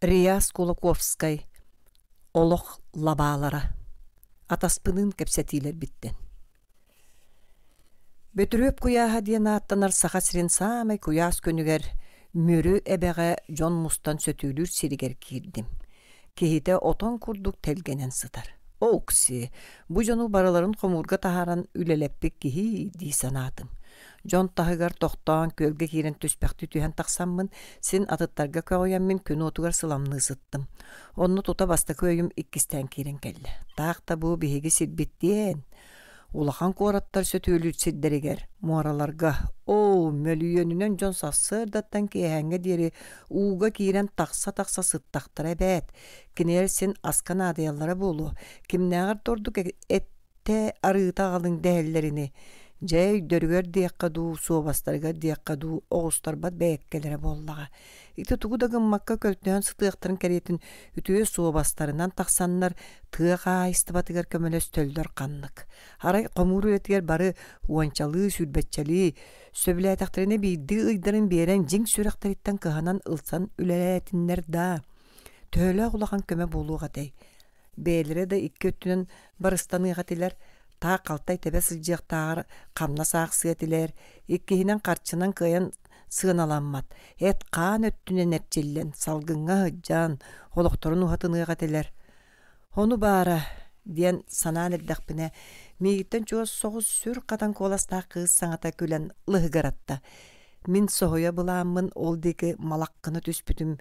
Рияс Кулаковской олох лабалара. Атаспынын кепсетилер биттен. Бөтүрөп куяха диен аттанар сахасрин самай куяс көнүгер мөрү эбеге жон мустан сөтүлүр сиригер кирдим. Кихите отон курдук телгенен сытар. Окси, бу жону бараларын комурга таһарын үлелеппик кихи дей санаатым. Жон тахыгар тохтоон көлге кирен түспәхті түйән тақсаммын, син атыттарга көйәммин күн отугар сыламны ысыттым. Онны тута баста көйім иккистән кирен келлі. Тақта бұ биһиги сирбиттен. Улахан куараттар сөтөөлүт сиддеригер. Муараларга о мөлүйөнүнөн жон сассыр даттан киэһэҥҥэ диэри ууга киирен тақса тақса сыттахтар эбээт. Кинээр син аскан адыяллара болу. кимнеагар тордук э, этте арыыта алың жай өйдөрүгөр диэккаду суобастарыгар диэккаду оҕустарбат бээккелере боллаҕа ити тугу да гыммакка көлтөөн сытыактарын кэриэтин үтүө таксаннар тахсаннар тыаха көмөлөс төлдөр ханнык арай хомур бары уанчалыы сүрбэтчалии сөбүлээтэхтерине биирдии ыйдарын биэрэн жиң сүрэхтериттен кыһанан ылсан үлэлээтиннер да төөлө кулаган көмө болуугатей бээлере да икки өттүнөн барыстаныыгатилер та қалтай тебе сыжықтар қамна сақ сыетілер, иккихинен қарчынан кыйын сыналанмат Эт қан өттінен әрчеллен, салгынға жан олықтырын ұхатын телер Оны бара, диен санан әбдәқпіне, мейгіттен чоғыз соғыз сүр қатан қоласына қыз саңата көлен лығыратта. Мин соғоя бұламын ол малаккыны малаққыны түспітім.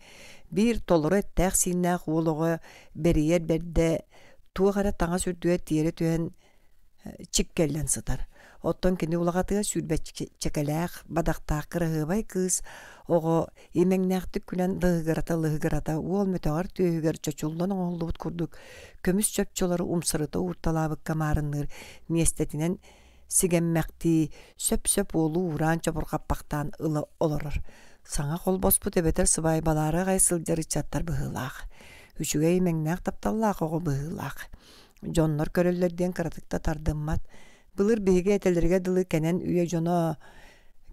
Бір толыры тәқ синақ олығы берде туу кара таңа сүрдуе тері түйен, чиккелен сытар. Оттон кини улагатыга сүрбәт чекелек, бадақта кырыгыбай кыз, ого имеңнәхтик күлән дыгырата лыгырата уол мөтәгәр төйгәр чочулдан оңлыбыт курдук. Көмүс чөпчөлөрү умсырыта урталабык камарынныр, местетинен мәкти сөп-сөп олу уран чопур пактан ылы олорор. Саңа кол боспут эбетер сыбай балары кайсыл ичаттар быһылак. Үчүгә имеңнәх тапталлак ого быһылак. Жоннор көрөллөрден кыратыкта тардыммат. Былыр бииге этелерге дылы кенен үйө жоно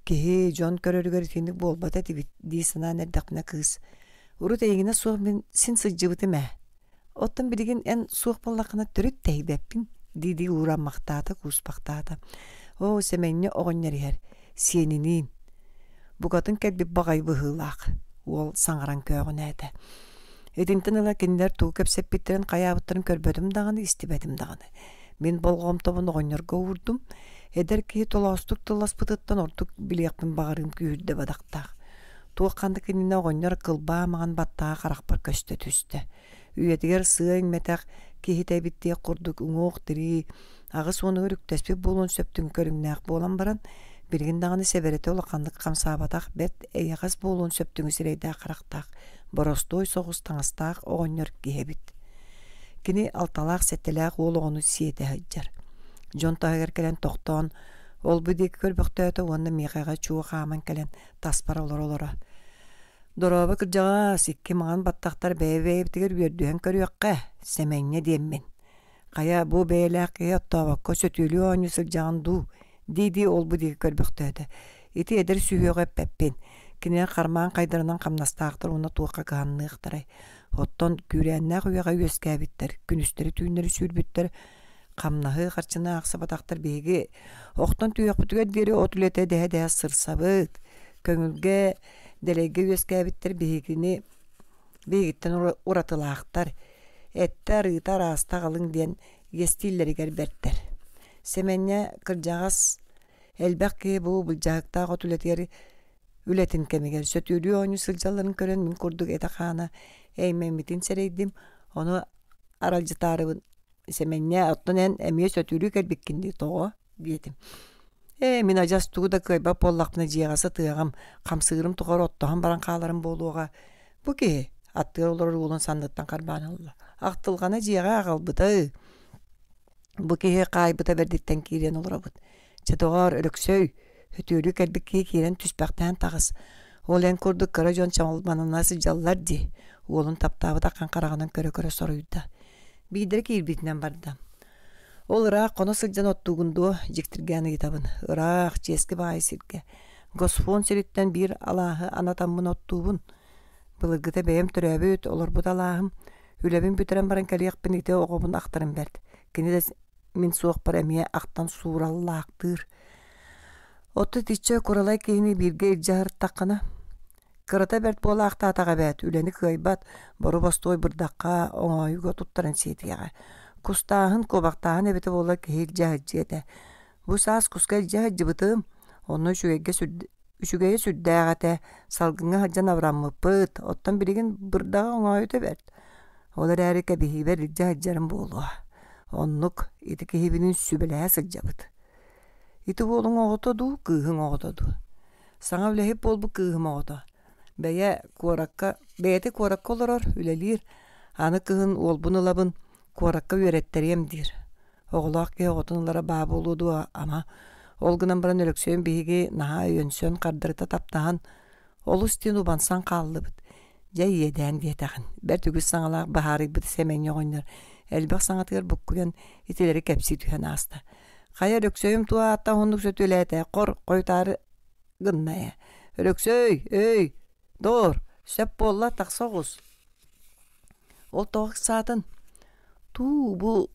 киһи жон көрөргөр киник болбата тибит санаан нердакна кыз. Урут эйгине суох мен син сыжжыбыты мэ. Оттан билигин эн суох боллакына төрүт тейдеппин. Диди уран кууспактаата. О, семенне оғоннерер, сиенинин. Букатын кәдбі бағай бұхылақ. Ол саңыран көғін Эдинтен ала кинилер тул кепсеппиттерин каябыттарын көрбөдүм даганы истибедим даганы. Мен болгом тобун ойнорго урдум. Эдер ки толостук тыласпытыттан ортук багырым багырын күйүрдө бадактак. Туакканды кинине ойнор кылба маған баттаа каракпар көстө түстө. Үйетигер сыйын метак кихите битте курдук уңок тири агы сууну өрүктеспи буулун сөптүн көрүңнак болан баран Биргин даганы себерете улакандык камсаабатак бет эягас буулун сөптүңү сирейде карактак боростой соғыс таңастақ оғоннер кеһебит кини алталаах сеттелаах уолоғону сиеті хайджар Джон тоһагар кэлэн тоқтан, ол будик өті оны миихайга чуы қамын кэлэн таспар олоролоро Дұрабы кырдьаға сикки маған баттақтар бээбээбитигер үөрдүһэн көрүөккэ сэмэҥне диэммин деммен. Қая бұ киһи оттобокко сөтүүлүү оонню сылдьаан дуу дейді ол будик көлбөхтөөтө ити эдер сүйүөҕө эппеппин кине харман кайдырынан камнастаахтар уна туакка каанныахтарай оттон күрәннәх уяга үөскәбиттер күнүстери түүннери сүрбүттер камнаһы харчына ахсабатахтар беги охтон түйөхбүтүгө дири отулете дэ дэ сырсабык көңүлге делеге үөскәбиттер бегини бегиттен уратылаактар этте арыытар ааста калың диэн естииллеригер берттер семенне кырдьагас элбэх ки бу булжаактаах отулетигер үлэтин кэмигер сөтүрүү ону сылдьаларын көрөн мин курдук этахаана эймемитин серейдим ону аралжытаарыбын семенне оттон эн эмие сөтүрүү кербиккинди того биетим э мен ажас тугу да кыйба поллахпына жиэгаса тыагам камсыырым тухар баран хааларым болуға бу ки аттыыр олорор уулун алды карбаанылла актылгана жиэга агалбыта бу кихи каайбыта бердиттен киирен олоробут чатоғар хөтүрү кердикки кирен түспактан тагыс ол эн курдук көрө жон насы жаллар ди уолун таптаабы таккан караганан көрө көрө соруйда биидер киирбитинен барда ол ыраак коно сылдьан оттугунду жиктирген ыйтабын ыраак чески баай госфон сириттен бир алааһы анатаммын оттуубун былыгыта бэйэм төрөбүт олорбут алааһым үлэбин бүтөрөн баран кэлиэхпин ите оҕобун ахтарын берт кини да мин суох бар эмиэ ахтан Отты тичче куралай кини бирге жаһырттаккана. Кырата берт бола ахтатага бет, үлени кыйбат, бору бастой бирдакка оңаюга туттаран сетияга. Кустаһын кобактаһын эбите бола киһир жаһыджете. Бу саас куска жаһыджыбытым, онно шугегге сүрд Үшүгейі сүддәғате, салгыңа хаджан аврамы пыт, оттан бірігін бұрдағы оңайы төбәрт. Олар әрі кәбіхи бәрі болуа. Оннук, иті кәхибінің сүбілі Ити болуң оғото ду, кыһың оғото ду. Саңа үлэһип болбу кыһым оғото. Бәйә куоракка, бәйәте олорор, үлэлир. Аны ол олбун ылабын куоракка үйрәттерем дир. Оғылақ ке баа болуду, ама олгынан баран өлөксөөн биһиги наһа өйөнсөн кардырыта таптаһан олус тин убансан кааллыбыт. Жай иэдээн диэтахын. Бэр түгүс саңалаах баһаарыйбыт сэмэн оҕоннор. Элбэх саҥатыгар буккубен итилери кэпсит үһэн асты. Қая туата туа атта хондук сөтүлээте, қор қойтары гынная. Рөксөй, эй, дор, сөп болла тақсоғыз. Ол тоғық саатын. Ту, бұл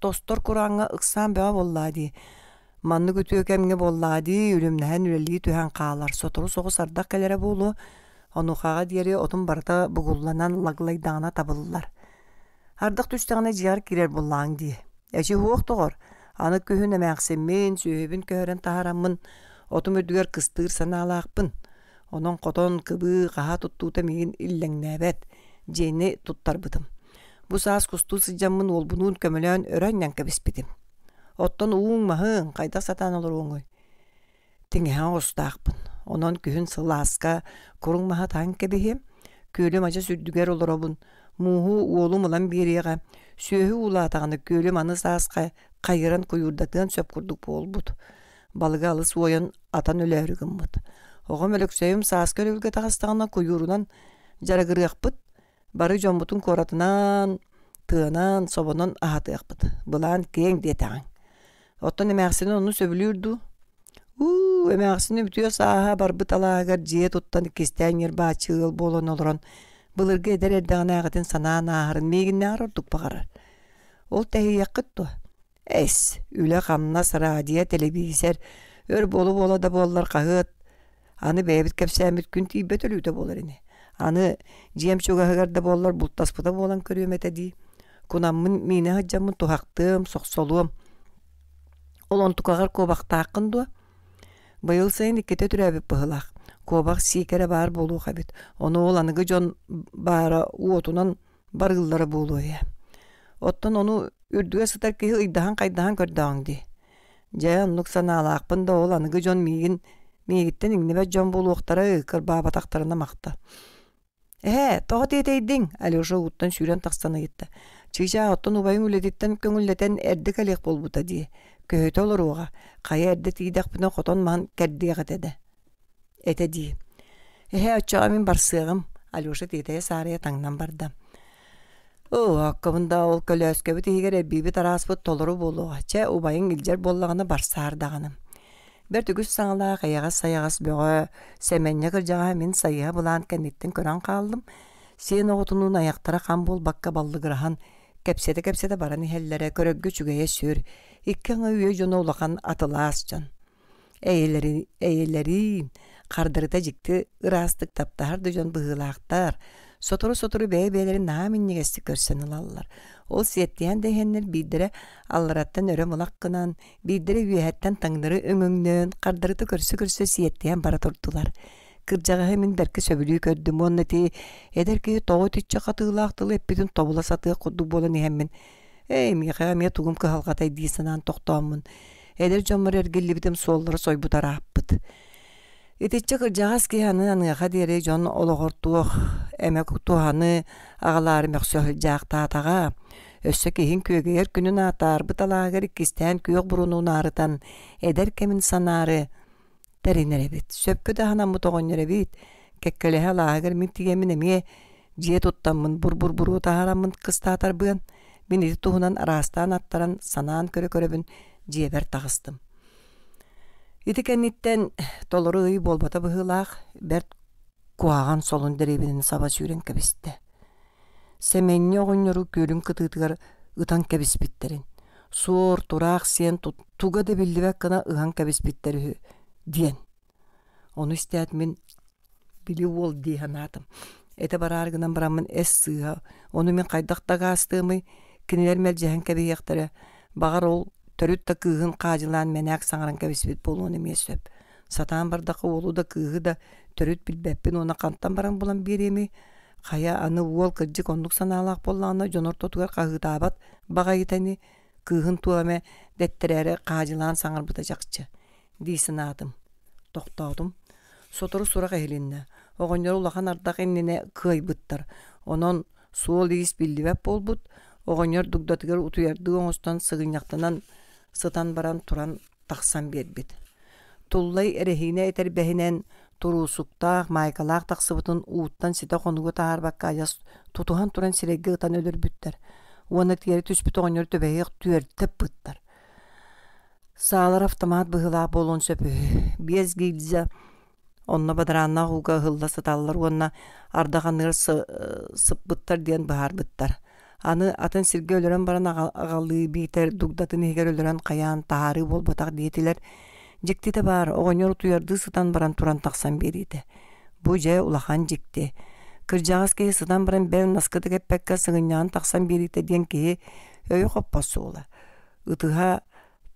тостор кураңа ықсан бәу болла Манны күтү өкемге болла дей, үлімнән үлелі түһән қалар. Сотору соғыс ардақ кәлері болу. хаға диері отын барда бұғылланан лағылайдағына табыллар. Ардық түштіғіне жиғар керер боллаң ди. Әші хуық тұғыр. Аны күһүн әмәқсеммен, сүйөбін көрін тахараммын, отум өдігер кыстыыр санаалаакпын Оның қотон кыбы каа тұттуыта мегін илләңнәбәт, жені туттарбытым Бұ саас күсту сыжаммын ол бұнуын көмілән өрәннен Оттон ууң махын қайда сатаан олыр оңой. остаакпын Онон күхін сыласка куруң маха таан кәбіхем, күөлүм ажа сүрдігер олоробун мууу уолум улан мұлан береға, сөйі күөлүм көлім сааска саасқа кайгыран куюрдатыган сөп курдук буолбут балыга алыс уоян атан өлөөрүгүмбүт огом өлөксөйүм сааска өлүлгэ тагастагана куюрунан жарагырыакпыт бары жомбутун коратынан тыанан собонон аһатыахпыт былаан кең диэтаан оттон эмээхсинен ону сөбүлүүрдү уу эмээхсин үбүтүө сааха барбыт алаагар жие туттан кистээңер баачыыл болон олорон былырга эдер эрдэҕинээҕитин санаан ааһарын не ордук баҕарар ол тэһийиэххит туа Эс, үлі қамна радия, телевизор, өр болу бола да болар қағыт. Аны бәйбіт кәпсәміт күн тейбет үліте болар Аны жем шуғағығар да болар, болан көрем әтәді. мине мені хаджамын тұхақтым, соқсолуым. Ол он тұқағар кобақта ақын дуа. Байыл сайын иккете түрәбіп бұғылақ. бар болу қабет. Оны ол аныгы жон бары уотунан барыллары болу Оттан оны үрдүгө сытар кыйыл ыйдахан кайдахан ди жа нук санаалаакпын да ол аныгы дьон миигин миигиттен иңнебе дьон булуохтара кырбаа батактарына макта эһэ тохо тиэтейдиң алеша уттан сүүрэн тахсан ыйытта чыыча оттон убайың үлетиттен көңүллетен эрдик алиэх болбута дии көһөтө олоруга кайа эрде тиидахпына хотон маан кэрдиэҕэтеде эте дии эһэ оччоҕо мин барсыаҕым алеша тиэтэйэ саарыйа таҥнан бардам уаккабында ол көлөскөбүт ийгере бибит араспыт толору булуача убайын илжер бар сардағаным. бер түгіс саңалаа каягас саягас бөгө семенне кыржага мин сая булан кенниттен көрөн каалдым сиен огутунун аяктара кан болбакка баллыгырахан кәпседі кәпседі баран ихеллере көрөггү чүгэйе сүр икки аңы үйө жоно улахан атылаас жон қардырда эйелерин кардырыта жикти ыраастык бұғылақтар, сотору сотору бэйэ бэйэлэрин наһаа миннигэсси көрсөн ол сиеттиян дэһэннэр биирдэрэ алараттан өрө мулак гынан биирдэрэ таңдыры таҥныры өҥөҥнөөн кардырыты көрсө көрсө сиэттиэн бара турдулар кырдьаҕыһы мин бэрки сөбүлүү көрдім уонна тии эдер кии тоҕо тиччэ хатыылаахтылы эппитин тобула сатыах курдук буолан иһэммин эй миха мия тугум кыһалҕатай дии санаан эдер солдары сой суоллары сойбутарааппыт Итичче кыржагас киһаны аныаха диэри жон олоҕортуох эмэ туханы аҕалаары мөхсөһүлдьаах таатаҕа өссө киһин күөгүйэр күнүн аатаарбыт алаагар иккистээн күөх бурунуунаарытан эдэр кэмин санаары тэринеребит сөпкө даханаммы тоҕонньеребит кеккелэһэ алаагар мин тиэмин эмиэ бур туттаммын бурбур буруу таһараммын кыстаатарбыан мин ити туһунан арастан аттаран санаан көрө көрөбүн дьиэбэр тағыстым. Ити кенниттен болбата быылақ бәр куаған солын деребінің саба сүйрен кәбісті. Сәменне оғынныру көрін кытытығар ұтан кәбіспіттерін. Суор, турақ, сен туға да білдібәк кына ұған диен. Оны істәт мен білі ол дейін атым. Әті бар арғынан бұрамын әс Оны мен қайдақтаға астығымы, кінелер мәл жән кәбі бағар ол төрүт да кыыгын қажылан мәнәк саңаран кәбесбит болуын сөп сатаан бардақы олу да кыығы да төрүт билбеппин она қанттан баран болан беремі. Қая аны уол кырджик ондук санаалаак боллағына жонор тотуға қағытабат бағайтаны кыығын туаме дәттерәрі қажылан саңар бұта жақчы. Дейсін адым. Сотору сұрақ әйлінді. Оғынер улахан ардак еннене кый быттар. Онон суол егіс билдибеп болбут Оғынер дугдатыгер ұтуярды оңыстан сығыньяқтанан сытан баран туран тақсан бербит. Туллай эрехине этер бәһинен турусуктаах майкалаах тақсыбытын ууттан сита хонугу таарбакка аяс тутухан туран сирегге ытан өлөрбүттер. Уона тиери түспүт оңнөр төбэйек түөртеп быттар. Саалар автомат быһылаа болон сөпү. Без гильза онна бадыраанна уга хылла сыталлар уонна ардаганыр э, сыппыттар диэн быһаарбыттар аны атын сирге өлөрөн баран агалыы биитер дугдатын эгер өлөрөн каян таары болботак диетилер жиктите бар огонер туярды сытан баран туран таксан берите бу жай улахан жикти кыржагас кии сытан баран бен наскыты кеппекке сыгыньяан таксан берите диен кии өйө коппосуула ытыга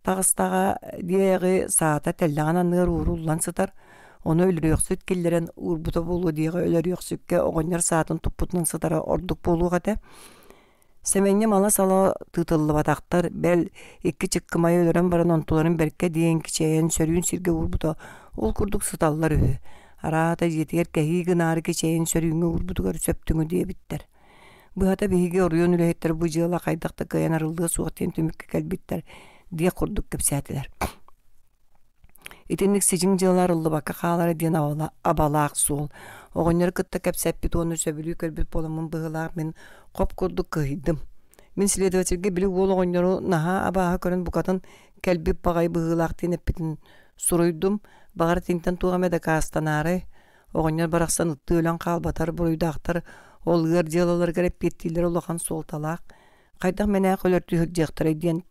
тагыстага диэги саата теллеган аныгар ууруллан сытар Оны өлөрөксүт киллерен урбута болу диэге өлөрөксүкке огонер саатын туппутнан сытара ордук болууга да Семенне мала сала тытылы батақтар, бәл икки чыққы майы өлөрен баран онтуларын берке дейін кичээн сөрүүн сирге урбута, ол курдук сыталлар үхі. араата жетігер кәхи гынары кичейен сөрүйінге урбутугар сөптіңі дей біттер. Бұхата бейге орыйон үләйттер бұ жылы қайдақты каян арылдығы суғаттен түмікке кәлбіттер, дей құрдық көпсәтілер. Итінік сежін жылар ден абалақ сол оғонер кытта кәпсәппит оны сөбілі көрбіт боламын мен қоп күрді кыйдым мен следовательге білі ол оғонеру наха абаха көрін бұқатын кәлбіп бағай бұғылақ тенеппітін суруйдум бағар тинтен туғамеда каастанары оғонер барақсан ытты өлен қалбатар бұруйдақтар ол ыр делалар кіріп петтилер олахан солталақ қайдақ мен әқ өлер түйір дияқтар дейін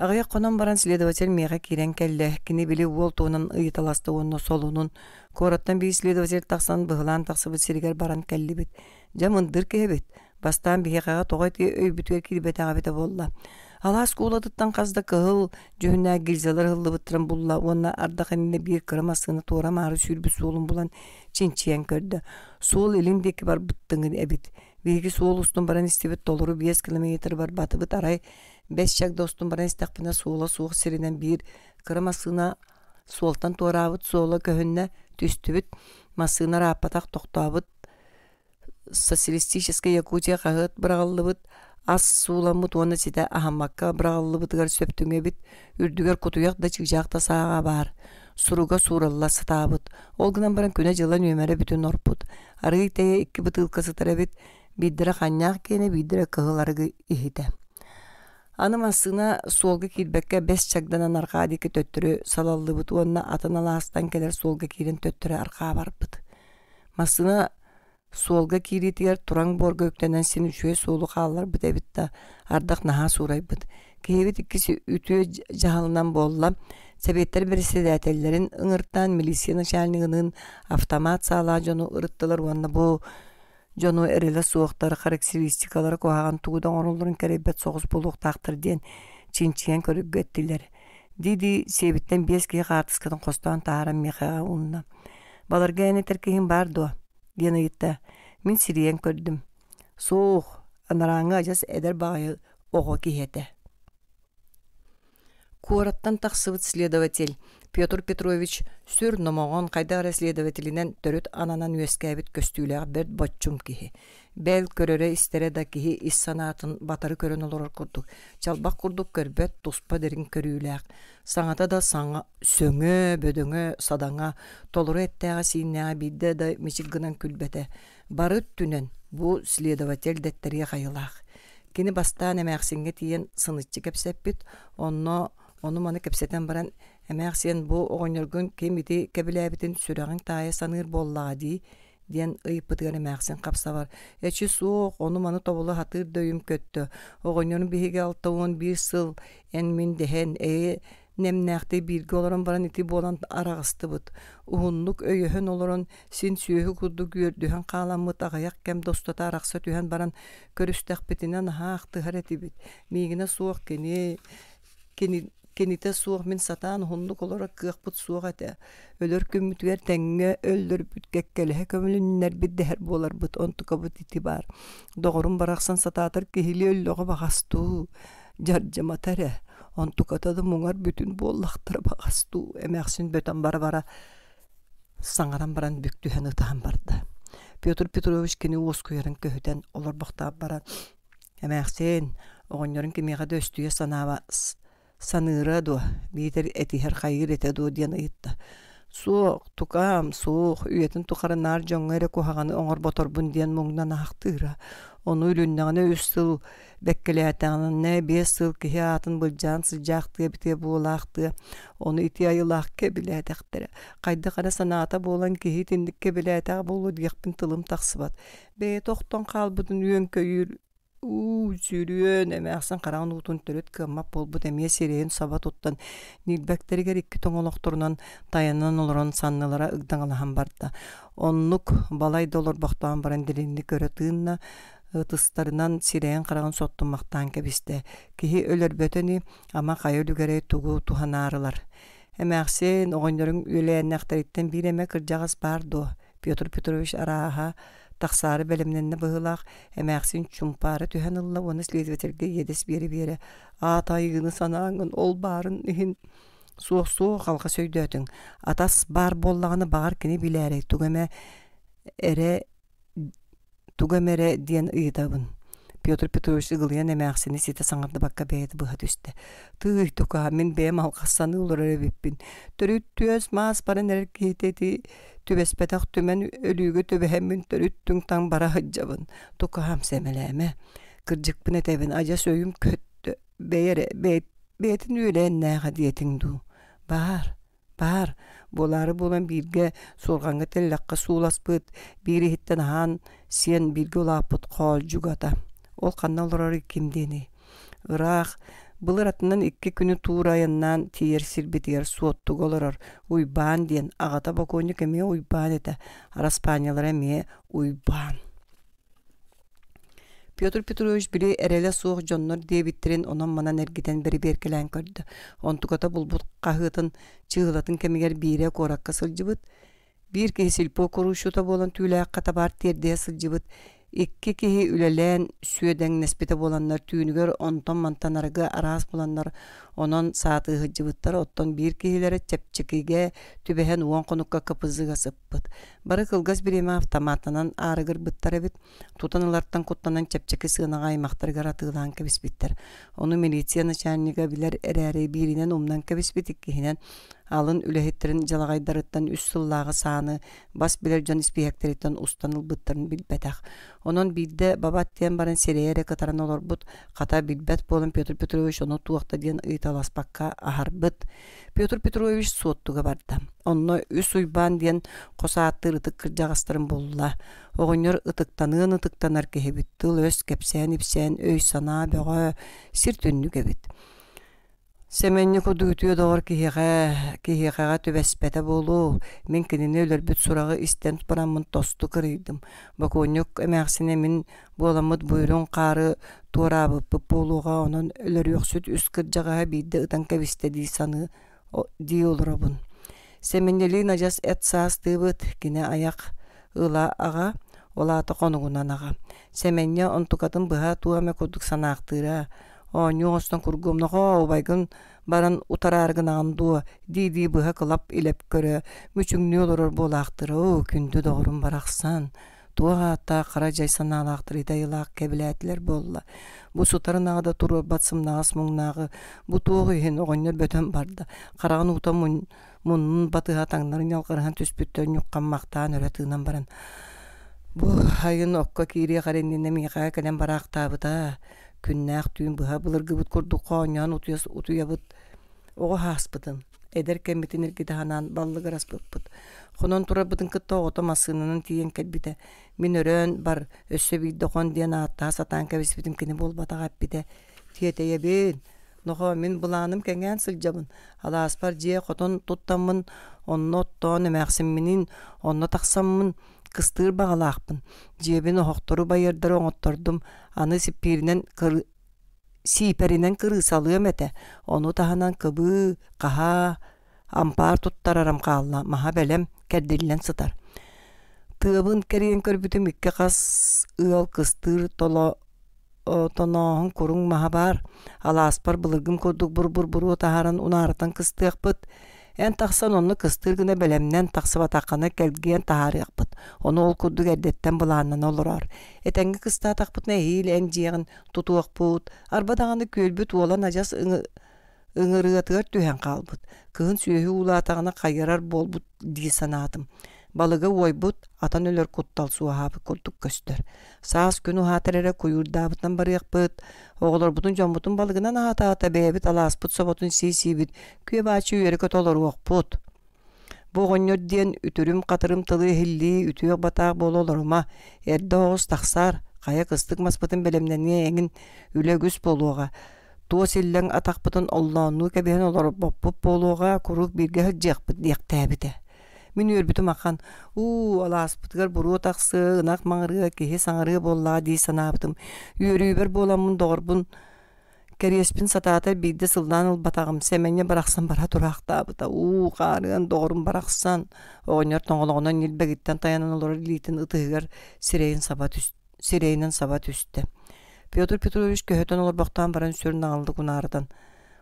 Ағая қонан баран следователь меға керен кәлі, кіне білі ол туынан ұйыталасты онны солуның. қораттан бей следователь тақсан бұғылан тақсы сергер баран кәлі біт. Жамындыр кәе біт. Бастан қаға тоғай тей өй бүтуер кірбет аға біті болла. Алас куулатыттан қазды кығыл, жөне гильзалар ғылы бұттырым бұлла, онна ардақаніне бір қырмасыны сүрбі суылын бұлан чен көрді. Сол еліндегі бар бұттыңын әбіт вегис олустун баран истибит толуру 5 километр бар батыбыт арай 5 чак достун баран истакпына суола суох сиринен бир кыры масына суолтан туорабыт суола түстүбүт масына раапатах тохтоабыт социалистическая якутия кахыт бырагаллыбыт ас оны уону сите ахамакка бырагаллыбытыгар сөптүңэбит үрдүгөр кутуяк да чыгжаакта саага бар. суруга суралла сытаабыт ол гынан баран күнө жылан үөмэрэ бүтүн орпут арыгыйтэйэ икки бытылка сытарабит биддерэ ханнях кене биддерэ кыһыларыгы иһитэ аны массына суолга киирбэккэ бэс чагданан архаадики төттүрү салаллыбыт атанала астан келер суолга киирин төттүрэ архаа барбыт массына суолга кииритигер тураң борго үктенен син солу суулу хаалларбыт эбит ардак ардах наһаа суурайбыт киһибит иккиси үтүө жаалынан болла Советтер председательлерин ыңыртан милиция начальнигынын автомат саалаа жону ырыттылар уонна бу жону эреле суоктар характеристикалары кохаган тугудан ороллорун керебет соғыз булук тактыр диен чинчиен көрүгөттилер диди себиттен бес кии картыскатын костон таара михага унна баларга эне теркихин бар дуо диэн мин сириен көрдүм суух анараңы ажас эдер багайы ого кихете куораттан таксыбыт следователь Петр Петрович сүр номоғон қайда следователінен төрүт ананан өскәбіт көстүйләғ бер баччум кихи. Бәл көрөрі істері да кихи іс санатын батары көрін олар күрдік. Чалбақ күрдік көрбәт туспа дерін көрүйләғ. Саңата да саңа сөңі, бөдіңі, садаңа, толыры әттәға сиіннәға да мечік гынан күлбәті. Бары түнен бұ следователь дәттерге қайылақ. Кені бастан әмәқсіңге тиен сыныччы кәпсәппіт, онно Оны маны кепсетен баран Әмәк сен бұ ғойныргүн кемеде кәбіләбетін сүрәғын тая саныр боллаға дей, дейін ұйыппыт көрі сен қапса бар. Әчі суық, оны маны табылы хатыр дөйім көтті. Ғойныргүн бігі алтауын бир сыл ән мен дейін әйі э, немнәқті білгі оларын баран еті болан арағысты бұд. Ұғынлық өйіхін оларын сен сүйі құлды көрдіған қалам мұд ағаяқ кәм достата арақсы түйін баран көрістәқпетінен ағақты ғар әтіпіт. Мегіне суық кені кенете суох мин сатаан хундук олорак кыахпыт суохата өлөр көмүтүгер тәңге өлдөр бүткеккелеһе көмүлүннер биддехер буоларбыт онтукабыт итибар доҕорун барахсан сатаатар киһили өллөҕө бахастуу жаржаматаре онтукатады муңар бүтүн буоллахтар бахастуу эмээхсин бөтөн бара бара саҥаран баран бүктүһөн ытаан барда петр петрович кини уоскуйарын көһүтэн олорбохтаап бара эмээхсин оҕонньорун кимиэҕэ да өстүйэ санаава саныыра дуо, биитер этиһэр хайыр этэ дуо диэн ыйытта. Суох, тукам, суох, үйетін тухары нар жоңгайра кухағаны оңор боторбун диэн муңнан ахтыыра. Ону үлүннәгіне үс сыл бәккеләтәңіне бес сыл кихе атын бұлжан сыжақты бите болақты. Оны ити айылақ ке біләтәқтірі. Қайды қара саната болан кихи тіндікке біләтәқ болу дегіппін тылым тақсыбат. бэ тоқтон қал бұдын үйен уу сүүрүөн эмээхсен қараған уутун төрөт кыммап болбут эме сирээн саба уттан нилбэктэригер икки тоңолокторунан таянан олорон саннылара ыгдаҥалаһан барда оннук балай долор бохтоан баран дилинни көрөтыынна ытыстарынан сирээн караган соттуммактаан кэбистэ киһи өлөрбөтөни ама хайы тугу туханаарылар эмээхсен оҕонньорун үлээннэхтэриттэн биир эмэ кырдьаҕас бар до петр петрович арааһа Тақсары бәлемненне бұғылақ, эмәксин чумпары түһәнылла оны следовательге едес бері-бері. бере атайыны санаңын ол барын иһин суох суох алға атас бар боллағыны бағар кини билээри тугэме ере тугэм эре диэн ұйыдабын. Петр Петрович ыгылыян эмээхсини сите саңарды бакка бээти быха түстэ. Тыый тука мен бээм алкассаны улар эребиппин. Төрүт түөс маас барын эрек кейтети түбеспетах түмен өлүүгө төбөһэммин төрүттүң таң бара хаджабын. Тука хам семелеме. Кырдыкпын этебин ажа сөйүм көттө. Бээре бээт бээтин үлэн нааха диетиң ду. Бар, бар. Болары болан бирге сорганга теллакка сууласпыт. Бири хиттен хан сен бирге улапыт кол жугата ол қанна олорор иккимдини ыраах былыр атынан икки күнү туурайыннан тиер сирбитигер суоттук олорор Уйбан диэн аҕата боконник эмиэ уйбан этэ араспааньалар эмиэ уйбан. Петр Петрович били эреле жоннор дьоннор диэбиттерин онон манан эргитен бери беркелен көрдө. Онтуката булбут кахытын, чыгылатын кемигер бире коракка сылжыбыт. Бир кесилпо курушута болон түүлээкка табар тердее сылжыбыт. Икки киһи үлэлээн сүөдэң неспите буоланнар түүнүгөр онтон мантанарга араас буланнар онон саатыы хыджыбыттар оттон биир киһилэрэ чепчикиге түбэһэн уон конукка кыпызыга сыппыт. Бары кылгас биреме автоматынан арыгыр быттар эбит, тутаналартан куттанан чепчики сыынаға аймақтаргар атыылаан кэбиспиттер. Ону милиция начальника билер эрээри биринен умнан кебисбит иккиһинен алын үлэһиттерин жалагайдарыттан үс сыллааҕа сааны бас билэр дьон устаныл устан ылбыттарын билбэтэх онон биде бабат тиэн баран сереэре кытаран олорбут ката билбэт буолан петр петрович ону туохта диэн ыыталаспакка аһарбыт петр петрович суоттуга барда онно үс уйбаан диэн хосааттыыр ытык кырдьаҕастарын булла оҕонньор ытыктаныын ытыктанар киһибит тыл өс кэпсээн ипсээн өй санаа бөҕө сир түннү Семенні құды үтіе доғыр кихиғаға түбәспәті болу, мен кеніне өлірбіт сұрағы істен тұпырамын тосты кірейдім. Баконек әмәқсіне мен боламыд бұйрын қары туарабы пып болуға, оның өлір өксүт үскір жағаға бейді ұтан кәвісті дей саны дей олырабын. Семеннелі нажас әт саас дыбыт, кіне аяқ ұла аға, олаты қонығынан аға. Семенне ұнтықатын бұға туаме көдік санақтыра, нюоңостон кургумнохо обайгын баран утарааргын аңдуо диди быһа кылап илеп не мүчүңнү олорор буолаактыр о күндү доҕорун барахсан туаата кара жай санаалаактыр идайылаак кебилээтлер болла бу сутарынага да туруор батсымнагас муңнаагы бу туох иһин оҕонньор бөтөн барда караган ута муннун батыһа таҥнарын ялгарыһан түспүттөн юккаммактаан өрө тыынан баран бу хайын окко киирия кареннине миихаа кэлэн бараактаабыта күннәк түйін бұға бұлыр гыбыт көрді қоңян ұтыяс ұтыябыт ого хаспытын. Эдер кәмітін іргеді ханан баллы ғарас бұппыт. Хонон тура бұтын кытта оғыта масынының тиен кәлбіті. Мен өрін бар өссө бейді хон ден атта сатан кәбес бітім кені бол батаға бітті. Тиетәйе бейін. Нохо мен бұланым кәңген сылжабын. Ала аспар жие қотон тұттамын, онно оттон өмәқсіммінін, онно таксаммын кыстыыр багалаакпын жебин охохтору байырдары оңоттордум аны сиппиринен кыр... сииперинен кырыысалыым эте ону таханан кыбы каха ампаар туттарарам каалла маха белем сытар тыыбын керен көрбүтүм икке кас ыал кыстыыр толо тоноһун куруң маха баар алааспар былыргым курдук бурбур буруу таһаран унаарытан кыстыахпыт Эн тақсан онны кыстыр гына тақсып тахсыба келген кәлген яқпыт. Оны ол күрдік әдеттен бұланын олырар. Этәңгі кыста тақпыт нәйіл ән жиғын тутуақ бұт. Арбадағаны көлбіт олан ажас ыңырыатығар түйен қалбыт. Кығын ұлы атағына қайырар болбут дей санаатым балыгы ойбут атан өлөр куттал суахабы курдук көстөр саас күн ухаатарыра куюрдаабытан барыахпыт оголорбутун жомбутун балыгынан аата бээбит алааспыт соботун сиисиибит күөбаачы үйөрүкө толоруохпут Бұғынер диэн үтүрүм қатырым тылы хилли үтүөк батақ бололорума эрде оғыз тақсар қая кыстык маспытын белемнене эңин үлөгүс болууга туо силлең атақпытын оллоону кэбиһен олорбоппут болуға курук бирге хөджиэхпыт диэхтээбите мин үөрбүтүм акан уу алааспытыгар буруу таксы ынак маңырыа киһи саҥарыа боллаа дии санаабытым үөрүүбер буоламмын догорбун кэриэспин сатаата бийде сылдаан батагым семенне барахсан бара турахтаабыта уу каарыан доҕорун барахсан оҕоньор тоҥолоҕонон илбэгиттэн таянан олорор илиитин ытыыгар сирэйин саба сирэйинен саба түстэ петр петрович көһөтөн олорбохтаан баран сүрүн аалды кунаардан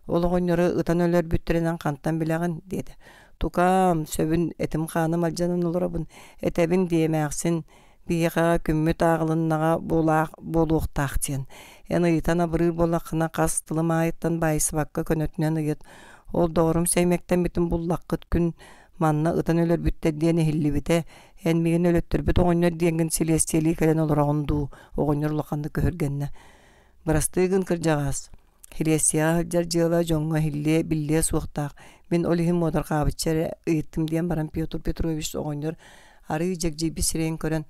ол ытан өлөр бүттэринен хантан билэгин деди тукам сөбүн этим ханым алжанын олорабын этебин диэмээхсин биэха күммү ааглыннага булаах болуохтаах тиен эн ыйтан абырыы айыттан кас тылымаайыттан байысыбакка көнөтүнөн ыйыт ол доорум сеймектен бүтүн буллаккыт күн манна ытан бүтте диэн эхиллибите эн мигин өлөттүрбүт оҕоннор диэнгин силиэстиэлии кэлэн олороҕун дуу оҕоннор улаханны көһөргенне кыржагас кырдьаҕаас хилиэстиэҕа хылдьар дьыала дьоҥҥо хиллие билле Мен олиһим модар хаабыччар ыйыттым диэн баран Петр Петрович оҕонньор ары жагжиби сирен көрөн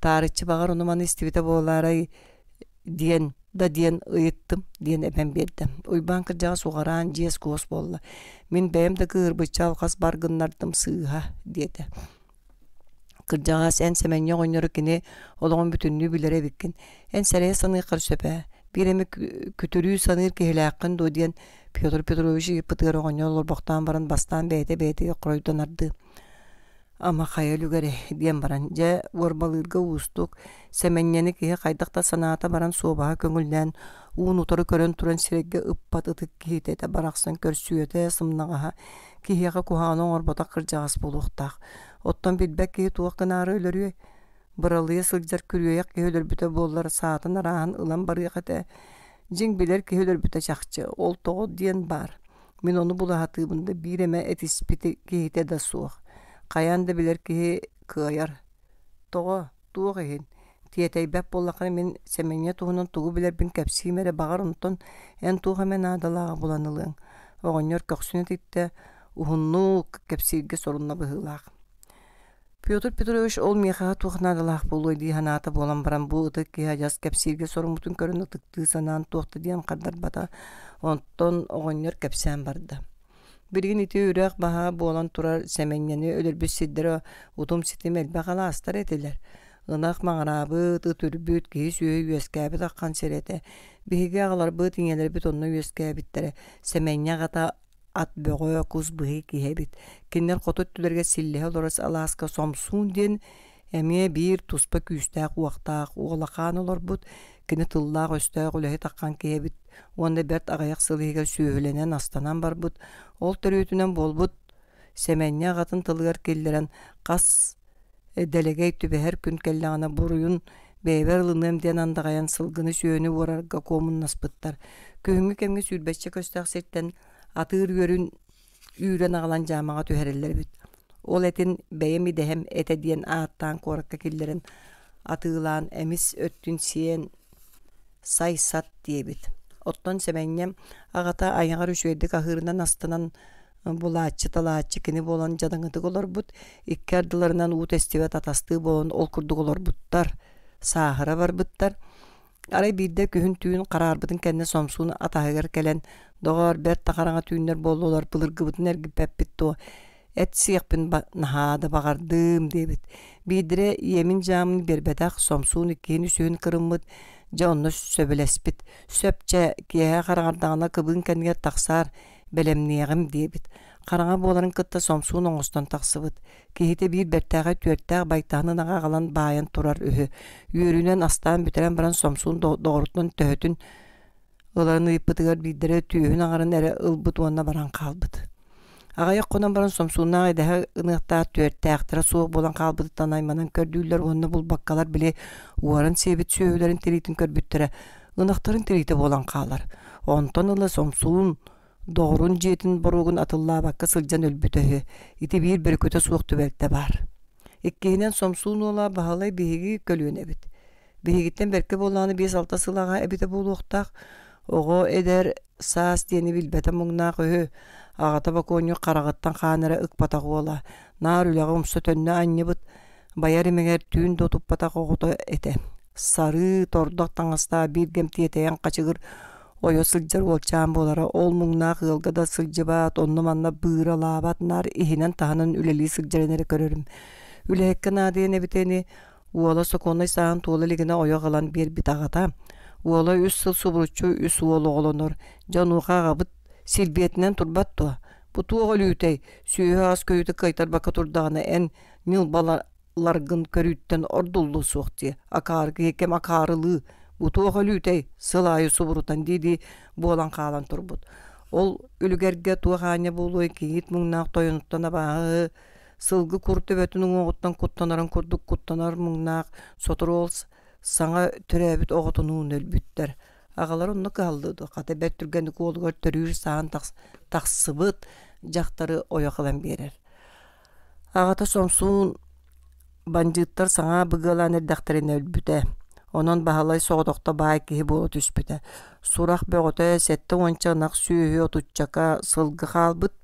таарыччы багар ону маны истибите боолаарай диэн да диэн ыйыттым диэн эпен бердим уйбан кырдьаҕа сугаран жиэс куос болла мин бэйэм да кыырбычча алхас баргыннардым сыыха диэте кырдьаҕас эн семенне оҕонньоро кини олоҕун бүтүннүү билэр эбиккин эн сэрээ саныыкар сөпэ Пиреми күтүрүү саныр кеһилээккин до диэн Петр Петрович пытыыр оҕонньо олорбохтаан баран бастаан бэйэтэ бэйэтэ хойдонарды. Ама хайал диэн баран. Жа уорбалыырга уустук, сэмэннени киһи хайдахта санаата баран суобаһа көңүлнэн, уун утору көрөн туран сирэгге ыппат ытык киһитэтэ барахсан көрсүөтэ сымнаҕаһа, киһиэҕэ куһаанон орбота кырдьаҕас булуохтаах. Оттон билбэк киһи туох гынаары өлөрүө, Бұралыя сылжар күрүйек кеһөлөр бүтө болар саатын араан ылан барыяк эте. Жиң билер кеһөлөр бүтө чахчы. Ол тоғо диен бар. Мен оны булаһатыыбында бир эме этиспити киһите да суох. Каян білер билер киһи кыаяр. Тоғо туох иһин. Тиетей бәп боллақын мен сәмене туғынан туғы білер бін кәпсимере бағар ұнтын ән мен адалаға бұланылың. Оғаннер көксіне тетті, ұхынну кәпсиге сорынна бұхылақ. Петр Петрович ол меха тухнадалах болой ди ханата болан баран бу ытык киха жас кепсирге сорумутун көрүн ытыкты санаан туакты диэн каддар бата онтон оғоннер кепсән барда. Биргин ити үрәк баха болан турар сәменнени өлөрбүс сиддере утум ситим элбәгала астар этилер. Гынах маңарабы, тытүрбүт, кейс өй үйескәбі таққан сереті. Бігіге ағылар бұт иңелер бұт онны үйескәбіттері. Сәменне ғата ат бөгө кус быһы киһэбит киннер хотут түлерге силлэһэ олорос алааска сомсун диэн эмиэ биир туспа күүстээх уахтаах уолахаан олорбут кини тыллаах өстээх үлэһи таккан киһэбит уонна бэрт аҕайах сылыыга сүөһүлэнэн астанан барбыт ол төрүүтүнөн болбут сэмэннэ аҕатын тылыгар киллэрэн кас э, делегей түбэһэр күн кэллэҕинэ буруюн бэйбэр ылыныым диэн андаҕайан сылгыны сүөөнү уорарга комун наспыттар кемге кэмҥэ сүүрбэччэ көстөөх атыыр көрүн үүрөн ағалан жамаға түһәреллер бүт. Ол этин бәйем идәһәм әтә диен ааттан коракка киллерін атыылаан эмис өттүн сиен сайсат диебит. Оттон сәбәннем ағата аяңар үшөйдік ахырынан астынан булаатчы талаатчы кини болан жадаңытык олор бут икки ардыларынан уут эстебет атасты болон ол курдук олор буттар саахыра барбыттар Арай бирде күһүн түүн карарбытын кэнне сомсуун атаһыгар келен Доор бэр тахараҥа түүннэр буоллулар былыргыбытын эргиппэппит туо эт сиэхпин наһаада багардыым дебит биидире иэмин жаамын бербэтах сомсуун иккиин сүүн кырыммыт же онно сөбөлэспит сөпче киэһэ хараҥардаҕына кыбыын кэнигэр таксаар бэлэмниэҕим диэбит Қараңа боларын кытта сомсуун оңыстан тақсыбыт. Кейте бир бәрттәға түөрттәғ байтағынан қалан байын тұрар үһү Үйөрінен астан бүтерен баран сомсуун доғыртынан төөтүн ыларын ыппытыгар биддере түйөһүн аңарын әрі ылбыт уонна баран каалбыт Ағая қонан баран сомсуына айдаға ынықта түөрттәғтіра суық болан қалбыттан айманан көрдүүлер онны бұл баккалар біле уарын себіт сүйөөлерін көр көрбүттіре. Ынықтарын тирите болан қалар. Онтон ылы сомсуын Дорын жетін бұруғын атылла баққа сылжан өлбүтөһү ити биир бөркөтө суох түбәлтте бар иккиһинен сомсуун уола баһалай биһиги көлүөнэбит биһигиттен бәркі боланы биэс алта сылаға эбите болуохтах ого эдер саас диэни билбэтэ муҥнаах өһө аҕата боконньо хараҕыттан хаанара ыкпатах уола наар үлэҕэ умса төннө анньыбыт баяр имиңер түүн дотуппатах оҕото этэ сары тордох таҥастаа биир кемтиэтэйэн ойо сылдьар уолчаан ол муңна ыалга да сылдьыбаат онно манна быыра лаабатнаар иһинен таһанын үлэлии сылдьарынары көрөрүм үлэһикке наадыйан эбитени уола соконной саан туола лигина ойо галан бит агата уола үс сыл субуручу үс уолу оҕолонор жануухаагабыт силбиэтинен турбат туа бутуох өлүүтэй сүүһө ас көйүтү бака турдаана эн нил балаларгын көрүүттен ордуллу суохти акааргы экем акаарылыы утуоха лүүтэй сылаайы субурутан диди буолан хаалан турбут ол үлгерге туохааня булуй киит муңнаах сылғы баы сылгы куртөбөтүнүн құттанарын куттанарын курдук куттанар муңнаах сотурол саңа төрөбүт оготунуун өлбүттер агалар онну калдыды ката бет түргени куулгор төрүүр саан таксыбыт жактары ояхалан берер Ағата сомсуун бандиттар саңа быгалан дақтарын өлбүтэ онон баһалай соҕодохто баай киһи буола түспүтэ сурах бөҕөтө сетте уончаанах сүүһү отуччака сылгы хаалбыт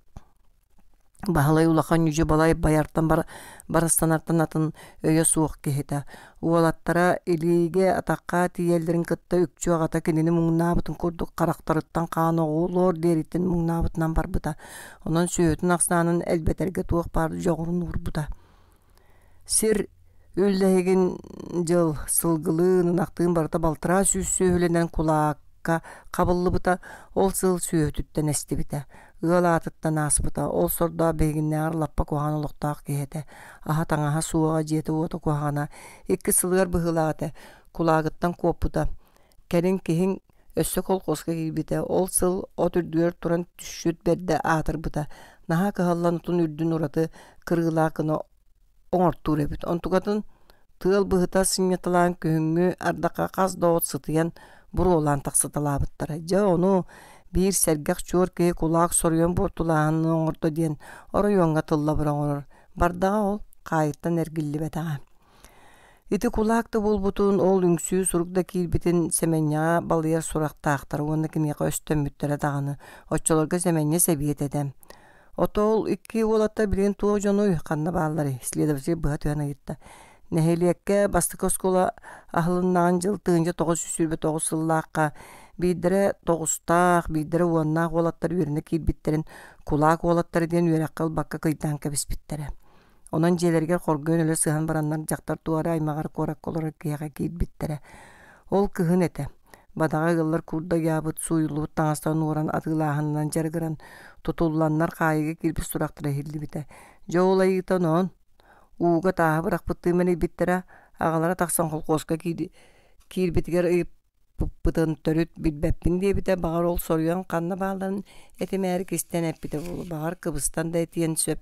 баһалай улахан үжү балай баяртан бар барастанартан атын өйө суох киһитэ уолаттара илииге атакка тииэллерин кытта үкчү аҕата кинини муңнаабытын курдук карактарыттан хаан оҕуулоор диэриттин муҥнаабытынан барбыта онон сүүһүтүн аксаанын элбетерге туох бар жоҕорун уурбута сир үллэһигин жыл сылгылыын ынахтыын барыта балтыра сүүссөһүленен кулаакка быта ол сыл сүөтүттен бите ыалаатыттан ааспыта ол сорда бегинне арлаппа кухан олохтаах киһэтэ аха таҥаха суага диэти уота куагана икки сылыгар быхылаате кулаагыттан куоппута кэрин киһиң өссө колхозга киирбите ол сыл от үрдүгөр туран түшшүт берде аатырбыта быта кыһаллан утун үрдүн ураты кыргылаакыны оңортуур эбит онтугатын тыал быһыта сынньаталаан көһүҥҥү ардака хас доот сытыйан буруулаан тахсыталаабыттара жа ону биир сергек чуор кыһы кулаак соруйон бууртулааһын оҥордо диэн тылла тыллабыраоңорор бардага ол хаайыттан эргиллибэтаҕа ити кулаакты булбутун ол үңсүү сурук да киирбитин семеньяға балыйар сурахтаахтар уонна кимиэхэ өстөммүттэрэ даҕаны оччолорга семенье сэбиэт эдэм Отол икки уолата билин туу жону канна бааллары, следователь быха түһән кетти. Нехелиекке бастык оскула ахылыннаан жыл тыынжы тоғыз сүрбе тоғыз сыллааққа, бейдірі тоғыстақ, бейдірі уаннаақ уолаттар үйріні кейбіттерін, кулаақ уолаттар ден үйрәққыл баққа кыйтан кәбіспіттері. Онан желерге қорғын эле сыған бараннар жактар туары аймағар қорак қолыры кияға кейбіттере. Ол кыһын эте. Бадаға ыллар курда ябыт суйылуут таңастан уран атылаһынан жаргыран тутулланнар кайыгы килбис сурактыра хиллибите. Жоулайытан он ууга таһы быракпытты мени биттера агалара таксан холкоска киди. Кирбитигер ыйып пыптын төрүт билбеппин диэбите багар ол соруян канна бааларын этимээри кистен эппите болу багар кыбыстан да әтеген сөп.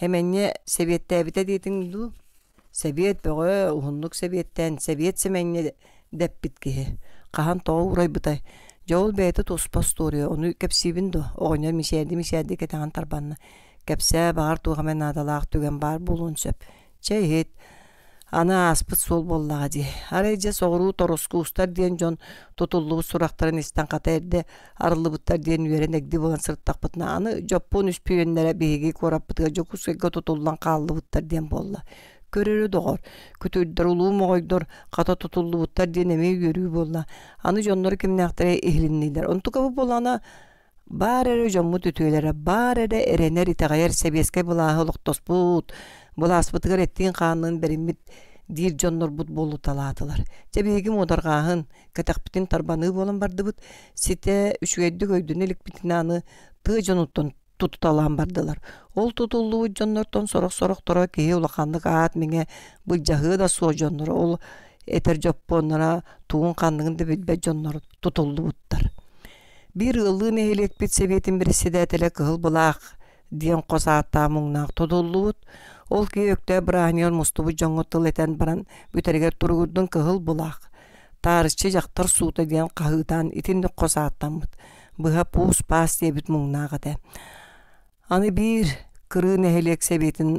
Хеменне себеттебите диетиң ду. Себет бөгө ухунлук себеттен, себет семенне дэппит киһи хаһан тоҕо бытай. Жол бәйті тоспас торы, оны кәпсебін до, оғынер мисәді мисәді кетаған тарбанна. Кәпсә бағар адалақ түген бар болуын сөп. Чәйет, ана аспыт сол боллаға де. Арайжа соғыру тороску ұстар дейін жон тұтылуы сұрақтарын естен қата әрді арылы бұттар дейін болған әгді болан Аны жоппон үспүйенлері бейге қорап бұтыға жоқұсыға тұтылудан қалылы бұттар болды. болла көрөрү доғор күтүрдөрулуу могойдор ката тутуллубуттар диэн эми үйөрүү буолла аны дьоннор кимнеактара эхлиннийдер онтукабы болана баар эрэ жоммут үтүөлэрэ баар эрэ эрэнер итаҕайар сэбиэскэ былааһы олохтоспут былааспытыгар эттиин хаанын бериммит диир дьоннорбут буолуталаатылар тебиигим ударгаахын кэтахпитин тарбаны болон бардыбыт сите үчүгэйдик өйдүн иликпитин аны тыы жонуттон тутуталаан бардылар Ол тутуллуу жоннортон сорок сорохторо кии улаканды аат миңе былжаһыы да суо жоннор. Ол этер жоппоннора туун ханныгын да билбе жоннор тутулубуттар Бир ыллы мехилетпит советин председателе кыһыл булаах диэн косаатта муңнаак тутуллубут. Ол күйөктө Брахнион мустубу жоңотыл этен баран бүтергер туругурдун кыһыл булаах. Таарычы жактар суута диэн кахыытаан итинник косааттаммыт. Быһа пуус паас диэбит муңнааҕыта. Аны бир кырын эхелек сәбетін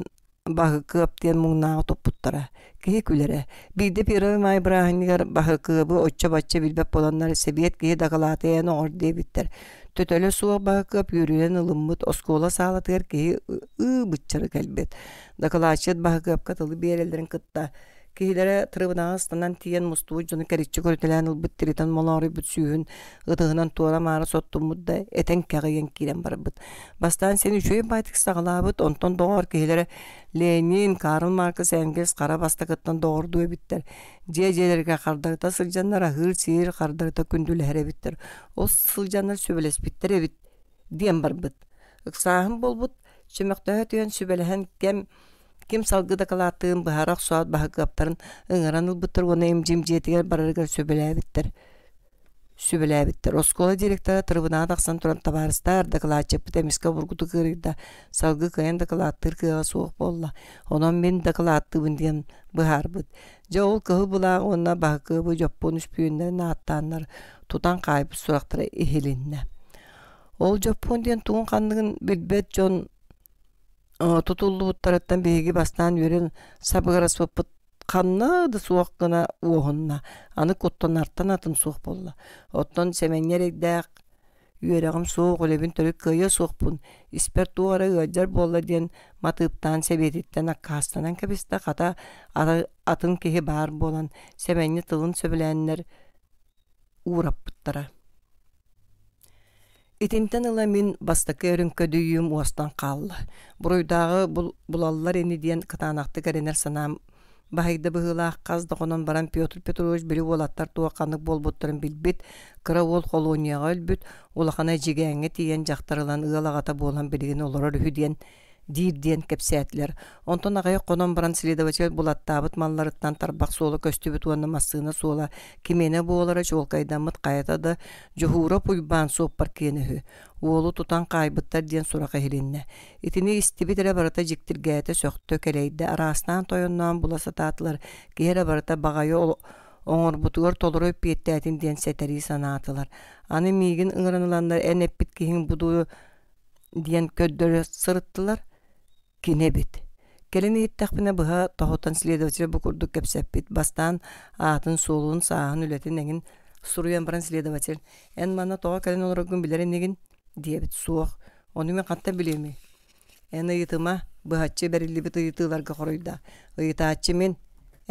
бахы кыаптен муңнаа топпуттара киһи күлэре биирдэ пирэ майбрааһыннигар бахы кыабы очча бачча билбэп боланнар сәбиет киһи дагалаатыйан оҕор диэбиттэр төтөлө суох бахы кыап юрүйэн ылыммыт оскуола саалатыгар киһи ыы быччары кэлбит дакалааччыт бахы кыапка тылы кытта киһилэрэ тырыбынаастанан тиен мустуу дьону кэриччи көрүтэлээн ылбыт тиритан молоорый бүт сүүһүн ытыһынан туора маары соттуммутда этен кэҕиен киирэн барбыт бастан сен үчөй байтык саҕалаабыт онтон доҕор киһилэрэ ленин карл маркс энгельс кара бастакыттан доҕордуу эбиттер дьэ дьиэлэргэ хардарыта сылдьаннар аһыыр сиир хардарыта күндүлэһэрэбиттер ол сылдьаннар сүбэлэспиттер эбит диэн барбыт ыксааһын болбут сүмөхтөһө түйөн сүбэлэһэн кем ким салгыда калааттыын быһарах суат баһыгаптарын ыҥаран ылбыттар уона имжим диэтигер барарыгар сөбөлээбиттер сүбеләбиттер. Оскола директора тырыбына тақсан туран табарыста дакылаачып темиска э, бургуду кырыйда салгы каян дакылааттыр кыга суох болла. Онон мен дакылааттыбын диен быхарбыт. Жа ол кыһыл була онна бахкы бу жоппун үспүйүндөрүн аттааннар тутан кайып сурактары эхилинне. Ол жоппун диен туун кандыгын билбет жон тутуллубуттараттан биһиги бастаан үрін сабыгара соппут каннады суох гына уохунна аны арттан атын суох болла оттон семеннер эйдээх үөрегім суох үлебин төрүк кыя суохпун испер туара ыаджар болла диэн матыыптаан себетиттен аккаастанан кэбистэ хата атын киһи баар болан семенни тылын сөбүлээннер уураппыттара Итинтен ыла мин бастакы өрүнкө дүйүм уастан қаллы. Буруйдагы бұл, булаллар ені дейін кытанақты кәренер санам. Бахайды бұхылақ каздыгынын баран Петр Петрович бири олаттар туақанық болботтурун билбит. білбіт, кыра өлбүт. колонияға өлбіт, олақана тиен жақтарылан ылағата болан білген олар диирдиен кепсәтләр. Онтон агай конон баран следователь булаттабыт малларыттан тарбак солы көстүбү уанны сола кимене буолара жолкайдамыт кайата да жохура пуйбан соппар кенеһү. Уолу тутан кайбыттар диен сурака хилинне. Итини истибитере барата жиктиргээте сөхтө келейде арастан тойоннан буласа татлар. кээре барата багайо оңорбутугар толорой пиеттәтин диен сетери санатылар. Аны мигин ыңырыныландар әнеп «Э, киһин буду диен көддөрө сырыттылар кинебит. Келин иттахпына быһа тохотан следователь букурдук кепсеппит бастан атын суулун сааһын үлетин эгин суруян баран следователь. Эн мана тоға келин олорогун билерин эгин диебит суох. Ону мен кантта билеми. Эн ыйытыма быһатчы берилибит ыйытыыларга хоройда. Ыйытаатчы мен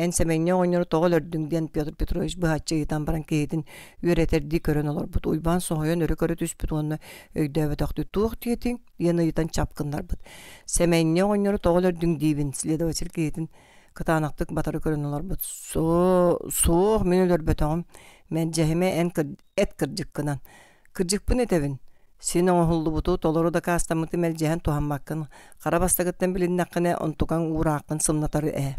Эн семенне оңнор Петр Петрович быхатчы итан баран кейдин үйретерди көрөн олар бұт уйбан соңойон өрө көрө түспүт онно өйдөбө тохту туох тиетин ена чапкындар бұт. Семенне оңнор тоғол следователь кейдин кытаанактык батары көрөн эт кырдык да кастамыты онтуган сымнатары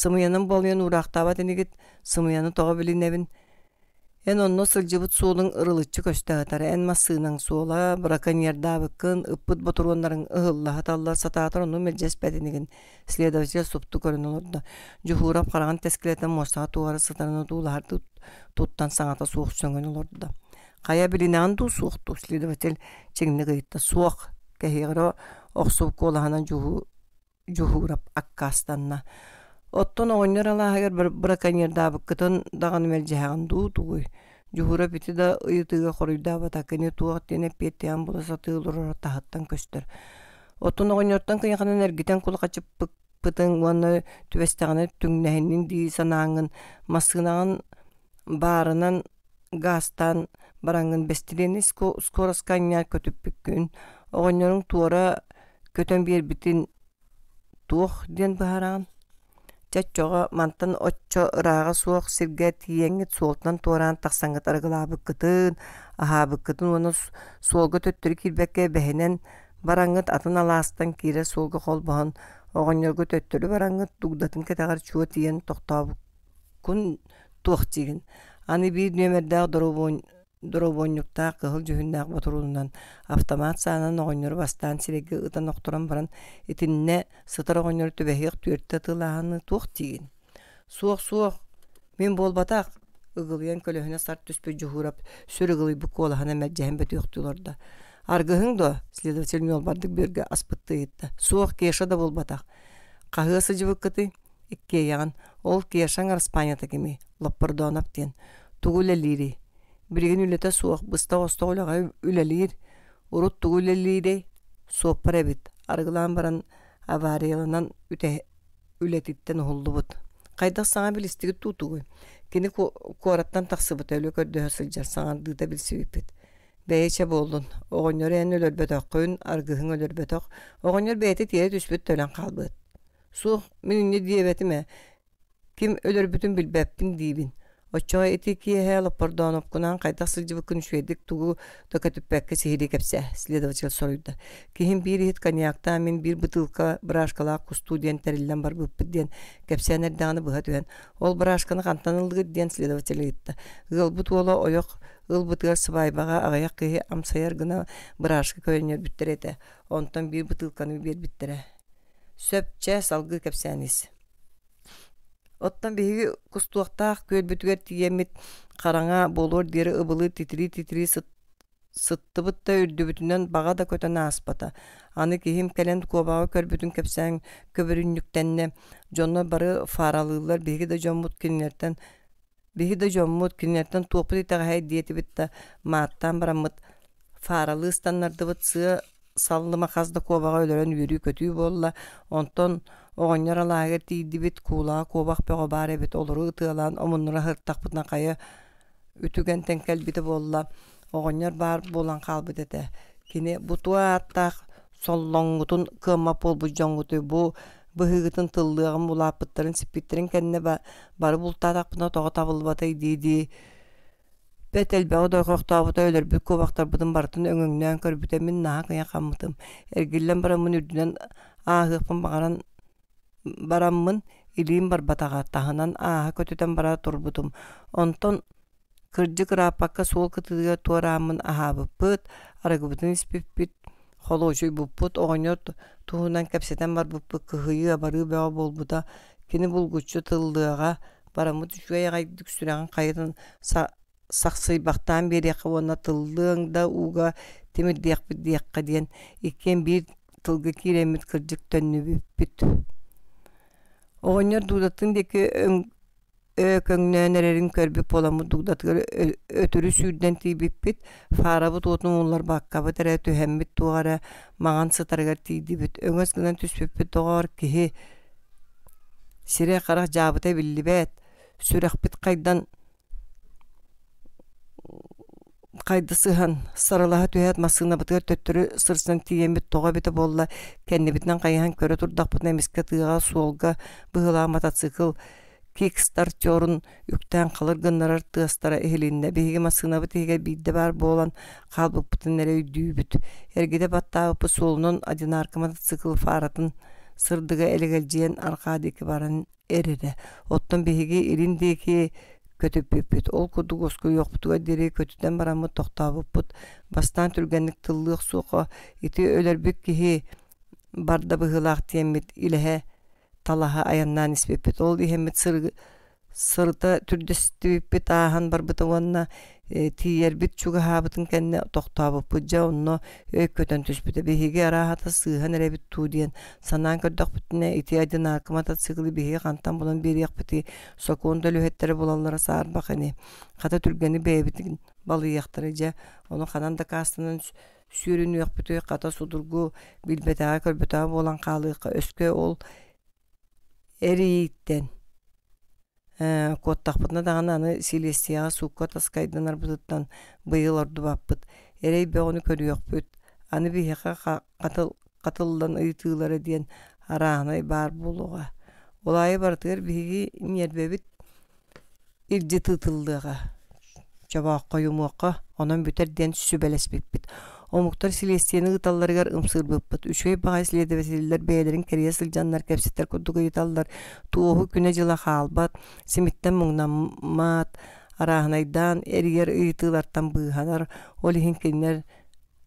сымыянын болуян урақтабат энигит сымыяны тоға билинебин эн онно сылжыбыт суолуң ырылыччы көстөгөтөр эн массыынаң суола браконьердабыккын ыппыт ботуруоннарың ыһыллаха таллар сатаатыр ону мелжеспетинигин следователь супту көрүн олордо жухурап караган тескилетен мосаа туары сытарына туулаарды туттан саңата суук сөңөн олордо кая билинаган дуу суокту следователь чиңни кыйытта суок кехиро оксубкуулахана жухурап аккастанна Оттон оңнер алаһагар браконьердаабыккытын даҕаны мэлдьэһэҕин дуу тугуй. Жуһура бити да ыйытыга хоруйдаабатаккыны туох тиэне пиэттиэҕин буласа тыылурор таһыттан көстөр. Оттон оңнертан кыйаханан эргитен кулакачыппытын уонна түбэстэҕинэ түҥнэһиннин дии санааҥын массыынаҕын баарынан гастан бараңын бестилени скоросканьяр көтүппүккүн оҕонньоруң туора көтөн биэрбитин туох диэн быһаарагын Сәт жоға мантын отчо ыраага суық сірге тиеңі солтынан туаран тақсаңғыт ырғыла бұққытын, Ахабы бұққытын оны солғы төттірі келбәкке бәхінен бараңгыт атын аластан кері солғы қол бұғын, оғанергі төттірі бараңғыт дугдатын кетегар чуы тиен тоқтау күн туық Аны бейді нөмірді дұру дуробоннюктаах кыһыл жүһүннаах батурунан автомат саанан оҕонньор бастаан сирэгэ ытан охторон баран итиннэ сытыр оҕонньор тоқ түөртэ Соқ соқ мен суох суох мен буолбатаах ыгылыйан көлөһүнэ сар түспү жуурап сүр ыгылыйбык куолаһына да следователь да следователь нолбардык бирге аспыттыйытта кеша да болбатах кахыа сыжыбыккыты ол кешаң кими лоппардонап тен тугуле лири Билигин үлете суох быста остоқ үләға үлелиир. урут тугу үләлирей, суоппар әбит. Аргылан баран авариялынан үләтиттен холды бұд. Қайдақ саңа білістігі тутуғы. Кені қуараттан тақсы бұд әлі көрді хөсілжар саңа дыда білсі өйпет. Бәйече болдын. Оғынер ән өлөр бөтөк қойын, аргыхын өлөр бөтөк. Оғынер бәйті тиері түспет төлен қалбыд. Суық, мен үнне Ким өлөр бүтін білбәппін дейбін эти ити киэһэ лоппордоонуп кунан бу күн шведик тугу бекке сири кепсе следователь соруйда. Киһин биир хит коньякта мин бир бутылка брашкалаах кусту диэн бар барбыппыт диэн кепсенер даны бу түһэн. Ол брашканы кантанылды ден следователь ыйытта. Ыылбыт уола ойох ылбытыгар сыбайбаға агаяк кыһи амсаяр гына брашка көйөнөр бүттерете. Онтон бир бутылканы бер бүттере. Сөпчэ салгы кэпсээнис оттан биһиги кустуактаах күөлбүтүгэр тиеммит караңа болор диэри ыбылы титири титири сыттыбыт да үрдүбүтүнөн бага да көтөн ааспата аны кихим келен куобаҕа көрбүтүн кэпсээҥ көбүрүннүктенне жонно бары фаралыылар биһиги да жоммут кинилэртэн биһиги да жоммут кинилэртэн туоппут итэҕэһэй диэтибит да мааттан бараммыт фааралыыстаннардыбыт сыа саллыма кобага өлөрөн үрүү көтүү болла онтон оҕонньор алаагер тиийдибит куулаа куобах бөҕө баар эбит олору ытыалаан омуннура хыртахпытына кайы үтүген болла буолла оҕонньор баар булан хаалбыт эте кини бутуа аттаах соллоҥгутун кыамма полбуждьоҥгуту бу быһыгытын тыллыагын булааппыттарын сиппиттерин кэнне бары бултаатахпына тоҕо табылбатай дииди Бәтәлбәғы да қоқтабыта өлір бұл көбақтар бұдың бартын өңіңнен көрбіте мен наға қия қамытым. Әргіллен барам мұн үрдінен ағықпын бағаран бараммын илиим бар батаға тағынан аға көтөтен бара турбутум. Онтон кырджы кырапакка суол кытыга туарамын ахабыппыт, арагыбытын испиппит, холошуй буппут, оғонет туһунан кәпсетен бар буппыт, кыхыйы абары бәға болбута, кені бұл күтчі тылдыға барамыт үшуай ағай дүксүрәген қайырын сақсыйбақтан береқі оны тыллың да уға темірдек бидекқа ден иккен бир тылгы киремит кырдык төннүбүппүт оғонер дуудатын деке өкөңнөөнерерин э, көрбүп боламы дуудатыр өтүрү сүйден тийбиппит фарабы олар баққа баккабы тере түһэммит тугара маған сытарга тийдибит өңөс гынан түспүппүт доғар киһи сире қарақ жабыта биллибэт сүрэхпит кайдан кайды сыһан саралаһа түһәт массыына бытыгар төттөрү сырсан тиемит тоға бите болла кәннебитнен кайыһан көрө турдакпытын эмиске тыыга солга быһылаа мотоцикл кикстартерун үктән кылыр гыннарар тыастара эхилинне биһиги массыынабыт иһиге биидде баар буолан хаалбыкпытын эре үйдүүбүт эргиде баттаабыппы суолунун одинарка мотоцикл фаратын сырдыга элегелжиен аркадики баран эрире оттон биһиги ирин диэки көтөпүппүт ол кудугуску уйокпутуга дири көтүтэн барамы тохтаабыппыт бастан түргенник тыллыах суоха ити өлөрбүк кихи барда быһыылаах тиэммит илэһэ талаха аяннаан испеппит ол иһэммит сыргы сырыта түрдөстүппүт аахан барбыта уонна э, тиербит чугаһаабытын кэнне тохтообуппуджа онно өйкөтөн түспүтэ биһиги араахата сыыхан эребит туу диэн санаан көрдөхпүтүнэ ити одинарка мотоциклы биһиги хантан булан бириэхпити сокуун төлөһэттере булаллара саарбах эни хата түргени бэйбитин балыйяхтара же ону ханан да кастанын сүүрүнүөхпүтү хата судургу билбетаа көрбөтаа буолан хаалыыкка өскө ол эрийиттен Э, кодтакпытна аны Силестияга суукка таскайданар бытыттан быйыл ордубаппыт. Эрей бөғіні көріөкпүт. Аны бихеха қатыл, қатылдан ыйтыылары диен арағынай бар болуға. Олайы бартыр биги нербебит ирди тытылдыға. Чабақ қойымуаққа онан бүтер ден сүбелеспеппит. Омуктар селестияны ыталларыгар ымсыр бұппыт. Үшөй бағай селеді веселілер бәйелерін кәрия сылжанлар кәпсеттер күдігі италлар. Туоху күне жыла қалбат, семеттен мұңнамат, арағынайдан, әрігер ұйтыларттан бұғанар, олихин кеннер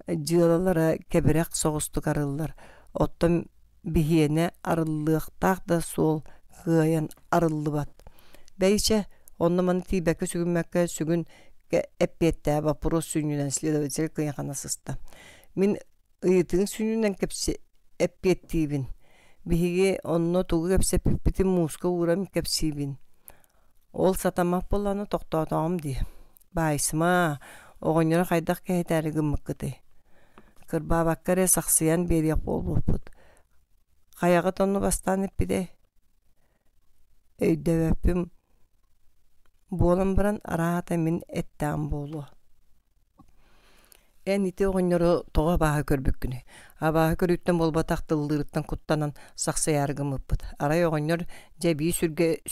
жылалара кәбірәк соғыстық арылылар. Оттым бігене арылықтақ да сол ғайын арыллыбат. бат. Бәйше, оннаманы тибәкі сүгін эппиэттэ вапурус сүүннүнэн следователь кыйхана сыста. Мин ыйтын сүүннүнэн кепсе эппиэттиибин. биге онно тугу кепсе пиппити мууска уурам кепсиибин. Ол сатамак болланы токтоотоом дии. Байсыма, оғоньора хайдах кэхэтээри гыммыккыты. Кырбаабаккаре сахсыян бериэк болбуппут. Каяғы тонну бастан эппиде. Өйдөбөппүм буолан баран араата мин эттаан буолуо эн ити оҕонньоро тоҕо абааһы көрбүккүнү абааһы көрүүттэн болбатах тыллыырыттан куттанан сахсаяргымыппыт арай оҕонньор дьэбии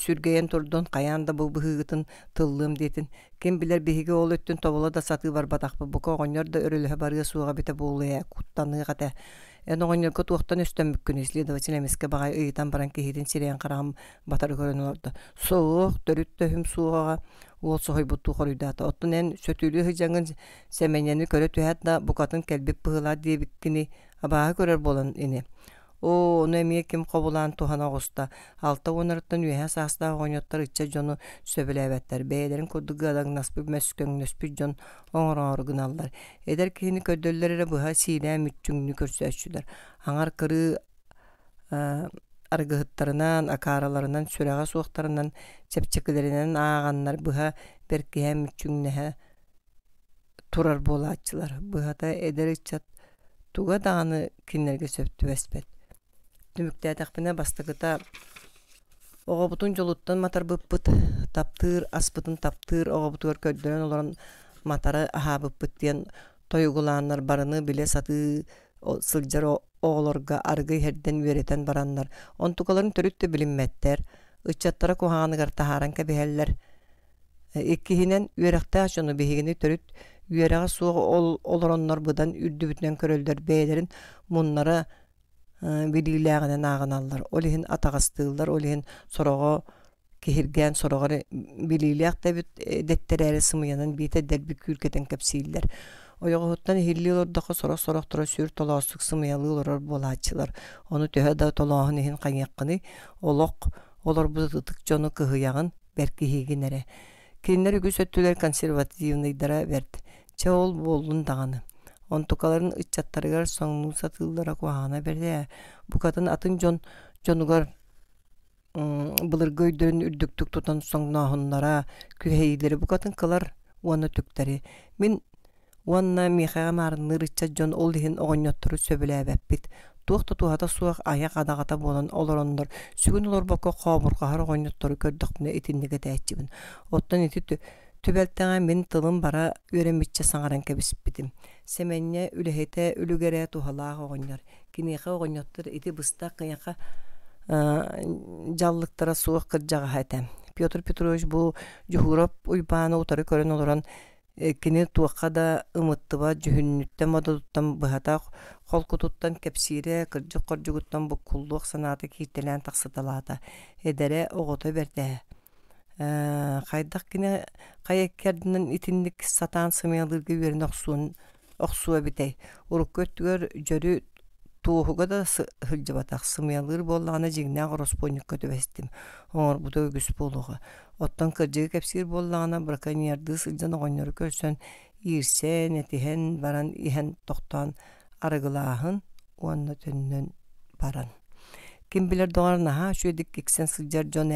сүргэйэн турдун қаянда да булбыһыытын тылым диэтин ким билэр биһиги ол өттүн тобола да сатыы барбатахпы бука оҕонньор да өрөлөһө барыа суоҕа бите буолуя да э, Эноғынерко туақтан өстөмбүккүн исследователь эмеске бағай ыйтан баран кихидин сирен қарағым батар көрөн оларды. Соох, төрүт ол сохой бутту хоруйдата. Оттон эн сөтүлүү хыжаңын сәменени көрө түһәт да букатын кәлбип пыһыла абаға көрөр ине. О, ну эмиэ ким қобулан туһан оҕуста. Алта уонарыттан үөһэ саастаах ооньоттар ыча дьону сөбүлээбэттэр. Бэйэлэрин кудуга адаң наспы мэскөң нөспү дьон оңороңор гыналлар. Эдэр киһини көрдөллэрэ быһа сиилээ мүччүңнү көрсөөччүлэр. Аңар кыры э, аргыһыттарынан, акаараларынан, сүрэҕэ суохтарынан, чепчекилеринен ааганнар быһа беркиһэ мүччүңнэһэ турар буолааччылар. Быһата эдэр ыччат туга дааны киннерге сөптүбэспэт түмүктээтакпына бастыгыта оҕобутун жолуттан матар быппыт таптыыр аспытын таптыыр оҕобутугар көрдөрөн олорун матары аһаабыппыт диэн тойгулааннар барыны биле сатыы сылжар оолорга аргы херден үөретен бараннар онтукаларын төрүттү билимметтер ыччаттара кухааныгар тахаранка биһэллер э, иккиһинен үөрэхтэ ачыны биһигини төрүт үөрэҕэ суох олороннор быдан үрдүбүтүнэн көрөлдөр бэйэлерин муннары Э, билилээҕинен ааҕыналлар олиһин атаҕастыыллар олиһин сорого кихирген сороҕор билилиэх дэбит э, дэттерээри сымыйанан биитэ дербик күүркэтэн кепсииллер оёҕоһуттан иһиллии олордохо сорох сорохторо сүүр толооссук сымыйалыы олорор буолааччылар ону төһө да толооһун иһин хаҥыаххыны олох олорбутытык дьону кыһыйаҕын бэрки хиигинэре кинилэр үгүс өттүлэр консервативныйдара берт чэ ол буоллун онтукаларын ыччаттарыгар соңну сатыллара куаана берде букатын атын жон жонугар былыргы өйдөрүн үрдүктүк тутан соңнахуннара бу букатын кылар уаны түктери мин уанна михага маарынны рычча жон ол дихин оҕонньоттору сөбүлээбэппит туохта туһата суох аяк адаҕата буолан олороннор сүгүн олорбокко хообурхахар оҕонньоттору көрдөхпүнэ итиннигэтээччибин оттон ити Түбәлттәңә мен тылым бара өремитче саңаран кебиспитим. Семенне үлехете үлүгере тухалаах оғоннар. Кинеге оғонноттыр ити быста кыяка жаллыктара суох жаға хэтэ. Петр Петрович бу Жухуроп уйбааны утары көрөн олорон кини туаққа да ымыттыба жүһүннүттен мододуттан быһата холкутуттан кепсире кыржык коржугуттан буккуллук санааты кииртелен таксыталаата эдере оғото бердеһе Э, хайдах кине каяккердинен итинник сатаан сымыялырга үерин оксуун оксуа битей уруккөттүгөр жөрү туохуга да хылжыбатах сымыялыр боллагана жигнаа короспонник көтөбестим оңор бута өгүс болуга оттон кыржыгы кепсир боллагана браконьерды сылдьан огоннору көрсөн иирсен этихен баран ихен токтоан арыгылаахын уонна баран ким билер доңар наха үшүдик иксен сылдьар жон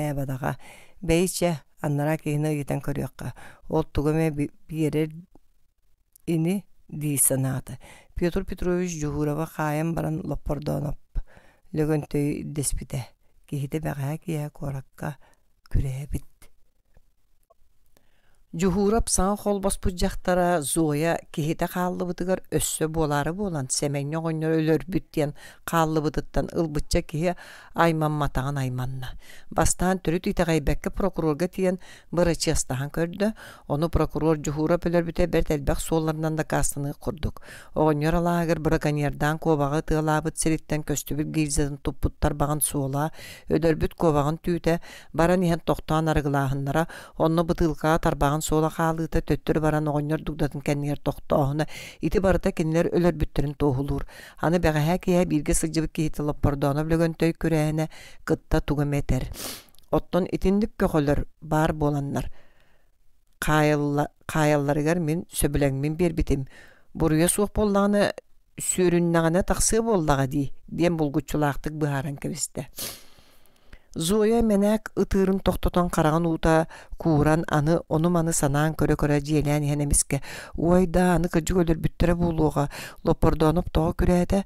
бейче аннара киһина ыйытан көрүөххэ ол түгіме бері ини дии санаата петр петрович жугурова қайым баран лоппордооноп лөгөнтөй деспите Кейді бэҕэһэ киэһэ қораққа күрэбит Жухурап саң холбос пуджақтара зоя кехеде қалылы бұдығыр өссі болары болан семенне ғойнер өлер бүттен қалылы бұдыттан ұл бұтча айманна. Бастан түрі түйтағай прокурорға тиен бұры чиастаған көрді. Оны прокурор жухурап өлер бүтте бәрт әлбәк соларынан да қасыны құрдық. Ғойнер ала ағыр бұры ғанердан қобағы тұғыла бұт сереттен көсті бір гейзедін тұппұттар баған суыла өдер бүт қобағын түйті баран ехен тоқтан арғылағынлара оны тарбаған онон суола хаалыыта төттөр баран оҕонньор дугдатын кэннигер тохтооһуна ити барыта кинилер өлөрбүттэрин туохулуур аны бэҕэһэ киэһэ бииргэ сылдьыбыт киһитэ лоппордооно бөлөгөнтөй күрээһинэ кытта тугум этер оттон итинник көхөлөр баар буоланнар каялларыгар мин сөбүлеңмин биэрбитим буруйа суох буоллаҕына сүүрүннәҕинэ тахсыы дей дии диэн булгуччулаахтык быһааран кэбистэ Зоя менәк ытырын тохтотон қараған ута кууран аны оны маны санаан көрө көрө жиелән хәнемиске. Уайда аны өлөр бүттере буулууга лопордонуп тоо күрәдә.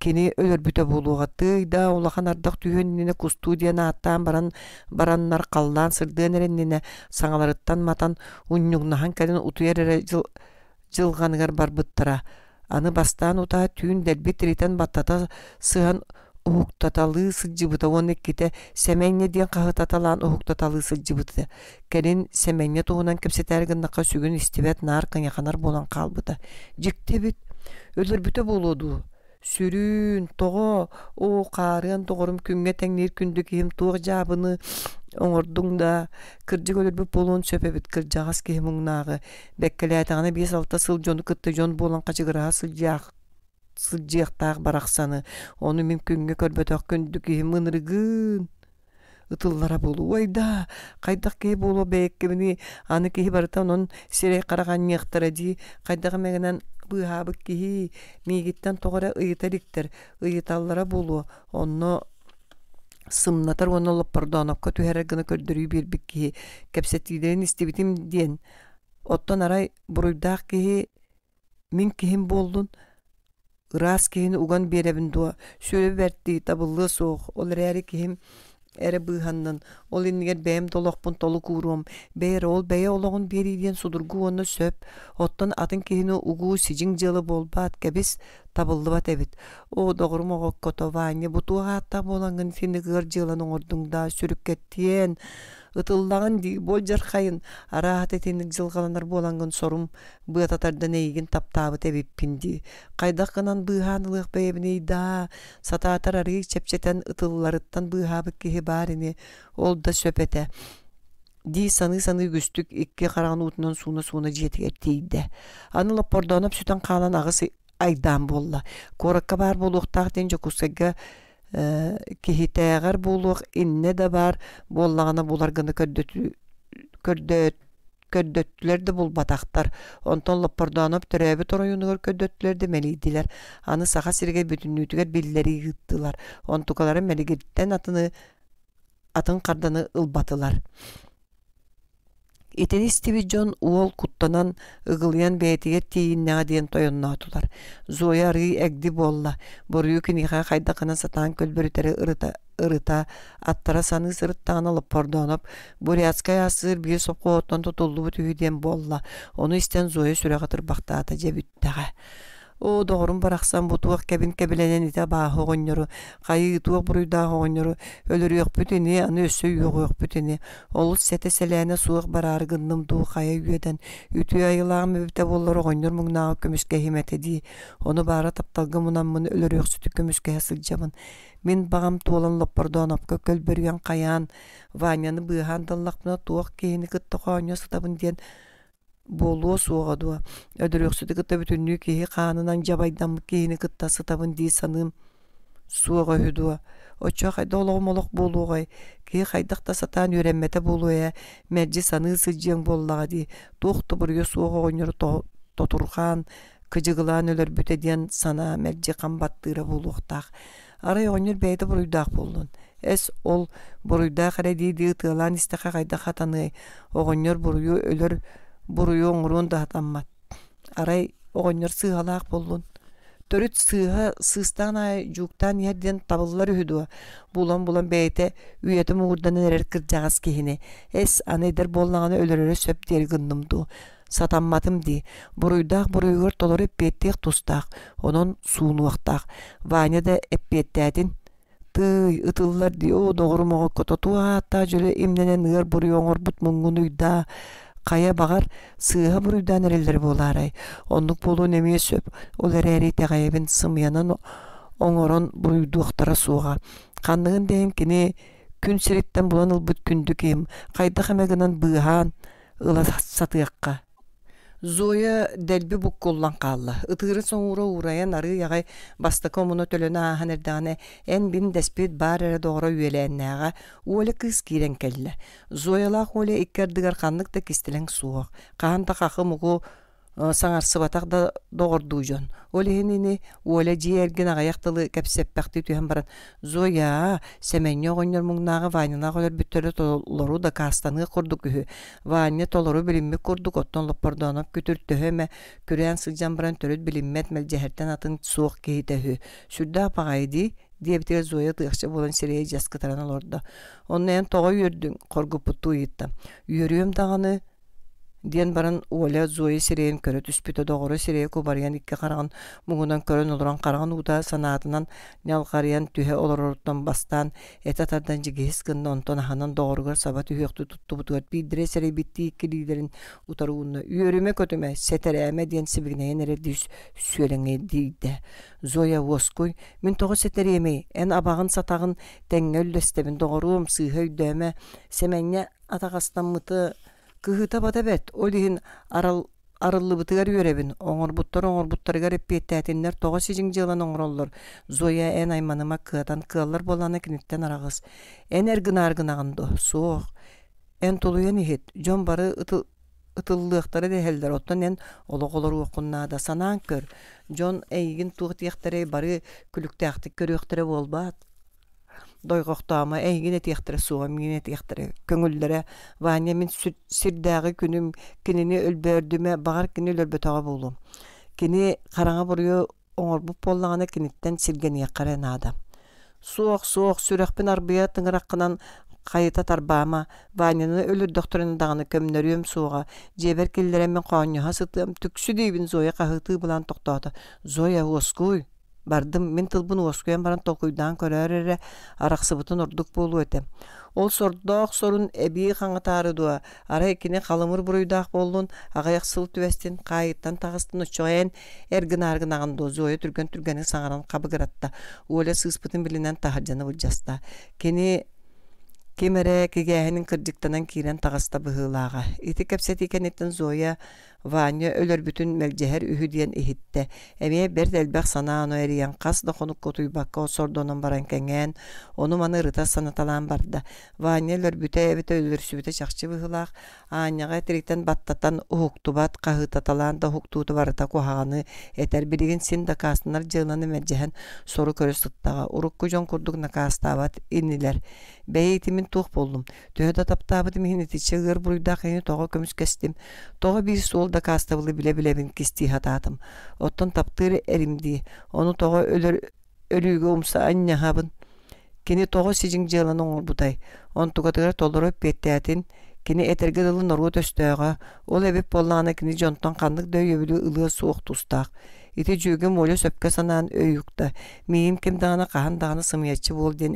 Кини өлөр бүтө булууга тыйда улахан ардак түйөннине кустудияна аттан баран бараннар каллан сырдынереннине саңаларыттан матан уннюгнахан кәден утуерере жыл жылганыгар барбыттыра. Аны бастан ута түйін дәлбет ритен баттата сыан уһук таталы сылдьыбыта уон экките сэмэнне диэн хаһытаталаан уһук таталы сылдьыбыта кэлин сэмэнне туһунан кэпсэтэргыннака сүгүн истибэт наар кыняханар буолан хаалбыта жиктебит өлөрбүтө буолуоду сүрүн тоҕо о қарын тоҕорум күҥҥэ тэҥниир күндү киһим туох жабыны оңордуң да кырдьык өлөрбүт буолуон сөпөбүт кырдьаҕас киһим уҥнааҕы бэккэлээтэҕинэ биэс алта сыл дьону кытта дьон буолан качыгыраһа сылдьаах сылдьыахтаах барахсаны ону мүмкүнгө көрбөтөх күндүк киһи мынырыгын ытыллара болу айда кайдах киһи болу бэйэккебини аны киһи барыта онон сирей караганниахтара дии кайдах эмегенен быыхаабык киһи миигиттен тоҕора ыйыта диктер ыйыталлара болу онно сымнатар уон олоппордоонопка түһэрэр гына көрдөрүү биирбит киһи кэпсэтиидерин истибитим диэн оттон арай буруйдаах киһи мин киһим болдун ырас киһин уган биэребин дуо табыллы табыллы Олар суох ол эрээри киһим эрэ быыһаннын ол иннигер бээм толохпун толу кууруом ол бэйэ олоҕун биэриидиэн судургу сөп оттон атын киһини угуу сижиң дьыылы буолбаат кэбис табыллыбат эбит о доҕорум оҕоккото ваанья бутуа ааттах буолаҥгын финыгыар дьыылан оҥордуҥда сүрүккэттиэн ытыллаган дии бол жархайын араат этиник жылгаланар буолангын сорум быататардан эйигин таптаабыт эбиппинди кайдак гынан быыхан ылыах бэйебиней даа сатаатар арыы чепчетен ытылларыттан быыхаабыт киһи баарини ол да сөпете ди саны саны күстүк икки караган уутунан сууна сууна жетигер тийде аны лаппордонуп сүтөн каалан агыс айдаан буолла куоракка баар буолуохтаах ден Э, киһитээҕэр булук инне да бар буоллаҕына буларгыны көрдөттүлэр да булбатахтар онтон лоппордоонуп төрөөбү торуйунугар көрдөттүлэр да мэлийдилэр аны саха сирге бүтүннүүтүгэр биллери ыыттылар онтукалары мэлигиттен атыны атын карданы ылбатылар Итенис Джон уол куттанан ыгылыян бээтиге тииннеға диэн тойоннаатулар. Зоя рый әгді болла. Борую кініға қайдақынан сатаан көлбөрүтери ырыта ырыта аттара саны сырыттан алып пордонып бурятская асыр бир сопко оттон үйден болла ону истен зоя сүрәгатыр бактаата жебүттага о доғорун барақсан бутуақ кәбін кәбіленен ите баа хоғоннеру қайы туақ бұруйда хоғоннеру өлір өқпүтіне аны өсө үйоқ өқпүтіне олут сәте сәләне суық барар гынным ду қайы үйеден үтү айылағым өбіте боллар оғоннер мұңнағы көмішке химеті ди оны бары тапталғы мұнан мұны өлір өқсүті көмішке жамын мен бағам туолан лоппордон бөрген көлбөргөн каяан ваняны быыхан данлахмына туох кейини кытта хооньо сытабын диэн болуо дуа өдөрүөхсүтү кытта бүтүннүү киһи хаанынан жабайдан киһини кытта сытабын дии саныым суоға хүдуа. Очо хайда олоғымолоқ болуғай, кей қайдақта сатан үйрәммәті болуя, мәджі саны жең боллаға ди, тоқты бүрге суоға ойныр тотурхан, кыжығылан өлір бүтеден сана мәджі қамбаттыра Арай ойныр бәйді бұруйдақ болун Әс ол бұруйдақ әрәдейді ұтылан істіға қайда қатаны, оғыныр бұруйы өлір буруй оңурун да атаммат арай оғоннор сыыхалаах боллун төрүт сыыха сыстан ай жууктан иэрден табыллар үһүдуа булан булан бэйте үйэти муурдан эрер кырдьаҕас киһине эс анайдер боллаҕына өлөрөрө сөп диэр сатамматым ди буруйдаах буруйгор толор эппиэттиэх тустаах онон суунуахтаах ваня да эппиэттээтин тыый ытыллар ди о доҕурумоҕо кототуа ааттаа жөлө имненен ыар буруйоңор бут уйдаа Қая бағар сыыһы буруйдан болар боларай. Оннук болу немие сөп, Олар эрери тәғайыбын сымыянан оңорон буруйдуақтара суға. Қандығын дейін кіне күн сереттен бұлан ылбыт ем, қайда әмегінен бұған сатыяққа. Зоя дэлби бук коллан қалы. Ытыры соңура ураян ары яғай баста ән төлөне дәспет эн бин деспит барыра доғра үйеләннәға өлі кыз керен келлі. Зоялақ уолы иккердігар қанлық да кистілен суық. Қаан ақы мұғу Э, саңарсыбатах да доғордуу жон ол эһинини уола жиэрген аҕайах тылы кэпсэппэхти түһэн баран зоя сэмэннье оҕонньор муҥнааҕы ванянах өлөрбүттөрө толору да каастаныы курдук үһү ваанне толору билиммик курдук оттон лоппордоонок күтүртөһө мэ күрээн сылдьан баран төрөт билиммэт мэлдьэһэртэн атын суох киһитэһү сүрдээх баҕайдии диэбитигэр зоя тыахча болан сирэйэ дьаскытаран олордо оннаян тоҕо үөрдүң коргуппуттуу ыйытта үөрүөм даганы диэн баран Оля Зоя сирэйин көрө түспүтө догору сирээ кубарыйан икки караган муңунан көрөн олуран караган уда санаатынан нялгарыйан түһэ олорорутан бастаан эта тардан жигиһис гынна онтон аһанан доҕоругар саба түһүөхтү туттубутугар биирдире сэрейбитти икки лидерин утаруунна үөрүмө көтүмэ сетерээме диэн сибигинэйен эрэ дүүс сүөлэҥэ диийдэ зоя воскуй мин тоҕо сетерээмей эн абагын сатагын тэҥҥө өллөстебин доҕоруум сыыһа үйдөөмө атагастан мыты кыһыта бата бэт ол иһин арал арыллыбытыгар үөребин оңорбуттар оңорбуттар гарып пиэттээтиннер тоҕо сижиң дьылан оңороллор зоя эн айманыма кыатан кыаллар боланы киниттен араҕас эн эргына аргынаҕындо суох эн тулуйан иһит дьон бары ытыллыахтары дэһэллэр оттон эн ологолор уоккуннаада санаан көр дьон эйигин туохтиэхтерей бары күлүктээхтик көрүөхтере буолбаат дойгохтаама эйгин этиэхтере суомигин этиэхтере көңүллере ваня мен сүрдәги күнүм кинини өлбөрдүмө багар кини өлбөтөгө булдум кини караңа буруу оңорбуп боллагана киниттен сиргенияккара наада суок суок сүрэхпин арбыя тыңыраккынан кайыта тарбаама ваняны өлүр докторуна даганы көмнөрүөм сууга жебер мен кооньоха сытыам түксү зоя кахыты былан токтоото зоя оскуй бардым мен тылбын оскуен баран толкуйдаан көрөр арақсы арахсыбытын ордук болу эте ол сордоох сорун эбии хаңатаары дуа ара экине халымыр буруйдаах агаяк сыл түбестин кайыттан тагыстын очоен эргин аргын агандозу ое түргөн түргени саңаран кабыгыратта уоле сыыспытын билинен тахаржаны булжаста кини кемере кигээһинин кырдьыктанан киирен тагаста быһыылааға ити кепсет икенеттен зоя Ваня өлөр бүтін үһү үһүдиэн иһиттэ. Эмиэ бер элбэх санааны эрийэн кас да хонукку туйбакка осордонон баран кэҥээн, ону маны ырыта санаталаан барда. Ваня өлөр бүтэ эбитэ өлөрсүбүтэ чакчы быһылаах, ааняга тириктен баттатан уһуктубат кахытаталаан да хуктууту барыта куһааны этер билигин син да каастанар жыыланы мэлдьэһэн сору көрөстыттага урукку жон курдук накаастаабат иннилер. Бэйитимин тух болдум. Төһө да таптаабытым хинитичи ыр буруйдаах эни көмүс кестим. Тоҕо онда кастабылы биле-билебин кисти хатаатым. Оттон таптыры эримди. Ону тоға өлер өрүүгө умса Кини тоғы сижин жылан оңор бутай. Он тугатыгар толору петтеатин. Кини этерге дылы норгу төстөөгө. Ол эбип боллааны кини жонтон кандык дөйөбүлү ылы суох тустак. Ити жүгім моле сөпке санаан өйікті. Мейім кім дағына қаған дағына бол ден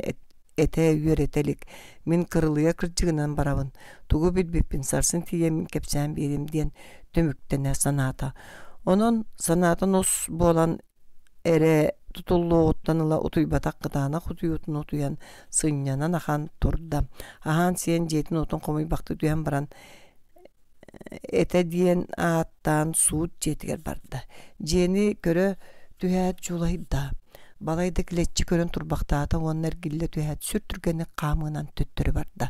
эте үйөретелик мин кырылыя кырдьыгынан барабын тугу билбиппин сарсын тие мин кепсään саната. Оның төмүктене санаата онон санаатын ус буолан эре тутуллуоттан ыла утуйбатак кытаана хутуйутун утуян сыннянан ахан турда ахан жетін жеэтин қомай бақты туян баран эте аттан ааттаан суут жетигер барда жени көрө түһээт жолайды балайды килетчи көрөн турбактаата ата гилле түһәт сүр қамынан төттөрү барды.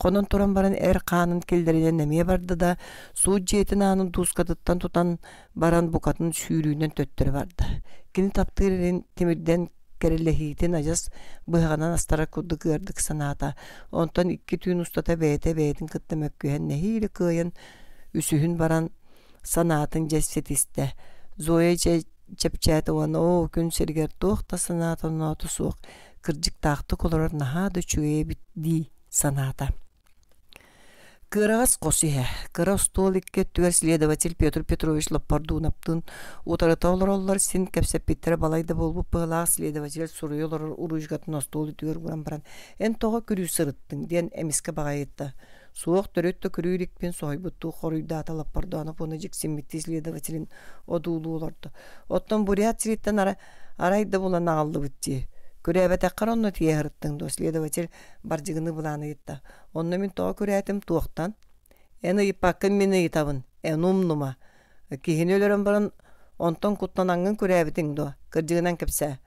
Қонын туран баран әр қанын келдерине неме барды да суу жеетин анын тускатыттан тутан баран букатын сүйрүүнөн төттөрү барда кини таптырын темирден керелехитин ажас быһаганан астара кудыгырдык санаата онтон икки түйүн устата бээте бээтин кыттымөккүһен нехиили кыйын үсүһүн баран санаатын жессетисте зоя чепчәті уано күн сергер тоқта санатыно тусуох кырдьык таахты колорор наха битди саната Кырас косыһа, кыра столикке түгер следователь Петр Петрович Лаппардунаптын отары сен син кәпсәппиттер балайды болбу пылаах следователь суруйолор уруйжгатын остолы түгер гуран баран. Эн тоға күрүү сырыттың, ден эмиске бағайытты суох төрөттө күрүүрикпин сойбуттуу хоруйдааталап бордоонуп уну жиксиммитти следователин одуулуулорду оттон бурят сириттен ара арайда булан ааллыбытти күрээбэтэккар онно тиэхырыттың до следователь баржыгыны булаанытта онно мин тоо күрээтим туохтан эны ипаккын мини итабын эн умнума кихини өлөрөн баран онтон куттан аңын до кепсе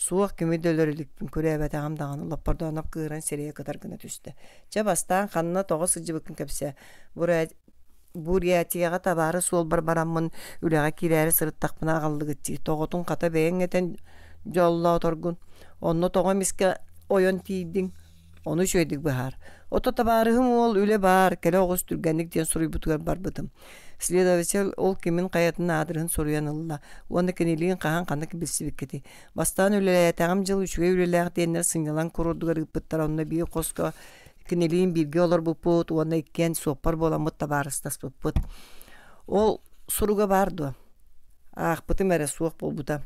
суох күмүдөлөрүлүкпүн күрээбэтагам даганы лаппардонап кыыран серее кытаргына түстү жабастаан ханна тоҕо сылжыбыккын кэпсе бурятияга табары суол барбараммын үлэҕэ кирээри сырыттахпына агаллыгытти тоҕотун ката бэйэҥ этен жоллоо торгун онно того миске ойон тиийдиң ону сөйдик быһаар ото табаарыһым ол үлэ баар келе оҕус түргэнник диэн суруйбутугар барбытым следователь ол кимен каятына адырын соруян ылла уаны кинилигин кахан канык билсибиккити бастаан үлелаятагам жыл үчүгө үлелаах диэннер сыңалан курудугар ыппыттар онно бии коско кинилигин бирге олор буппут уонна иккен суоппар боламыт табаарыстас буппут ол суруга барды аахпытым эре суох болбута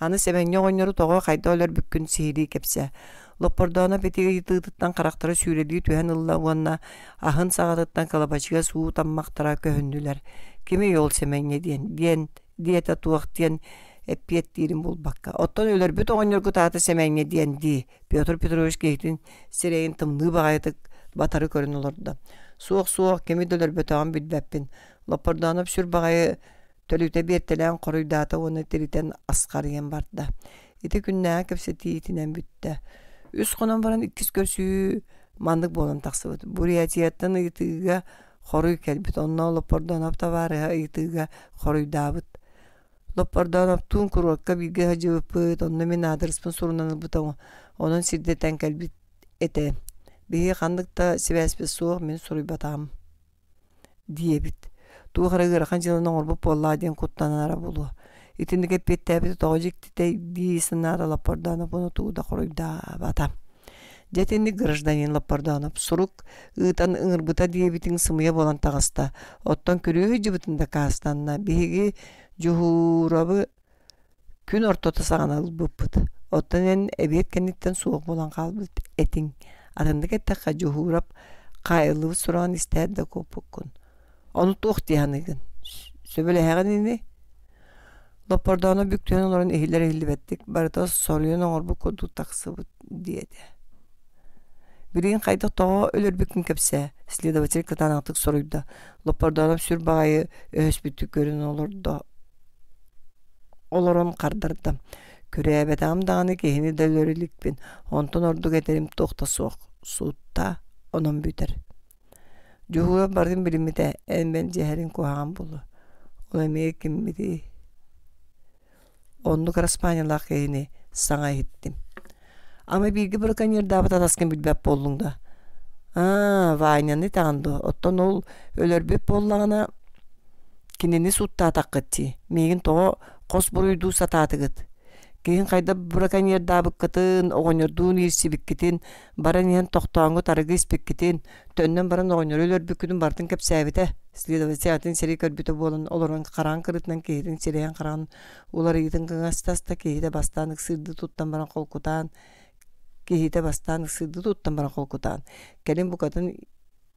аны себенге оңнору того хайда олор бүккүн сиири кепсе лоппордоона бетиги ытыытыттан характара сүүрэлии түһэн ылла уонна ахын саҕатыттан калабачыга суу таммахтара көһүннүлэр кими йол семенне диэн диэн диэта туох диэн эппиеттиирин булбакка оттон үлөрбүт оҕонньоргу таата семенне диэн дии петр петрович кехтин сирейин тымныы баҕайытык батары көрүн олордо суох суох кими дөлөрбөтөҕөн билбэппин лоппордоонуп сүр баҕайы төлүтэ биэртэлээн хоруйдаата уону тиритэн асқарыйан барда ити күннээҕэ кэпсэтиитинэн бүттэ үс қонан баран иккис көсүү мандык болон таксыбыт бурятияттан ыйтыыга хоруй келбит онно лопордонов табарыга ыйтыыга хоруйдаабыт лопордонов туун курокка билге хажыбыппыт онна мен адырыспын сурунаныбыт онон тән келбит эте биһиги хандыкта сибээспит суох мен батам суруйбатаам диэбит туухарагырахан жылынан орбуп боллаа деген куттанара булуо итиннеге петтебит тогожик титей диисынара лаппарданапуну тууда хоруйдаабата жетинник гражданин лаппарданап сурук ыытан ыңырбыта диэбитиң сымыйа болан тагаста оттон күрүөхү жыбытында каастанна биһиги жуһуурабы күн ортота сагана ылбыппыт оттон эн эбиет кенниттен суох болан калбыт этиң атындык эттакка жуһуурап кайылыбыт сураан истээт да куппуккун ону туох тианыгын Лопордоно бүктөн олорун эхилер эхилбеттик, барытас солюн оңорбу куду таксыбыт диэди. Бирин кайдык тоо өлөрбүккүн кепсе, следователь кытанактык соруйда. Лопордоно сүр багайы өспүтү көрүн олордо. Олорун кардырды. Күрәбет амдаганы кехини да лөрүлүкпин. Онтон орду кетерим тохта суок. Суутта онон бүтер. Жуһуга бардым билимите, эмбен жеһерин булу. Ол эмиэ онну караспанялаах кэһини саңа еттім. ама білгі бииргэ браконьер даабыт атаскан билбэп боллуңда а вайнаны таңды. оттан ол өлөрбүп боллагана атақ кетті. дии тоғы қос хос сататы кетті киһин хайда браконьер даабыккытын оҕоньордуун иирсибиккитин баран иһэн тохтооҥҥо тарыгы испиккитин төннөн баран оҕоньор өлөрбүккүнүн бартын кэпсээбитэ следователь атын сири көрбүтө буолан олорон караан кырытынан киһитин қараң олар уларыйытын кыҥастаста кейде бастаан ыксыырды туттан баран холкутаан кейде бастаан ыксыырды туттан баран холкутаан келин букатын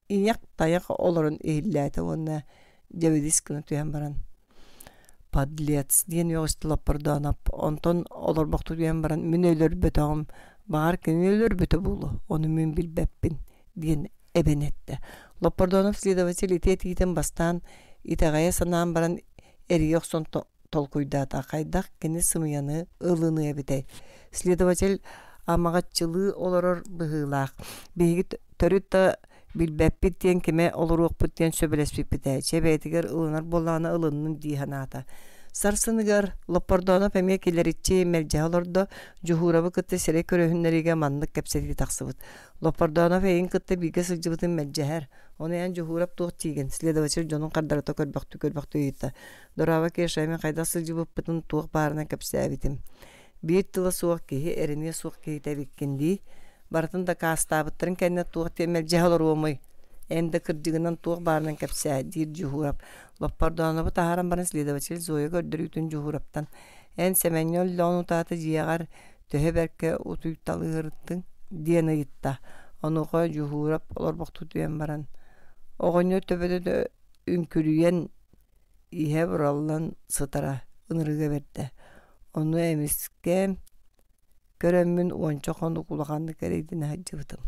иняк таяк олорон иһиллээте уонна дебедис кына туян баран подлец диэн үгүстүлөп бордонап онтон олорбохту диэн баран мин өлөрбөтөм баар кини өлөрбөтө булу ону мен билбеппин диэн эбенетте лопордонов следователь ите тиитин бастаан итагая санаан баран эриёксон толкуйдаата кайдак кини сымыяны ылыны эбитей следователь амагатчылыы олорор быһыылаах бигит билбеппит диэн кеме олоруохпут диэн сөбелеспиппите чебеэтигер ылынар боллаана ылыннын дииханаата сарсыныгар лоппордооно пемие килериччи мелжа олордо жухурабы кытта сере көрөһүннериге маннык кепсетики тахсыбыт лоппордооно фейин кытта биге сылжыбытын мелжэһэр ону ян жухурап туох тиген следователь дьонун кардарыта көрбөктү көрбөктү ыйытта дорава кешаами кайда сылжыбыппытын туох баарына кепсээбитим биир тыла суох киһи эрене суох киһи тэбиккиндии бартын да кастабыттарын кәнне туғы темел жағылар омай. Әнді кірдігінен туғы барынан кәпсә, дейір жүхурап. Лаппар дуанабы тахарам барын следователь зоя көрдір үтін жүхураптан. Ән сәмәнел лону таты жияғар төһе бәрке утуйтталы ғырыттың дені итта. Онуға жүхурап олар бұқты түйен баран. Оғыне төбеді де үнкүрүйен ihe бұраллан сытара ынырыға берді. Оны әміске көрөммүн уончохону кулаганны керейдин хаджыбытым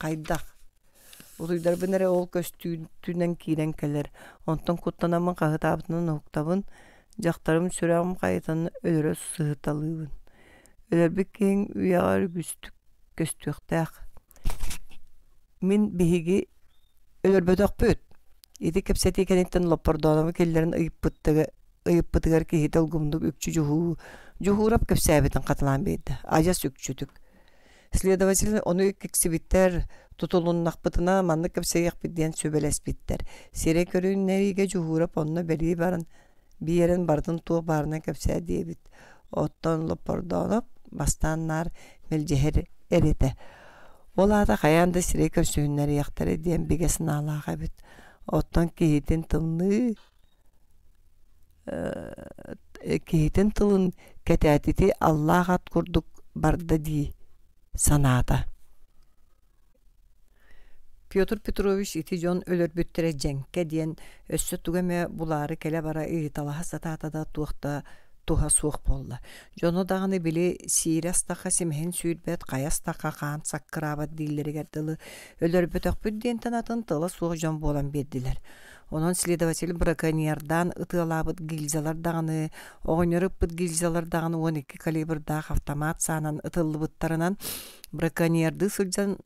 кайдах утуйдар бинере ол көстүүнен киирен келер онтон куттанамын кагытаабытынан уктабын жактарым сүрам кайытан өлөрө сыһыталыыбын өлөрбүк киң уяар күстүк көстүөхтээх мин биһиги өлөрбөтөхпүт ити кепсети кенеттен лоппордооному келлерин ыйыппыттыгар киһител гумдук үпчү жуһуу Juhurap köpsäbitin katılan beydi. Ajas ökçüdük. Следовательно, оны кексибиттер тутулуннакбытына манны кепсеякбит диэн сөбелеспиттер. Сере көрүүннериге жуһурап онно бери барын биерен бардын туох баарына кепсе диэбит. Оттон лопордонуп бастаннар мелжехер эрите. Олада ата хаянда сире көрсүүннери яктары диэн биге сынаалаага бит. Оттон кихитин тылны кихитин тылын кэтээти аллаахат курдук барды ди санаата Петр Петрович ити жон бүттере жэнкке диэн өссө түгіме булаары келе бара ыйыталаха сатаатада туохта туха суқ болла. Жону дагыны били сиирастаха симһен сүйүрбэт каястаха хаан саккыраабат дииллеригер дылы бүт диен танатын тылы суох жон болан бердилер онон следователь браконьердан ытылабыт гильзалар дағыны, э, оғонерыппыт гильзалар дағыны 12 эки калибрдаах автомат санан ытыллыбыттарынан браконьерды судьян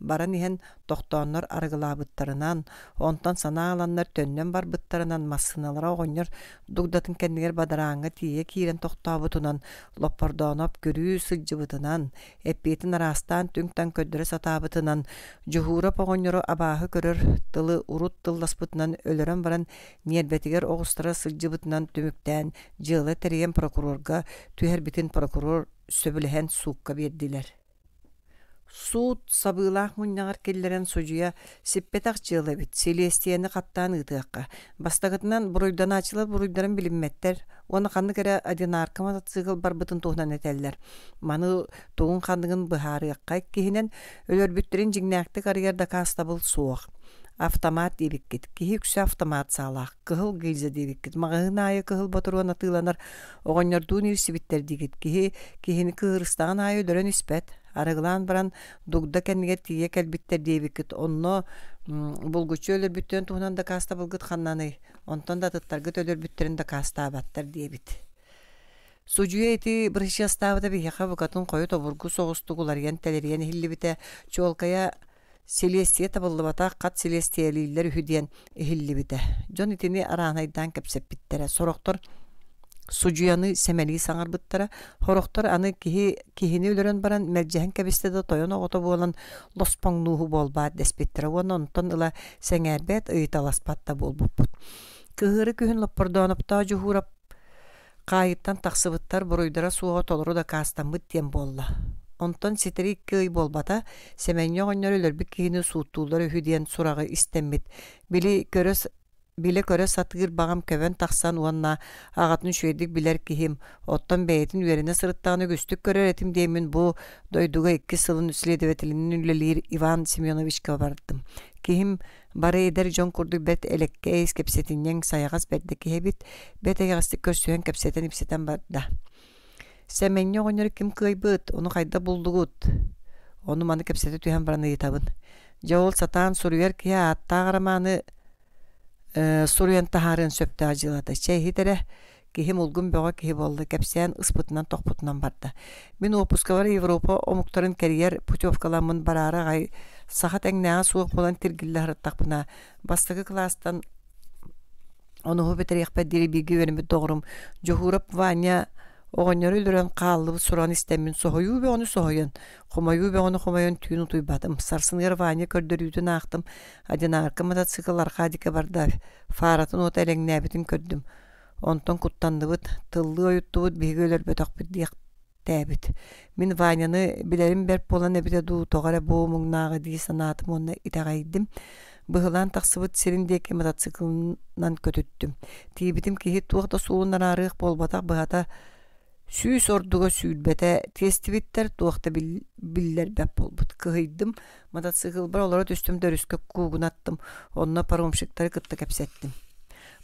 баран иһэн тохтооннор аргылаабыттарынан онтон санааланнар аланнар төннөн барбыттарынан массыналара огоннор дугдатын кэннигер бадарааҥҥа тиийэ киирэн тохтообутунан лоппордооноп көрүү сылдьыбытынан эппиитин араастаан түңтан көддөрө сатаабытынан жуһууроп огоннору абаахы көрөр тылы урут тылласпытынан өлөрөн баран ниэрбетигер огустара сылдьыбытынан түмүктään жыылы тэриэн прокурорга түһэрбитин прокурор сөбүлэһэн суукка биэрдилэр Суут сабыылаах мунньаҕар киллэрэн сужуя сиппетах жылыбыт, селестияны каттаан ытыахха. Бастагытынан буруйданаачылар буруйдарын билимметтер, оны ханны кэрэ одинаркамата цыгыл барбытын бар этеллер Маны тугун ханныгын быхаарыакка киһинен өлөрбүттэрин жигнээхтик арыйарда кастабыл суох автомат дебиккит киһи күсү автомат саалаах кыһыл гильза дебиккит магаһын аайы кыһыл батыруана тыыланар оҕонньордуун ирсибиттер дигит киһи киһини кыырыстаан аайы дөрөн испэт арыгылан баран дугда кэнниге тие кэлбиттер диэбиккит онно булгучу өлөрбүттөн туунан да кааста былгыт ханнаны онтон да тыттаргыт өлөрбүттерин да каастаабаттар диэбит Суджуя ити брыща ставыда бихеха вукатын қойы тобургу соғыстығыларген тәлерген хиллибіте чуолкая селестия табыллыбата қат селестиялилер үхіден хиллибіте. Джон итини арағынайдан кәпсеппиттере. сороктор сужуяны сәмәли саңарбыттара хорохтар аны киһи киһини үлөрөн баран мэлжэһин кэбистеде тойон оҕото буолан лоспоңнууху буолбаат деспиттера уон онтон ыла сәңәрбәт ыйталаспатта буолбуппут кыһыры күһүн лоппордоонуптаа жуһурап кайыттан тахсыбыттар буруйдара суоҕа толору да каастанбыт диэн буолла онтон ситери кыый болбата семенье би өлөрбүт киһини сууттуулар өһү диэн сурагы истенбит били көрөс Биле көрө сатыгыр багам көбен таксан уанна агатын шүйдік билер кихим. Оттон бээтин үерине сырыттағыны күстүк көрер етім бу бұ дойдуға екі сылын үследеветілінің үлелер Иван Семеновичке бардым. Кихим бары эдер жон күрдік бет әлекке әйіз кепсетінен саяғас бәтді кехебіт, бәт әйағасты көрсуен кепсетен ипсетен барда. семенне оңыр ким кыйбыт, ону кайда булдугут Оны маны кепсеті баран ыйытабын етабын. Жауыл сатан сүрүер кия атта Э, суруян тахарын сөптө ажилата чейхитере кихим улгун бөға кихи болды кәпсән ыспытынан тоқпытынан барды мен опускалар европа омуктарын карьер путевкаламын барары гай сахат әңнәға суық болан тергілі хараттақпына бастығы класстан онуһу бетеряхпа дирибиги верми доғрум жохурап ваня оғоннер үлірен қаллы суран истеммин соһойу бе оны соһойын хомаю бе оны хомайын түйін туйбатым сарсын ирване көрдөрүйтүн актым одинарка мотоцикл аркадика барда фаратын ота элеңнәбитин көрдүм онтон куттандыбыт тыллы оюттубут биһиги өлөрбөтөхбүт диэк тәбит мин ваняны билерим берп полан эбите дуу тогара буу муңнаагы дии санаатым онна итагайдым быһылан тахсыбыт сириндеки мотоциклынан көтүттүм тиибитим киһи туохта суулунараарыых болбатах быһата сүйіс ордуға сүйірбәті тестивиттер туақта биллер бәп болбыт. Кыйдым, мотоцикл бар, олара түстім дөріскөп куугун аттым, онна паромшықтары кытты кәпсеттім.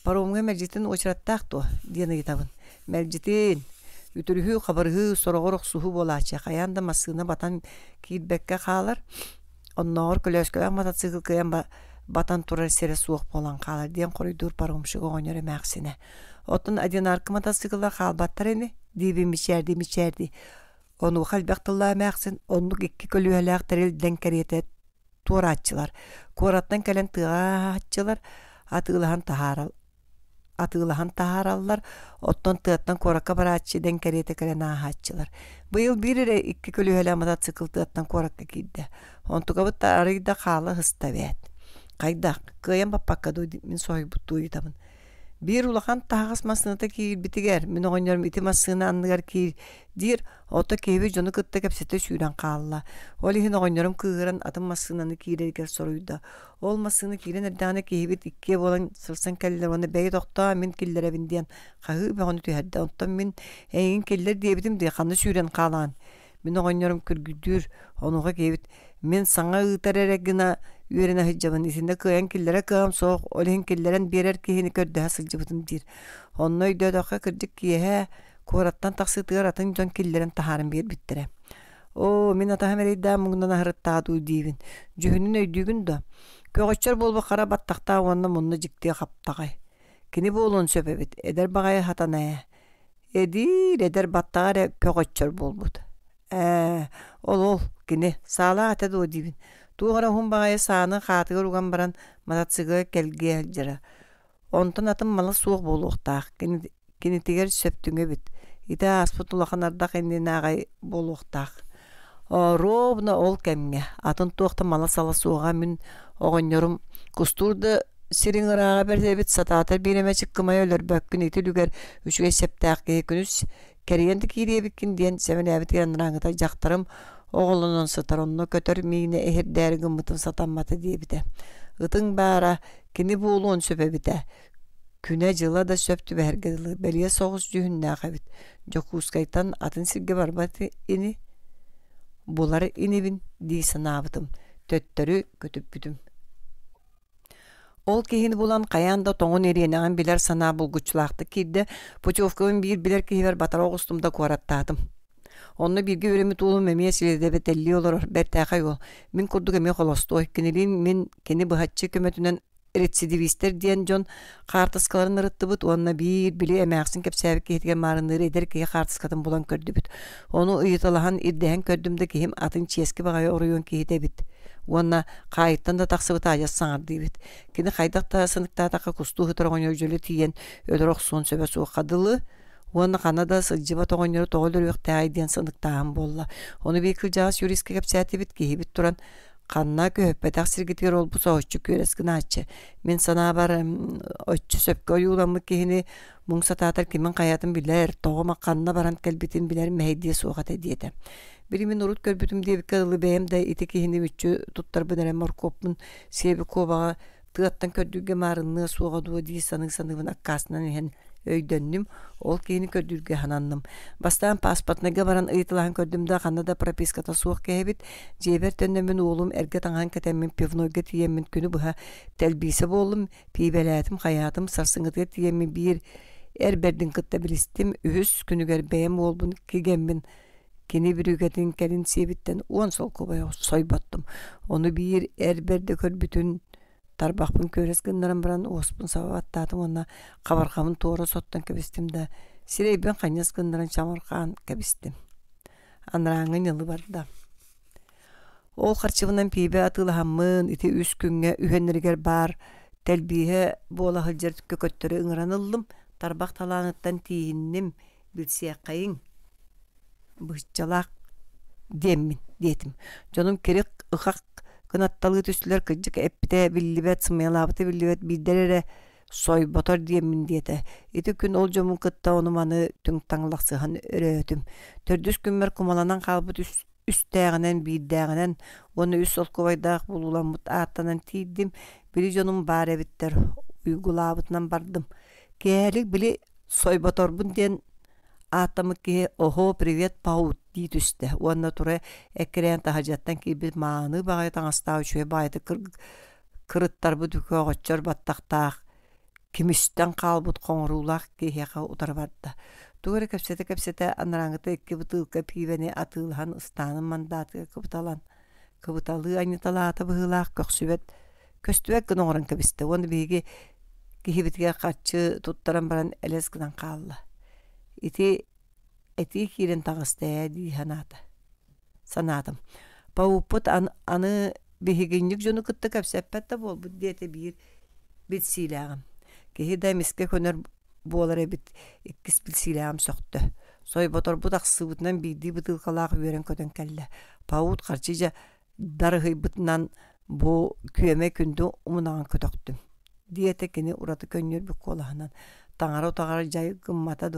Паромға мәлжетін очраттақ ту, дені етабын. Мәлжетін, үтүрүхү хабарыхы сорогорох суху болача, қаянда массына батан киитбекке хаалар, онноор көлөскөлөк мотоцикл кыян батан турар сере суох болан ден диэн коруйдуур паромшуга оңер эмээксине. Отун одинаркы мотоциклдар хаалбаттар эми, дивим ичердим ичерди. Ону халбақтылла мәқсін, онлық икки көлі әләғ тәрелден кәрет туратчылар. Кораттан кәлен тыгатчылар, атылаһан тахарал. Атылаһан тахараллар, оттон тыаттан коракка баратчы ден кәрете кәлен ахатчылар. Быйыл бир ире икки көлі әлә мотоцикл тыаттан коракка кидде. Онтуга бутта арыйда халы хыста бәт. Кайдак, кыям баппакка дуй мин сой буттуй тамын. Бир улахан тағас да кейір бітігер, мен оғынерім иті масына анныгар кейір, дир, ота кейбі жоны кытта кепсете сүйрен қалла. Ол ехін оғынерім кығыран атым масынаны кейірергер соруйда. Ол масыны кейірен әрдәне кейбіт икке болан сырсан кәлілер, оны мен келлер әбінден, қағы бәғаны түйәрді, онтан мен әйін келлер дейбітім де қаны сүйрен қалан. Мен оғынерім күргүдір, онуға кейбіт, мен саңа ұйтар үйрен ахыджабын исинде кыян киллере кыам соох олин киллерен берер киһини көрдөһө сылдьыбытын диир онной дөөдөхө кырдьык киэһэ куораттан атын киллерен таһарын биир биттере о мин атахамерей даа муңнан ахырыттаатуу диибин жүһүнүн өйдүүгүн да көҕөччөр болбо хара баттакта уонна мунну кини буолун сөпөбүт эдер багая хатанае эдир эдер баттагаар көҕөччөр болбут ол ол кини Туғыра хүн бағайы сааны қатығы руған баран матацығы келге әлдері. Онтан атын малы суық болуқтақ, кенетегер сөптіңе біт. Ита ұлақын ардақ нагай ағай болуықтақ. Ровно ол кәмге. Атын туықты мала сала суыға мен оғынерім кустурды сирин ыраага бердебит сататы биреме чыккымай өлөр бөккүн ити лүгер үчүгө септаак кие күнүс кериенди оғолунун сытаронно көтөр миине эһирдээригин мытын сатамматы диэбитэ ытың баара кини буулуон сөпөбитэ күнэ жыла да сөптү бэһэргедылы бэлие соҕус жүһүннээхэбит жокуускайтан атын сирге барбат ини булар инибин дии санаабытым төттөрү көтүппүтүм Ол киһин булан каянда тоңун эриэнэҕин билэр санаа булгуччулаахтык киирдэ путевкабын биир билэр киһибэр батара оҕустумда куараттаатым онно бирге үрөмүт уулум эмиэ силердебет элли олор ол мин курдук эмиэ холостой кинилин мин кини быхатчы көмөтүнөн рецидивистер диен жон картыскаларын ырыттыбыт уонна биир били эмээхсин кепсээбик кетген маарынныры эдер киһи картыскатын булан көрдүбүт ону ыйыталахан ирдэһэн көрдүм да киһим атын чиэски баҕайы оруйун киһитебит уонна кайыттан да тахсыбыт аяс кини хайдах та сыныктаатака кустуу хытороҕоньор жөлө тиийэн қадылы, оны ханада сылжыба тоҕонньору тоҕолор үөхтээҕи диэн сыныктааһын болла ону биэкил жаҕас юриска кэпсээтибит киһибит туран ханна көһөппэтэх сиргитигэр олбу соһоччу күөрэскин ааччы мен санаабар оччу сөпкө оюуламмыт киһини муҥ сататар кимин хаятын билэр тоҕома ханна баран кэлбитин билэр мэһэйдие суохата диэтэ Биримин урут көрбүтүм диэбикке ылыбэйэм да ити киһини үччү туттарбын эрем оркоппун сиэби куобаҕа тыаттан көрдүүгэ маарынныа суоҕа дуо дии саныг саныбын аккаасынан иһэн өйдөннүм ол кини көрдүргө хананным бастаан паспортныга баран ыйтылахан көрдүм да ханна да прописката суох кэһибит жэбер төннөмүн уулум эрге таңан кетеммин пивнойге тиеммин күнү буха тэлбисе буолум пибелээтим хаятым сарсыңытыга тиеммин биир эр бердин кытта билистим үһүс күнүгер бээм буолбун кигеммин кини бүрүгэтин кэлин сиэбиттен уон солкубай сойботтум ону биир эр берде көрбүтүн тарбақпын көрескен нырымбыран оспын сабаттатым онна қабарқамын торы соттан көбістім да сирейбен қайнескен нырын шамырқан кебестим анраңын елі барда ол харчыбынан пейбе атылахаммын ите үш күнге үһеннергер бар тәлбиһе буола хылжер көттірі ыңыран ыллым тарбақ таланыттан білсе қайын бұшчалақ демін дедім жоным керек ұқақ кынатталы түстүлөр кыжык эппите биллибет сымыялаабыты биллибет билдерере сой ботор дие миндиете ити күн олжомун кытта онуманы түң таңлак сыхан өрөөтүм төрдүс күмөр кумаланан калбыт үстэгенен бийдэгенен ону үс олкубайдаак булууламбыт аттанан тийдим били жонум баар эбиттер уйгулаабытынан бардым кээлик били сой боторбун диен аатамыкке охо привет пау дии түсті. Онна туры әккерен тахажаттан кейбі мааны бағай таңастау үшуе байды кырыттар бұд үкі оғытчар баттақтақ, кимистен қалбұт қоңырулақ кейхеға ұтарбарды. Туғыры кепсете кепсете анараңғыты екі бутылка пивени атылған ыстанын мандаты кыбыталан. Кыбыталы айныталаты бұғылақ көксүбет. Көстүвәк күн оңырын кәбісті. Оны бейге кейхебетге қатшы тұттаран баран әлес күнан қалылы. Ити эти кирен тағыстая дии ханата. Санатым. Пауппут аны бихигинник жону кытты капсаппатта болбут дете бир бит силягым. Кехи да миске көнөр болары бит иккис бит силягым соқты. Сой ботор бутак сыбытынан биди бытылкалаак үйрен көтөн кэлле. Паут карчыжа дарыгый бытынан бу күйеме күндү умунаган көтөктүм. Диете кини ураты көннөр бу колаһынан. Таңара утагара жай гыммата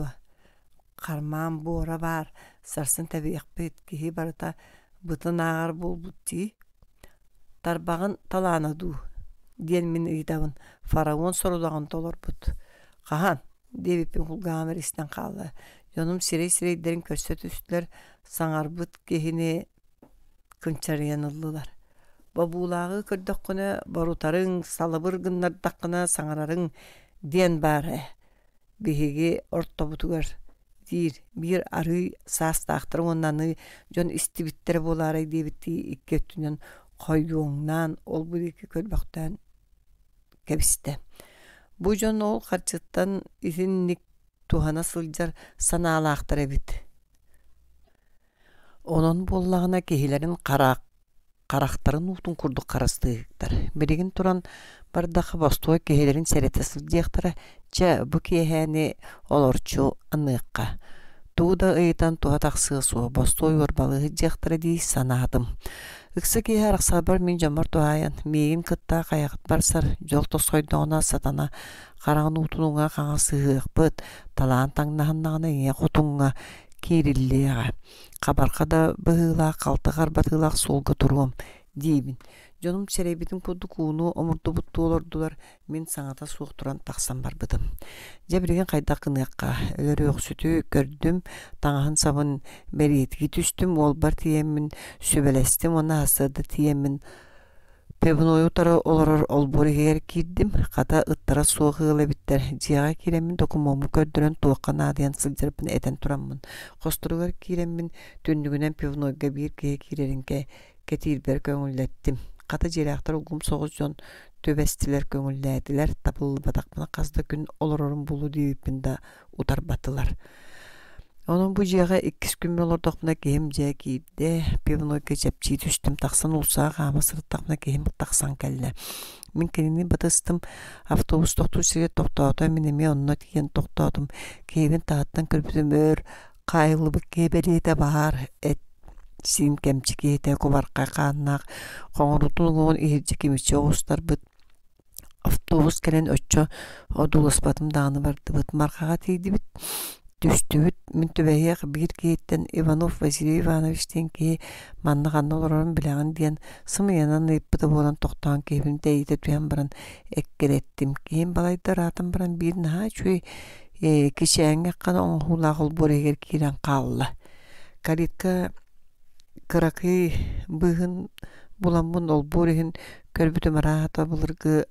қарман бора бар сарсын тәбиқпет кеге барата бұтын ағар бол бұтти тарбағын талана ден мен ыйдабын фараон сорудаған толар бұт қаһан деп епен құлгаам ресінен қалды жоным сирей сирейдерін көрсөт үстілер саңар бұт кехине кынчарыянылылар бабулағы көрдөк күні барутарың салыбыр гыннардаккына саңарарың ден бары э. бехеге орттобутугар Бір бир ары састахтыр оннаны жон истибиттер болары дебити иккетүнөн койгуңнан ол бүлеки көлбөктөн кебисте бу жон ол харчыттан исинник тухана сылжар санаалаактар эбит онон боллагына кихилерин караак карахтарын утун курдук карастыыктар тұран туран бардахы востой киһилерин сэрэтэ ча бу оларчу олорчу аныыкка тууда ыйытан тухатахсыы суо бостой уорбалыыһы диэхтара дии санадым. ыкса киэһэ мен мин жомор тухаян қытта кытта каяхытбар сар жол сатана хараҕын қаңасығы ұқпыт, талаған талаан нағына кериллеға қабарқа да қалтығар батылақ солғы сулга дейбін. Жоным дьонум көрді курдук ұмырды бұтты олардылар, мен тұран тақсам бар Жәбірген қайда қайда қынаққа кыныакка сүті көрдім, таңағын сабын түстім, ол бар тиемін сөбелестім оны асырды тиемін Певной олар ол олбуригер кейдім, қата ыттара суығы ғылабиттер. Жияға керемін докумому көрдірін туаққан адиян сылдырбын әтен тұраммын. Қостырығыр керемін түндігінен певнойға бір кеге керерінке бір көңілдеттім. Қата жерақтар ұғым соғыз жон төбәстілер көңілдәділер, табылы батақпына қазды күн олорорын болу дейіппін да батылар. Оның бу jaga 2 кейім bolar tapnak hem jaki de pivno keçepçi тақсан taksan olsa тақсан кәлі. Мен автобус токтусуга токтоодо мен эми онно тиген токтоодум. Кээбин тааттан көрбүтүм өр кайылыбык баар эт син кемчикете кубарка автобус келен өччө одуласпатым дааны марқаға маркага тийдибит түстүбүт мин түбэһиэх бир киһиттэн Иванов Василий Ивановичтен ки маннаханна олорорун билэҕин болан сымыйанан ыйыппыта буолан тохтоон киһибин тэйите эккереттим баран балайды ратын балайдараатан баран биир наһаа үчүй кичээҥҥэххана оҥохуулаах олбуор эгер киирэн хаалла калитка кыракый быһын буламмын олбуор иһин көрбүтүмараата былыргы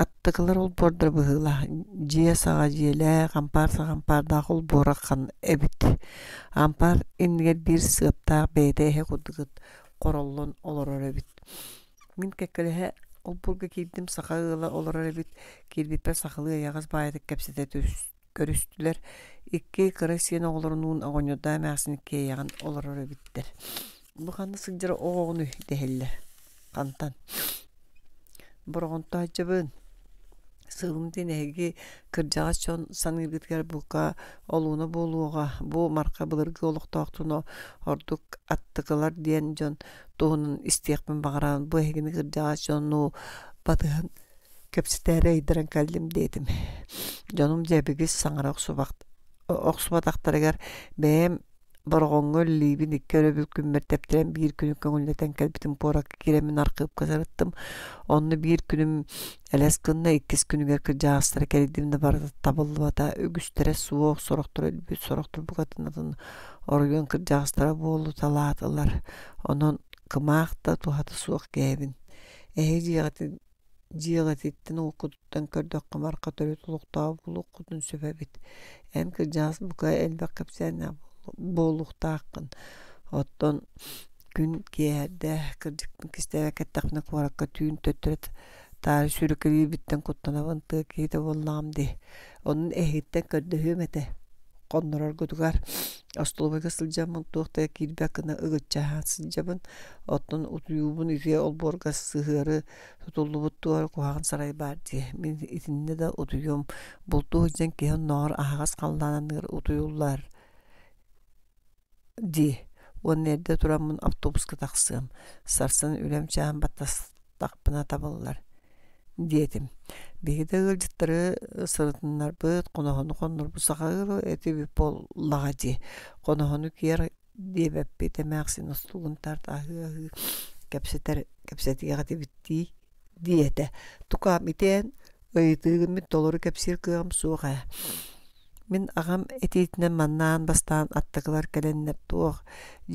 аттыкылар ол бордыр быһыла жия саға жиелә қампар сағампарда ол бораққан эбит ампар ингер бир сыптаа бээдэхе кудыгыт короллон олорор эбит мин кеккелеһе ол бурга кирдим саха ыла олорор эбит кирбиппер сахылы аяғыз баайдык кепсете көрүстүлөр икки кыры сен оголорунун мәсін мээсиникке яған олорор эбиттер буханы сыгдыр оогуну дехеллер кантан борогонту ажыбын сылымден әге кыржагас чон саныбыткар булка олуна болууга бу марка былыргы олуктоктуно ордук аттыгылар диэн жон туунун истиякпин багаран бу эгини кыржагас жону батыган кепситэре идирен калдим дейтим жонум жебигис саңара оксубак оксубатактарыгар бээм Борғонго либин иккер өбүл күммер тәптірен бір күнү көңілдетен кәлбітім порак керемін арқып қазараттым Онны бір күнім әләс кынна иккес күнігер кір жағастыра кәледімді барды табылды бата үгістере суық сорақтыр өлбі сорақтыр бұғатынатын орген кір жағастыра болу талатылар. Онын кымақта тухаты суық кәйбін. Әйі жиғаты жиғатиттен оқытуттан көрдік қымар қатары тұлықтағы бұл оқытын сөбәбет. Әм кір бұқа әлбәк кәпсәне бұл. Болуқтақын оттон күн кеһэрдэ кырдьыктын кистээкэттахпына түүн төттөрөт таары сүрүкэбиибиттен куттанабын тыакиите боллаам ди онун эһиттен көрдөһүөмэтэ коннороргутугар остолбойга сылдьамын туохта кирбякына ыгытчахан сылдьабын оттон утуюбун итие олборга сыһыары тутуллубуттуор сарай мин итинне да утуюм бултуу жен ноор ди он нерде турамын автобуска таксыым сарсын үлем чаан баттастакпына табыллар диэтим бигиде ылжыттары э, сырытыннар быт конохону коннорбу сахагыры эти биполлага ди конохону киер диэбэппит эмээхсин остулун тарт ахыахы кепсетер кепсетигатибитти диэте тукаам митен ыйытыыгынмит толору кепсир Мен ағам әтетінен маннан бастан аттығылар кәленнеп туох.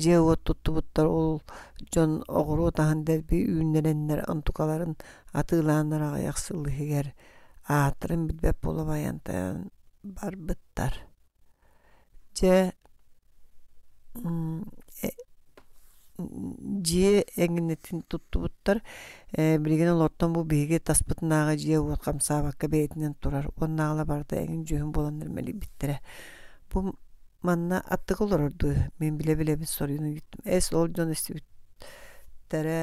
Же от туттубуттар ол жон оғыру таһан дәрби үйіннереннер антукаларын атыланыраға яқсылы хегер. Аатырын билбеп болабаянтан барбыттар. Же э, жие эңинетин туттубуттар э, билигин олортон бу биһиги таспытынаага жие уот камсаабакка бэйэтинен турар оннаала барда эңин жөһүн болон эрмелибиттере бу манна аттык олорорду мен биле билебин соруюну үттүм эс ол жон эстибиттере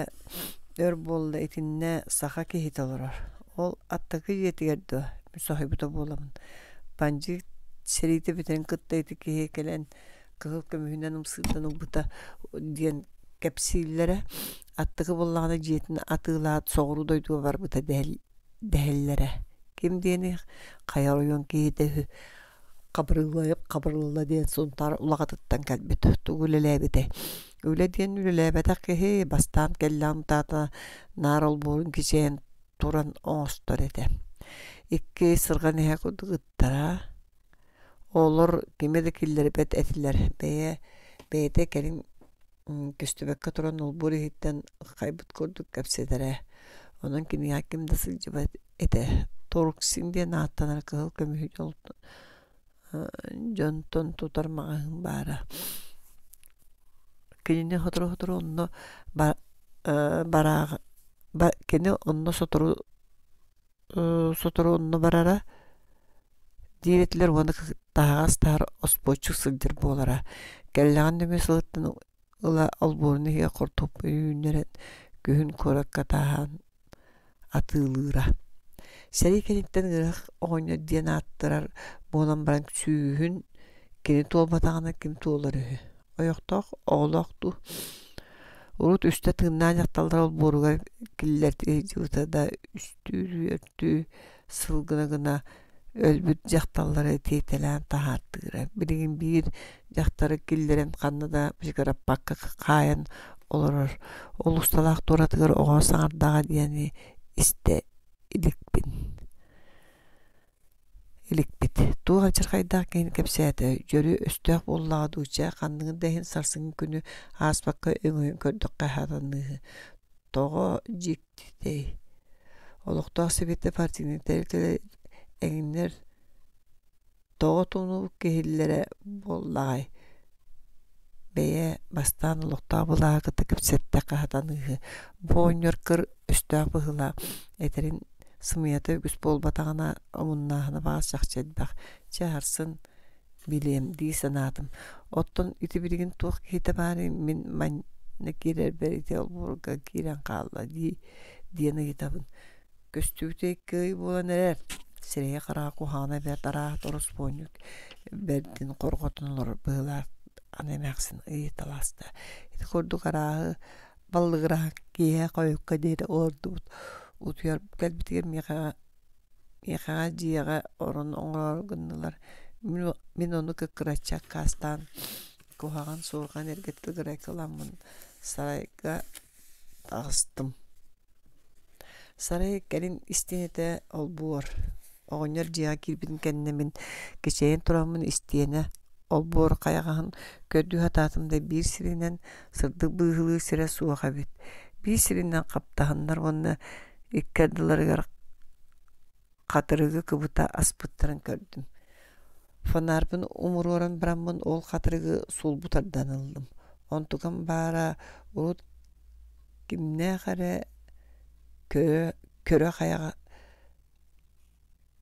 өр болда итинне саха кихит олорор ол аттыгы иетигердо сохибута буоламын банжи серийте битен кытта ити кихи келен кыһыл көмүһүнэн умсыытан убута диэн кәпсиләре аттығы боллағына жетіні атыылаат соғыру дойдуы бар бұта дәһелләре ким дени каяр ойон кейдеһү кабырылайып кабырылла диэн сунтар улагатыттан кэлбит тугулелебите үле диэн үлелебетак кеһи бастаан келлаан таата naar олбуурун кичээн туран оҥостор эте икки сырган эһэ кудыгыттара олор кимеде киллербет этилер бэйэ бэйэтэ келин көстүбөккө туран олбур иһиттен хайбыт көрдүк кепседере онон кини хаким да сылжыбат эте торуксин жол жонтон тутар бара. баара кинини хотору онно онно э, онно барара диэбитилер уону тахагас оспочук ыла олборныһыа хортоп үйүннэрэн көһүн куораккатааһан атыылыыра сэрии кэнниттэн ыраах оҕонньор диэн ааттарар буолан баран сүүһүн кини туолбатаҕына ким туолар үһү ойохтоох оҕолоохту урут үстэ тыыннаан яхталлар олборугар киллэртиутада үстүүрүөртүү сылгына гына өлбүт жакталлары тетелен тахаттыгыра. Билигин бир жактары киллерен канна да бишгарап бакка қайын олорор. Ол усталак туратыгыр оған істе дияни исте иликпин. Иликпит. Туга чыркайдак кейин кепсәте, жөрү өстөк боллага дуча кандыгын дехин сарсын күнү аспакка өңөйүн көрдөк кахатаны. Того жиктей. Олуқтақ себетті партийный тәрелкелі эҥнэр тоҕо тунул киһиллэрэ буоллаҕай бастан бастаан олохтаа булаагыта кэпсэтtä хаһатан ыыһы кыр өстөөх быһыла этерин сымыйата үгүс буолбатаҕына омуннааһына баас чахчэдбэх чыаарсын билиэм дии санаатым оттон ити туох баары мин манна сирее кара кухана бер дара торус понюк бердин корготунлор была аны мәхсин ый таласта ит кара баллыгра кие койукка дери орду утуяр кел битигер мияга мияга жияга орун оңорор гыннылар мен ону кыкырача кастан кухаган суурган эргетти грекаламын сарайга агыстым сарай кэлин оғынер жиға кирбин мен кешейін тұрамын истиене ол бор қаяғаһын көдү хатаатымда бир сиринен сырды быыһылыы сире суаха бит бир сиринен қаптағындар, оны кыбыта аспыттарын көрдім фонарбын орын бірамын ол катырыгы сулбутардан ылдым онтуган баара урут кимне көрө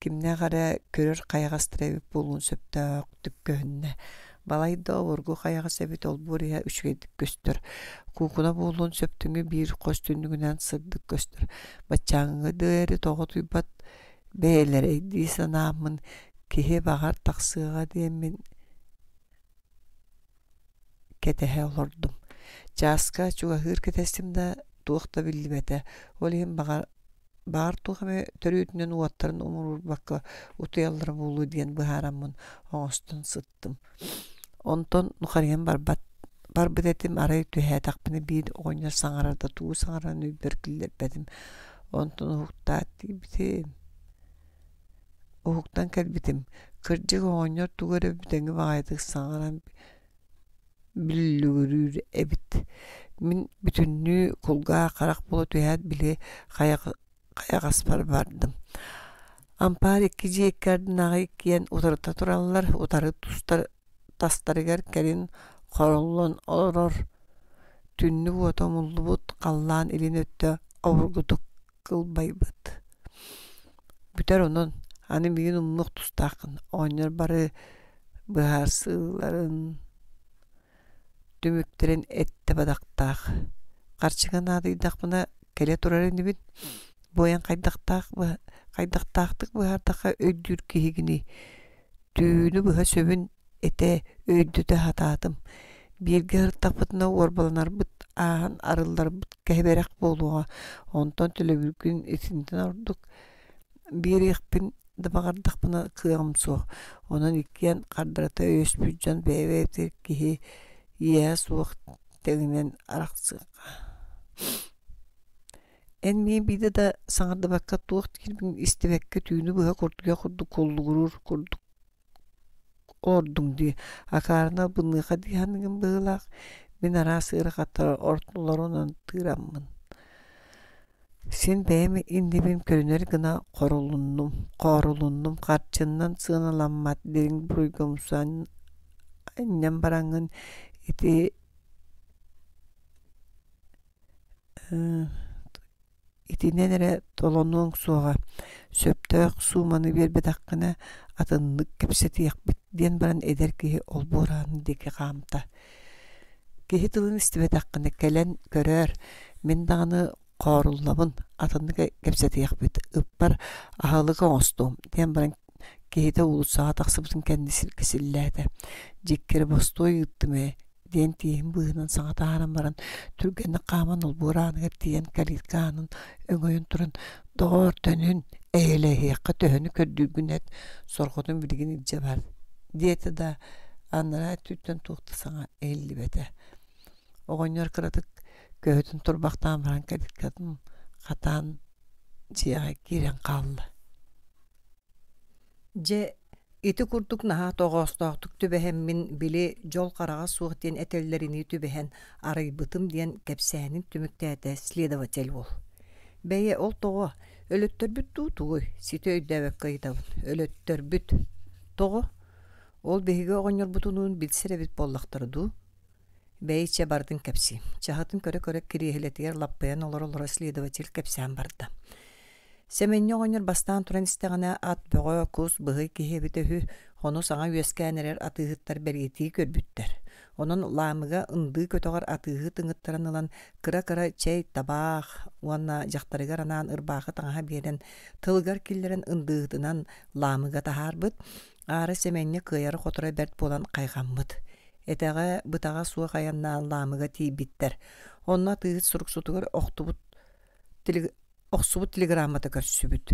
кимне гара көрөр кайгас тиребип булгун сөптөк балай балайда оргу кайга себит ол бурия үчгедик көстөр кукуна булун сөптүңү бир кос түндүгүнөн сырдык көстөр бачаңы дээри того туйбат бээлерейди санаамын кихи багар таксыга диэмин кетэхэ олордум жааска чугахыыр кетестим да туохта биллибэте ол багар баар тулхаме төрүүдүнөн уаттарын умурур бакка утуяллар булуу диэн быхаараммын оңостон сыттым онтон нухарыйан барбат барбыт этим арай түһээтэхпини биир оҕонньор саҥарарда туу саҥаран үйбөр киллербэтим онтон уһуктаат тиибитим уһуктан кэлбитим кырдьык оҕонньор тугөрөбүтэҥи баҕайытык саҥаран биллүгүрүүр эбит мин бүтүннүү кулга карак боло түһээт билээ аяқ аспар бардым ампар икки жиеккердин агы иккиен утарыта тураллар утары тустар тастарыгер керин хороллон орор түннү буото муллубут қаллаан илин өттө овургутук кылбайбыт бүтөр онон аны мигин умнук тустаакын ооннор бары быһаарсыыларын дүмүктерин этте бадактаах карчыган мына келе турар инибин Боян қайдақтақтық бұхардаққа өйдүр кейгіні. Түйіні бұға сөбін әте өйдіді хататым. Белгі бұтына орбаланар бұт, ағын арылдар бұт кәбәрәк болуға. Онтан түлі бүлгін әсінден ордық. Бері еқпін дымағардық бұна қиғым соқ. Онан еккен қардырата өз бүджан бәйбәйтер кейі, ия суық тәгінен арақсыға. En Enmi bir de da sağırdı bakkat tuğuk oh, kirbin istivekke tüyünü buha ya kurdu kollu gurur kurdu ordum diye. akarına bunu di hanıgın bığlaq ben ara sığırı katlara ortularından tıramın. Sen bəyəmi indi benim körünər gına qorulundum, qorulundum, Karçından sığınalanmat derin buruygumsan, annem baranın iti... Iı, итинен эре толонуон суоға сөптөөх сууманы бербедаккына атыннык бит диэн баран эдер киһи олбурааны диэки хаамта киһи тылын истибетаккына кэлэн көрөр мен даганы кооруллабын атыннык кепсетиякбит ыппар аһалык оҥостуум диэн баран киһите улусаға тахсыбытын кэнни силкисиллээте жиккер бостой ыттымэ ден тиен быынын саңатаанын баран түргенни қаман ол өңойын тұрын калиткаанын өңөйүн туран доғор төнүн ээлэхиэкка төһөнү көрдүүгүнэт сорготун билигин бар да аннара түттөн туухта саңа ээлибете огоньор тұрбақтан баран Ити курдук наһа тоҕоостоохтук түбэһэммин били жол карага суох диэн этеллерини түбэһэн арыйбытым диэн кэпсээнин түмүктээте следователь бол. Бэйэ ол бүт өлөттөрбүт туу сите өйдөөбөк өлөттөр бүт того ол беһиге бит билсирэбит боллахтардуу бэйичэ бардын кэпси чаһатын көрө көрө кириэһилэтигэр лаппыйан олор олор следователь кэпсээн барда Семенне оңнер бастан туран истегана ат бөгө кус быһы киһебите хү хону саңа үескәнерер атыһыттар бергети көрбүттер. Онон ламыға ынды көтөгөр атыһы тыңыттарын ылан кыра-кыра чәй табаах уанна жактарыгар анаан ырбаахы таңаха биэрен тылгар киллерен ындыытынан ламыга тахарбыт. Ары семенне кыяры хотура берт болан кайгаммыт. Этеге бытага суа ламыға ламыга тийбиттер. Онна тыһыт суруксутугар охтубут Оқсубут телеграммада көрсүбүт.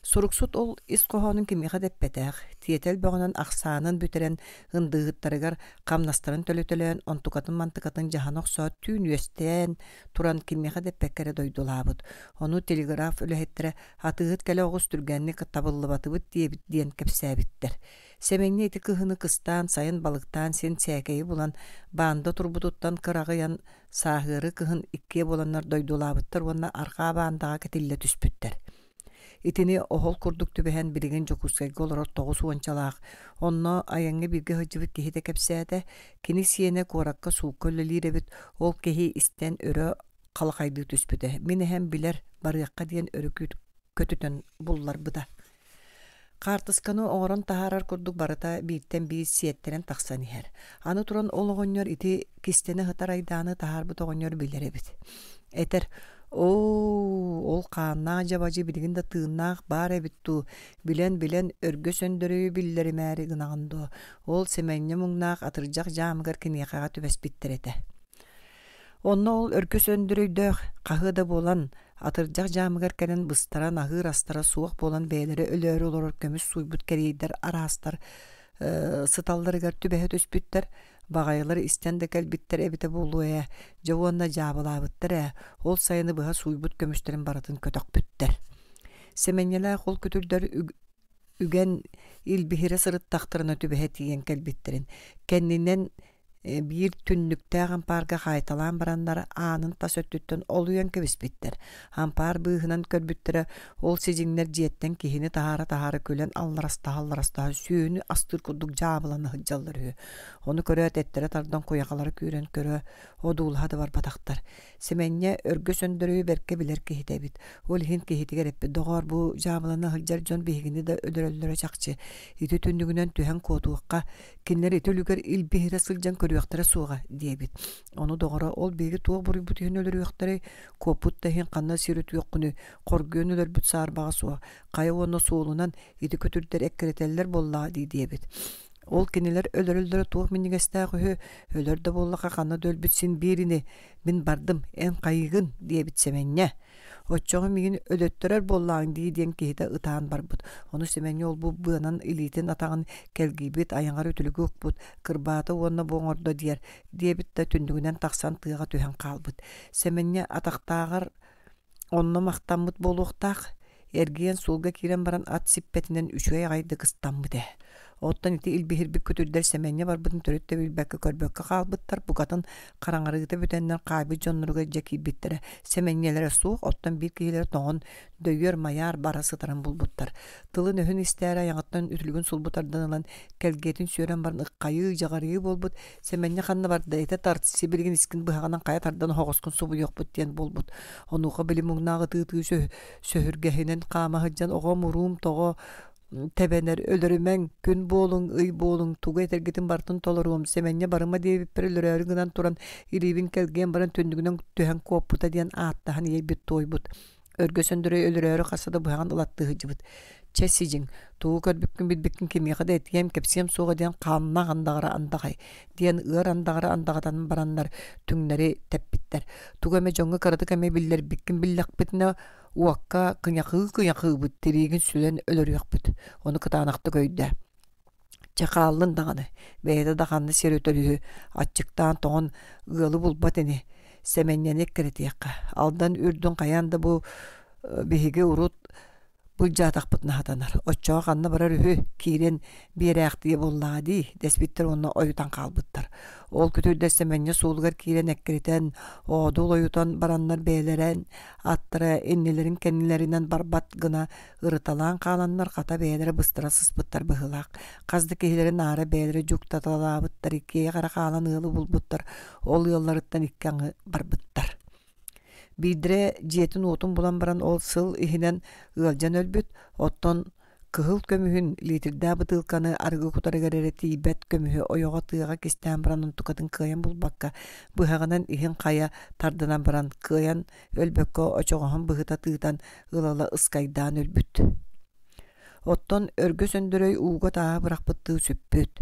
Суруксут ол ис кохонун кимиха деппетэх, тиетел бөгөнөн аксаанын бүтерен ындыгыттарыгар камнастарын төлөтөлөн, онтукатын мантыкатын жахан оксо түн туран кимиха деппеккере дойдулаабыт Ону телеграф үлөхеттере атыгыт келе огус түргенни кытабыллыбатыбыт диебит диен эти кыхыны кыстан, сайын балыктан, сен сәкейі булан, баанда турбутуттан кырагыян, сағыры кыхын икке боланнар дойдулабыттар, онна арка баандаға кетілі түспіттер. Итини охол курдук түбэһэн билигин жокускайга олорор тогус уончалаах, онно айаҥҥы бирге хыджыбыт киһитэ кэпсээте, кини сиэнэ куаракка суулка өлөлиирэбит, ол киһи истэн өрө халахайды түспүтэ. Мин эһэн билер барыакка диэн өрү көтүтөн буллар быта. Қартысканы оғырын тағарар күрдік барыта бейттен бейіз сиеттерін тақсан иһэр. Аны туран ол оғыннер ити кистені хытар айданы тағар бұт оғыннер билері Этер, о ол қанна жабажы білігін да тыыннаақ бар әбітту, білен-білен өргі сөндірі білдері мәрі ғынағынды. Ол семәнне мұңнақ атыржақ жамығыр кенеқаға түбәс біттір әті ол үркі сөндірүйдөх қағыда болан, атырдяқ жамығар кәрін бұстаран ағыр астара суық болан бәйлері өлөр олар көміс суйбут кәрейдер арастар, ә, э, сыталдырыгар түбәһі төспүттер, бағайлар истен де кәлбиттер әбіті болу ә, жауанна жабылабыттыр ә, ол сайыны бұға суйбут көмістерін баратын көтөк бүттер. Семенелі қол көтүрдер үген илбихире сырыттақтырына түбәһі тиген кәлбиттерін. Кәннінен bir э, түннүктә ғампарға қайталан барандар анын тас өттүттөн олуян кебиспиттер. Ғампар быыхынан көрбүттере ол сезиңнер диеттен кихини тахара-тахара көлен аллараста-аллараста сүүнү астыр кудук жабыланы хыджаллар үе. Оны көрө әтеттере тардан қояқалары күүрөн көрө одуулады бар батақтар. Семенне өргө сөндірі берке билер кихитебит бит. Ол хин кихитиге реппи доғар бу жабыланы хыджар жон бихигини да өдөрөллөрө чакчы. Ити түндүгүнөн түһән котуыққа киннер итөлүгер ил бейре сылжан көрү өлөрүөхтөрө суға диэбит ону доҕоро ол беги биэги туох буруйбут иһин өлөрүөхтөрө куоппут таһин сирүт сирүтүөхкүнү коргуон өлөрбүт саарбага суох кая уонна суулунан ити көтүрдэр эккиретэллер боллаҕа дии диэбит Ол кенелер өлөрөлдөрө туох минигестагы хө, өлөр да боллака кана дөлбүтсин бирине, мин бардым, эн кайыгын дие битсеменне. Отчоғы мигин өлөттөрөр боллаң дии диен бар ытаан барбыт. Ону семенне ол бу быанан илитин атаган келгибит аяңар өтүлүгүк бут, кырбааты уонна боңордо диер, диебит да түндүгүнөн таксан тыйга түһөн каалбыт Семенне атактаагар онно мактанбыт болуктаах, эргиен сулга кирен баран ат сиппетинен үчөй айды де. Э оттан ити бик көтүрдер семенне барбытын төрөттө билбекке көрбөккө каалбыттар букатын караңарыгыта бүтеннер кааби жеки жакибиттере семеннелере суук оттан бир киилер тоон дөйөр маяр бара сытарын булбуттар тылын өхүн истээре яңаттан үтүлгүн сулбутардан алан келгетин сүйөрөн барын ыккайыы жагарыы болбут семенне ханна барда эте тарт сибилгин искин быхаганан кая тардан хогоскун субуйокбут диэн болбут онуга билимуңнаагы тыытыы сөхүргехинен каамаһыджан ого мурум того тебенер өлөрүмэн күн буолуң ый буолуң туга этергитин бартын толоруом семенне барыма диэбиппер туран ирибин келген баран түндүгүнөн түһэн куоппута диен ааттахан ийбит туойбут өргө сөндүрөй өлөрөөрү хасада буһаган ылаттыһы жыбыт чесижиң туу көрбүпкүн битбиккин кимиэхада этиэм кепсием суоға диен хаанна андағара андағай диен ыар андагара андағатан бараннар түңнери теппиттер туга эме жоңго карады каме биллер биккин уакка кыняхы кыняхы бут тиригин сүлен Оны бут ону кытаанакты көйдө чакааллын даганы бэйда даганы серөтөлүһү атчыктаан тоон ыалы булбат эни семенненек киретиякка алдан үрдүн қаянда бу э, биһиги урут булжаатах бытна хатанар. Оччоо ханна барар үһү кирен биэрэхтии буллаа дии, дэсбиттер онна оютан каалбыттар Ол күтүр дэсэмэнне суулгар киирен эккиритен, оодуул оютан бараннар бээлерен, аттара эннелерин кеннилеринен барбат гына ырыталаан каланнар ката бээлери быстыра сыспыттар быхылаак Казды кихилери наары бээлери таталаабыттар иккие кара каалан ыылы булбуттар ол ыалларыттан иккаңы барбыттар. Бидре жетин отун булан баран ол сыл ихинен ыалжан өлбүт, оттон кыхыл көмүхүн литирдә бытылканы аргы керере тибет көмүхү ойога тыыга кистән баран тукатын кыян булбакка быхаганан ихин кая тардынан баран кыян өлбөккө очогохун быһыта тыытан ылала ыскайдаан өлбүт оттон өргө сөндөрөй ууга таа бырахпыттыы сүппүт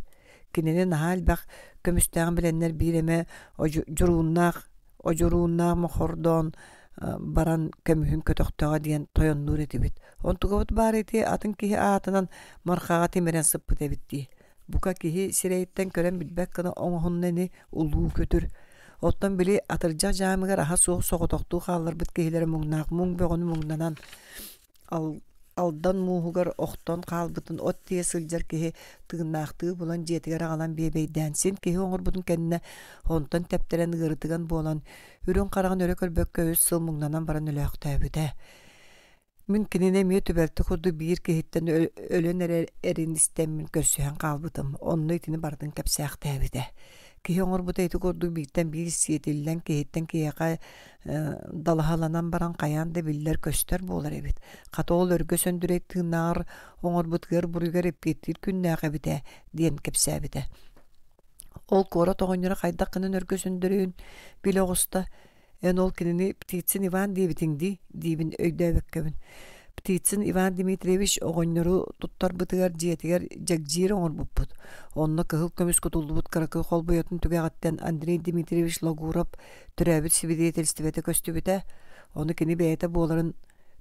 кинини наһаалбах көмүстээҕин биленнер бииреме журууннаах ожорууннаама хордоон э, баран көмүһүн көтөхтөҕө диэн тойоннуур этибит онтугабыт баар ити атын киһи аатынан мархаага тимирен сыппыт эбит бука киһи сирэйиттен көрөн билбэк гына улуу көтүр оттон били атыржа жаамыгар аха суох соҕотохтуу хаалларбыт киһилэр муҥнаах муҥ бөҕөнү муңнанан ал алдан муугар охтон каалбытын от тие сылжар киһи тыыннаахтыы булан диэтигер аҕалан биэбэйдээнсин киһи оҥорбутун кэннэ хонтон тэптэрэн ыырытыган буолан үрүн караган өрө көрбөккө үс сыл баран өлөөхтөөбүтэ мин кинине мие түбэлти худу биир киһиттен өлөн эрин истэммин көрсүһэн хаалбытым онну итини бардын кэпсээхтээбитэ киһи оҥорбута ити курдук бииттэн биир сиэтиллэн киһиттэн киэхэ далаһаланан баран каян да биллер көстөр буолар эбит хатоол өргө сөндүрэй тыынаар буругер буруйгар эпкеттиир бите диэн кэпсээбитэ ол куора тоҕонньора хайдаххынан өргө сөндүрүүн биле оҕуста эн ол кинини птицин иван диэбитиңди диибин өйдөөбөккөбүн птицин Иван Дмитриевич оғоннору туттар бытыгар диетигер жагжир оңор буппут. Онно кыһыл көмүс кутулдубут кыракы хол буйотун түгәгәттен Андрей Дмитриевич Лагуров төрәбит свидетельствете көстүбүтә. Оны кини бээте боларын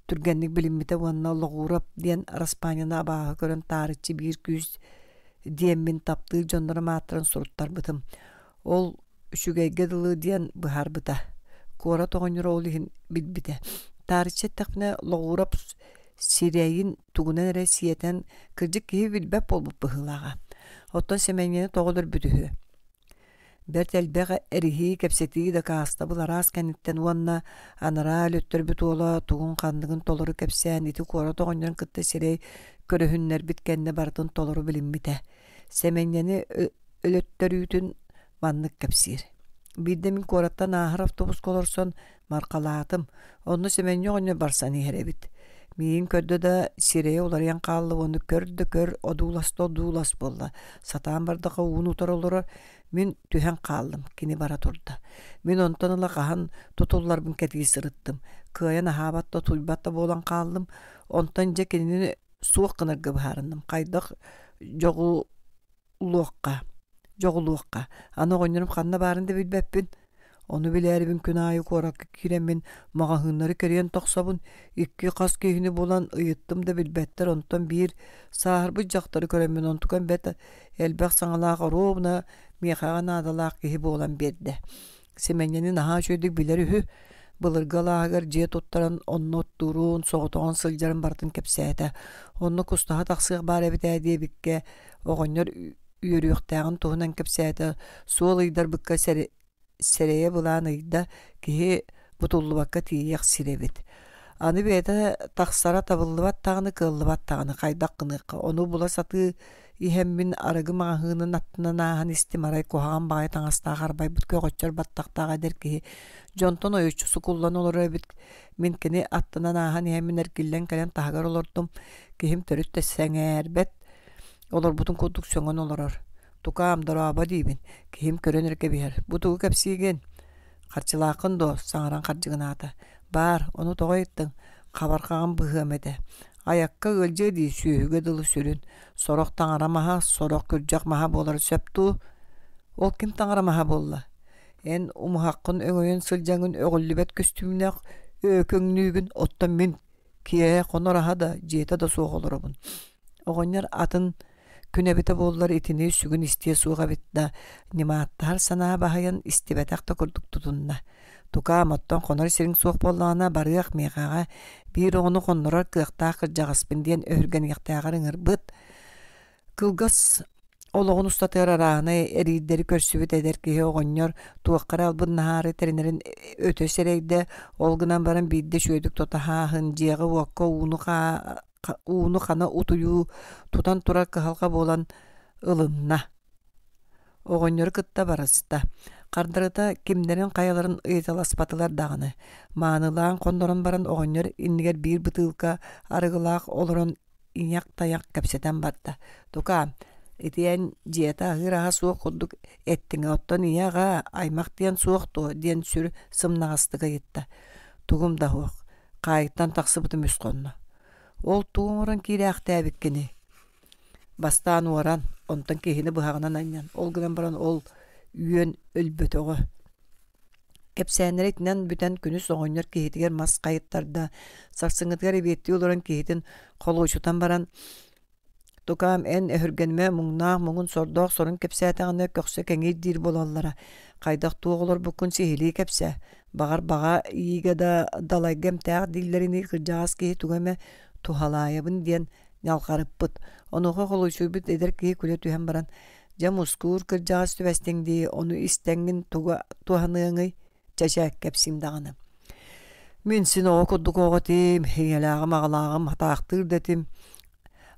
түргәнник билиммите уанна Лагуров ден Распанина абаһы көрөн тарихчы бир күз мин тапты жоннор матрын суруттар бытым. Ол үшүгәйгә дылы диен быһар быта. куора тоғоннор ол иһин тарыча тахна сирейин тугунан Россиядан кырдык кеби билбеп болуп быгылага. Оттон семенгени тогулур бүдүһү. Бертел бега эрихи кепсети да каста булар уанна анара лөттөр бүт уола тугун кандыгын толору кепсен ити кора тогондон кытты сирей көрөһүннөр биткенне бардын толору билинбите. Семенгени э, өлөттөрүүтүн ваннык кепсир. Бидде мин кораттан ахыр автобус колорсон маркалаатым. Оны семен оне барсан иһеребит. Мин көрдө да сирее уларыян кааллы оны көрдө көр одууласто дуулас болла. Сатаан бардыга уун утаролора мин түһән каалдым, кини бара турда. Мин онтон ыла кахан тутуллар кетиги сырыттым. Кыаян ахабатта туйбатта болан каалдым. Онтон же кинини суох кыныргы баарындым. Кайдах жогу жоғулуакка аны канна барын деп билбеппин Оны билэрибин күн айы киремин, мага хыннары керен тохсабын, икки қас болан ыйыттым да билбеттер онтон бир саарбы жактары көремин онтукан бет элбэх саңалаага ровна мехага надалаак кихи болан берде. Семеньянин аха чөйдік билер хү, былыргалаагар же туттаран онно туруун соғотоон сылжарын бартын кепсээте. Онно кустаха тақсыйық бар эбитэ диэбикке, оғоннор үйөрүөхтээҕин туһунан кэпсээте суол ыйдар быкка сэрээйэ былаан ыйда киһи бутуллубакка тиийэх сиребит аны бэйэтэ тахсара табылыбат тагыны кылыбат таҕыны кайдак кынык ону була саты иһэммин арыгы маһыынын аттынан ааһан истимарай куһаҕан баҕай таҥастаах арбайбыт бүткө баттахтаах эдер киһи жонтон оючусу куллан эбит мин кини аттынан ааһан иһэммин эркиллэн кэлэн таһагар олордум кихим төрүт бет Олорбутун кудук сөңөн олорор. Тукам дораба дийбин. Ким көрөн эрке бихер. Бутугу кепсиген. Харчылаакын до саңаран харчыгын ата. Бар, ону тоғайттың. Қабарқаған бұхым әді. Аякка өлже дей сүйігі дылы сүрін. Сорок таңарамаға, сорок күрджақ маға болар сөпту. Ол кім таңарамаға болла? Эн умахаққын өңөйін сылжаңын өгіллібет күстімінақ өкөңнүйгін оттан мен кие қонырағада жеті да соғылырыбын. Оғанер атын күнәбіті боллар итіні сүгін исте суға бітті нимааттар сана бағайын истебәтақта күрдік тутунна Тука моттон қонар сириң суох боллаана барыах мегаға бир ону қоннорар кыахтаах кыржагаспин диен өһүрген яктаагар ыңырбыт Кылгас олоғын устатыар арааны әрейдері көрсібіт әдер кеге оғыннер туаққар албын нағары өтө серейде олғынан барын бейді шөйдік тотаха хын жеғы уаққа уыны ууну хана утую тутан тура кыхалга болан ылынна оҕонньор кытта барыста Қардарыта кимнерин каяларын ыйыталаспатылар дағыны. Маанылаан хондорон баран оҕонньор иннигер бир бытыылка арыгылаах олорон иняк таяк кепсетен барда. Тука, итиян диета агыраха суох куддук эттиңе оттон ияга аймак диен суохту диен сүр сымнаҕастыга етті. Тугум да хуох. тахсыбытым үс мүсконна. Ол туңырын кирээх тээбиккини. Бастаан уоран, онтан киһини быһаҕынан анньан. Ол гынан баран ол үйөн өлбөтөҕө. Кепсәнер бүтән күнү соңоннор киһитигер мас кайыттарда, сарсыңытгар эбиетти олоран киһитин холуучутан баран Тукам эн өһүргенме муңнаах муңун сордоох сорун кепсээтэҕинэ көхсө кеңи диир болаллара. Хайдах туоҕолор букун сиһилии кепсе. Бағар баға ииге да далайгем тәэх дилдерини кырдьаҕас киһи тухалаябын диэн налхарыппыт онуха холучуйбут эдер кии күлө түһэн баран жа мускуур кырдьаҕас түбэстиңдии ону истэҥгин туханыаҥый чачаак кэпсим даҕаны мин син оҕо курдукооҕотиим хиҥэлээҕим аҕалааҕым хатаахтыыр дэтим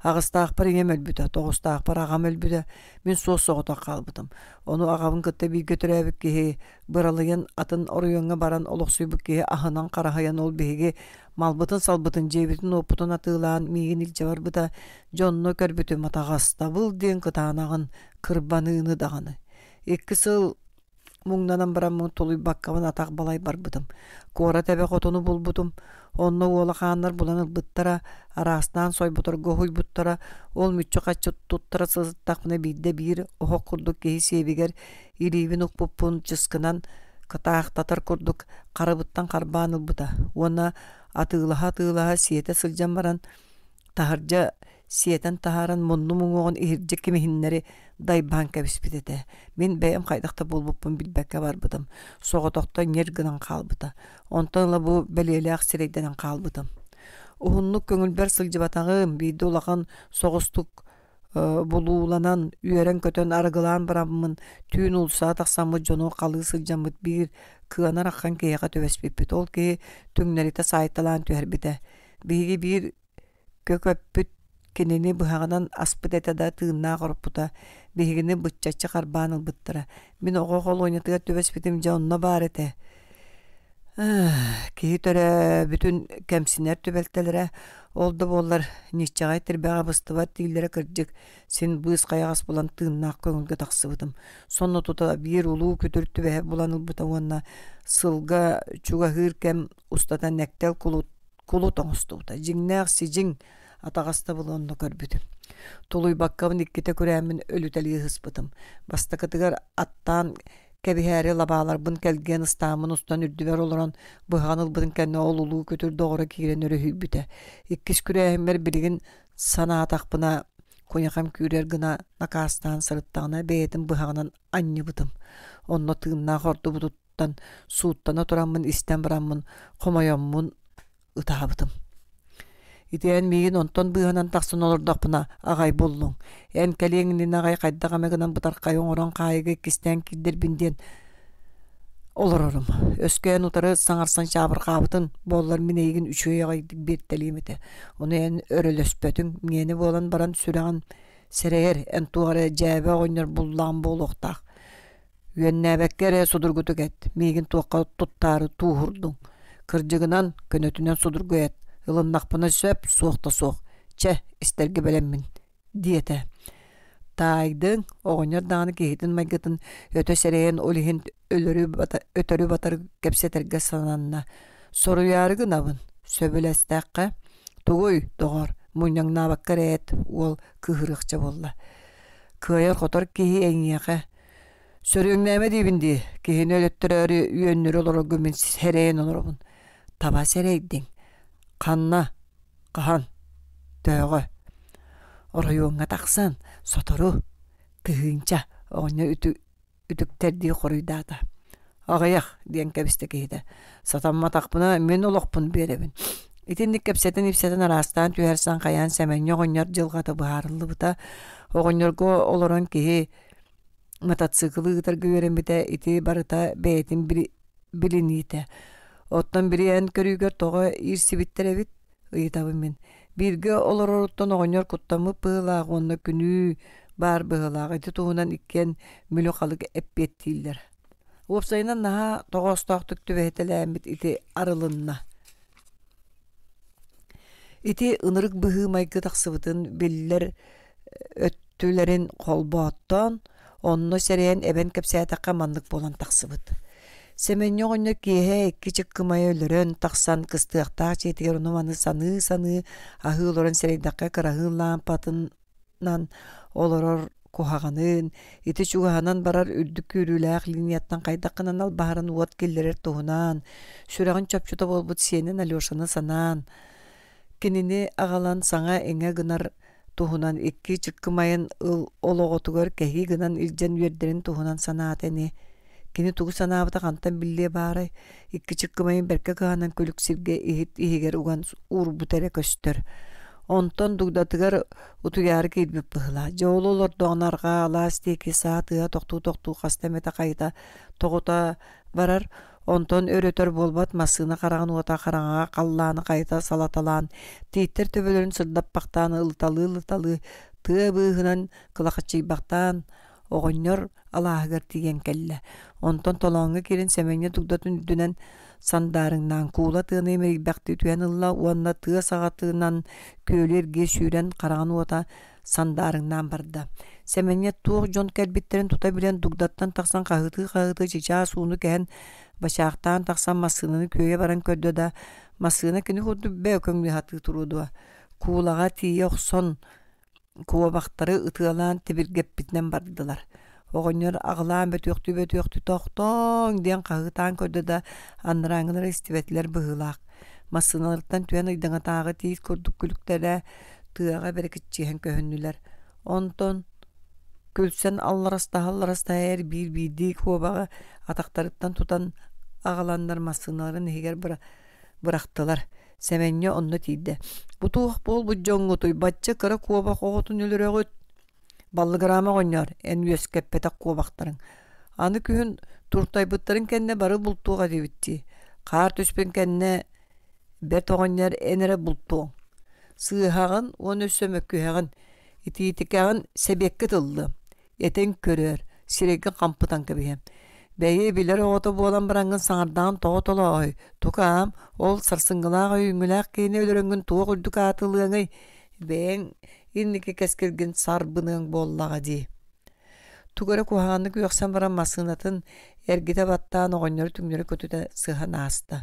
Ағыстақпар ем өлбүді, тоғыстақпар ағам өлбүді, мен сол соғыта қалбыдым. Оны ағамын кітті бей көтірәбік кейі, бұралыйын атын оруыңа баран олық сүйбік кейі, ахынан қарағайын ол малбытын салбытын жебитин опутун атыылаан миигин илжабарбыта жонно көрбүтү матагаста булдын кытаанагын кырбаныыны даганы эки сыл муңнанан муң толуй баккабын атак балай барбытым куора тэбе хотуну булбутум онно уолахааннар булан ылбыттара араастаан гохуй буттара ол мүччү качча туттара сызыттакмына биде биир охок курдук кеһи сиэбигер ириибин укпуппун чыскынан кытаахтатар курдук карыбыттан карбаан ылбыта уона атыылаха атыылаха сиэтэ сылдьан баран таһырдьа сиэтэн таһааран мунну муҥуоҕун иһирдьэ кимиһиннэри дайбаан этэ мин бэйэм хайдахта буолбуппун билбэккэ барбытым соҕотохто нер гынан хаалбыта онтон ыла бу бэлиэлээх сирэйдэнэн хаалбытым уһуннук көҥүлбэр сылдьыбатаҕым биирдэ улахан соҕустук Э, булууланан үөрен көтөн арғылан бараммын түүн улса таксаммыт жону калыы сылдьаммыт биир кыанар аккан киэха төбөспүппүт ол кии түңнерите сайталаан түөрбите бииги биир көкөппүт кинини быхаганан аспыт эте да тыыннаа хоруппута биигини бытчачы харбаан ылбыттара мин ого кол ойнатыгар төбөспүтим жонуна онно баар этэ киһи төрө бүтүн Олды болар нечағай тірбәға бұстыва тегілері кірдік. Сен бұйыз қаяғас болан тыңнақ көңілгі тақсы бұдым. Сонны тұта бер ұлу көтіртті бәе боланыл бұта сылға чуға ғыркәм ұстата нәктәл құлу тоңысты бұта. Жіңнәқ сежің атағаста бұл онны Толуй баққабын иккете көрәмін өлітәлі бұдым. аттан кэбиһээри лабааларбын кэлген ыстаамын устан үрдүбөр олорон быһаан ылбытын кэнне ол улуу көтүр доҕора киирен өрөһүүбүтэ иккис күрээһиммер билигин санаатахпына куньяхам күүрэр гына накаастаан сырыттаана бээтим быһаанан анньыбытым онно хорду хордубутуттан сууттана тураммын истен бураммын хомойоммун ытаабытым Итен миин онтон быһынан тахсын олордохпуна агай буллуң. Эн калеңнин агай кайдагамагынан бутаркай оңорон кайыгы кистен килдербинден олорорум. Өскөн утары саңарсан чабыр боллор боллар үчөй агай берттелимите. Уну эн өрөлөспөтүң мени болан баран сүрөгөн серер эн туары ойнар ойнор буллан болуктак. Үйеннәбәккәре судургутугет эт. Мегин туттаары туурдуң Кыржыгынан көнөтүнөн судургу Ылыннақпына сөп, соқта соқ. Чә, істерге бәлеммін, диеті. Ә. Тайдың оғынер дағыны кейхетін мәгетін өтө сәрейін олихін өтөрі батар кепсетерге сананына. Соруярығын абын, сөбіләстәққа, туғой доғар, мұнның набаққа ол күхіріқчі болла. Күйер қотор кейі әңеқі. Сөріңнәме дейбінде, кейін өліттірәрі үйеннері олырығымен сәрейін олырығын. Таба сәрейдің қанна қахан тәғы оройуңа тақсан сотору тыһыынча оңня үтүктәрдии хоруйдаата агаях диэн кэбистэ киһитэ сатамма тахпына мен олохпун биэребин итинник кэпсэтин ипсэтин араастаан каян хаяан сэмэнньэ жылгаты дьылҕата быһаарыллыбыта оҕонньорго олорон киһи мотоцикл ыытар күбэрембитэ ити барыта бээтин билиниитэ Оттан бири эн көрүүгөр тоҕо ирсибиттер эбит мен. Бирге олорорутон оҕоньор куттамы пыылаах күнүү бар быһылаах ити туһунан иккен мүлөхалык эппиэттииллер. Уопсайынан наһа тоҕостоохтук түбэһэтэлээммит ити арылынна. Ити ынырык быһыы майгы тахсыбытын биллер э, өттүлерин колбооттон онно сэрэн эбен кэпсээтакка маннык болан тақсыбыт. Семенёгөнө киһе кичик кымай өлөрөн тахсан кыстыактаа чиэтигер нуманы саны саны ахыылорун серейдакка кырахыын лампатынан олорор кухаганын ити чугаһанан барар үрдүк күрүүлээх линияттан кайдакынан ал баарын уот киллерер туһунан сүрэҕин чопчута болбут сенин алешаны санаан кинини агалан саңа эңе гынар туһунан икки чыккымайын ыл олоҕотугар кэһии гынан илдьэн үөрдэрин туһунан санаат эни кини тугу санаабыта кантан биллие баары икки чыккымайын берке кыһанан көлүк сирге ихигер иһигер уган уурбутере көстөр онтон дугдатыгар утугары кийдбип быһыла жоололор доонарга ластики саатыа токтуу токтуу хастамета кайда тогута барар онтон өрөтөр болбат массыына караган уата караңага каллааны кайта салаталаан тииттер төбөлөрүн бактаан ылыталы ылыталы тыа быыхынан кылахачыйбактаан огоннор алааһыгар тиген кэллэ. Онтон толооҥҥа кирин сэмэнньэ тугдатын дүнэн сандарыңнан куула тыыны эмирбэхти түэн ылла уонна тыа саҕатыынан көөлүэрге сүүрэн хараҕан уота сандарыңнан барда. Сэмэнньэ туох дьон кэлбиттерин тута билэн дугдаттан тахсан хаһыты-хаһыты чичаа сууну кэһэн бачаахтаан тахсан массыыны баран көрдө да массыына кини хурду бэ көңнү хаты турудуа. Куулаға тиие охсон куобақтары ытыалаан тибиргеппитнен бардылар. Огонер ағылан бөтөктү бөтөктү тохтоң ден қағытан көрді да андыраңылар истебетлер быһылақ массыналырттан түен ыйдыңа тағы тиіс курдук күлүктәрә тыаға берекетчиһен көһүннүләр онтон күлсен аллараста аллараста әр бир биди хуабаға атақтарыттан тутан ағаландар массыналарын егер бір бұрақтылар сәменне онны тиді бұтуық бол бұджоңғы той батчы кыры куаба қоғытын баллыгырама гоннор эн үөс кэппэтэ куобахтарын. Аны туртай бұттарын кенне бары бултуга дебитти. Каар түспүн кенне бер тогоннер энере бултуу. Сыыхагын он өсөмөккүхагын итиитикагын себекке тылды. Этен көрөр, сиреге кампытан кебиһе. Бәйе билер оғыты болан біраңын саңардаан тоғы толағай. Тұқам, ол сырсыңғылағы үйінгілақ кейіне өлөрөңгүн туы күлдік атылығыңай инники кескелген сарбының боллаға ди. Түгірі кухааны күйөхсэн баран масынатын әргеті баттаан оҕонньору түҥнөрү көтүтэ сыһан асты.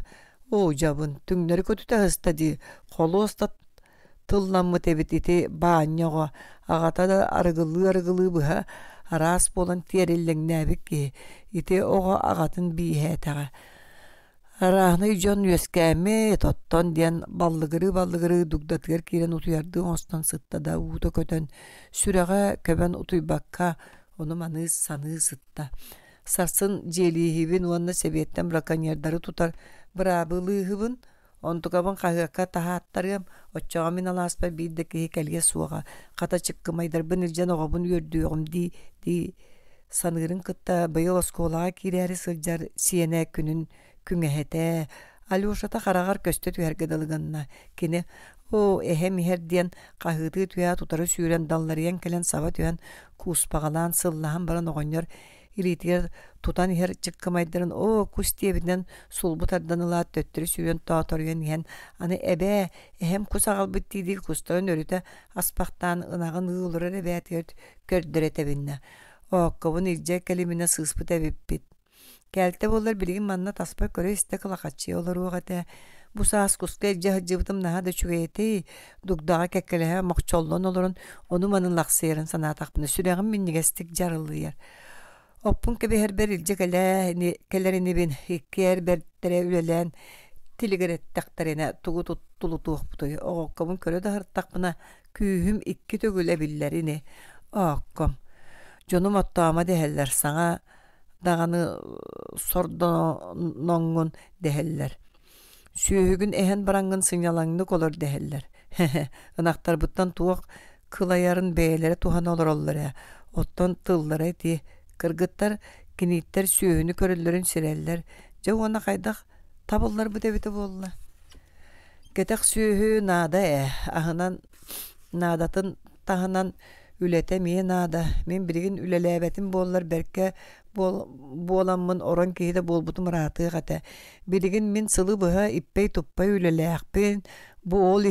оо жабын түҥнөрү көтүтэ ди, дии холу ыста тылламмыт ете ити бааньоҕо аргылы да арыгылыы арыгылыы болан араас буолан ите ити агатын аҕатын бииһээтэҕэ Рахны жон үөскәме тоттон диен баллыгыры баллыгыры дугдатыгар кирен утуярды оңстан сытта да уута көтөн сүрэҕэ көбөн утуйбакка ону маны саны сытта. Сарсын желиихибин уанна себиеттен браконьердары тутар бырабылыыхыбын онтукабын кахыакка тахааттарыам оччоҕамин алааспа биирдекиһи кэлге суага ката чыккымайдарбын илдьэн огобун үөрдүөҕүм дии ди саныырын кытта быйыл оскуолаҕа киирээри сылдьар сиэнэ күнүн күңэһэтэ. Алюшата харагар көстө түһәргедылыгынна. Кине о эһэ миһэр диэн хаһыытыы түһэ тутары сүүрэн далларыйан келен саба түһэн кууспагалаан сыллаһан баран оҕонньор иритигер тутан иһэр чыккымайдарын о кус тиэбитинен сулбу тарданылаат төттүрү сүүрэн тооторуйан иһэн аны эбэ эһэм кус агалбыт тиидиги кустарын өрүтэ аспахтаан ынаҕын ыылырар эбээт көрдөрэтебинна ооккобун илдьэ келимине сыыспыт эбиппит Кәлте болар билигин манна таспар көрө исте кылакачы олоруагата. Бу саас куске жаһжыбытым наһа да чугейти, дугдага кеккелеһе мохчоллон олорун, ону манын лаксыйрын санаатакпын. Сүрегим мин нигестик жарылыйар. Оппун кебе хербер илже келе, келерини бин хиккер бертере үлелен, тилигерет тактарына тугу туттулу туохпутой. Ооккомун көрө да хартакпына күүхүм икки төгүле биллерине. Оокком. Жонум оттоама дехеллер саңа, даганы сордоноңгун дэһэллэр сүөһүгүн эһэн бараңгын сыңалаңдык олор дэһэллэр ынактар буттан туок кылаярын бээлере тухан олороллоре оттон тыллары ти кыргыттар киниттер сүөһүнү көрөллөрүн сирэллер же уона кайдах табыллар бу дебити буолла кетех сүөһү наада наадатын таһынан үлете мен ада. Мен биригин үләләбәтим боллар бәркә боламмын орон кейде болбутум раты гата. Биригин мен сылы быһа иппей туппай үләләхпин. Бу ол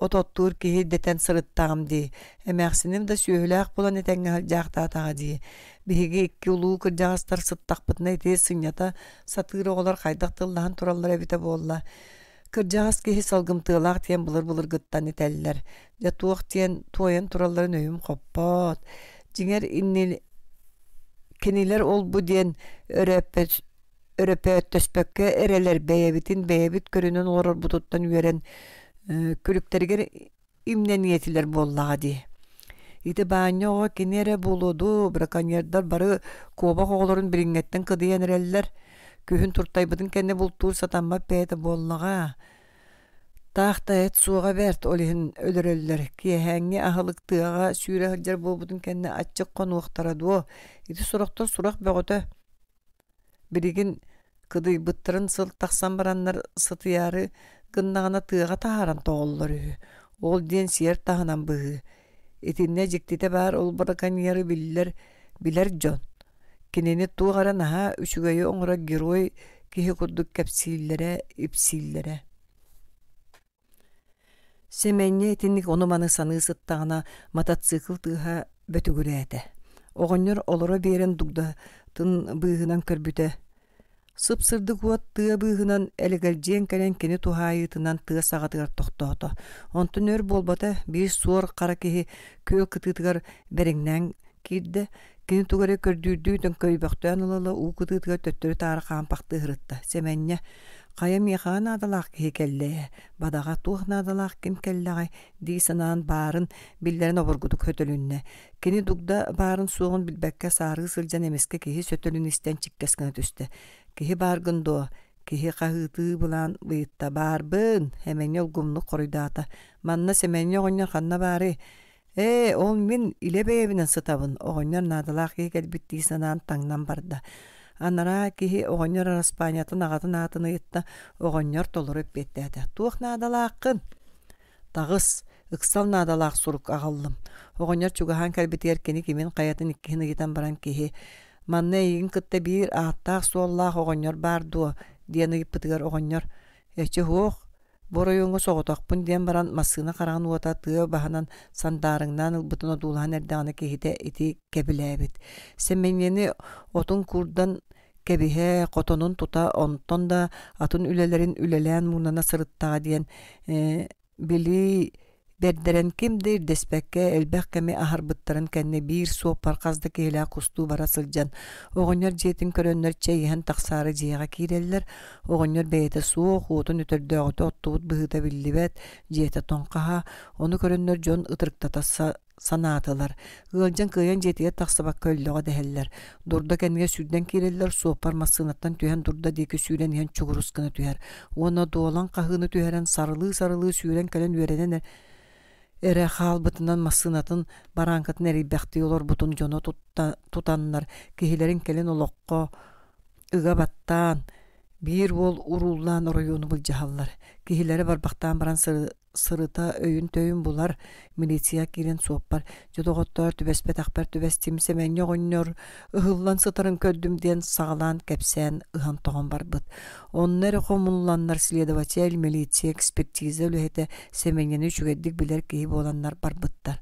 отот ототтур киһи детен сырыттагым ди. Эмәксиним да болан булан жақта жакта тага ди. Биһиги икки улуу кырдягастар сыттакпытына ите сынята сатыры олар қайдақтылдан тураллар эбите болла. Кыржағас кеһи салгымтыылаах тиен былыр былыр гыттан итэллэр. Дя туох тиен туоен туралларын өйүм хоппот. Жиңер иннил кинилер ол бу диен өрөппөт өрөпөттөспөккө эрелер бээбитин бээбит көрүнүн орор бутуттан үерен э, күлүктергер имнениетилер боллага дии. Ити бааньоҕо кинере булуду браконьердар бары куоба хоголорун бириҥҥэттэн кыдыйан эреллер күһүн туртайбытын кэнне бултуур сатамма пээте буоллаға таахта эт суоға бэрт олиһин өлөрөллөр киэһээҥҥи аһылыктыаҕа сүүрэһырдьар буолбутун кэннэ аччык хонуохтара дуо ити сурохтор сурах бөҕөтө билигин кыдыйбыттарын сыл тақсан бараннар сытыяры гыннаҕына тыаҕа тағаран тоҕоллор үһү ол диэн сиэр таһынан быһыы итиннэ дьиктите баар ол бараканьеры биллер білер жон кинини тугара наһа үчүгэйи герой киһи курдук кепсииллере ипсииллэрэ Семенне итинник онуманы маны саныы сыттагына мотоцикл тыыха бөтүгүрээте оҕонньор олоро биэрен дугда тын быыһынан көрбүтэ Сыпсырды сырды куот тыа быыһынан элегалдиэн кэлэн кини тухаайытынан тыа саҕатыгар тохтоото онтон өр буолбата биис суор кара киһи күөл кытыытыгар бериңнээн киирдэ кини Кин көрдүүдүү көрдүйдүйден көйбөқтөн ылылы угудыдыга төттөрү тары кампакты ырытта. Семенне кая механ кии келле бадага тухна адалак ким келлегай дии санаан баарын биллерин обургуду көтөлүнне. Кини дугда баарын суугун билбекке сары сылжан эмеске кихи сөтөлүн истен чиккескене түстө Кихи баргын до, кихи кахыты булан быйытта баарбын хемене улгумну коруйдаата Манна семенне оңнер ханна бары. Э, ол мен илебеебинен сытабын, оғоннер надылақ егел биттисынан таңнан барды. Анара киһи оғынер Распаниятын ағатын атыны етті, оғынер толырып беттеді. Туық надалаққын. Тағыс, ыксал надалақ сурук ағылым. Оғынер чугахан кәлбетер кені кемен қаятын иккені кетен баран кихи. Манны егін күтті бір аттақ суоллақ бар дуо, дені пытығар Бороюңу соғытоқпын ден баран массына қараған уата тыа баханан сандарыңнан ылбытына дулахан әрдағына кехите ити кәбіләбіт. Сәменені отын курдан кәбіхе қотонын тута онтон да атын үлелерін үлелән мұрнана сырыттаға дейін э, били Бердерен кимдир деспекке элбэх кеми ахарбыттарын кенне биир суоппар казды киһилэ кустуу бара сылжан Оҕонньор жетин көрөннөр чэйиһэн тахсаары дьиэҕэ киирэллэр, оҕонньор бэйэтэ суох, уутун өтөрдөөгөтө оттубут быһыта биллибэт, диэтэ тоңкаһа, ону көрөннөр жон ытырыктатасса санаатылар. Ыалдьан кыйан жетиге тахсыбак көллөҕө дехеллер Дурда кэнге сүрдэн киреллер суоппар массыынаттан түһэн дурда диэки сүүрэн иһэн чугурускына түһэр. Уона дуолан каһыыны түһэрэн сарылыы-сарылыы сүүрэн кэлэн үеренен э эре хаалбытынан массынатын баранкатын эрибэхти олор бутун жоно тутаннар киһилерин келен олоққо ыга баттаан биир бол уруллаан оруюуну булжаһаллар киһилери барбактаан баран сырыта өйүн төйүн булар милиция кирен суоппар жодоготтор түбөспет ахпар түбөс тимсеменне оңнор ыһыллан сытырын көрдүм диэн сагалаан кепсээн ыһан тоҕон барбыт оннер хомулланнар следователь милиция экспертиза үлэһэтэ семенени білер билер киһи буоланнар барбыттар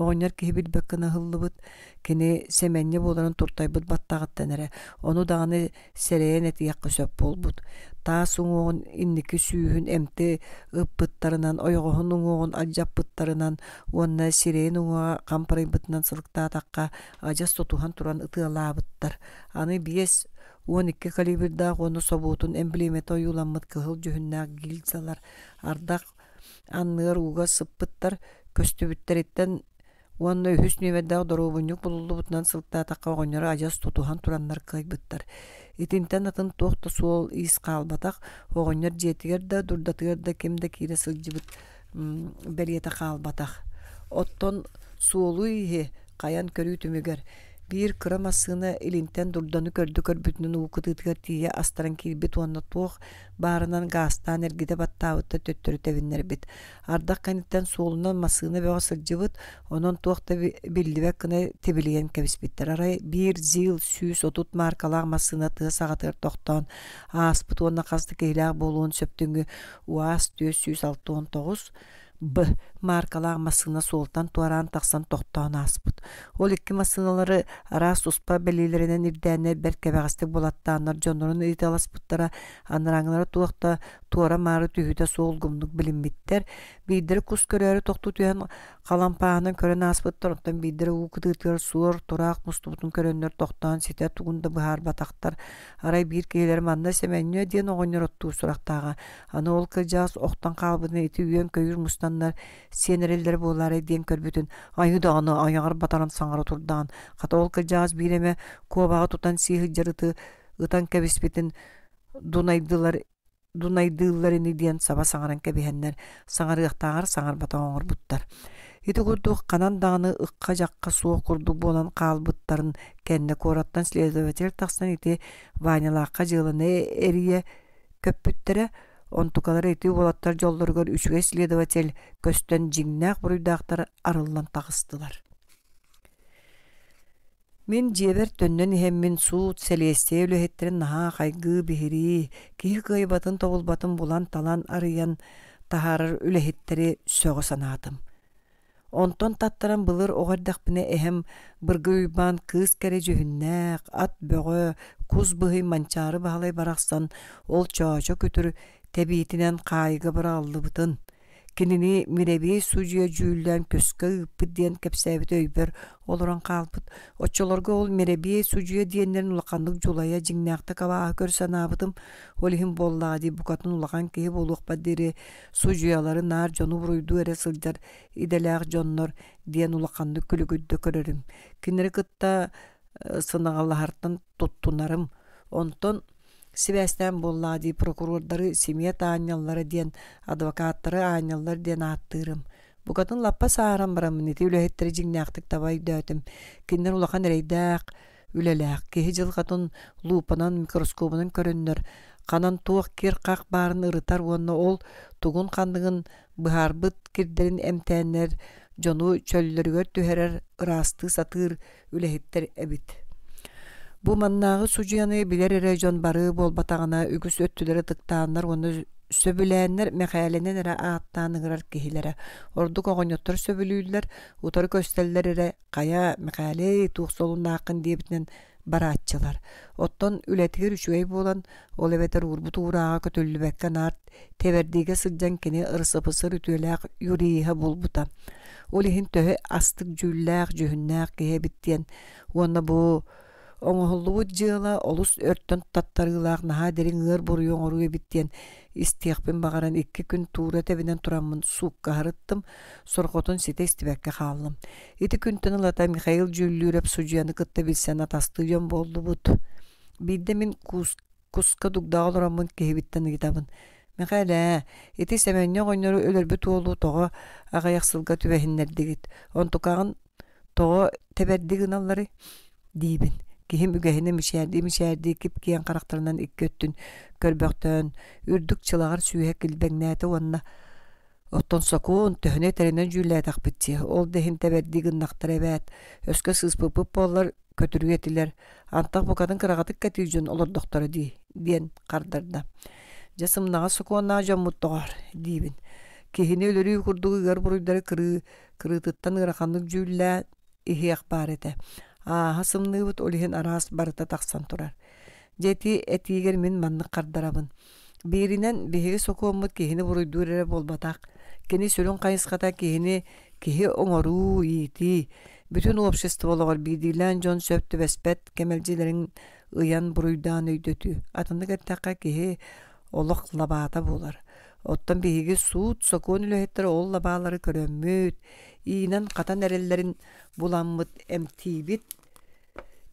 оғоньяр киһибит бэккына хыллыбыт кини семенне боларын туртайбыт баттағаттанара ону дағаны сәрэйен этияк көсөп болбут таа суңуоғун инники сүүһүн эмти ыппыттарынан ойоғоһун уңуоғун аджаппыттарынан уонна сирэйин уңуоға кампырыйбытынан сылыктаатакка ажас тутухан туран ытыалаабыттар аны биес он икки калибирдаах ону собуутун эмблемета оюламмыт кыһыл жөһүннаах гильзалар ардак анныыр уга сыппыттар көстүбүттәриттен Уонна үһүс нөбәддәг доробуннюк булуллубутунан сылтаатакка оҕонньоро адьас тутуһан тураннар кыайбыттар. Итинтен атын туохта суол иис каалбатах, оҕонньор жетигер да дурдатыгер да кемде кире сылжыбыт бэлиэте каалбатах. Оттон суолу иһи каян көрүү түмүгер. Бир кырам асыны илинтен дурдану көрдү көрбүтүнүн уукытыытыгар тие астаран кирбит уонна туох баарынан гаастаан эргите баттаабытта бит. ардак каниттен суулунан масыына бөҕө сыржыбыт, онон туохта биллибэк кына тебилиен кэбиспиттер арай бир зил сүүс отут маркалаах масыына тыа саҕатыгар тохтоон ааспыт уонна касты киһилээх уас сөптүҥү уаас түөс сүүс б маркалаах массына суолтан туаран тахсан тохтоон ааспыт ол икки массыналары рас успа белилеринен ирдээнер беркебеҕастык булаттааннар дьоннорун ыйталаспыттара аныраңнары туохта туора маары түһүтэ суолгумнук билиммиттер бииддер кус көрөөрү тохту түһөн халампааны көрөн ааспыттар онтон бииддер уукытыытыгар суор тураак мустубутун көрөннөр тохтоон сите тугунда быһаар батахтар арай биир киилер манда семенне диэн оҕонньор оттуу сурахтааға аны ол кылжаас охтон хаалбытын ити үйөн көйүр мустаннар сенирилдер булар эдем көрбүтүн айыда аны аяңар батарын саңар турдан, ката жаз кыжаас биреме куобага тутан сыйхы жырыты ытан кебиспитин дунайдылар дунайдыылларини диэн саба саңаран кебиһеннер саңар ыактаңар саңар батаоңор буттар ити курдук канан дааны ыкка жакка суок курдук буолан каалбыттарын кенне кураттан следователь тахсан ити ванялаакка жыылын эрие көппүттере онтукалар ити болаттар жолдоргор үчгө следователь көстөн жиңнак буруйдаактар арыллан тагыстылар мен жебер төннөн ихеммин суут селиэстээ үлөхеттерин наһаа кайгы биһири киһи кыйбатын тобулбатын булан талан арыйан таһаарар үлэһиттери сөҕө санаатым онтон таттаран былыр оҕардахпыне эхем быргы уйбаан кыыс кере жүһүннээх ат бөҕө куз быһый манчаары баһалай барахсан ол чоочо көтүр тәбиетінен қайғы бір аллыбытын. Кинини миреби сужия жүйілден көскі ұйппыт ден кәпсәбіт өйбір олырын қалпыт. Отчыларға ол миреби сужия диендерін ұлақандық жулая жиңнақты кабаға көрсен абытым. Олихим боллағади бұқатын ұлаған кейі болуқ бәддері сужиялары нар жону бұруйду әрі сылдар иделәғ жоннор ден ұлақандық күлігідді көрерім. Кинері кытта сынағалахартын тұттунарым. Онтон Себәстән болла прокурордары семья ааняллары ден, адвокаттары ааняллар ден аттырым. Бугатын лаппа саарам барам, неті үләхеттері жиннақтық табай дөтім. улакан улақан рейдәқ, үләләқ, кехі жылқатын лупынан микроскобының канан Қанан кир кер қақ барын ұрытар ол тугун қандығын бұхарбыт кирдерин әмтәнер, жону чөллөргө түхәрер ырасты сатыр үләхеттер эбит. Бу маннагы сужуяны билер район бары болбатагына үгүс өттүлөрү тыктаандар оны сөбүләннер мәхәленен эре ааттан ыгырар киһилере. Ордук огоньоттор сөбүлүүлөр, утор көстөллөр ире кая мәхәле тууксолуна акын диебитнен баратчылар. Оттон үләтигер булан болан, ол урбу урбут уурага көтөллүбәккән арт, тебердиге сыджан кини ырсыпысыр үтөләк юрииһе булбута. Ул иһин төһө астык жүлләк, жүһүннәк киһе биттиен. Уонна бу оңоһуллубут дьыала олус өрттөн таттарыылаах наһаа дерин ыар буруйуң оруя биттиэн истиэхпин баҕаран икки күн туура тэбинен тураммын суукка арыттым соркотун сите истибэкке хааллым ити күнтөн ылата михаил дьүллүүрэп судьяны кытта билсен атастыйон боллубут бидде мин куска дугдаҕа олороммун киһибиттен ыгытабын Мәғәлә, э, ити сәмәнне ғойныры өлөрбі туолу тоға ағаяқсылға түбәһіннердігіт. Он тұқағын тоға тәбәрдігін аллары дейбін киһим үгэһинэ мичээрдии мичээрдии кип киэн харахтарынан иккөттүн көрбөхтөн үрдүк чылагар сүүһэ килбэҥнээте уонна оттон сокуун төһүнэ тэринэн жүүллээтэхпитти ол дэхин тэбэрдии гыннахтар эбээт өскө сыыспыппыт буоллар көтүрүэтилер антах букатын кырагатык кэтүүжүн олордоктору дии диэн кардарда жасымнаға сокуоннаға жоммуттоғор диибин кихини өлөрүү курдугу ыгар буруйдары кырыы кырыытыттан ыараханнык жүүллээ иһиэх баар эте аахасымныыбыт олиһин араас барыта тахсан турар Жети этигер мен манны кардарабын. Биринен биһиги сокуоммут киһини буруйдуур эрэ болбатах. Кини сүрүн кайыската киһини киһи оңоруу иити. Бүтүн обществолоғар бидилэн жон сөптү беспет кемелжилерин ыян буруйдаан өйдөтү. Атынды кеттакка киһи олох лабаата болар. Оттон биһиги суут сокуон үлөһеттер ол лабаалары көрөммүт иинен катан эреллерин буламмыт эмтиибит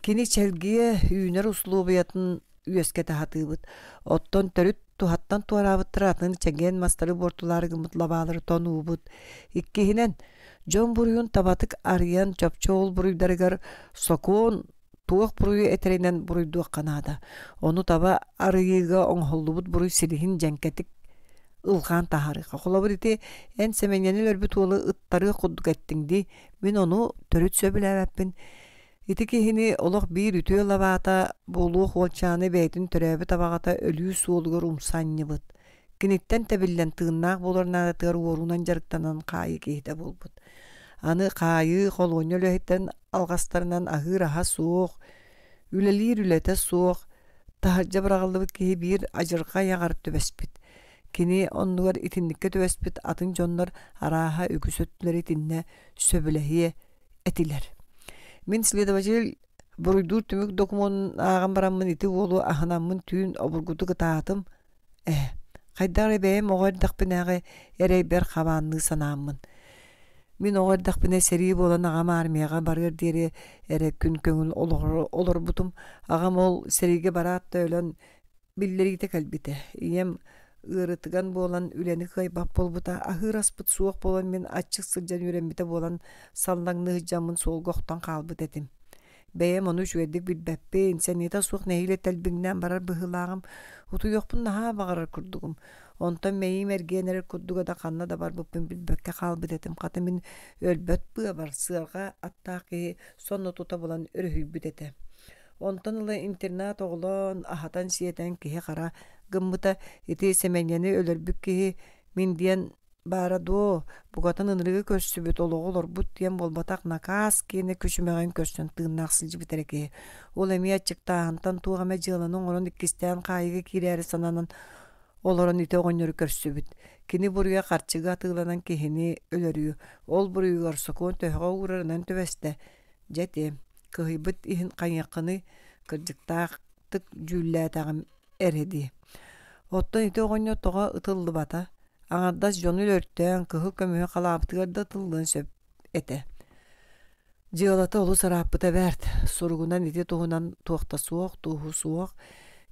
кини челгие үйнер услубуятын үйөске таһатыыбыт оттон төрүт тухаттан туарабыттыра атын чеген мастары бортулары гымытлабаалыр тонуубут иккиһинен жон буруйун табатык арыян чопчоол буруйдарыгар сокуон туох буруйу этеринен буруйдуакканаада ону таба арыйыга оңхоллубут буруй силихин жеңкетик ылган тахарыға. Қолабыр ете, ән сәменені өрбі туылы ыттары құддық мен оны түрі түсө біләвәппін. Ити кихини олох бир үтүө лабаата болуох олчааны бәйтін төрөбү табағата өлүү суолугор умсанныбыт. киниттен тәбиллен тыыннаак болорнаа тыгар уорунан жарыктанан кайы болбут. Аны каайы холоньо лөһиттен алгастарынан ахыр аха суох, үлелиир үлете суох, тахаджа бұрағылды бит бир ажырға яғарып Кини оннугар итинникке төбөспүт атын жоннор араха үгүсөттүлөр итинне сөбүлэхие этилер. Мин следователь буруйдуур түмүк докумон ааган бараммын ити болу аханаммын түүн обургуту кытаатым. Э, кайдары бэм оғайдақпынағы бер кабаанны санааммын. Мин оғайдақпыне серии болан агам армияға барыр дері әреп күн көңіл олор бутум. Ағам ол серийге барат өлөн биллерите кәлбите. Ием ырытыган болан үлені кайбап болбута ахыр аспыт суох болан мен аччык сылжан үренбите болан ны жамын солгохтан калбыт этим бэйэм ону жуэдик билбэппин сенита суох нэхиле тэлбиңнэн барар уту утуйохпун наһаа баҕарар курдугум онтон мейим эргиэнэрэр курдуга да канна да барбыппын билбэккэ калбы дедим ката мин өлбөт быа бар сыарга аттаах сонно тута болан өрөһүйбүт этэ онтон ылы интернат оголон ахатан сиэтэн киһи кара гыммыта ити семенени өлөрбүк киһи мин диэн баара доо бугатын ынырыгы көрсүбүт олоҕу олорбут диэн болбатах наказ кини күчүмөгөн көрсөн тыыннаах сылдьыбытер киһи ол эми ачыктаахантан тугаме жылынын орон иккистээн хаайыгы кирээри сананын олорон ите оҕонньор көрсүбүт кини буруя карчыгы тыыланан кихини өлөрүү ол буруй сокуун төһөҕө уурарынан төбөстэ жети кыһыйбыт иһин ханьяккыны кырдьыктаахтык дьүүллээтэҕим эреди. Оттон ите оғоньо тоға ытылды бата. Аңардас жону өрттен кыхы көмүе қалаптыгарда тылдын сөп эте. Жиолата олу сараппыта бәрт. Суругунан ите тоғынан тоқта суық туғы суық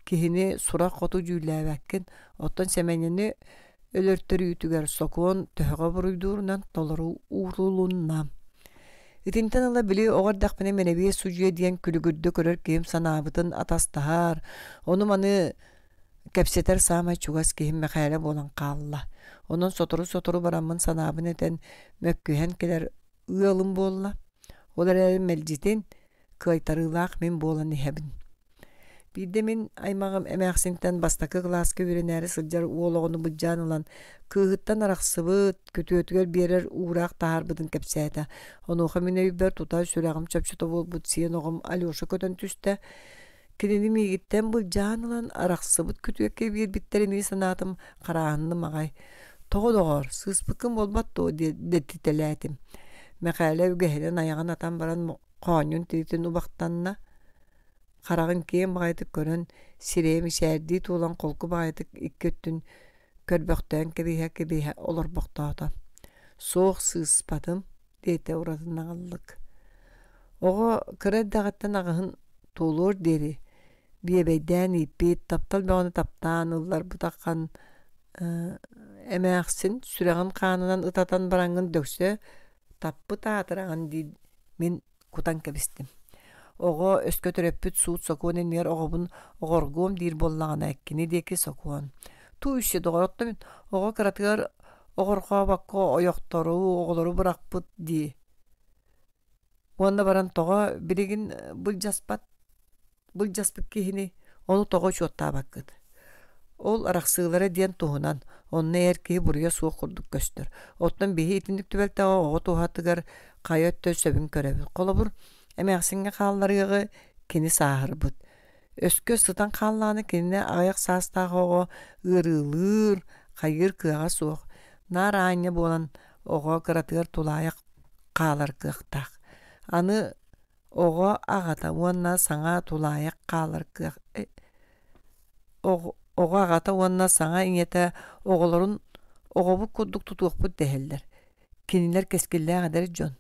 Кихини сурақ қоту жүйләбәккен. Оттон сәмәнені өлөрттөрі үтігер сокуон төһөға буруйдуурунан толору уурулунна. Итинтен ала били оғардақ мене менебие сужуя диен күлігірді көрір кейім санабытын атастахар. Оны маны кәпсетер саамай чугас кейім мәкәлі болан қалла. Оның сотыру-сотыру барамын санабын етен мәккүйен келер ұялым болла. Олар әлі мәлжетен мен болан ехебін. Бирде мен аймағым әмәқсінттен бастакы класска үренәрі сылжар уолоғыны бұджан ылан, кыһыттан арақсыбыт, көтөтігер берер уырақ тағарбыдын кәпсәді. Онуға мен өйбір тұта сүрәғым чөпшіті бол бұд сиен оғым Алеша көтін түсті. Кенені мегіттен бұджан ылан арақсыбыт көтөкке бер біттеріні санатым қарағанны мағай. Тоғдоғыр, сыспықым болбатты деттітеләтім. Мәқәлі өгәһелен аяған атан баран қоанюн тиритин убақтанна. Қарағын кем бағайдық көрін, сиремі шәрді туылан қолқы бағайдық иккөттін көрбөқтен кебейхә кебейхә олар бұқтауда. Соқ сыыспатым, дейті ұратын ағылық. Оғы кірет дағаттан ағығын толур дери. Биебейдән иппет, таптал бағаны таптан, ұллар бұтаққан әмәқсін, э, сүрәғын қанынан ұтатан бараңын дөксі, таппы татыраған дейді. Мен кутан кәбістім ого өскө төрөппүт суут сокуон эннер огобун огоргуом диир боллаҕына эккини диэки сокуон ту үссе доҕороттомит оҕо кыратыгар оғорхо бакко ойохтору оголору буракпыт ди уонна баран того биригин бул жаспат бул жаспыт киһини ону тоҕо чуоттаабаккыт ол арахсыылара диэн туһунан онун ээр киһи буруйа суох курдук көстөр оттон биһи итинник түбэлтэҕэ оҕо туһатыгар хайот төс сөбүн көрөбүт колобур эмэхсинге хаалларыгы кини саахырбыт өскө сытан хааллааны кинине аяк саастаагого ырылыр хайыр кыага суох нар аанья буолан ого кыратыгар тулаяк каалар кыахтаах аны ого агата уанна саңа тулааяк каалар э, ого агата уанна саңа иңете оголорун огобу куддук тутуохпут дэһэллер кинилер кескиллээҕэдэр жон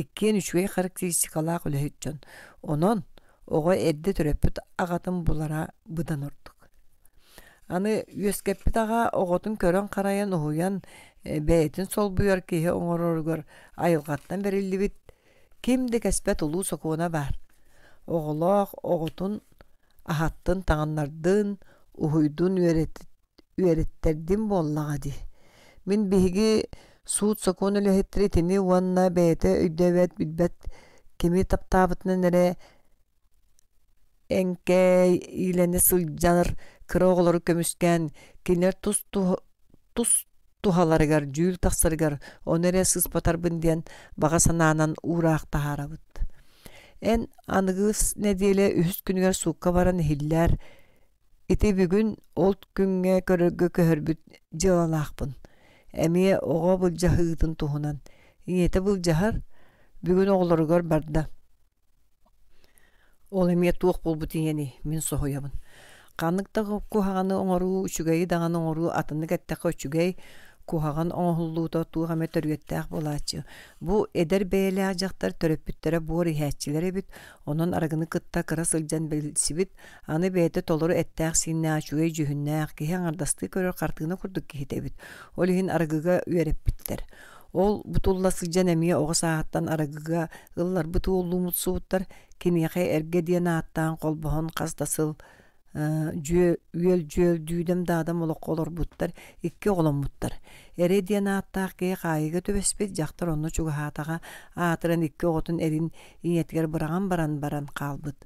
иккен үчүгэй характеристикалаах үлэһиччон онон ого эрде төрөппүт агатын булара быдан ордук аны үөскеппит ага оготун көрөн карайын уһуян э, бээтин солбуйар киһи оҥороргор айылгаттан бериллибит кимди кэспэт улуу сокуона баар оголоох оготун ахаттын таганнардын уһуйдун үөреттердин буоллаҕа дии мин биһиги Суут сокон үлэһиттири тини уанна бээте өйдөбөт билбэт кими таптаабытынан эре эңке илене сылжаныр кыра оголору көмүскен кинер тус тухаларыгар дьүүл тахсарыгар он эрэ сыспатарбын диэн бага санаанан ураахтахаарабыт эн аныгыс недиэле үһүс күнүгер суукка баран хиллер ити бүгүн олт күнгө көрөргө көһөрбүт жылалаахпын эми ого бул булжахыыдын тухунан бул булжахар бүгүн оголоргө бар да ол эме туок болбут ийени мен соһуябын канык дакуаганы оңоруу үчүгэйи даганы оңоруу атыны катякка үчүгэй куһаган оңоллуута туухаме төрүөттээх булаачы. Бу эдер бээлээх жактар төрөппүттэрэ буор иһээччилэр эбит, онон аргыны кытта кыра сылжан билсибит, аны бээте толору эттээх сииннэ ачуэй жүһүннэээх киһэ ардасты көрөр картыгыны курдук киһитебит. Ол иһин арыгыга үөреппиттер. Ол бутулла сылжан эмиэ оҕо саахаттан арыгыга ыллар бытууллуумут сууттар киниэхэ эрге диэн ааттаан холбоһон хастасыл үөл жөөл дүйдем даадам олоқ олор буттар икки қолым буттар эре диэн ааттаах кээ каайыга төбеспит жактар онно чугаһаатага аатыран икки оҕотун эрин ийнетигер быраган баран баран қалбыт.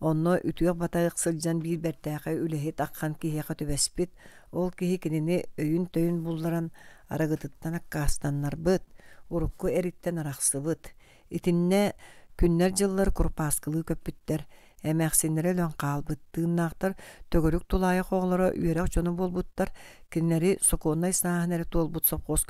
онно үтүөх батайык сылдьан биир бэртээхэ үлэһит акхан киһиэхэ төбеспит ол киһи кинини өйүн төйүн булларан арагытыттан аккаастаннарбыт урукку эриттен бұт. итинне күннәр жыллар курпаскылыы көппүттер эмэхсиннере лөн каалбыттыыннаактар төгөрүк тулайы хоолоро үөрэх жону болбуттар киннери сукуоннай саахнери туолбут сопкос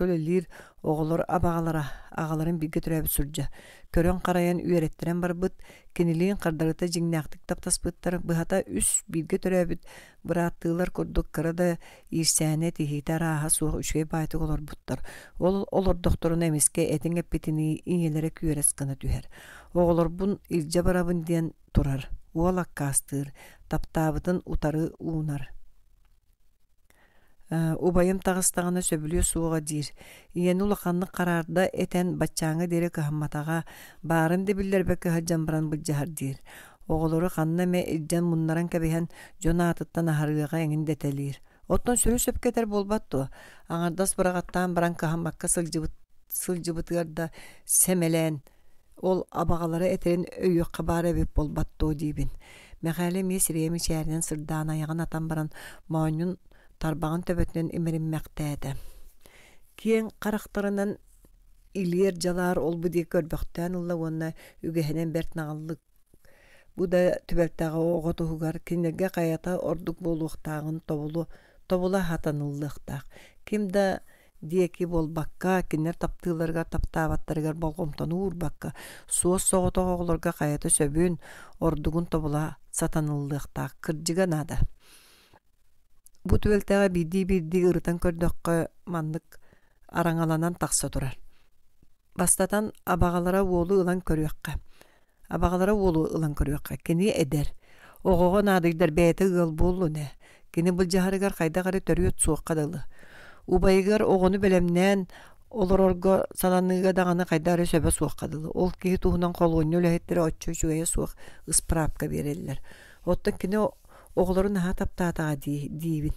оголор абагалара агаларын бигге түрэбит сүржа көрөн караян үөреттерен барбыт кинилиин кардарыта жиңнээхтик таптаспыттар быхата үс бирге төрөбүт быраатыылар курдук кырада ирсээне тихите арааха суох үчкей байтык олорбуттар ол олордохторун эмиске этиң эппитини ийелере күөрес гына түһэр оголорбун илже барабын диэн турар уолак кастыр таптаабытын утары уунар э, убайым тағыстағына сөбүлүө сууга диир иэни улаханнык караарда этен батчаңы дере кыһамматаға баарын дебиллербекке хаджамбаран былжаһар диир оголору ханна ме иджан муннаран кэбиһэн жона атыттан аһарыыга эңиндетелиир оттон сүрү сөпкетер болбатту аңардас бырагаттаан баран кыһаммакка сылжыбытыарда семелен ол абағалары этерин өйі баары эбип о дейбін. мәхәле мес реми чээринен сырдаан аяған атан баран тарбағын төбетінен өмірін мәқтәді. Кейін карахтарынан илер жалар ол дии көрбіқтен ылла онына үгіхінен бертнааллык бу да түбәлтәгә оготугар кинерге каята ордук болуктагын тобула хатаныллыктак ким да диэки болбакка кинер таптыыларга таптаабаттарыгар болгомтону бакка суос соҕотоҕоҕолорга хайата сөбүн ордугун тобула сатаныллыахтаах кырдьыга наада бу түбэлтэҕэ бидии бирдии ырытан көрдөххө маннык араңаланан такса турар бастатан абағалара уолу ылан көрүөххэ абаҕалара уолу ылан көрүөххэ кини эдер оҕоҕо наадыйдар бэйэтэ ыал буоллуне кини кайда кары төрүөт суохха дылы Убайгар огону белемнен олорорго сананыга даганы кайдары сөбө суаккадылы. Ол кии туһунан колуонну үлэһиттери оччу чугая суак ысправка береллер. Оттон кини оголорун аһа таптаатага диибин.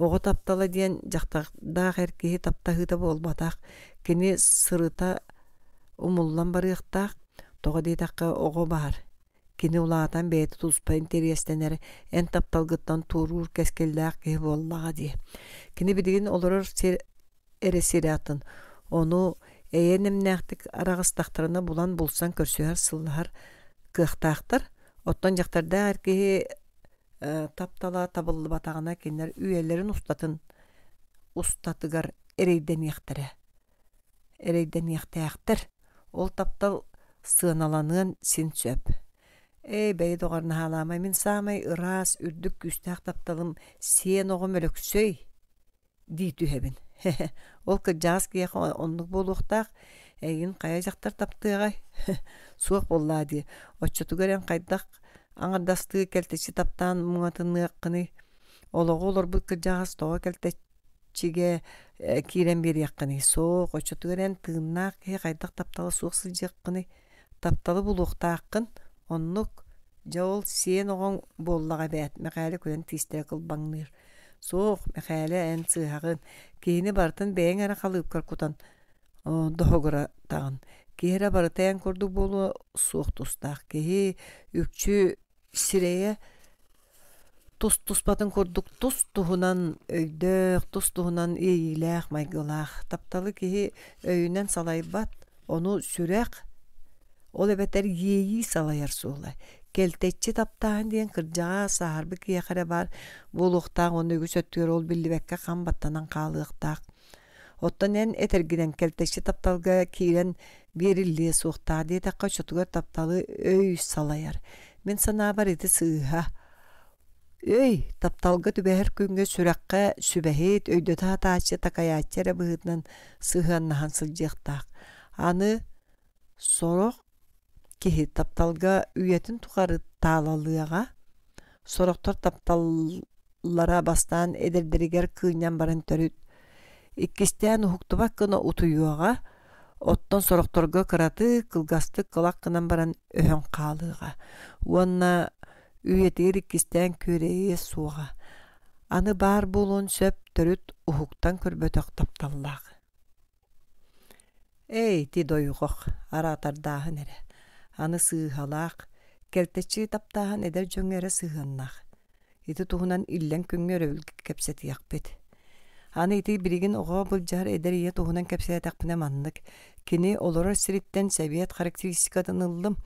Ого таптала диэн жактагдаа хэр киһи таптахыта болбатах. Кини сырыта умуллан барыахтаах тоҕо диитакка ого баар кини улаатан бэйти туспа интерестенери эн тапталгыттан туурур кескеллаах киһи буоллаҕа ди кини бидигин олорор эресиратын ону эйен эмнээхтик булан булсан көрсүһэр сыллаһар кыахтаахтар оттон жактарда киһи таптала табыллыбатаҕына кинер үйелерин устатын устатыгар эрейдениэхтере эрейдениэхтээхтер ол таптал сыаналанын син сөп Эй бәй доғарын халамай мен самай ырас үрдік күсті тапталым сен оғы сөй, дей түхебін. Ол кы жаз кияқ ондық ұқтақ, әйін қая жақтар таптығай суық болла ди. Отчату көрен қайдақ аңардастығы кәлтеші таптан мұңатыны қыны. Олығы олар бұл кы жаз тоға э, кирен бер яққыны. Соқ отчату көрен тыңнақ қайдақ тапталы суық сылжық қыны. Тапталы болуқтақ қын оннук жол сен оған боллаға бәт мәқәлі күнін тистере қылбаңныр. Соқ мәқәлі ән сыйхағын, кейіні бартын бәйін әрі қалып көркутан доғыра тағын. Кейірі барытайын көрді болу соқ тұстақ. Кейі үкчі сирее тус туспатын көрдік тус тұғынан өйдік, тус тұғынан ейіләқ, майғылақ. Тапталы кейі өйінен салайбат, оны сүрәқ Ол әбәтер ейі салаяр суылы. Келтетчі таптаан дейін кыржаға саарбы кияқары бар. Бұл ұқтақ оны үгі ол білдібәкке қамбаттанан қалықтақ. Оттан ән әтергіден келтетчі тапталға кейрен берілі суықтақ дейтаққа шотығыр тапталы өй салаяр. Мен сана бар еті сыға. Өй, тапталга түбәһер күнгө сүрәккә сүбәһит өйдө таатаачы такаячы рабыһытнан сыһаннаһан сылжыктак. Аны сорох киһи тапталга үйэтин тухары таалалыаға сорохтор тапталлара бастаан эдердеригер кыынян баран төрүт иккистиан ухуктубак кына утуюага оттон сорохторго кыраты кылгасты кылак кынан баран өһөн каалыыга уанна үйэтигер иккистиан күөрее суага аны бар булун сөп төрүт ухуктан көрбөтөк тапталлаах эй ти дойугох араатардааһын эре аны сыыхалаак келтечи таптаахан эдер жөңөрө сыыханнах. Ити туһунан иллен күңгөр өвүлгү кепсетияхпит. Аны ити биригин ого булжар эдер ие туһунан кепсетиякпына маннык. Кини олорор сириттен совет характеристикатын ыллым.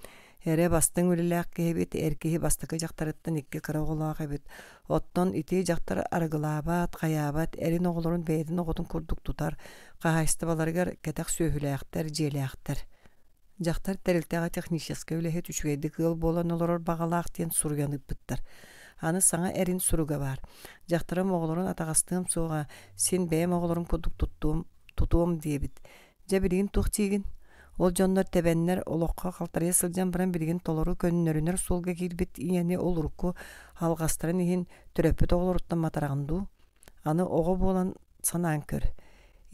Эре бастың үлеләк кебит, эркеһи бастыкы жактарыттан икки кыра оголаак эбит. Оттон ити жактар аргылаабат, каябат, эрин оголорун бээдин оготун курдук тутар. Кахайсты баларгар кетак сөөхүлээхтер, желээхтер жақтар тәрелтәға техническа үләһе түшүгэйди кыыл болан олорор бағалаах тен аны саңа эрин суруга бар жактарым оголорун атагастыым сууга сен бэм оголорум кудук туттуум тутуум диэбит жабиригин тух тиигин ол жоннор тебеннер олокко калтарыя сылжан баран билигин толору көннөрүнөр суулга кирбит ияне олурукку алгастарын иһин төрөппүт оголоруттан матарагындуу аны ого болан санаан көр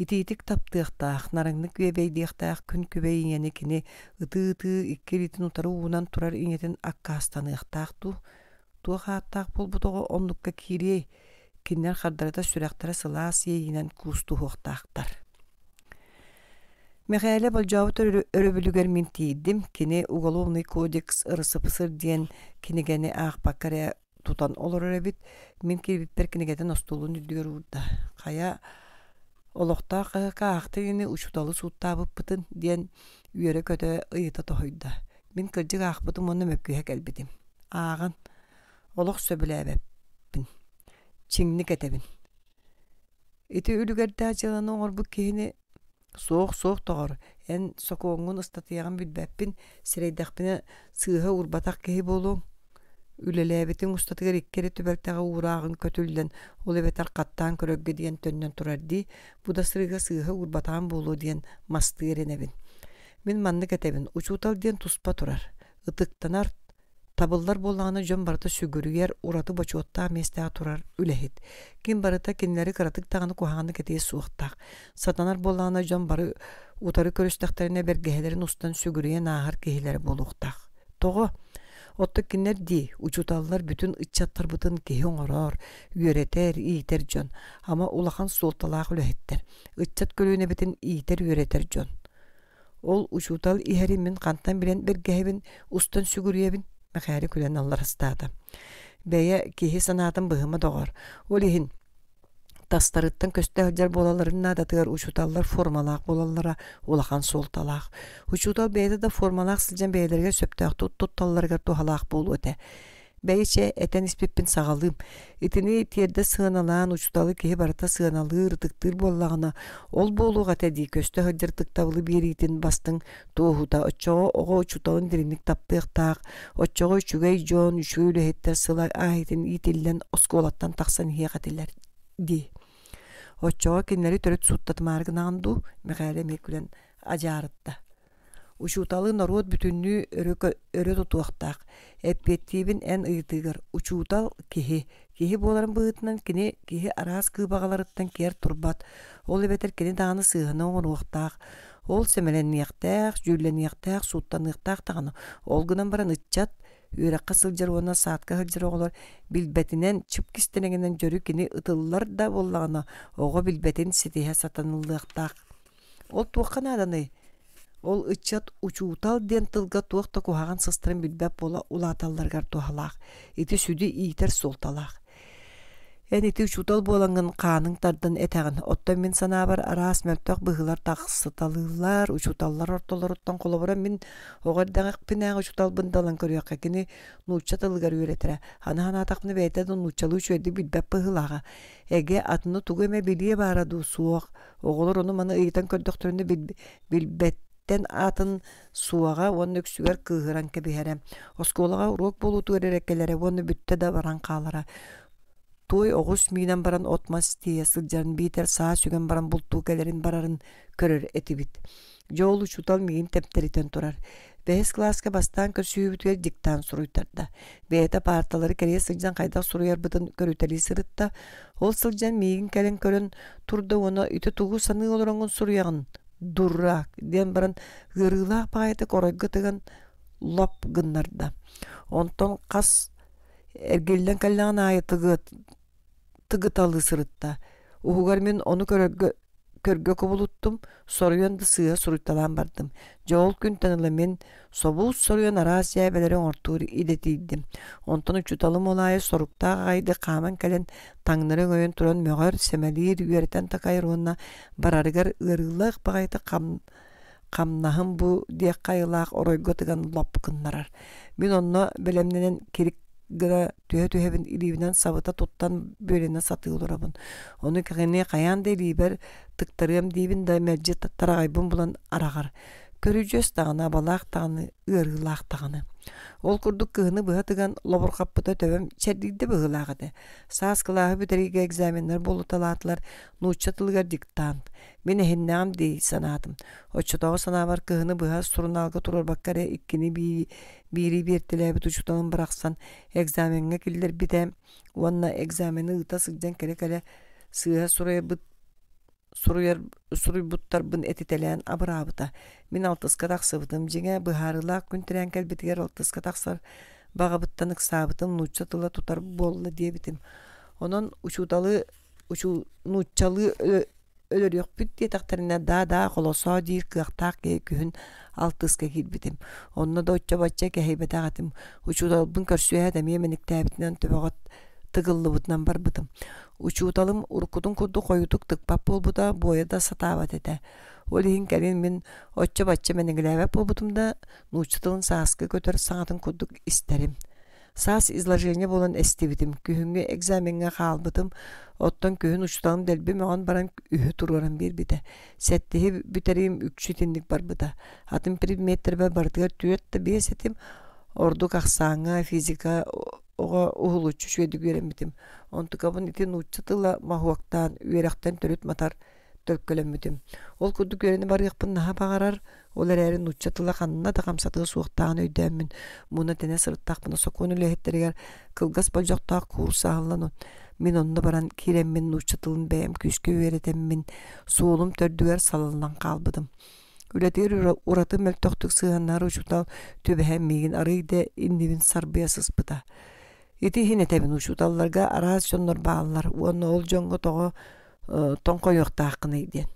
итиитик таптыахтаах нарыңнык вебейдиахтаах күн көбей иэнекини ытыы-тыы иккеритин утары уунан турар иңетин аккаастаныахтаах ту туахааттаах булбутого оннукка кирей киннер хардарыта сүрэхтара сылаас иэйинен куустуохтаахтар Мәхәле болжауыт өрөбүлүгер мин тииддим, кини уголовный кодекс ырысыпсыр диен кинигени ақпакаре тутан олор өрөбит, мин кирбиттер кинигеден остулун дүдүгөр урда. Кая Олохта қыға э, ақтығыны ұшудалы сұттабыппытын ден үйері көті ұйыта тоғойды. Мен кірдік ақпытым оны мөккүйе кәлбедім. Ағын, олық сөбілі әбәппін. Чеңні кәтәбін. Иті үлігерді ажыланы оңырбы кейіні соқ-соқ тоғыр. Ән соқуыңын ұстатияған бүлбәппін, сірейдақпіні сыға ұрбатақ кейі болуң үлелээбитин устатыгар иккери түбәртэҕэ уураагын көтүллэн ол каттаан қаттаан диэн төннөн турарди буда сырыга сыыхы урбатаан буолуо диэн масты эренебин мин манны кетебин учуутал диэн туспа турар ытыктанар табыллар буоллаҕына дьон барыта сүгүрүйэр ураты бочуоттаа миэстээх турар үлехит ким барыта кинлери кыратык таҕаны куһаҕаны кэтиэ сатанар буоллаҕына дьон бары утары көрүстэхтерине бергеэлерин устан сүгүрүйэ аахар кихилер буолуохтаах того Отты ди учуталлар бүтүн ыччаттар бытын кеһен орор, үйретер, иитер жон. Ама улахан солталаах үлөхеттер Ыччат көлүүнэ битин иитер үйретер жон. Ол учутал иһери мин кантан билен бергеһибин, устан сүгүрүебин, мәхәри күлән аллар астады. Бәйе санаатын санатын быһыма Ол Dastарыттан көстәлдер болаларына да тыгар учуталлар формалак болаллара улахан солталак. Учутал бәйді да формалақ сылжан бәйлерге сөптәк тутталларга тухалак болу өте. Бәйче әтән испеппен сағалым. Итіне терді сығыналан учуталы кеге барата сығыналы ырдықтыр боллағына. Ол болуға тәді көсті хөддер тықтавылы берейтін бастың тоғуда. Отчоға оға учуталын дірінік таптықтақ. Отчоға үшігей жон, үшігейлі хеттер сылар айдын итілден осколаттан тақсан хеғатилер. ди Отчоға кеннері төрет суттатмарғынанду мәғәлі мекулен ажарытта. Учуталы народ бүтүннү өрө тутуактак. эппетибин эн ыйтыгыр. Учутал кихи. Кихи боларын быытынан кини кихи араас кыбагаларыттан кер турбат. Ол эбетер кини дааны сыыгына оңуруактак. Ол семеленниектак, жүлленниектак, суттаныктак таганы. Ол гынан баран ытчат, үөраққа қасыл уона саатка хылжар оголор билбетинен чүп кистенегенен жөрү кини ытыллар да боллагана ого билбетин ситиһэ сатаныллыактаах ол туохха ол ыччат учуутал ден тылга туох токухаган сыстырын билбэп бола улааталларгар тухалаах еті сүдү иитер солталақ. Әнеті үч утал болаңын қаның тардан әтәғін. отта мен сана бар арас мәптақ бұғылар тақсы талылар, үч уталлар ортолар оттан қолабыра мен оғардан ақпинағы үч утал бұндалан көрі аққа кені нұтша талығар өретірі. Хана атақпыны бәйтәді үш білбәп бұғылаға. Әге атыны түгеме әме біле барады суақ. Оғылар оны маны ұйтан көрдіқтірінде білбәт тен атын суаға он өксүгер кыһыран кебиһэрэ оскуолаға урок болуту эререккелере уонну бүттэ да баран каалара ой оғыс мигинен баран отмас тие сылжарын биитер саа сүген баран бултуу келерин барарын көрөр этибит жоолу учутал мигин тептеритен турар бээс класска бастан көрсүүбүтүгер диктан суруйтарда. Бээта парталары кере сылжан кайда суруярбытын көрүтели сырытта, ол сылжан мийин келен көрөн турда оны үтө тугу саны олоронгон суруягын дурак ден баран ырылаак паайты коройго тыган лоп гыннарда. Онтон кас эргелден каллаған айытыгы тыгыталы сырытта. Ухугар мен оны көргі көргө кобулуттум, соруянды сыя суруйталан бардым. Жоол күн мен собул соруян арасия бәлерен ортуыр идетейдім. Онтан талым олайы сорукта ғайды қамын келен таңнырын өйін тұрын мөгөр сәмәлиер үйәртен тақайыр онна барарыгар ырылық бағайты қам, қамнахым бу дек қайылақ оройғы тыған лап күннарар. Мен керек гыра түһө түһөбүн илибинен сабыта туттан бөлене сатыылурабын ону кэгене каян да илибер тыктарыам диибин да мэржи тарагайбын булан арагар көрүжөс тагына балаах тагыны ыарыылаах тагыны Ол курдук кыһыны быга тыган лобурхаппыта төбөм чердигде быһылагыды. Саас кылааһы бүтериге экзаменнер болуталаатылар, нуучча тылгар диктант. Мен эһиннэҕим дии санаатым. Оччотоҕо санаабар кыһыны быһа суруналгы турарбаккара иккини бири биэртилээбит учутанын бараксан экзаменге битем. Уанна экзамени ыта керек келе-келе сыыһа сурайбыт суруяр суруйбуттар бын этителен абырабыта мин алтыска тахсыбытым жеңе быхарыла күн тирен келбитигер алтыска тахсар багабыттан ыксаабытым нуча тыла тутар болла диебитим онон учуталы учу нучалы э, өлөрүөкпүт дие тахтарына да да холосо дир кыактаак кээ күһүн алтыска кирбитим онно да отчо батча кэхейбетаагатым учуталбын мен тыгыллы бутнан барбытым. Учуталым уркутун курду койутук тыкпап болбута бояда сатабат эте. Ол иһин мин отчо батча менен гилэбэп болбутумда нучтылын сааскы көтөр саңатын курдук истерим. Саас изложение болан эстебитим. Күһүнгө экзаменге каалбытым Оттон күһүн учталым дэлби мөгөн баран үһү турарын бирбите. Сәттиһи бүтерим үкчүтиндик барбыта. Атын предметтербе бардыгар түөт да биэсетим. Ордук ахсаңа физика оға уһулучу шүөдүк үөреммитим онтукабын итин ууччатыла махуактаан үөрэхтен төрүт матар төлкөлөммүтүм ол курдук үөрени барыкпын наха багарар ол эрээрин ууччатыла ханна да камсатыы суохтаан өйдөөмүн муна тене сырыттакпын сокуну лээхеттеригер кылгас болжохтаах куурсааллану мин онну баран киреммин ууччатылын бээм күүшкө үөретеммин суулум төрдүгер салылынан каалбытым үләтер ураты мөлтохтык сыганнары учутал төбәһәм мигин арыйде иннибин сарбыясыз быта Ити хине табин учуталларга араас соннор бааллар уонна ол того э, тоңкойоктаакын иден.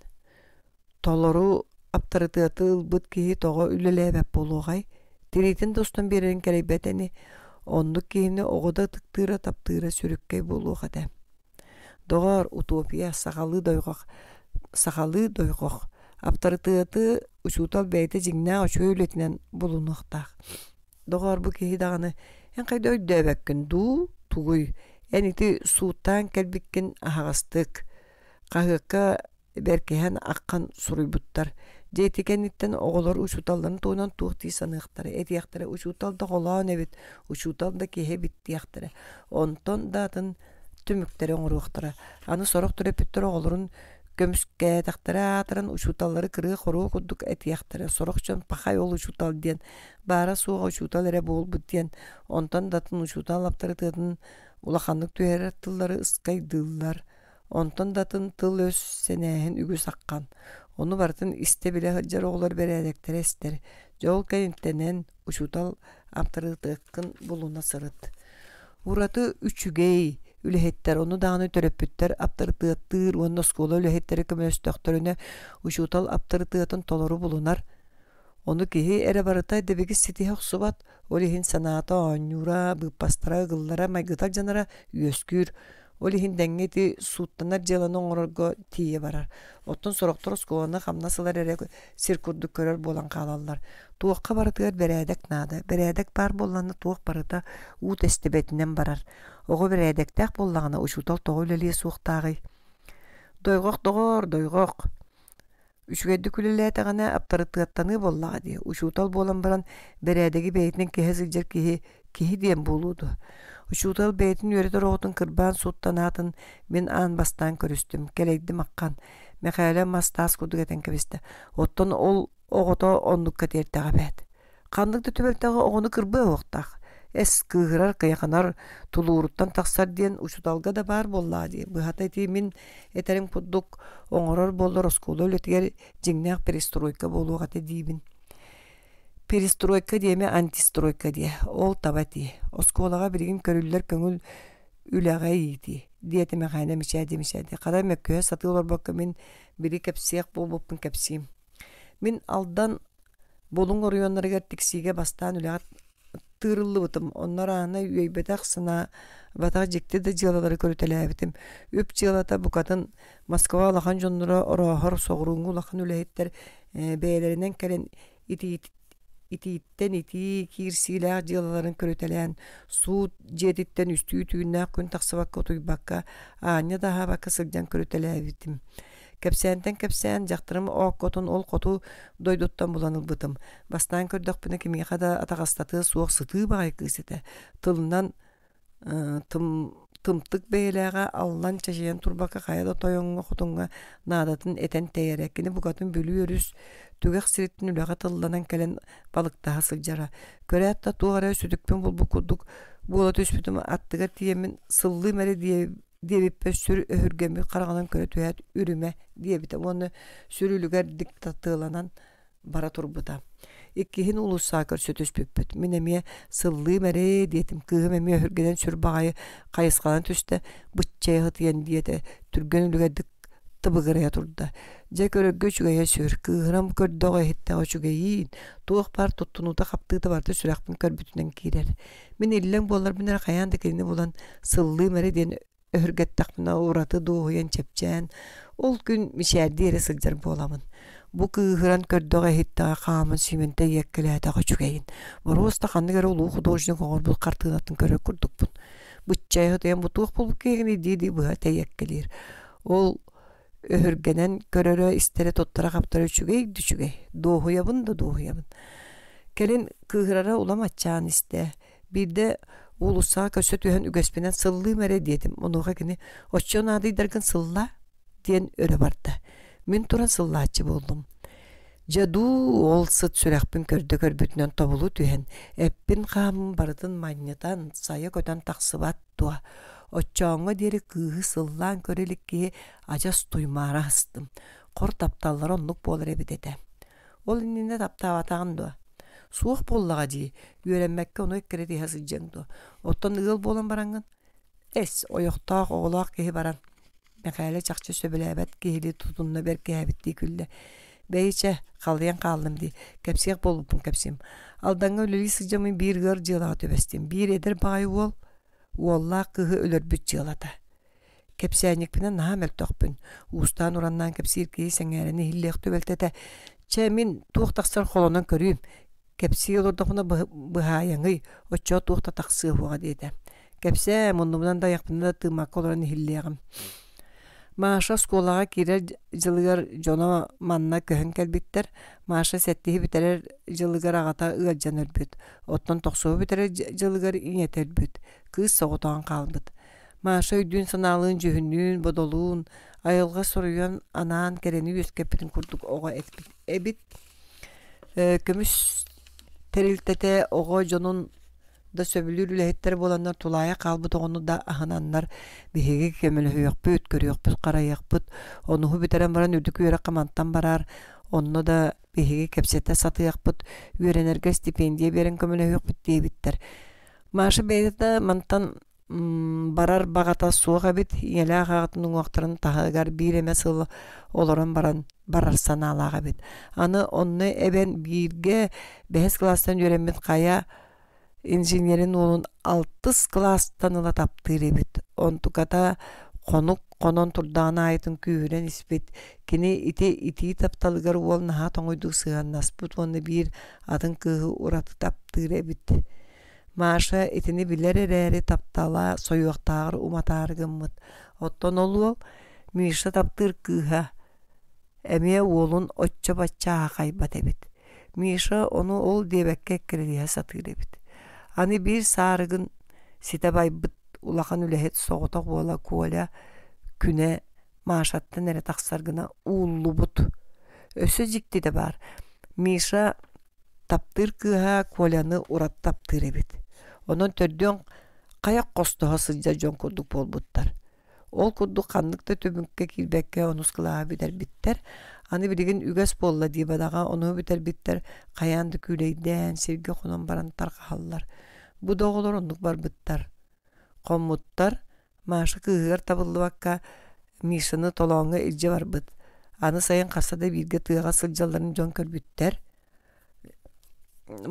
Толору аптарытыатыл ылбыт кии того үлелээбэп болугай. Тиритин достун берен керейбетени оннук киһини огода тыктыыра таптыыра сүрүккей болуга да. Догор утопия сахалы дойгох сахалы дойгок аптарытыаты учутал бэйте жигна үлетинен булунуктаах. Догор бу киһи даганы қайда өйді әбәккін тұғы. тугуй. Әніті сұғыттан кәлбіккін ағастық. Қағыққа бәркеһән аққан сұруйбұттар. Дейтекенниттен оғолар учуталдан туынан туқты санықтары. үш учуталда қолан әбет, учуталда бітті биттияқтары. Онтон датын түміктері оңыруқтары. Аны сорық түрепеттер оғоларын көмүскә тахтара атыран учуталлары кыры хору кудук этияхтары сорокчон пахай ол учутал диен баара сууга учутал эре онтон датын учутал аптары тыдын улаханнык түһэрэ тыллары ыскайдыллар онтон датын тыл өс сенээн үгү саккан ону бартын исте биле хыджар оголор берээлектере истер жол кенттенен учутал булуна сырыт ураты үчүгей үлеһеттер, оны дааны төрөппүттер, аптыртыаттыр, онна скула үлеһеттері көмөстөқтөріне ұшутал аптыртыатын толору болунар. Оны кихи әрі барытай дебегі сетихе құсубат, олихин санаата оңнюра, бұппастыра, ғыллара, майгытал жанара, үйескүр, Олиһин дәңге ти суттанар деланы оңорго тие барар. Оттон сороктор сколаны хамнасылар эре сиркурду көрөр болан қалалар. Туокка барытыгар берәдәк нады. Берәдәк бар болланы туок барыта ут эстебетинен барар. Ого берәдәктәк боллагына учутал тоголелие суктагы. Дойгок догор, дойгок. Үшгәдді күліләті ғана аптарытығаттаны боллаға де. Үшутал болан баран берәдегі бәйтінің кеһі зілдер кеһі кеһі болуды. Учуутал бейтин үйрөтөр оғытын кырбан суттанатын мен ан бастан көрістім. Келейді маққан. Мәхәлі мастас күдігетін кебесті. Оттан ол оғыта ондыққа тертіға бәд. Қандықты түбелтағы оғыны кырбы оқтақ. Эс кыгырар кыяханар тулууруттан тақсар диен учуталга да бар болла ди. Быхата ти мин этерин пуддук оңорор болдор оскулы өлетгер жиңнақ перестройка болуға дибин перестройка деме антистройка де ол табати осколаға билигин көрүллер көңүл үлага ийди диэтемехана мича демишади кара мөккөһө сатыылар бокка мен бири кепсиэх болбуппун кепсиим мен алдан болуң орионнарыгар тиксиге бастаан үлага тыырыллыбытым оннор аана үйөйбетах сына батах жекте да дьелалары көрүтэлээбитим үп дьелата букатын москва лахан жоннура ороохор соғуруңу улахан үлэһиттер э, бээлеринен келен ити итииттен ити киирсиилаах дьылаларын көрөтэлээн суут диэтиттен үстүү түйүннаах күн тахсыбакка отуйбакка ааньа даһаабакка сылдьан көрөтэлээбитим кэпсээнтен кэпсээн дьахтырым ооккотун ол коту дойдуттан буланылбытым бастаан көрдөхпүнэ кимиэха да атаҕастатыы суох сытыы баҕай кыысытэ тылынан э, тым тымтык бэйэлээҕэ аллан чачыйан турбакка хайа да тойоҥҥо наадатын этен тэйэрэккини бугатын бүлүү өрүс түгәк сиреттин үләгә тылланан кәлен балыктаһа сылжара. Көрә атта тугара сүтүкпен бул букудук була төспүтүм аттыга тиемин сыллы мәре дие дебиппе сүр өһүргәмби караганан көрә түһәт үрүмә диебите. Оны сүрүлүгәр диктатыланан бара турбута. Иккиһин улусса көрсөтүспүппүт. Минемие сыллы мәре диетим кыһым эми өһүргеден сүр багайы кайыскалан төстө бытчайы хытыен диете түргөн дик тыбыгырая турда. Жа көрөгө чугая сөр, кыырам көрдөг эхиттага чугайын, туох бар туттунута хаптыыта барды сүрахпын көрбүтүнөн кирер. Мен иллен болар минер хаян декени булан сыллы мэри ден өргәттәкмина ураты дуһуян чепчен Ол күн мишәрди эре сылжар боламын. Бу кыыран көрдөг эхиттага хаамын сүйменте еккеләтага чугайын. Мороста ханны көрө улуу художник оңор бул картынатын көрө курдукпун. Бутчайы тыям бутуох булбу кегени диди быха тәйеккелер. Ол өһүргенен көрөрө истере тоттора каптар үчүгей дүчүгей дуохуябын да дуохуябын келин кыыхырара улам ачаан исте бирде улуса көсө түһөн үгөспенен сыллы мере диетим онуга кини оччон аадыйдаргын сылла диен өрө барды мин туран сыллаачы болдум жаду ол сыт сүрэхпин көрдө көрбүтүнөн тобулу түһен эппин хаамын барытын маннятан сая көтөн таксыбат туа Отчоңго дери сылдан сыллаан көреликкиһи ажас туймара астым. Қор тапталлар болыр Ол иннине таптап дуо. Суық боллаға дии, үйренмекке оны эккерети хасыджан дуо. Оттон ыыл болон баранган. Эс, ойохтаах оголаах киһи баран. жақшы чахчы сөбіләбәт киһили тутунна бер киһәбитти күлді. Бәйче қалдыян қалдым ди. Кәпсек болдым, кәпсем. Алдаңа үлілі сыджамын бір ғыр жылаға төбәстем. Бір едір бағай уоллаах кыһы өлөрбүт дьыалата кепсээникпинен наһам өлтөхпүн уустаан ураннан кепсиир кии сеҥээрини хиллиэх че чэ мин туохтахсан холонон көрүүм кепсии олордохуна очо оччоо туохтатахсыыһуоҕа кепсе кепсээ муннумунан даяхпына да тыымакка олорон хиллиэҕим Маша сколаға кире жылыгар жона манна кыһын кэлбиттер. Маша сәттиһи битерер жылыгар агата ыгажан өлбүт. Оттон токсоо битерер жылыгар инетербүт. Кыз соғытоған қалбыт. Маша үйдүн саналын жүһүннүн, бодолуун, айылға соруян анаан керени үөскеппитин курдук ого эбит. Э, көмүш терилтете ого жонун да сөбүлүр үлэһиттер буоланнар тулаая хаалбыт да аһынаннар биһиги кемилөһүөхпүт көрүөхпүт карайахпыт онуху бүтэрэн баран үрдүк үөрэ камантан барар онно да биһиги кепсете сатыахпыт үөрэнерге стипендия берен көмөлөһүөхпүт диэбиттер Машы бейдата мантан барар бағата суға бит иеле ағағытын уақтырын тағығар биреме сыл олорын баран барар саналаға бит. Аны онны эбен бирге бес класстан үйренбет қая инженерин улун алтыс класс таныла таптыырыбыт онтуката конук конон турдаана айтын күүрен испит кини ити итии тапталыгар уол наха тоңуйдук сыганнаспыт уонну биир атын кыыһы ураты таптыырыбыт Маша итини билер эрээри таптала союактаагыр уматаарыгыммыт оттон олуол миша таптыыр кыыһа эмие уолун отчо баччааха кайбат эбит миша ону ол дээбекке эккирилиһэ сатыыр эбит Аны бир сарыгын сите байбыт улахан үлэхет соғытақ бола коля күне маашаттан эре тахсаргына ууллубут өсө жикти бар миша таптыр коляны урат таптыр эбит онон төрдөн каяк костоһо сыжа жон болбуттар ол курдук кандыкты төбүнкке кирбекке онускылаа биттер. аны билигин үгөс болла ону оны биттер каянды күлейден сирге конон баран таркахаллар Bu doğulur onluk barbıttar. Маша maaşı kıyıgar tabıllı bakka, Мишаны толоңа илже барбыт. Аны сайын қасада бирге тыға сылжаларын жон көрбүттер.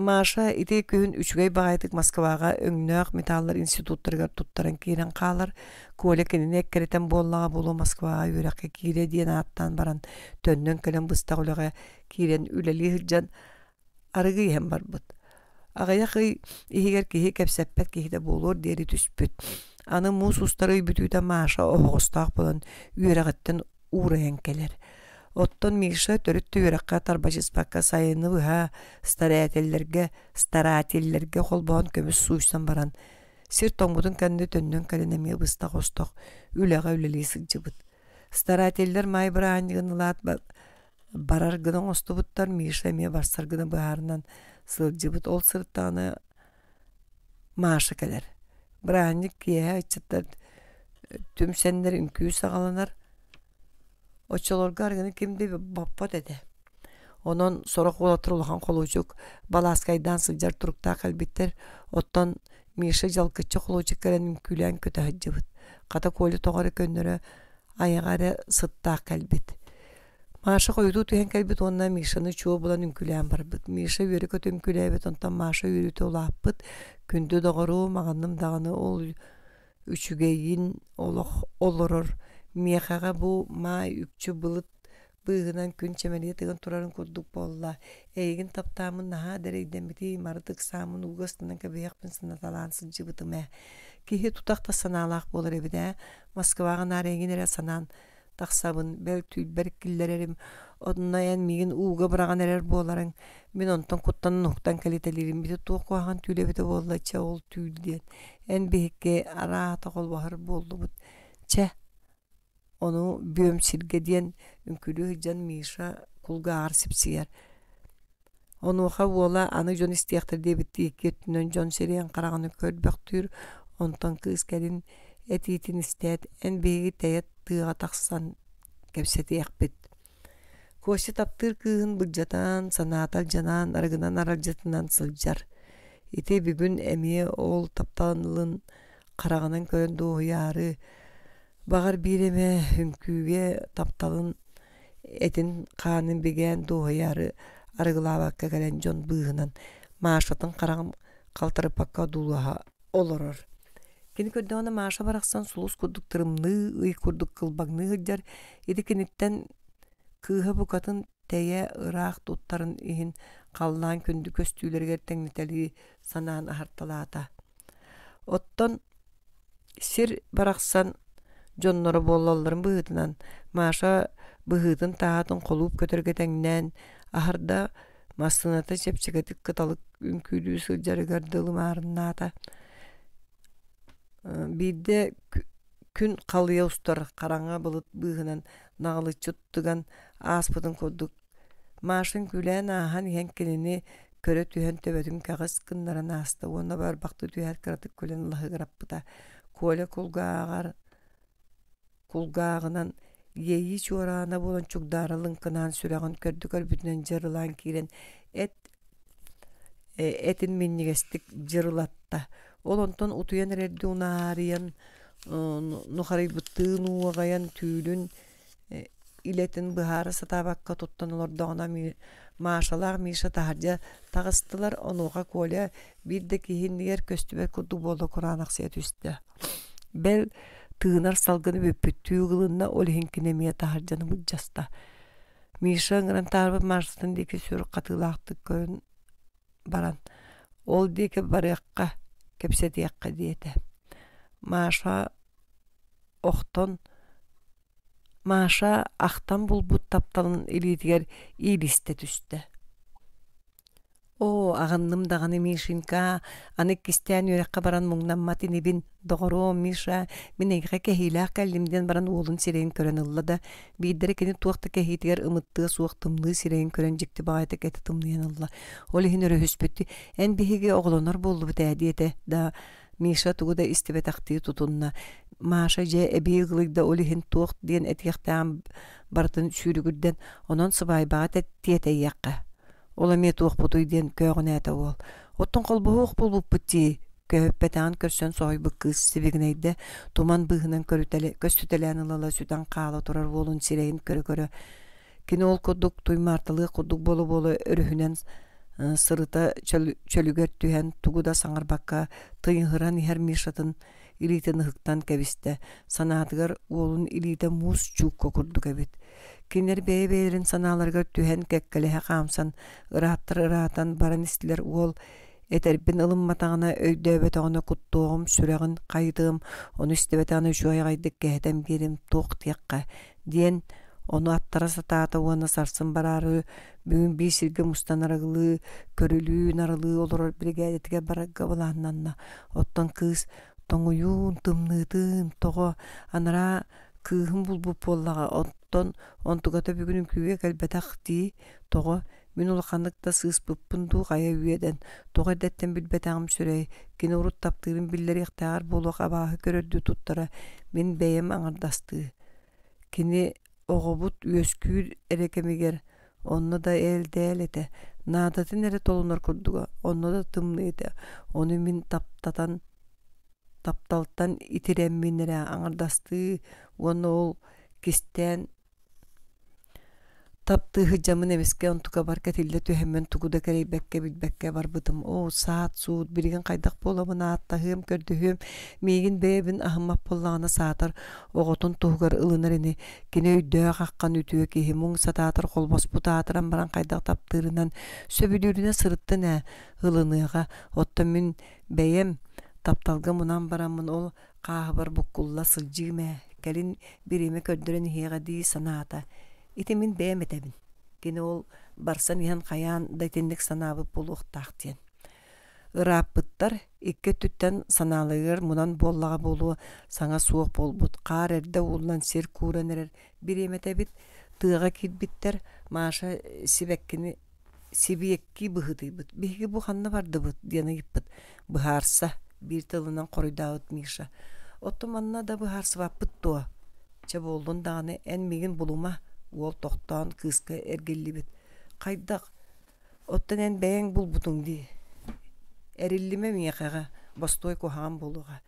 Маша ите күн үчгей бағайтык Москваға өңнөк металлар институттарга туттарын кирен қалыр. Көлі кеніне керетен боллаға болу Москваға үйрәкі кейре дейін аттан баран төннен кілін бұстағылыға кейрен үлелі хыржан арығы барбыт. Ағаяқы егер кеге кәпсәппәт кегеде болур дері түспіт. Аны мұз ұстары үбітуді маша оғыстақ болын үйрәғіттен ұрайын келер. Оттон Миша төрүттү үрәккә тарбачыспакка сайыны быха старателлерге, старателлерге холбоон көмүс суустан баран. Сир тоңбудун кәнді төннөн кәлене мел быста хостох, үләгә үләлей сылжыбыт. Старателлер май бра аньгынылат барар остубуттар Миша ме барсар баарынан сылжыбыт ол сырттаны маашы келер бранник кие айтчаттар түмсеннер үнкүү сағаланар. очолорга аргыны кимди баппат эде онон сорок ула турулхан колуучук баласкайдан сылжар туруктаа калбиттер оттон миша тоғары аяғары Маша қойды түһен кәйбіт онна Мишаны чуо булан үңкүлән барбыт. Миша үйрі көт үңкүләбет, онтан Маша үйріте улаппыт. Күнді доғыру мағанным дағаны ол үчүгейін олох олорор. Мияхаға бұ май үпчү бұлыт быыгынан күн чемелие тыгын турарын курдук болла. Эйгин таптамын наха дәрейдембити мардык самын угастынан кәбияқпен сынаталансын жыбытыме. Кихи тутақта саналақ болыр ебіде. Ә? Москваға нарегин санан тахсабын бәл түйбәр киллерерим однаян мигин ууга бұраған әрер боларын мен онтон куттан нуктан калителерим бите туох куаган болды боллача ол түйдү диэн эн қол бағыр болды бұд ча оны бөм сілге дейін үңкүрүү жан миша сияр оны оқа ола аны жон истиэхтер дебитти икки түнөн жон сириэн караганы көрбөктүр онтан кыыс кэлин этиитин ән эн биһиги тыыга тахсан кэпсэтиэхпит костя таптыыр кыыһын былдьатаан санаатал жанаан арыгынан аралдьатынан сылжар. ити бүгүн эмие ол таптанылын карагынан көрөн дуояры бағар биреме хүмкүүге тапталын этин каанын биген дуояры арыгылаабакка кэлэн жон быыһынан маашатын карагын қалтырыппакка дулаха олорор Кини көрдө мааша барахсан сулус курдук ый курдук кылбагны хыджар, иди киниттен букатын тэйэ ыраах туттарын иһин қаллаан күнді көстүүлэргер тэңнетэлии санаан ахарталаата. Оттон сир барахсан жоннору боллалларын быһытынан мааша быһыытын таатын колууп көтөргөтөңнэн ахарда массыната чепчегетик кыталык үңкүрүү сылжарыгардылымаарынаата бийде күн қалыя караңга қараңа былыт быһынан нагылы чуттуган ааспытын курдук маашын күлән аахан иһэн көрө түһөн төбөтүн кагыс кыннаран ааста уонна барбакты кыратык көлен лаһыгыраппыта коля кулгаагар кулгаагынан Ейи чуораана болон чугдарылын кынаан сүрөгөн көрдүкөр бүтүнөн жырылан кирен эт э, этин миннигестик жырылатта олонтон онтон утуян эрерди унаарыйан нухарыйбыттыын түүлүн э, илетин быхары сатабакка туттан олордоона маашалаах миша таһардьа тагыстылар онуоха коля бир да киһиннигер көстүбер курду буолла кураанахсыя түстэ бел тыынар салгыны бөппүттүү кылынна мия таһардьаны буджаста миша ыңыран таарбыт марстын диэки сүрүк катыылаахтык көрүн баран ол диэки барыакка диякка диете маша охтон Маша ахтан булбут тапталын илидигер илисте түсті. О, ағынным дағаны Мишинка, аны кистән юраққа баран мұңнамматын ебін, доғыру, Миша, мен әйға кәхейләқ кәлімден баран олын сирейін көрін ұлла да, кени туақты кәхейтігер ұмытты, суақ тұмлы сирейін көрін жікті бағайты кәті тұмлыян ұлла. Олы хін өрі эн ән бігіге оғылонар болды бұты да, Миша туғыда істіпе тақты тұтынна. Маша же әбей ғылықда олы хін туақ дейін әтіяқтан бартын сүйрігірден, онан сыбай бағат әттиет Ол әме туық бұтыйден көғін әті ол. Оттың қолбығық бұл бұл бұтти, көппетан көрсөн сой быкыс сибигнейде туман быһынан көрүтеле көстүтелен лала сүтан қалы турар болун сирейин көрө-көрө. ол құдық туймартылы құдық болу-болу өрүхүнөн э, сырыта чөлүгөр түһен тугуда саңарбакка тыйынхыран иһер мишатын илиитэ ныһыктан кэбистэ, санаатыгар уолун илиитэ муус чуукка курду кэбит. Кинер бэйэ бэйэрин санааларга түһэн кэккэлэхэ хаамсан, ыраттар ыраатан баран истилер уол, Этербин ылымматаҕына өйдөөбөтөҕүнө куттуоҕум сүрэҕин кайдыгым ону истебетаны жуайгайдык кэһэтэн биэрим туох тиякка диэн ону аттара сатаата уона сарсын барары бүгүн биисирге мустанарагылыы көрүлүү нарылыы олорор бригадитиге барагга оттон кыыс тоңу юн того анара кыыхын булбуп боллага оттон онтугата бүгүнүн күйе кэлбэтах дии того Мен ол қандықта сыыспыппын дуу қая үеден Тоғай дәттен бил сүрей. Кені ұрыт таптығын білдер ектағар болуақ абағы көрерді тұттыра. Мен бәйім аңырдасты. кини огобут өскүйір әрекемегер. онно да әл дәл әті. наадатын әрі толунор күрдіға. Онны да тымны ону Оны мен таптатан тапталтан итиремминере аңардасты оны ол кистен таптыыһы жамын эмиске онтука барка тилле түһэммен тугуда бекке билбекке барбытым о саат суут биригин кайдах мына ааттахыым көрдүһүм миигин бэбин аһыммап буллаана саатар оҕотун туһугар ылынар ини кине өйдөөх аккан үтүө киһимуң сатаатар холбоспутаатаран баран кайдах таптыырынан сөбүдүүрүнэ сырыттын ә ылыныыга мин бэйэм тапталга мунан бараммын ол кааһыбар буккулла сылдьыыма кэлин бириме көрдөрөн иһиэҕэ дии санаата ити мин бээмэтэбин кини ол барсан иһэн каян дайтинник санаабыт булуохтаах диен ырааппыттар икке түттен санаалыгыр мунан боллага болуу саңа суох болбут хаар эрдэ ууллан сер кууран эрэр бириэметэбит тыаҕа мааша сибэккини сибиекки быхыдыйбыт биһиги буханна бардыбыт диэна ыйыппыт бир тылынан koruydavet миша Otu manna da bu har sıvapıt doğa. булума ол тоқтан кыска эргеллибит кайдак оттан эн бул булбутуң эриллиме миэхага бостой кухаан болуга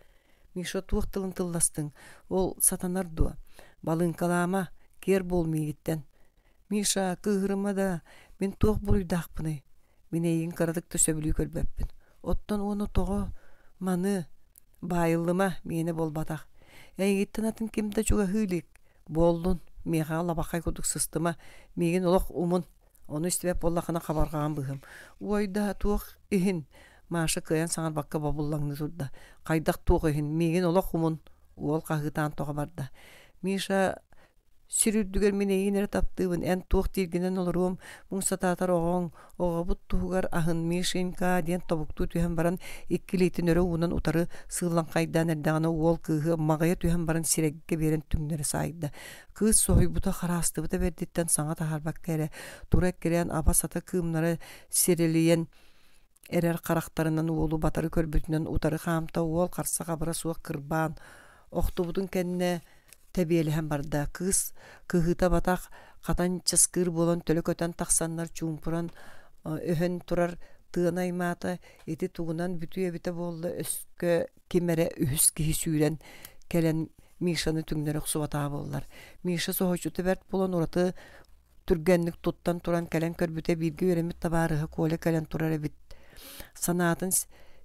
Миша туох тылын тылластың ол сатанар дуа балынкалаама кер мигиттен миша кыгырыма да мен туох буруйдаахпыны мен эйин кырадык төсөбүлүү көлбөппүн оттон оны того Маны, байылыма мені батақ Әйгеттен атын кемді жуға хүйлік. болдың меға лабақай көдік сыстыма, меген олық умын. Оны істебеп болақына қабарғаған бұғым. Ойда туық үйін. Машы кыян саңар баққа бабыллаңны тұрды. Қайдақ туық үйін, меген олық умын. Ол қағытан тоға барды. Миша сүрүрдүгер мен инер таптыбын эн туох тиргинен олоруом сататар оҕоң оҕобут туһугар аһын мишенька диэн тобуктуу түһэн баран иккилиитин өрө уунан утары сыылланкайдаан эрдэҕинэ уол кыыһы маҕайа түһэн баран берен биэрэн сайды. саайда кыыс бута хараастыбыта бердиттен саңа саңа эрэ тура эккириэн аба сата кыымнары сирелиен эрэр карактарынын уолу батары көрбүтүнөн утары хаамта уол карсаҕа бара суох кырбаан охтубутун кенне тәбиеліһән барда кыз кыһыта батах катан часкыр болон төлөкөтөн таксаннар чуумпуран өһөн турар тыын эти тугунан бүтү эбите болду өскө кемере үс киһи сүүрэн келен мишаны түңнөрөк субатаа боллар миша сохочуту берт болон ураты түргенник туттан туран келен көрбүте биге үремит табаарыһы коля келен турар эбит санаатын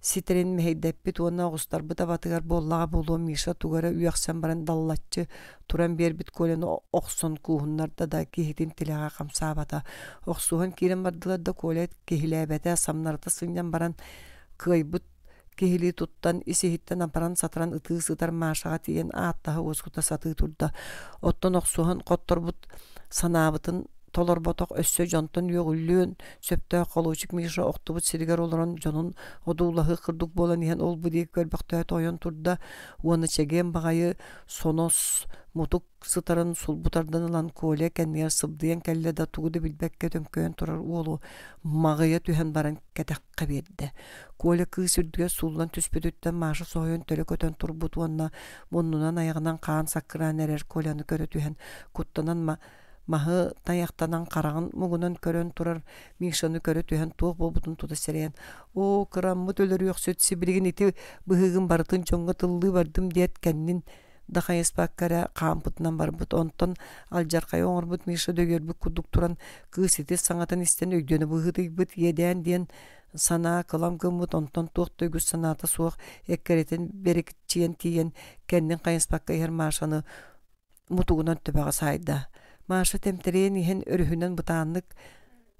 ситерин меһейдеппит уонна оҕустарбыт батыгар боллаҕа болуо миша тугара үйөхсэн баран даллатчы туран биэрбит колен оксон кууһуннарда да киһитин тилага камсаабата охсууһан киирен бардылар да колет киһилээбэтэ самнарда баран кыайбыт киһили туттан исиһиттен апаран сатыран ытыы сытар машага тиген ааттаһы уоскута сатыы турда оттон охсуһан хотторбут санаабытын толор боток өссө жонтон үйөгүллүөн сөптө колуучук миша октубут сиригер олорон жонун одуулахы кырдук болан иһен ол будии көрбөхтөһө турда уоны чегем багайы сонос мутук сытарын сулбутардан ылан кооле кэнниер сыбдыен кэлле да тугуду билбекке төңкөөн турар уолу магыя түһэн баран кэтэххэ биэрдэ коля кыы сүрдүгэ сууллан түспүтүттэн maaшы соһуйун төлө көтөн турбут уанна муннунан аягынан каан саккыраан коляны көрө түһэн куттанан ма маһы таяқтанан қараған мұғынан көрөн турар мишаны көрө түһән туох болбутун туда серен о кыраммы төлөр сөтсі сибилигин ити быһыгын барытын чоңго тыллы бардым диэт кэннин дахаеспаккара хаампытынан барбыт онтон алжаркай оңорбут миша дөгөрбүк кудук туран саңатын істен истен өйдөөнү бұт еден дейін сана кылам онтан онтон туох төгүс санаата суох эккеретин берекчиен тиен кеннин кайыспакка иһер мутугунан төбөҕө сайда Маша темтерен ихен өрүһүнөн бутааннык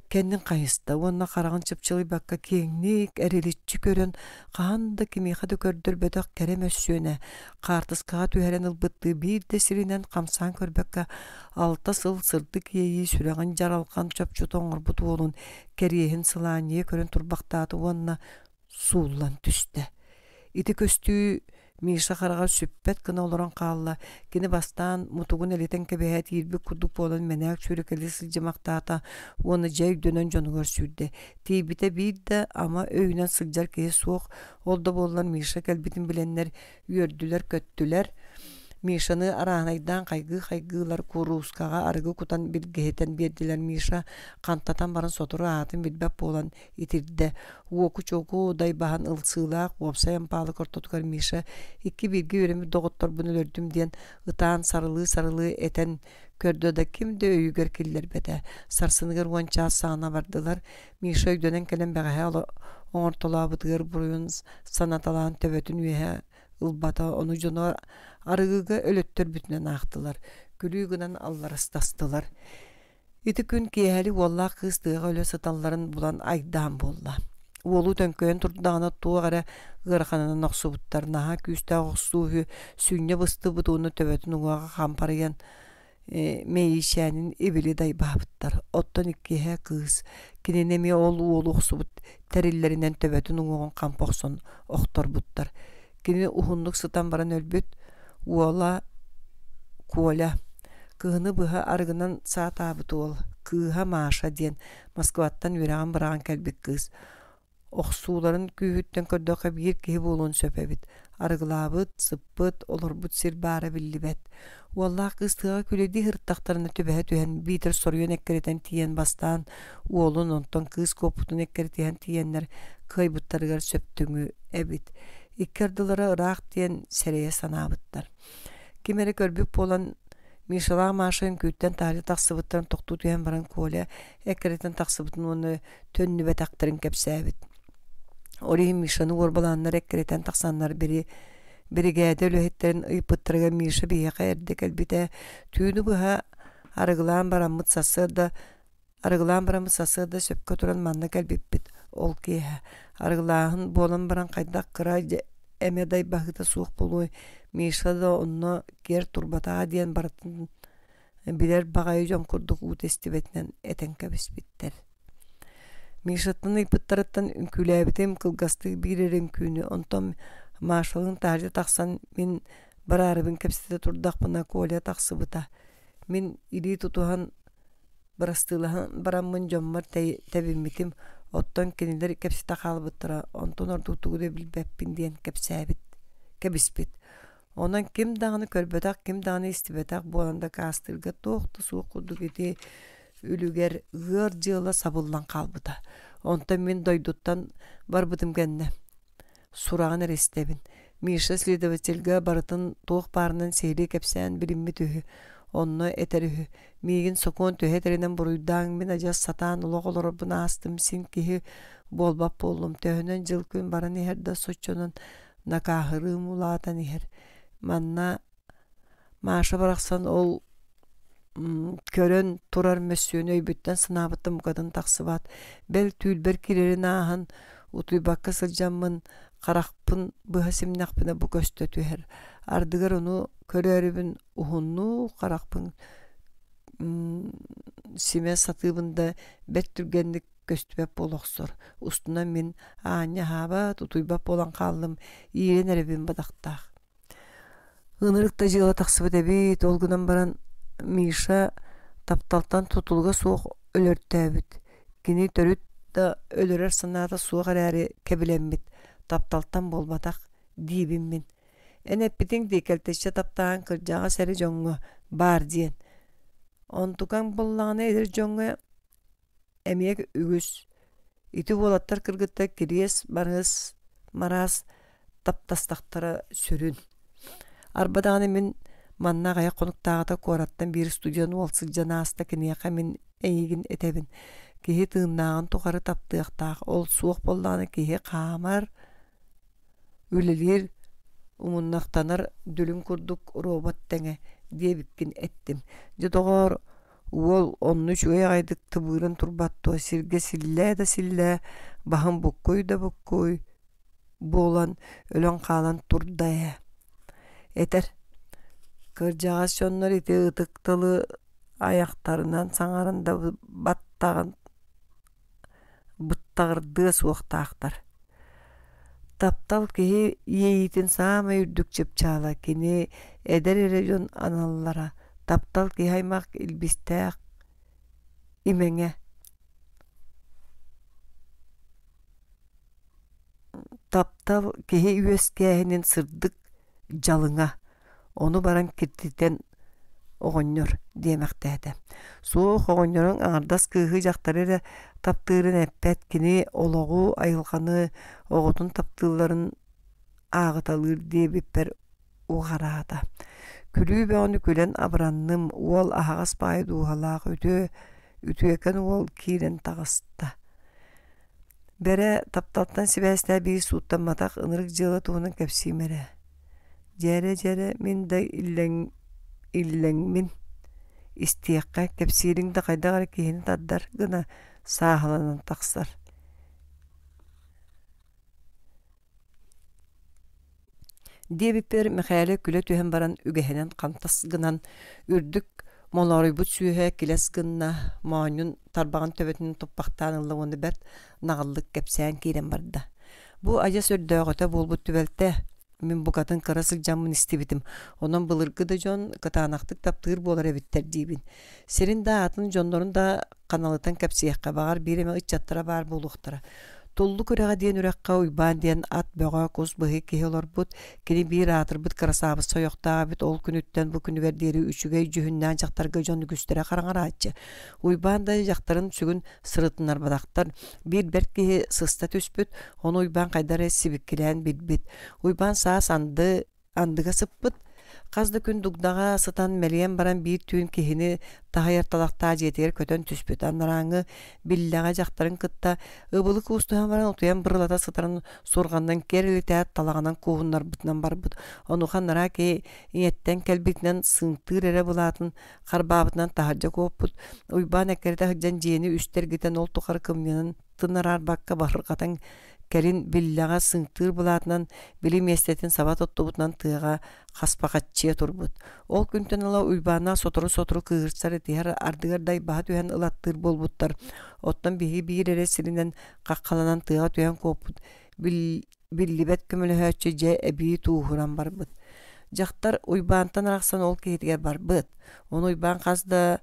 кеннин кайыста уонна караган чыпчылы бакка кеңник эрилитчи көрөн каанды кимиха дөкөрдөр бөтөк керем өссүөнэ каартыскага түһәрен ылбытты биирде сиринен камсан көрбөккө алта сыл сырды киэйи сүрөгөн жаралкан чопчу тоңорбут уолун керээхин сылаанье көрөн турбактааты уонна сууллан түстө ити көстүү Миша қараға сүппет кына олорон қалылы, кені бастан мутугун элетен кебеһе тиирби болын болон менәк чүрекеле сылжымактаата, оны жай дөнөн жонугар сүрде. Тейбите бейді, ама өйүнөн сылжар кейі соқ, олда боллар Миша келбитин биленнер, үйөрдүлөр, көттүлер мишаны араанайдаан кайгы кайгылар курускага аргы кутан билгеһитен биэрдилер миша кантатан барын сотору аатын билбэп болан итирде уоку чоку дайбахан ылсыылаак уопсаян паалы кортотугар миша икки билги доготтор буну өлөрдүм диен ытаан сарылыы сарылыы этен көрдө да ким де өйүгер киллербете сарсыныгыр уонча саана бардылар миша өйдөнен келен бэҕэһэ оңортолаабытыгар буруйун санаталаан төбөтүн үйе ылбата ону жоно арыгыга өлөттөр бүтүнөн актылар күлүүгынан алларыстастылар ити күн киэһэли уоллаа кыыс тыыга өлө сыталларын булан айдаан болла уолу төңкөөн туу туагара ырахананан оксубуттар наха күүстө оксууху сүүнне бысты бутууну төбөтүн уага кампарыян э, мейишәнин ибили дайбаабыттар оттон иккиһэ кыыс киненеме ол уолу оксубут тәриллеринен төбөтүн уоон кампохсон охторбуттар кини ухуннук сытан баран өлбүт уола куоля кыыны быһа аргынан саатаабыт уол кыыһа мааша диэн москваттан үрэҕин бараҕын кэлбит кыыс охсууларын күүһүттэн көрдөҕө биир киһи буолуун сөпөбүт арыгылаабыт сыппыт олорбут сир баара биллибэт уоллаах кыыс тыаҕа күлэди хырттахтарына түбэһэ түһэн биитер соруйон эккеритэн тиэн бастаан уолун онтон кыыс куоппутун эккеритиһэн тиийэннэр кыайбыттарыгар сөптүҥү эбит иккердылары ыраак диэн сэрээе санаабыттар кимере көрбүп болан Мишала машин күйттен тали тақсыбыттарын тоқту туян баран көля, әкіретін таксыбытын оны төннүбе тақтырын ақтырын кәпсәбіт. Мишаны орбаланнар әкіретін таксаннар бірі бірігәді өлөһеттерін ыйпыттырыга Миша бияқа әрді кәлбіте. Түйіні бұға арығылан да сасырда, арығылан барамыт сөпкө туран манна ол кеһә аргылааһын буолан баран хайдах кыра эмедай бахыта суық болуы, миша да онно кер турбатаа диэн баратын билер багайы жон курдук уут эстибетинен этенкебиспиттер мишаттан ыйпыттарыттан үңкүлээбитим кылгастык биирерин күнү онтон маашалын таажы тахсан мин бараарыбын кепсите турдакпына коля Мен мин ирии тутухан барастыылахан бараммын жоммар тэбиммитим оттон кенилер кепсита хаалбыттара онтон ордуктугуду билбеппин диен кепсээбит кебиспит Онан ким дағыны көрбөтак ким даганы истибетак буанда кастылга тоқты суук курдугити үлүгер ыар жыыла сабыллан калбыта онтон мен дойдуттан барбытым кенне сураган эрестебин миша следовательга барытын тоох баарынан сери кепсен билимми онно этер миигин сокон төһетэринен буруйдаан мин ажас сатаан улох олоробуна астым син киһи болбап болум төһөнөн жыл күн баран иһэр соччонун накаахырыым улаатан иһэр манна маашы барахсан ол көрөн турар мөссүөн өйбүттен сынаабытым кадын тахсыбаат бел бер кирерин ааһын утуйбакка сылдьаммын қарақпын бу көстө түхер ардыгар ону көрөрүбүн ухунну каракпын симе сатыбында бет түргендик көстүбеп болоксор устунан мен аанья хаба тутуйбап болан каалым иирен бадақтақ. бадактаах ынырыкта жыыла таксыбыт эбит олгунан баран миша тапталтан тутулга суук өлөртөөбүт кини төрүт да өлөрөр санада суох эрээри кебиленбит тапталтан болбатах мен энеппитиң диикелтечче таптаан кырдьаҕа сэри дьоҥҥо баар диэн онтукаң буллаҕына эдэр жоңго эмиэк үгүс ити болаттар кыргытта кирес барыс марас таптастахтара сүрүн Арбаданы мин манна гая конуктаагата кораттан биир студияны аста киниэха мен эйигин этебин киһи тыыннаагын тухары таптыахтаах ол суох боллааны киһи хаамар үлелиир умуннахтанар дүлүн курдук робот теңе дебиккин эттим ол уол өй уяайдык тыбыырын турбаттуа сирге силле да силле бахын буккуй да буккуй буолан өлөн қалан турдая этер кыржагас соннор ити ытык тылы аяқтарынан саңарында баттаған быттагырдыа таптал кеһи ейитин саама үрдүк чыпчаала кини эдер эре жон таптал кеһи аймак илбистээк имеңе таптал кеһи үөскээһинин сырдық жалыңа оны баран киртитен оғоннор диэмэхтээте суох оғоннорон аңардас кыыһы жактарыра таптыырын эппэт кини ологу айылганы оғутун таптыыларын аагыталыыр диэбиппер ухараата күлүү бөөнү күлэн абыранным уол аһаҕас баай дууһалаах үтө ол уол киирэн таҕыста бэрэ таптаттан сибээстэ бии матақ ұнырық жылы туының кәпсеймірі. Жәрі-жәрі мен дай үлің илләңмин истиэккэ тепсириңде хайдагара киһини таддар гына сааһыланан тахсар Дебипер Михаиле күлө түһэн баран үгэһэнэн хантас гынан үрдүк молоройбут сүүһэ килэс гынна маанюн тарбаган төбөтүн туппахтаан ыллы уну бэрт нагаллык кэпсээн киирэн барда. Бу ажа сөрдөөгөтө булбут түбэлтэ мен букатын кыра сылдьаммын истибитим онон былыргы да жон кытаанактык таптыр болар эбиттер дейбін. сирин да атын жондорун да каналытан кәпсияққа бағар береме эме бар баар булуктара Туллу күрәгә диен үрәккә уйбан диен ат бөға көз бұхи кеһелор бұт, кини бир атыр бұт кырасабы сояқтағы ол күнүттен бұ күнігер дері үшігей жүхіннән жақтарға жон үгістері қараңара атчы. да жақтарын сүгін сырытынар бадақтар. Бир бәрт сыста түспүт, оны уйбан қайдары сибиккілән бит бит. Уйбан саа санды андыға сыппыт, Қазды күн дугдаға сытан мәлиен баран бир түйін кехіні тахайырталақта жетер көтөн түспет аннараңы биллаға жақтарын кытта ыбылы кустуан баран утуян бырлата сытарын сорғандан керіліте талағанан куғыннар бұтынан барбыт онухан нара кей иеттен кәлбитінен сыңтыр әрі бұлатын қарбабытынан тахаржа көппут уйбан әккерде хыджан жиені үстер кетен ол тұқар кымненін тынарар бакка барырғатан кәрін биллаға сыңтыр бұлатынан білім местетін сабат оттубутнан тыға хаспақатчия турбут. Ол күнтен ыла уйбана сотору-сотору кыгырсар этияр ардыгардай баха түйән ылаттыр болбуттар. Оттан бии биир сиринен қаққаланан тыға түйән копут. Биллибет көмөлөһөччө жә әбии туухуран барбыт. Жақтар ұйбантан арақсан ол кейдігер барбыт. Оны ұйбан қазды,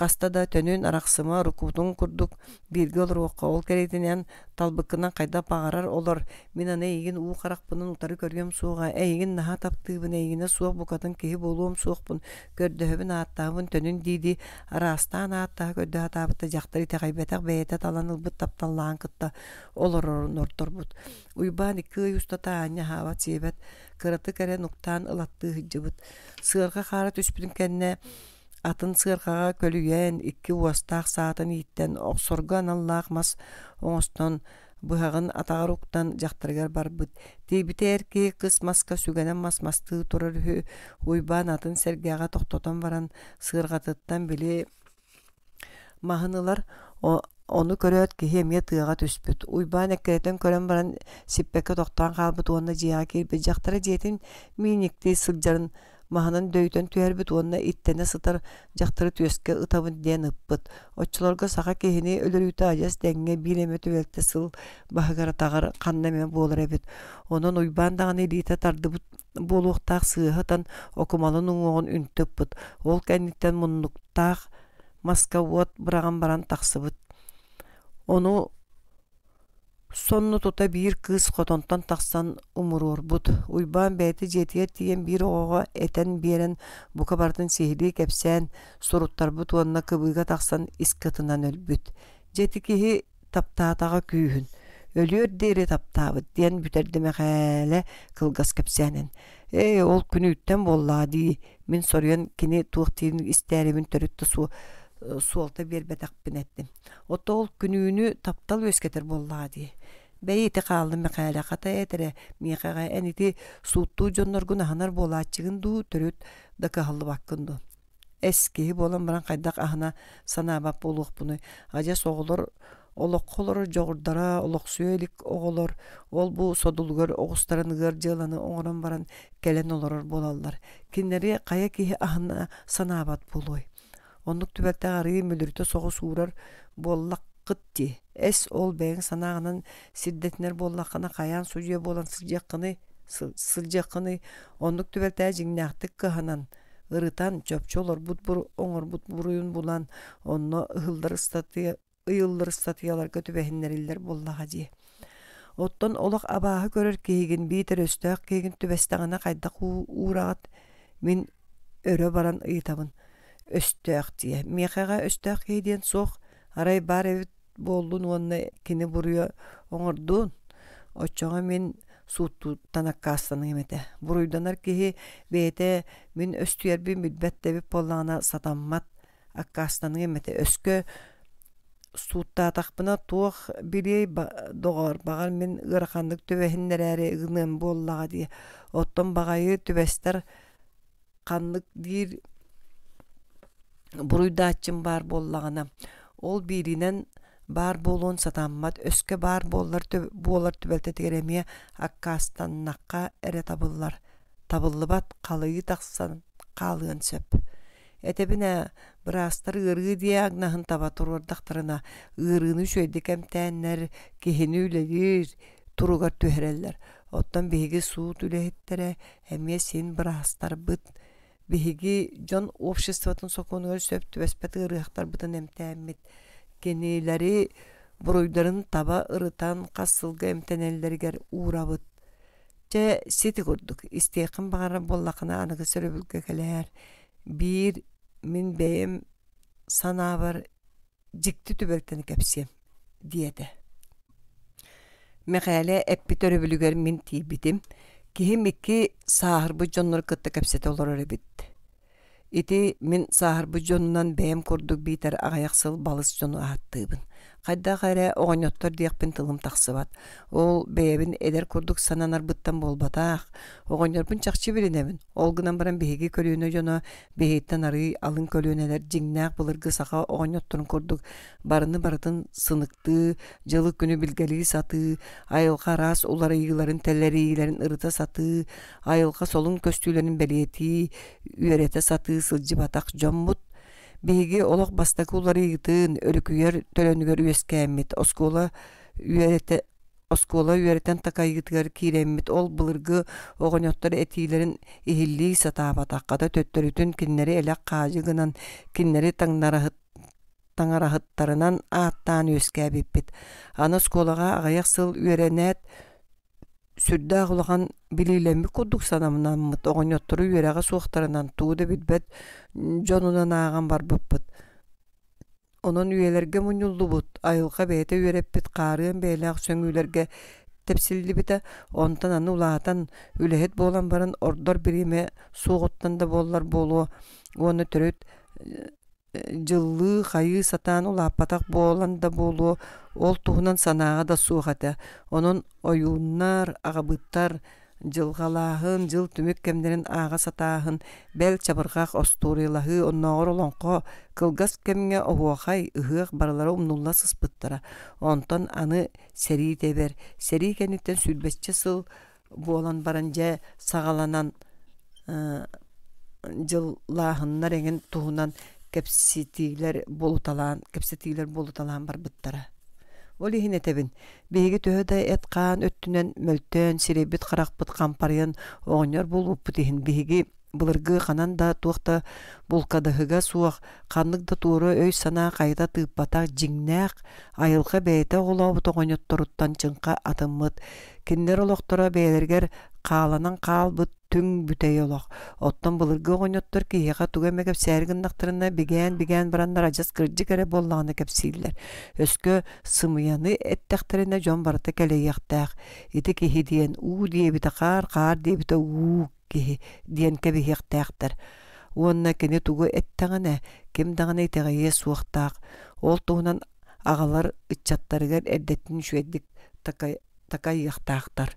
каста да төнүн араксыма рукутун курдук бирге олоруокка ол керейтинен талбыккынан кайда пагарар олор мин аны эйигин уу каракпынын утары көргөм сууга эйигин наха таптыыбын эйигине суох букатын киһи болуом суохпун көрдөһөбүн ааттаабын төнүн дииди араастаан ааттаа көрдө атаабыта жактар итекайбетак бэйэтэ талан ылбыт тапталлаан кытта олорорнорторбут уйбаан икки ый устата аня хаабат сиэбет кыраты кэрэ нуктаан ылаттыы хыджыбыт сыарга хаара түспүн кенне атын сырғаға көлүйән икки уастақ саатын ииттен оқсоргу аналлаах мас оңостон бұхағын атағаруқтан жақтыргар барбыт. Дейбіте әрке қыс маска сүгенен мас тұрыр хүй, уйбаан атын сәргеға тоқтотан баран сыыргатыттан біле мағынылар оны көрөт киһи эмиэ тыаҕа түспүт уйбаан эккирэтэн көрөн баран сиппекке тохтоон хаалбыт уонна жиэҕэ киирбит дьахтара диэтин мииникти сылдьарын маханын дөйтөн түһәрбит уонна иттене сытар жактыры түөскө ытабын диэн ыппыт отчолорго саха кехини өлөрүүтэ аяс дәңге биилеме түбэлтэ сыл баһыгара тагар ханнаме буолар эбит онон уйбаан даҕаны илиитэ тардыбыт буолуохтаах сыыһытан окумалын уңогун үнтөппыт ол кэнниттен муннуктаах маска уот быраған баран таксыбыт ону сонну тута биир кыз хотонтон таксан умуруорбут уйбаан бэйти жетиге бир биир огого этен биэрен бука бардын сиһилии кэпсээн суруттарбут уонна кыбыыга тахсан искытынан өлбүт жети киһи таптаатаҕа күүһүн өлүөр таптабы таптаабыт диэн бүтэрдимэхээлэ кылгас кэпсээнэн э ол күні буоллаа дии мин соруйан кини туох тиин Э, суолта бербетақпинетти ото ол күнүүнү таптал өскетер боллаа дии бәйете қалды мәқәлә қата әтере миқаға әнити сутту жонноргун аханар болаачыгын дуу төрөт дакы халлы баккынду эски болан баран кайдак ахана санаабап болук буну ажа соголор олоққолор жогурдара олоқсүөлик оголор ол бу содулгөр огустарыныгыр жыланы оңорон баран келен олорор болаллар киннери кая кихи ахана санаабат болой оннук түбәттәк арыйы мөлүртө соғы суурар боллак кытти эс ол бэйн санагынын сирдетнер боллакына қаян судья болан сылжаққыны сылжаққыны оннук түбәттә жиңнақтык кыһанан ырытан чөпчолор бутбур оңор бутбуруйун булан онно ыылдыр статыя ыйылдыр статьяларга түбәһиннериллер боллаға дии оттон олох абааһы көрөр киһигин биитер өстөөх киһигин түбэстаҕына хайдах уурағат мин өрө баран ыйтабын өстөөх тие миэхэҕэ өстөөх киһидиэн суох арай баар эбит буоллун уонна кини буруйа оҥордуун оччоҥо мин сууттутанаккаастаның эмете буруйданар киһи бэйэтэ мин өстүерби билбэттебип буоллаҕына сатаммат аккаастаның эмете өскө сууттаатахпына туох билей доҕор баҕар мин ыараханнык төбөһиннэрээри ыгыныым буоллаҕа дии оттон баҕайы түбэстэр ханнык диир буруйдаатчым бар боллагана ол биринен бар болуун сатаммат өскө бар боллар буолар түбөлтө тегеремие аккастаннакка эре табыллар табыллыбат калыы таксан калыын сөп этебине бырастар ырыы диагнаһын таба туруордахтарына ырыыны үчөйдикем тәэннер киһини үлелир туругар оттан оттон биһиги суут үлэһиттере эме син бырастар быт биһиги жон обществотун соконугар сөп түбәспәт ырыахтарбытын эмтээммит кенилери буруйдарын таба ырытан қасылғы эмтенеллергер уурабыт же сити курдук истеекин багара боллакына аныгы сөрөбүлгө келээр биир мин бэйем санаабар жикти түбөктен кепсием диэде мэхээле эппит өрөбүлүгер киһимикки сааһырбыт күтті көпсеті олар олорор эбит ити мин сааһырбыт дьонунан бэйэм курдук бейтір ағаяқсыл балыс дьону ааттыыбын Хайда хайра оғанеттор диякпен тылым тақсыбат. Ол бейебін эдер курдук сананар быттан болбатақ. Оғанербін чақчы білінемін. Ол гынан баран бейге көліне жоно, бейеттен ары алын көлінелер жиңнақ былыргы сака оғанетторын курдук. Барыны барытын сынықты, жылы күні білгәлі саты, айылға раас улары иыларын ырыта саты, айылға солын көстүйлерін бәлиети, үйерете саты, сылжы батак жомбут, Беги олох бастакулары йытын өрүкүйөр төлөнүгөр Оскула оскуола Оскула оскуола үйәрeten такайгытыгар киремит. ол былыргы огоньоттор этиилерин ихилли сатаабатакката төттөрүтүн киннери элек каажыгынан киннери таңнарахыт таңарахыттарынан ааттаан үөскээбиппит аны сколага агаяк сыл сүрдә агылган билилеми кудук санамынан мыт оғоньоттуру үерага суохтарынан тууда билбет жонунан ааган барбыппыт Оның үйелерге муньуллубут айылга бээте үерепбит каарыын бээлеак сөңүүлерге тепсиллибите онтан аны улаатан үлэхит болан барын ордор бириме суугуттан да боллар болу оны төрөт жылы хайыы сатаан улааппатах бооланда болуо ол туһунан санааға да суохата онон оюуннар агабыттар жылгалааһын жыл түмүк кемдерин ааға сатааһын бел чабыргах остуурыйлаһыы оннооҕор олоңко кылгас кемге оһуохай ыһыах барылары умнулла сыспыттара онтон аны де сэрий кэнниттен сүрбэчче сыл буолан баран же сагаланан э, жыллааһыннар эңин туһунан кепситилер болуталан, кепситилер болуталан бар биттара. Оли тебин. Беги төһөдә эткан өттүнен мөлтөн сиребит харак бит кампарыйын оңнор булып битин беги былыргы ханан да туакта булкадыгыга суак каннык да тууры өй сана кайда тыппата жиңнак айылга бейте улабы тогоньотторуттан чыңка атыммыт киндер олоктора бейлергер кааланан каал быт түң бүтей олох. Оттон былыргы оғойноттор кейеға тугәме кеп сәргіндақтырына беген беген барандар ажас кырджы кәрі боллағына кеп сейділер. Өскө сымыяны әттәқтіріне жон барыта кәлейяқтақ. Иті кейі дейін у дейбіті қар, қар дейбіті у кейі дейін кәбі яқтақтыр. Уонна кені туғы әттәңіне, кем даңына етеғайе суықтақ. Ол туғынан ағалар үтчаттарыгар әддеттін шуэддік такай яқтақтар.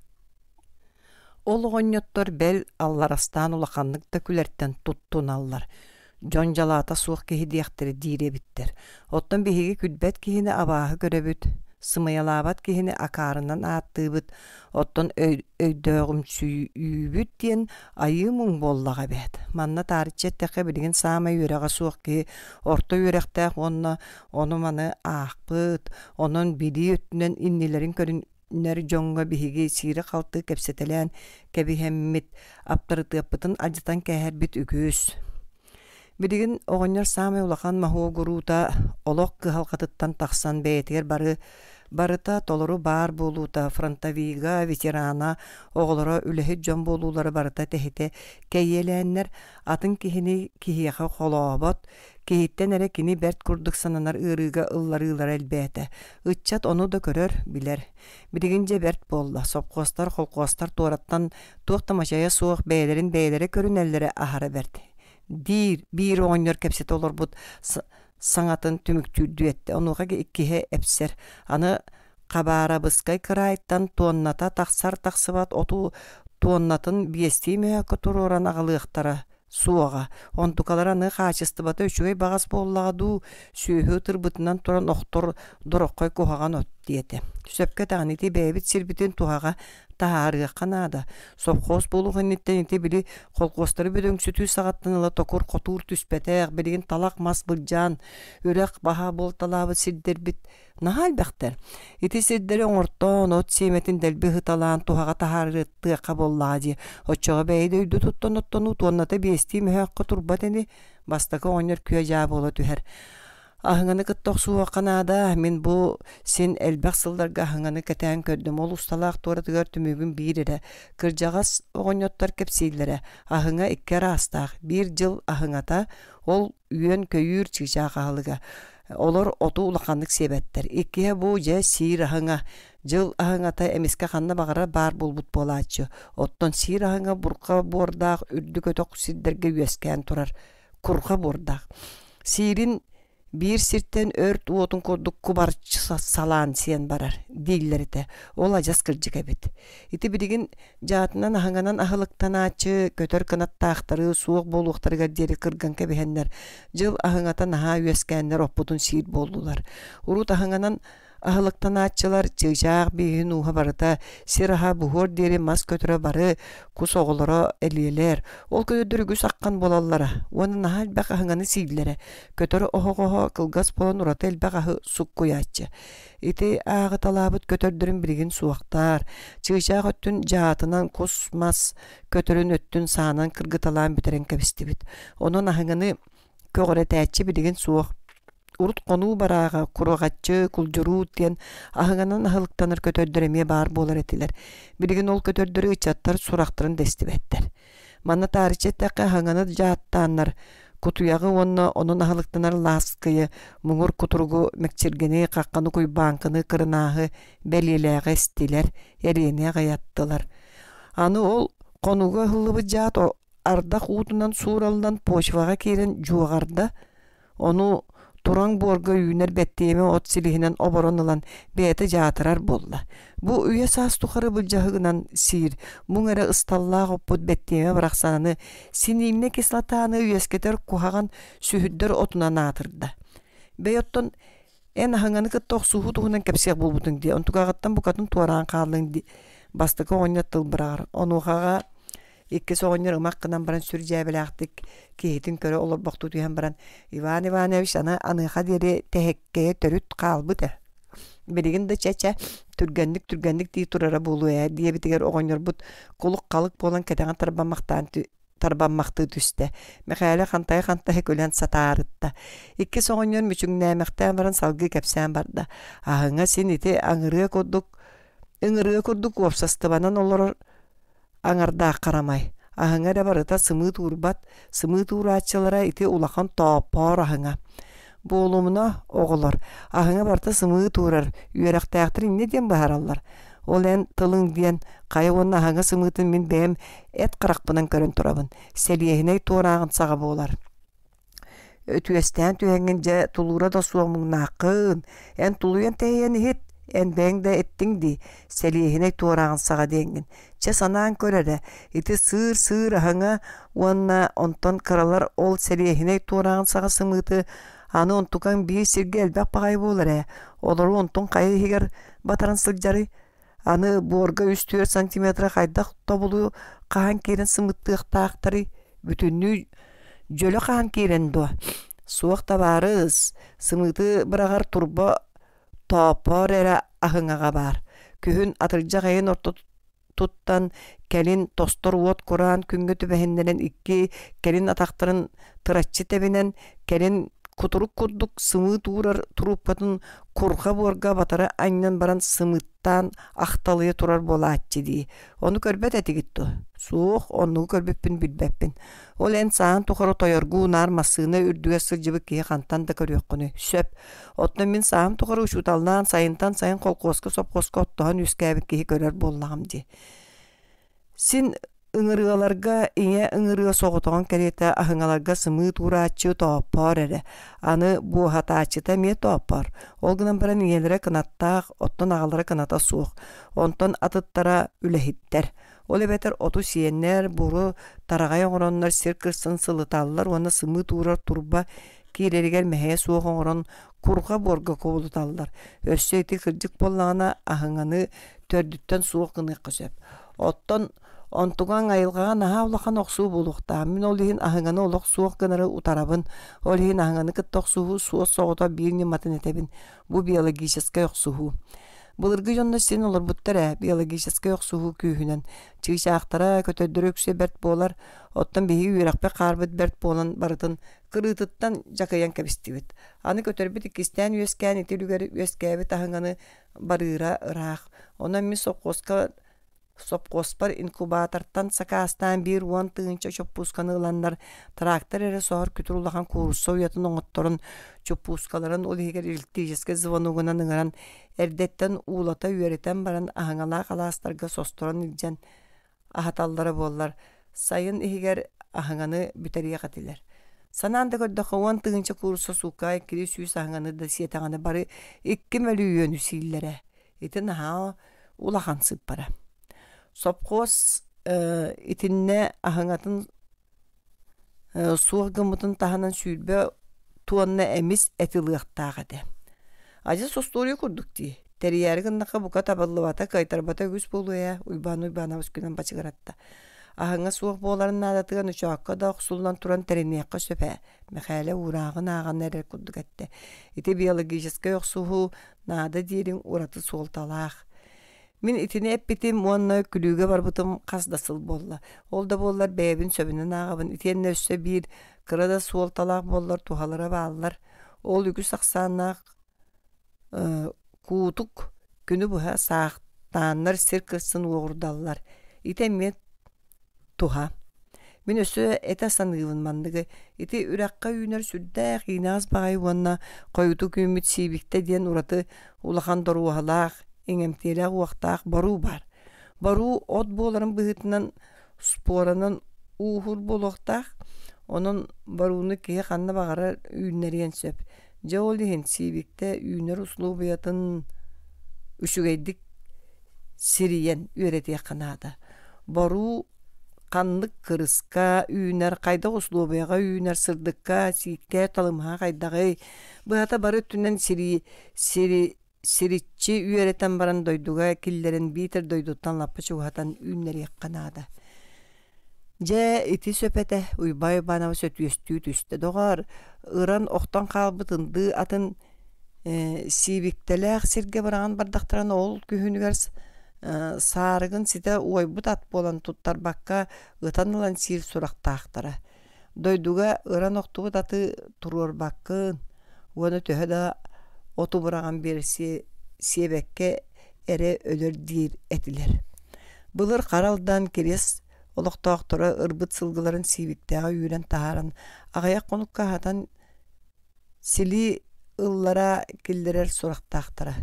Ол бел бәл алларастан улаханнык да күләрттен туттун аллар. Жон жалата суық дире дииребиттер. Оттон биһиги күдбет киһини абааһы көрөбүт. Сымыялаабат киһини акаарынан ааттыыбыт. Оттон өйдөөгүм сүйүүбүт диэн айыы муң боллаға бэт. Манна тааричче тэхэ билигин саама үөрэҕэ суох киһи орто үөрэхтээх уонна ону маны аакпыт. Онун биди өттүнэн иннилерин көрүн нөр жоңго кәбі сири халты кепсетелен кебиһэммит аптырытыаппытын адьытан үгіз. үгүс Бидигин оғоннер самай мағу махуо гурута олоқ кыхалқатыттан тақсан бәйетігер бары барыта толору баар болуута фронтовига ветерана оголоро үлэһит жон болуулары барыта тэхите кэйелээннер атын кихини кихиэхэ холообот киһиттен эрэ кини бэрт курдук сананар ырыыга ылларыылар элбээте ыччат ону да көрөр билер билигинже бэрт болла сопкуостар холкуостар туораттан туох тамашая суох бээлерин бээлере көрүнэллере ахара берт диир биир оңньор кепсет олорбут саңатын түмүктүүрдүэтте онуга иккиһе эпсер аны быскай кырайттан тонната тахсар тахсыбат оту туоннатын биести мөөкө туруран агалыахтара суоға онтукалар аны хаачыстыбата үчүгэй багас боллаға дуу сүйөһү тырбытынан туран охтор дороккой кухаган от диэте сөпкө тағанити бээбит сирбитин тухага таарыга канаада совхоз болуга ниттенити били колхоздары бөдөңсүтүү сагаттан ала токор котуур түспэтээк билигин талак мас былжаан үрак баха болталаабы сирдербит наһаал бэхтер ити сирдери оңортоон от сиэметин дэлби хыталаан тухага тахаарыттыака боллаа дии оччого бэйдөөйдү туттоноттону туонната биэстии мөһөккө турбат эни бастакы оонньор күэ жаабы ола түһэр ахыңаны кыттоқ суаққанаада мен бу сен элбәк сылдарга ахыңаны кәтән көрдім ол усталақ туара түгөр түмүгүн бирире кыржагас оғоньоттар кепсейлере ахыңа икке астақ бир жыл ахыңата ол үйен көйүр чыжағалыга олар оту улаханлык себеттер. Икке бу же сиир ахыңа, жыл ахыңата эмеске ханна бағара бар булбут болачы. Оттон сиир ахыңа бурка бордақ, үрді көтөк сиддерге үйескен турар. Курха бордақ. сиирин бир сирттен өрт уотун кордук кубар салаан сиен барар дииллер ите ол ажас кырдьык эбит ити бидигин жаатынан көтер ахылыктанаачы көтөр суық суох болуохтарыгар дере кырган биһэннер жыл аңғатан аһаа үескеннер оппутун сиир болдулар урут аңғанан Ахылықтанаатчылар чыгжаақ бейін уға барыта сираха буор дері мас көтірі бары құс оғылыры әлиелер. Ол көді дүргі саққан болаллары. Оны нахал бәқ ағыңаны сейділері. Көтірі оғоғоға қылғас болан ұраты әлбәқ ағы Ити ағы талабыт көтірдірін білген суақтар. Чыгжаақ өттін жағатынан құс мас көтірін өттін саанан кыргыталаан бітерен Оның ағыңаны көғірі тәтчі білген урут кону бараага курагатчы кулжуруут диэн ахыганан ахылыктаныр көтөрдөрэмие баар буолар этилер билигин ол көтөрдүрү ычаттар сурактарын дестибеттер манна тааричеттака хаңаны жааттааннар кутуягы онно онун ахылыктанар ласкыйы муңур кутургу мекчиргени какканы куйбанкыны кырынаахы бэлиэлээге эстилер эриэне гаяттылар аны ол конуга ыллыбы жаат ардах уутунан сууралынан почвага киирин жуагарда ону туран буорга үйүнөр беттиэми от силиһинен оборонылан бээте жаатырар булла бу үйө саас тухары былжаһыгынан сиир муң эре ысталлаа оппут беттиэме бараксананы синиимне кислотааны үйескетер кухаган сүһүддөр отунан аатырда бейоттон эн аһыңаны кыттоох суху туһунан кепсиэх булбутуң ди онтугагыттан букатын туараан каалыңди бастыкы оня тылбыраар онухага икки соғынер ұмақ қынан баран сүржәбіләқтік кейтін көрі олар бұқты түйен баран Иван Иванович ана аныға дере тәхеккеге төрүт қалбыды. Береген да чәчә түргендік түргендік дей тұрара болу ә, дие бітігер оғынер бұд құлық қалық болан кәдәңі тарбамақтан тарбанмақты түсті. Мәхәлі қантай қантай көлән сатарытта. Икки соңынен мүчүңнәмәқтән баран салғы кәпсән барда. Ағыңа сен ите аңыры коддук, ыңыры коддук банан олар аңарда қарамай аһыңа да барыта сымыы туурбат сымыы туураччылара ити улахан тооппоор ахыңа оғылар, оголор аһыңа барта сымыы туурар үөрэхтээхтер инне диэн баһараллар ол эн тылың диэн кайы уонна аһаңа сымыытын мин бээм эт каракпынан көрөн турабын сэлиэһинэй туораагын саға буолар түөстээн түһэҥин тулура тулуура да суомуҥнааххын эн тулуйан тэйэн энбең де эттиң ди сэлиһинэ туорааҕын саҕа диэҥгин че санаан көрэрэ ити сыыр сыыр аһыҥа уанна онтон кыралар ол сэлиэһинэ туорааҕын саҕа сымыыты аны онтукаң бии сиргэ элбэх болар буоларэ олору онтун хайы иһигэр батарын аны буорга үс түөр сантиметр хайдах тобулу хаһан киирэн сымыттық бүтүннү жөлө хаһан киирэн до суак табаарыз сымыты бырагар турба Топор эрэ ахыңаға бар. Күхін атылжақ әйін орто туттан кәлін тостор уот кураан күнгө түбәһиннерен икки кәлін атақтырын тыраччы тебинен кәлін кутурук курдук сымы туурар труппатын курха буорга батары айнан баран сымыттан ахталыы турар болаатчы дии ону көрбөт ту суох оннугу көрбүппүн билбеппин ол эн саан тухоро тоёргуунаар массыына үрдүгө сылдьыбыт киһи хантан да көрүөххүнү сөп отно мин саам тухоро учууталнаан сайынтан сайын холкооска сопқосқа оттоон үскээбит кии көрөр буоллаҕым ди син ыңырыаларга ие ыңырыа соготогон кэриэтэ ахыңаларга сымыы туурааччы тооппоор эре аны буохатааччыта эмиэ тооппоор ол гынан баран ийэлэрэ кынаттаах оттон аҕалара кыната суох онтон атыттара үлэһиттэр Ол әбәтір оту сиеннер, буру тарағай оңыроннар сиркірсын сылыталылар, оны сымы туырар турба кирерігер мәхе суық оңырон курга борға ковылыталылар. Өссейті кірдік болғана ахыңаны төрдіттен суық қынық көсеп. Оттон онтуган айылгаган аха улахан оксуу булукта мин ол иһин аһыганы олох утарабын ол иһин аһыганы кытта суо суос соҕото биирни бу биологическое оксууху Былыргы жонна сен олар буттара биологический оқ суу күйүнөн чыгыш ахтара көтөдүрөк бәрт болар, оттан бейи уракпа карбыт бәрт болон барытын кырытыттан жакаян кебистибит. Аны көтөрбөт кистен үскөн, тилүгөр үскөбү таханганы барыра рах. Онан мисок сопкоспар инкубатортан сакаастаан бир уан тыынча чоппусканы ыланнар трактор эре соор күтүрулахан куурусса уятын оңотторун олегер ол эгер электрический звоногунан ыңаран эрдеттен уулата үөретен баран аһаҥала калаастарга состорон илжен ахаталлары буоллар сайын иһигер аһаҥаны бүтэриэхэтилер катилер да көрдө хоон тыынча куурусса суука кири сүүс аһаҥаны да бары икки мөлүйөнү сииллере итин аһаа улахан сыппара сопқос э, итинне ахаңатын э, суоргымытын таһанан сүйүлбө туонна эмис этилыахтаагады ажы состуурию курдук дии терьяргыннака бука табыллыбата кайтарбата күс болуя уйбан уйбанабыз күнен бачыгаратта ахаңа суох бооларын наадатыган учоокко да оксуллан туран терениякка сөпэ мэхээле ураагын ааган эрер курдук этте ити биологическое оксуху наада диирин ураты суолталаах Мин итине эппитим уонна күлүүгө барбытым касдасыл болла. Ол да боллар бээбин сөбүнүн агабын. Итиэнне өссө бир кырада суол талаак боллар, тухалара бааллар. Ол үгү саксаанаак куутук күнү буха саахтааннар сиркысын уогурдаллар. Итемме туха. Мин өсө эта саныыбын мандыгы. Ити үракка үйнөр сүрдәк, иназ багай уанна, койуту күмүт сибикте ден ураты улахан доруахалаах, эңемтеле уақтаақ бару бар. Бару от боларын бұғытынан споранын уғыр болуақтаақ, оның баруыны кие қанна бағара үйінерген сөп. Жа ол деген сибикте үйінер ұслу сириен үйреті қанады. Бару қандық кырыска үйнер қайда условияға үйнер сырдыкка сиикке талымха кайдагы быата бары түнен сири сири сириччи үйөрэтэн баран дойдуга киллерин битер дойдуттан лаппа чугатан үүннер якканаада Жә ити сөпете уйбай банава сөтүөстүү түстө догар ыран октон калбытынды атын э, сибиктеләк сирге бараган бардактаран ол күһүнүгер э, сарыгын сите уайбут ат болан туттар бакка ытанылан сир сурактаактара дойдуга ыран охтубут аты туруор баккын уону оту бұраған birisi себекке эре өлөр дир этилер. Былыр қаралдан керес тұра ырбыт сылгыларын сибиктеға үйрен тағарын. ағая қонуққа хатан сили ыллара киллерер сұрақтақтыра.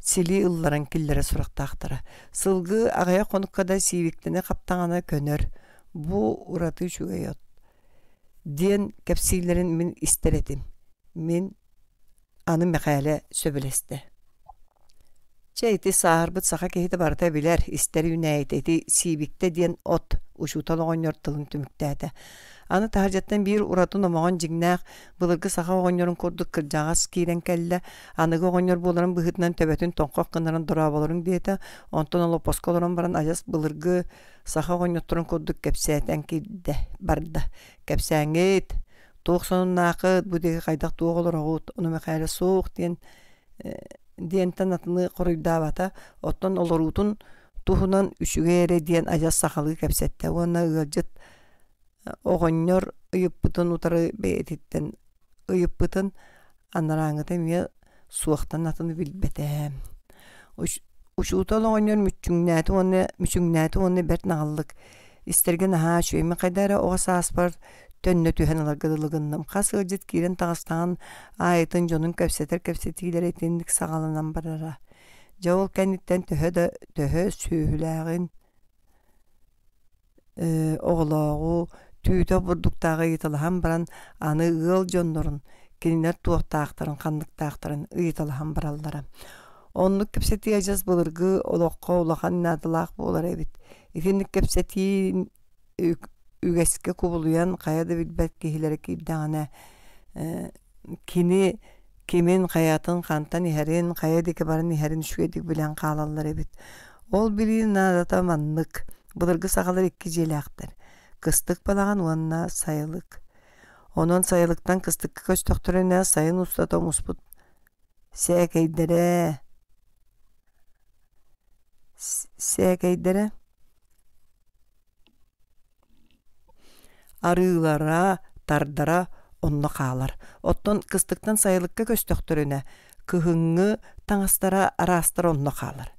Сили ылларын киллерер сұрақтақтыра. Сылғы ағая қонуққа да сибиктене қаптаңана көнөр. Бұ ұраты жүгейот. Ден кәпсейлерін мен истеретім мен аны мәғәлі сөбілісті. Чәйті сағыр бұд саға кейді барыта білер, істәрі үнәйдеді сибікті ден от ұшутал оған ертілін түміктәді. Аны тағыржаттан бір ұратын омаған жігінәк, бұлыргы саха оған ерін көрдік кіржағас кейден кәлі, анығы оған ер боларын бұхытынан төбәтін тонқақ қынарын дұра боларын дейді, онтын ол опоска оларын баран ажас бұлыргы саға оған ертілін көрдік кәпсәтен кейді барды. Кәпсәңет! тоқсан нақыт бұдегі қайдақ тоғылыр оғыт онымен қайлы соқ ден диентен э, атыны құрыйда бата оттон олорутун тухунан үчүгере диен ажас сахалы кепсетте уонна ыалжыт э, оғоннор ыйыппытын утары беэтиттен ыйыппытын анараңыта мие суохтан атын билбете учуутол оғоннор мүчүңнээти оны, мүчүңнээти оны берт нагаллык истерген аа чуэми кайдара оғаса аспар төннө түһэн ылагыдылыгыннам хас ылдьыт киирен таҕастаҕын аайытын дьонун көпсэтэр көпсэтиилэр этинник саҕаланан барара жол кэнниттэн төһө да төһө э оҕолооҕу түүтө бурдуктааҕы ыйыталаһан баран аны ыыл дьоннорун кинилер туохтаахтарын кандыктаактарын ыйыталаһан бараллара оннук кепсетии ажас былыргы олоххо улахан нааталаах болар эбит итинник кепсетии үгэске кубулуян каяда билбэт кихилерки ибдагана кини кемен каятын кантан ихерин каядики барын ихерин шүгедік билен каалаллар эбит ол билин наадата маннык былыргы сагалар икки желяктар балаған онына уанна сайылык онон сайылыктан кыстыкка көчтөктөрүнө сайын устата муспут сээкейдере сээкейдере арыылара, тардара онны қалар. Оттон кыстыктан сайылыққа көстөктөрүнө кыһыңгы таңастара арастар онно қалар.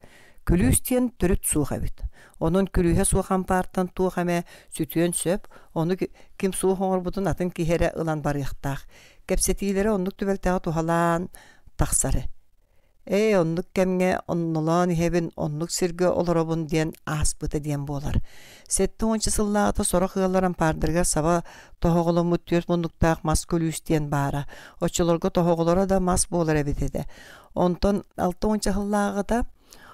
Күлүстен түрүт суға бит. Оның күлүһе суған парттан туғаме сөп, оны ким суық бутун атын кихере ылан барыяктаах. Кәпсетилері оннық түбәлтәға туғалан тақсары. Эй, оннук кемге оннолон иһэбин оннук сирге олоробун диэн ааспыта диен болар. Сетте ончы сыллаата сорох ыалларын пардырга саба тоғылы түөт мундуктаах мас көлі диэн бары. Оччолорго да мас болар эбитеде. Онтон алты ончы сыллаагыта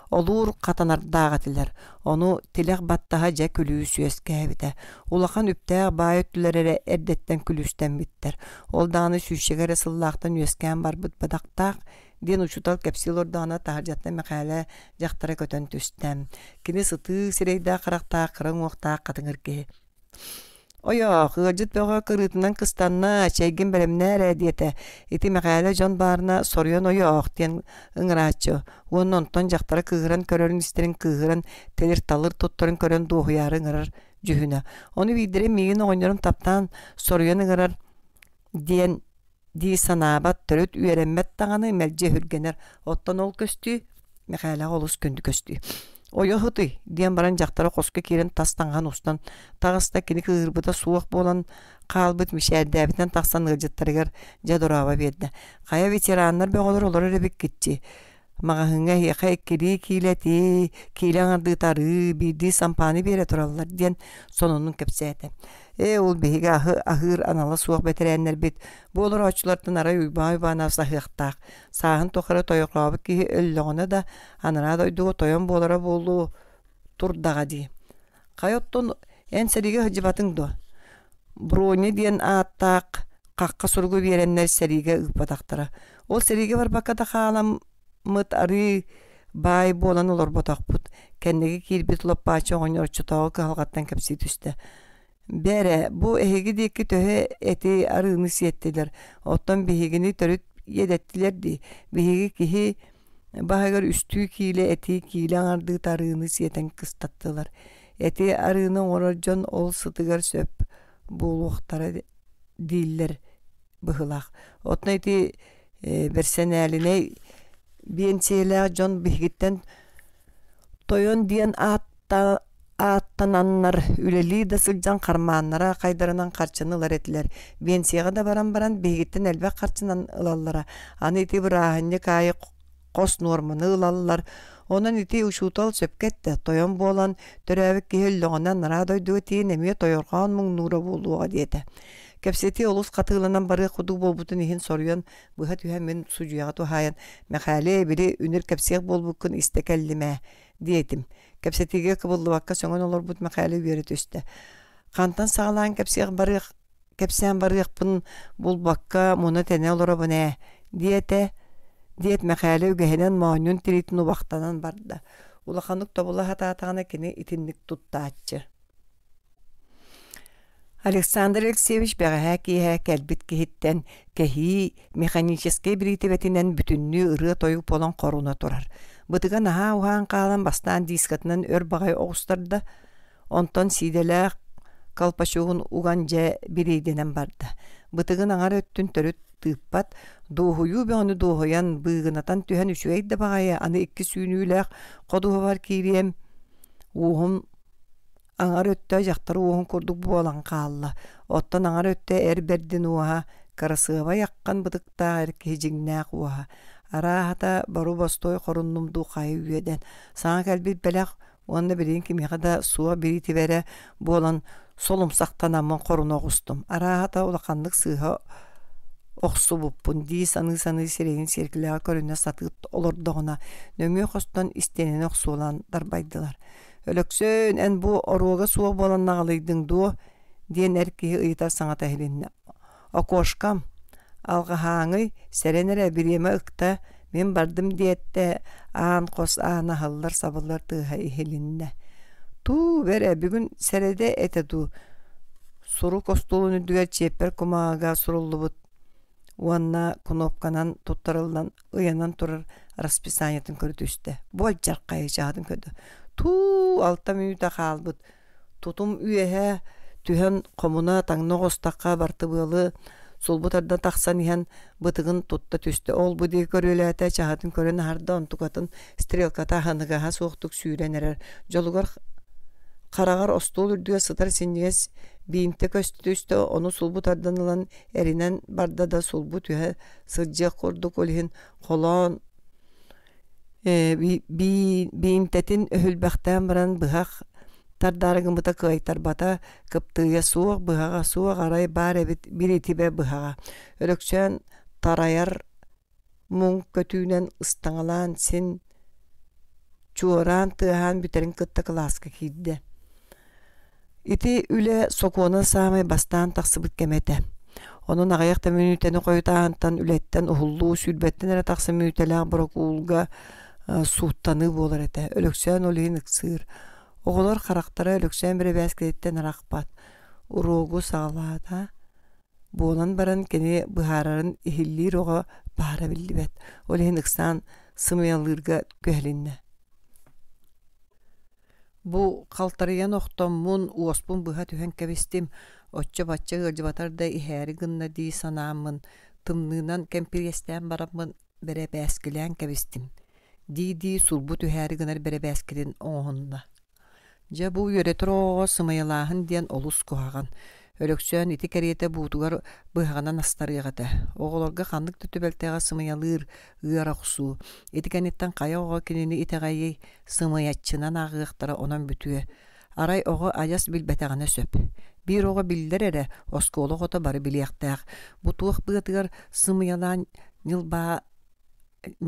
олуур катанардааға тилер. Ону тилех баттаха жа күлүүс үөскээбите. Улахан үптää баайыттүлерере эрдеттен күлүүстен биттер. Ол дааны сүүшегере сыллаахтан үөскään барбыт бадактаак ден учутал кәпсилор даана тахаржаттан мәхәлә жақтара көтөн түстәм. Кини сыты сирейда қарақта қырың уақта қатыңыр ке. Ойо, хыжыт бөға кыстанна, чәйгін бәлемнәр әдеті. Ити мәғәлі жон барына сорыон ойо оқтен ыңырачы. Уон онтон жақтары кығырын көрерін істерін кығырын, телер талыр тоттарын көрін дуғыяры ыңырар жүхіне. Оны видере мегін ойнерім таптан сорыон ыңырар ден дии санаабат төрөт үөрэммэт таҥаны мэлдьэ хүргэнэр оттон ол көстүү мэхээлэ олус күндү көстүү ойохуты диэн баран жактара хоско кирен тастанган устан тагыста кини кыырбыта суох болан каалбыт мишээрдээбитен тахсан ыржыттарыгар жадураба биэрдэ кая ветераннар бөҕөлөр олор эребиккитчи магаһыҥҥа хиэхэ эккирии киилэти киилэҥ ардыытары сампаны сампааны биэрэ тураллар диэн сонунун кэпсээте Э, ул биһиге ахы ахыр анала суох бит. Бу олар очулардан арай уйбай бана сахыктак. Саһын тохара тойоклообут киһи өллөгөнө да анара дойду тоем болара болу турдага ди. эн энсериге хыжбатын до. Броне диэн қаққа какка сургу береннер сериге ыппатактара. Ол сериге бар баката халам ары бай болан олар ботакпут. Кеннеге кирбит лоппачы оңор чутагы калгаттан Бәрә, бу эһиги диэки төһө эти арыыны сиеттилер Оттон биһигини төрүт едеттилер ди. Биһиги киһи баһагар үстүү кииле эти кииле аңардыы тарыыны сиэтен кыстаттылар. Эти арыыны жон ол сытыгар сөп булуохтары дииллер быхылах Оттон эти берсенәлине биенсиэлээх жон биһигиттен тойон диэн аатта аттананнар үлели да сылдьан қайдарынан қарчыны лар этилер да баран баран бейгіттен әлбәк қарчынан ылаллара аны ити бырааһынне кайы қос норманы ылаллар онан ити учуутал сөпкетте тойон болан төрәбик киһеллоғона нара дойдуга тиин эмие тойорған муң нура болуға диэте кепсети олус катыыланан бары құды болбутун ихин соруян бұхат түһэ мен сужуяга тухаян мәхәле били үнер кепсех болбуккун истекеллиме диэтим кепсетиге кыбылдыбакка сөңөн олар мәкәле бери төстө хантан сагалаан кепсех барых кепсен бул бакка муну тене олоробун э диэте диэт мәкәле үгеһенен мооньун тиритин убактанан барда улаханук тобула хатаатагана кини итинник туттаатчы Александр Алексеевич бәғәһә киһә кәлбит киһиттән кәһи механический бритебетинен бүтүннү ыры тойуп болон коруна турар бытыган аһа уһаан хаалан бастаан диискатынан өр бағай огустарда онтон сиделээх калпачугун уган же бирейденен барды. бытыгын аңар өттүн төрүт тыыппат дуухую бөөнү дуухуян быыгынатан түһэн үчүэйт да аны икки сүүнүүлээх бар кириэм уухум аңар өттө жактар уухун курдук буолан хаалла оттон аңар өттө эр бердин уаха карасыаба яккан бытыктаа эркиһи жиңнээх уаха арахата бару бостой хоруннумду хайы үйеден саҥа кэлбит онында уонна билин да суа бири тибэре болан солумсактанамман сақтанамын араахата құстым. сыыха охсубуппун дии саны саны сирегин серкилэҕэ көрүнө сатыт олордогуна нөмүө хостон истенен охсуулан дарбайдылар өлөксөөн эн бу оруога суо болан наҕалыйдың дуо диэн эр ыйытар саңата окошкам алғахаңы сәренер әбіреме ықта мен бардым диетте аан қос аана халлар сабылар тыыха туу бере бүгүн середе эте ду суру костулуну дүгер чеппер кумаага сурулубут уанна кнопканан туттарылдан ыянан турар расписаниятын көрдүстө бол жаркай жаадын көдү туу алта минута хаалбыт тутум үйэхэ түһөн комуна таңногостакка бартыбылы сол бутардан тақсан иһэн бытыгын тутта түстө ол бу дии көрүлээте көрөн харда онтукатын стрелката ханыгаха суохтук сүүрэнэрэр жолугар қарағар остол үрдіге сытар сенегес бейінті көстүстө оны сулбу тарданылан эринен барда да сулбу түһэ сыржы курду көлхин колоон э, бийинтетин өһүлбәхтән баран тардарыгымыта кыайтарбата кыптыыя суох быһаға суох арай баар эбит биритибе быхага өлөксөн тараяр муң көтүүнэн ыстаңалаан син чуораан тыаһаан бүтерин кытта кылааска киирде ити үле сокуона саамай бастаан тахсыбыт кемете онун агаякта münüteni koyutağıntan, үлеттен uhullu, sülbetten ere таксы münüteler бирок уулга сууттаны bolar эте өлөксөн olayın ıksır. Оғылар қарақтары өліксен бірі бәскедеттен рақпат. Уругу сағалада. Болан баран кені бұхарарын ихилли роға бара білді бәт. Олен ұқсан сымыялырға көхлінне. Бу қалтарыян оқтан мұн уоспун бұға түхен кәбестім. Отчы батчы ғылжыбатарда ихәрі гынна дей санамын. Тымнынан кәмпирестен барамын бәрі бәскілен кәбестім. Дей-дей сулбу түхәрі гынар бәрі бәскілен оңында. Жа бұл өретіроо сымайылаһын диэн олус куаган Өлөксөөн ити кэриэтэ буутугар быһаҕынан астарыаҕата. Оҕолорга ханнык төтөбэлтэҕэ сымайалыыр ыарахсуу. Ити кэнниттэн кая ого кинини итегайый сымыйатчынан аагыахтара онон бүтүө. Арай ого аяс билбетегана сөп. Бир билдер эре эрэ ото бары билиэхтээх. Бутуох быатыгар сымыйалаан ньылбаа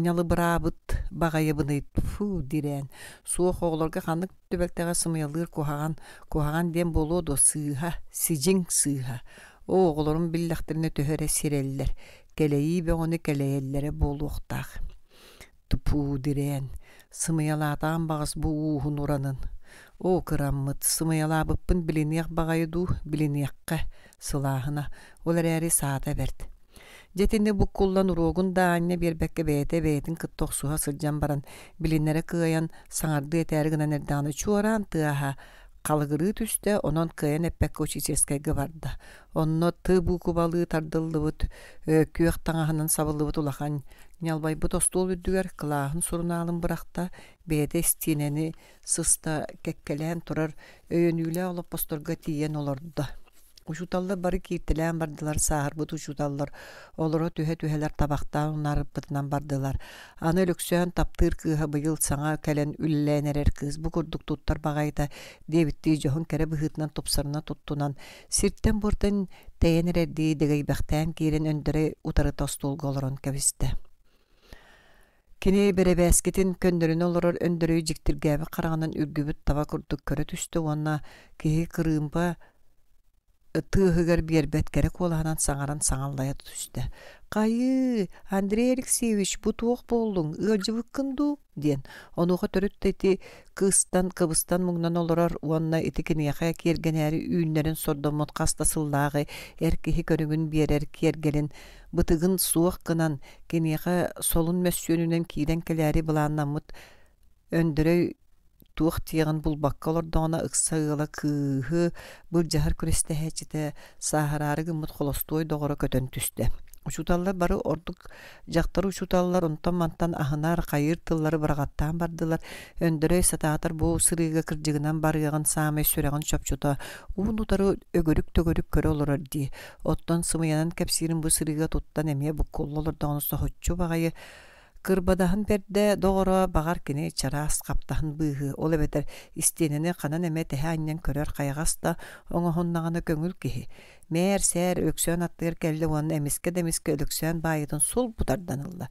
нялыбыраабыт багайыбыныйт фу дирен суох оголорга ханык төбөктөгө сымыйалыыр кухаган кухаган дем болоодо сыыха сижиң сыыха о оголорун биллахтерине төһөрө сиреллер келейи бөңөнү келээллере болуоктаах тупу дирен сымыялаатаан багыс бу уухун уранын о кыраммыт сымыялаабыппын билиниях багайы дуу билиниякка сылааһына ол эрээри саата берт Jetinde bu kullan uruğun da anne bir bekke beyete beyetin kıttok suha sırcan baran bilinlere kıyayan sanardı etergine nerdanı çuoran tıaha Kalgırı tüste onun kıyan eppek koç içeske gıvarda. Onno tı bu kubalığı tardıllı bıt, e, küyek tanahının sabıllı bıt ulakan. Nyalbay bu dostul üddüger kılahın sorunu alın bırakta, beyde stineni sısta kekkelen turar, öyönüyle olup postorga tiyen olurdu. Құшуталлар бары кейттілен бардылар, сағыр бұт құшуталлар. Олыра түхе түхелер табақтан бұтынан бардылар. Аны өліксен таптыр күйі бұйыл саңа кәлен үлләнерер кіз. Бұ күрдік тұттар бағайда дебітті жоғын кәрі бұхытынан топсырына тұттынан. Сирттен бұртын тәйенер әрді дегей бәқтен кейрен өндірі ұтары тастыл Кене бірі бәскетін көндірін олырыр өндірі жіктіргәбі қарағанын үргіпіт таба күрдік көрі түсті оңна кейі қырымба бер биэрбэткэрэ олаанан саҥаран саҥаллая түсті. «Қайы, Андрей Алексеевич, бұ туық болдың, үлжівік күнду?» ден. Онуға түріп кыыстан кыбыстан мұңнан олырар уанна итікінеға кергенәрі үйінлерін сордамот қастасылдағы әркехі көрігін берер кергелін, бұтығын суық кынан кенеға солын мәсүйенінен кейден кіләрі бұланнамыт туох бул булбакка олордоона ыксагыла кыыһы бул жаһар күрестэһэчите сахарары гыммут холостуой догоро көтөн түстэ учуталлар бары ордук жактары учуталлар онтон мантан ахынар кайыр тыллары барагаттаан бардылар өндөрөй сатаатар бу сырыыга кыржыгынан барыаган саамай сүрэҕин чопчута уун утары өгөрүк төгөрүк көрө олорор ди оттон сымыйанан кэпсиирин бу сырыыга туттан эмиэ буккуллу олордоҕуну соһоччу Кырбадаһын берде доғоро бағар кини чарас қаптаһын бұы Ол эбетер истенене қанан эме тэһэ аннен көрөр кайгас да көңіл көңүл киһи. Мээр сээр өксөөн аттыгар кэлли уон эмиске демиске өлөксөөн сул бутарданылла.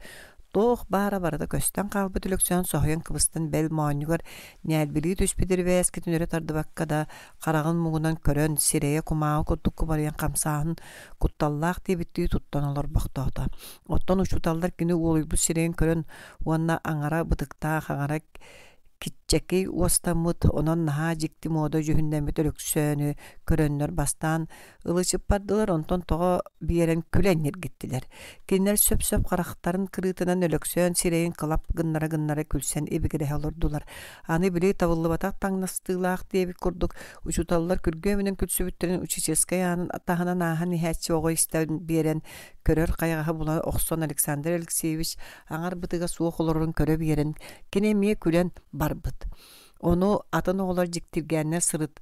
Тох бара барада көстен қалбы түлөксөн соғын кыбыстын бел маңығыр нәлбілі түспедір бәс кетінері тардыбаққада қарағын мұғынан көрін сирее кумаға күттік күбариян қамсағын күтталлақ дебітті тұттан олар бақтаута. Оттан ұшуталдар күні олы бұл көрін, уанна аңара бұтықта қағарак китчеки уостаммыт онон наһаа жикти моодо жүһүннэмит өлөксөөнү көрөннөр бастаан ылычыппардылар онтон тоҕо биэрен күлэннир гиттилер кинилер сөп сөп харахтарын кырыытынан өлөксөөн сирейин кылап гыннара гыннары күлсен эбигирэһэ олордулар аны били табыллыбатах таңнастыылаах диэбит курдук учуталлар күргөөмүнен күлсүбүттэрин учительская аанын атаһынан ааһан иһээччи оҕо истэн биэрен көрөр кайгаһы була охсон александр алексеевич аңар бытыга суох олорун көрө биэрен кине күлән бар барбыт ону атын оғылар жиктиргенине сұрыт,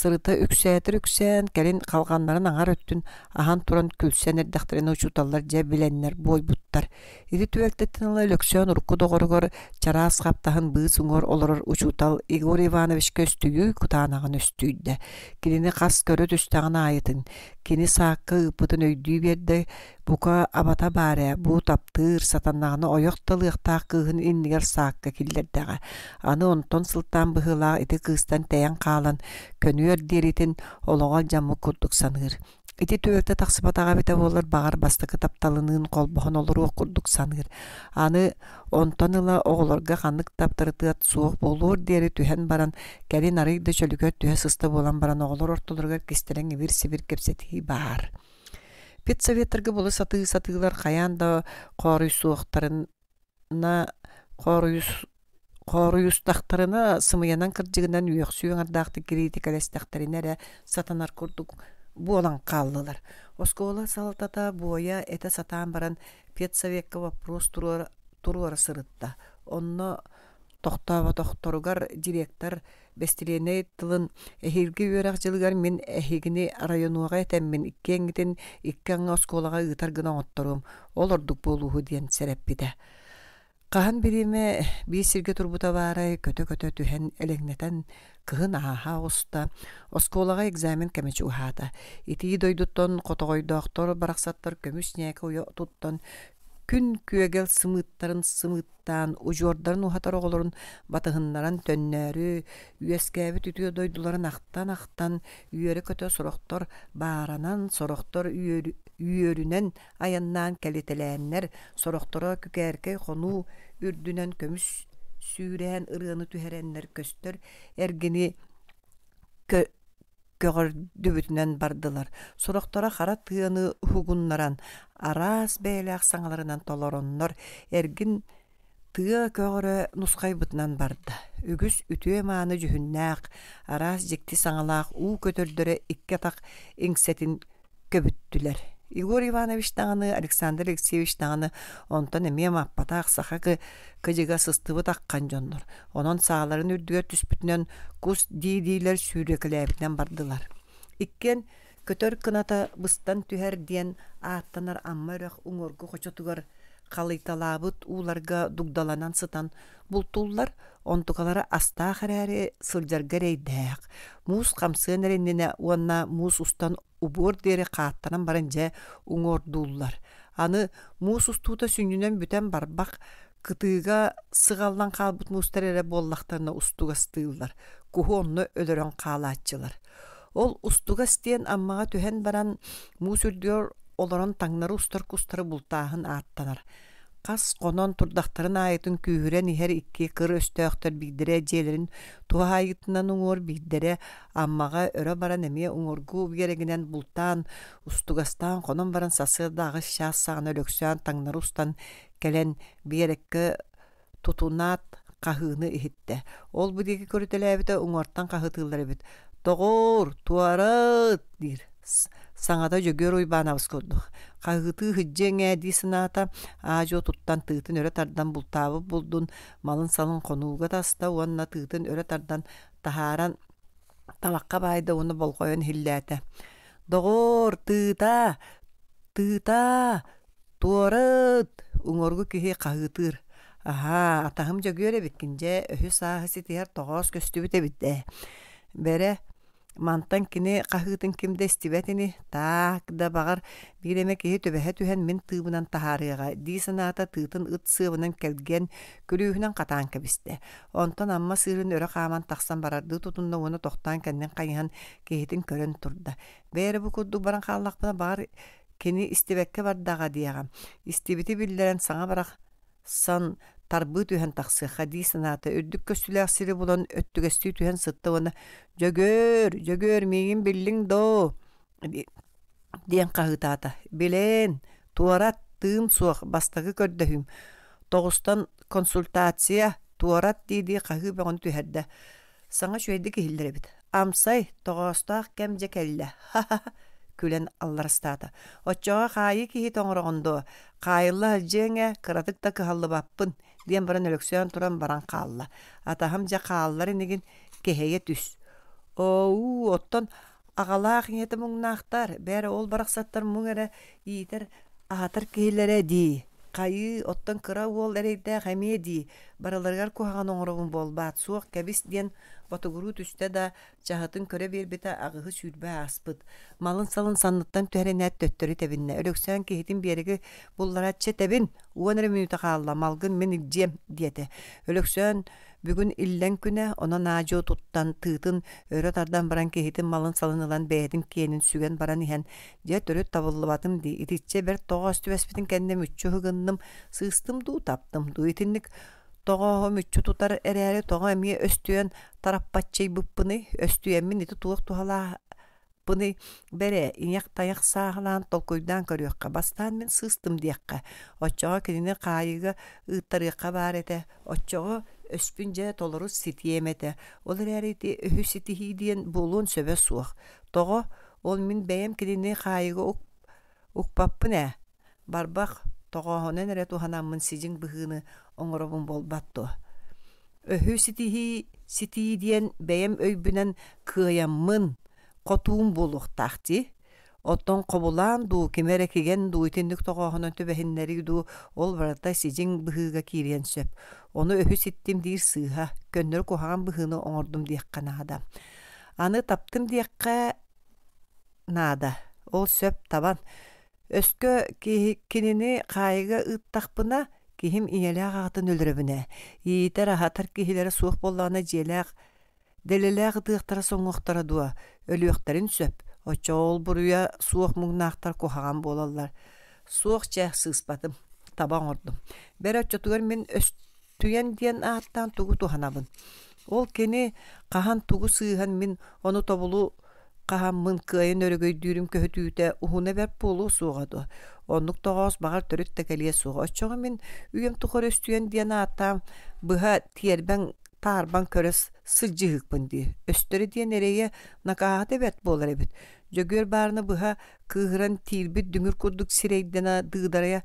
сырыта үксәтір үксән кәлін қалғанларын аңар өттін ахан туран күлсән әрдәқтерін учуталлар жә біленнер бой буттар Иді түвәлті тынылы лөксән ұрқы доғырғыр чарас қаптахын бұғыз ұңғыр олырыр учутал Игор Иванович көстүйі күтанағын өстүйді. Келіні қас көрі түстіғына айытын. Кені сақы ұпытын өйдүй берді. бука абата бәрі, бұ таптыр сатаннағына ойықтылықтақ кығын иннігер саакка келдердіға. Аны онтон сылтан бұғыла ити кыыстан тәйін қалын. Көні нүөр диэритин жамы жаммы курдук саныыр ити түөртө тахсыбатага бите буолар багар бастыкы қол колбохон олоруох курдук аны онтон ыла қанық ханык таптырытыат суох болуур диэри түһэн баран кэри нарый да чөлүгөр түһэ сыста буолан баран оголор ортолорга кистерең ибир сибир кепсетии баар педсоветтерге болы сатыы сатыылар қаянда да коорюй Хоруюстахтарына сымыянан кырдыгынан үйөксүйөңардаакты критикалестахтаринара сатанар күрдік болан кааллылар. Оскола салтата буоя әті сатаан баран педсоветка вопрос туруара сырытта. Онно тоқтава тохторугар директор бестилене тылын эхирги өрақ жылыгар мен эхигини районуага этеммин иккенгитин иккең осколага ыытар гына отторум олордук болууху диэн Қаһан бириме бии сирге турбута баары көтө-көтө түһэн элеңнетен кыһын ааха оста осколага экзамен кемеч ухата. Итии дойдуттон доктор бараксаттар көмүс нээке уя туттон күн күөгел сымыттарын сымыттан ужордарын ухатар оголорун батыһыннаран төннөрү үөскээби түтүө дойдуларын ахтан ахтан көтө сороктор бааранан сорохтор үйөрүнен аяннаан кәлетеләәннәр сорохторо күкәркәй хону үрдүнөн көмүс сүүрээн ырыаны түһәрәннәр көстөр эргини кө бардылар. Сорохтора хара тыыны хугуннаран, араас бәйләк саңаларынан толороннор, эргин тыа көгөрө нускай барды. Үгүс үтүе мааны жүһүннақ араас жекти саңалақ уу көтөрдөрө икке так эңсетин көбүттүлер Игорь Иванович тағаны, Александр Алексеевич тағаны, онтан әмем аппата ақсақа кы кыжыға сыстыбы таққан жонлар. Онон сағаларын үрдігер түспітінен кус дейдейлер сүйрекіләбітінен бардылар. Иккен күната бұстан быстан түһәр диен ааттанар аммарах уңоргу қалы калыйталабыт ууларга дугдаланан сытан бултууллар – онтукалара астаах эрээри сылдьаргар эйдээх муус хамсыан эреннине уонна муус устан убуор диэри кааттанан баран уңордууллар аны муус устуута сүнүнөн бүтэн барбак кытыыга сыгаллан хаалбыт муустар эрэ боллахтарына устугастыыллар куху онно өлөрөн ол устуга стен аммага түһэн баран муус үрдүөр олорон таңнары устар кустары бултаахын ааттанар Қас қонон турдақтарын айытын күүрен ихер икки кыр өстөөхтөр биддере жээлерин туа айытынан уңор биддере аммаға өрө баран эме уңоргу убгерегинен бултан устугастан қонон баран сасы дагы шаас сағына таңнар устан келен биерекке тутунат кахыыны ихитте. Ол бүдеги көрөтөлөбүтө уңортан кахытыылар эбит. Тоғор, туарат дир саңада жөгер уйбаанабыз курду кагыты хыджең дисынаата аажо туттан тыытын өрө тардан бултаабы булдун малын салын конууга таста уанна тыытын өрө тардан тахааран талакка байда уну болгоен хиллээте догор тыыта тыыта туорыт уңоргу кихи кагытыр аха атахым жөгөр эбиккинже өһү саахы ситиһер тоҕоос көстүбүт эбитте э. бере Мантан кини қахытын кимде стебетини так да бағар биреме кеһи төбәһә түһән мин тыыбынан тахарыга дии санаата тыытын ыт сыыбынан келген күрүүһүнэн катаан кэбисте онтон амма сыырын өрө хааман тахсан барарды тутунна уону тохтаан кэннен кайыһан кехитин көрөн турда бээри бу курдук баран хааллахпына багар кини истебекке бардага диягам истибити биллерен саңа барах сан тарбы түһән тахсы хади санаты өрдүк көстүләк сири булан өттүгәстү түһән сыттыгына жөгөр жөгөр мегин биллиң до диэн кахытаата билен туарат тыым суах бастагы көрдөһүм тогустан консультация туарат диди кахы бөгөн түһәрдэ саңа шуэйди киһиллеребит амсай тогостаах кэм жекелле күлен алларстаата оччоға кайы киһи тоңорогондо кайылла жеңе кыратык да баппын диэн баран өлөксөөн туран баран хаалла атаһым жа хааллар инигин кеһэйэ түс оу оттон агалаах иңете муңнаахтар бэрэ ол барахсаттар муң эрэ иитер аатар киһилэрэ дии қайы оттон кыра уол эрейде хамеди бараларгар кухаган бол баат суық кэбис диэн ботугуру түстэ да жағытын көрө биэрбитэ агыһы сүүрбэ аспыт малын салын санныттан түһэрэнээт төттөрү тэбиннэ өлөксөөн киһитин биэриги булларатчы тэбин уон эрэ минута хаалла малгын мен илдьиэм диэтэ Бүгін иллен күнә она наажо туттан тыытын өрө тардан баран кехитин малын салынылан бээтин киэнин сүген баран иһэн дьэ төрөт табыллыбатым дии итичче бер тоҕо өстүбэспитин кэннем үччү хыгынным сыыстым дуу таптым дуу итинник тоҕо мүччү тутар эрээри тоҕо эмиэ өстүөн тараппатчый быппыны өстүэммин ити туох тухалаа бұны бәрі иняқ таяқ сағылан толкуйдан көріққа бастан мен сыстым дейққа отчоға кеніне қайығы ыттарыққа бар еді отчоға өспүнже толору ситиемете. Ол рәрити үхү ситихи болуын сөбе суық. Тоғы ол мин бәйем кедіне қайығы ұқпаппын ә. Барбақ тоғоһонен эрэ туханаммын сижиң быһыыны оҥоробун болбатто өһү ситиһи ситии диэн бэйэм өйбүнэн кыайаммын хотуум тахти оттон қобулан дуу кимерекиген дуутиндик тоғоһунан төбәһиннери дуу ол барата сизин быһыыга кириен сөп ону өһү ситтим диир сыыха көннөр кухаган быһыыны оңордум наада аны таптым диэккэ наада ол сөп табан өскө кинини кайыга ыттахпына кихим ийэлээх аҕатын өлөрөбүнэ иитер раһатар кихилери суух боллаана дьиэлээх дэлэлээх дыахтара соҥуохтара дуа өлүөхтэрин сөп Очоол бұруя суық мұңнақтар кохаган болалар. Суық жа сыспатым, табан ордым. Бер отчотугар мен өстүйен диен ааттан тугу тұханабын. Ол кені қахан тугу сыйхан мен оны тобулу қаған мын күйін өрөгөй дүйрім түйті ухуна бәр болу суғады. Оннук тоғоос бағар төрөт келе суға. Очоғы мен үйем тухар өстүйен дейін ааттан бұға тиербен тарбан көрес сыжжы хыкпынды. Өстері де нерее нагаа дебет болар ебет. Жөгер барыны бұха күгірін тирбі дүңір күрдік сирейдіна дығдарая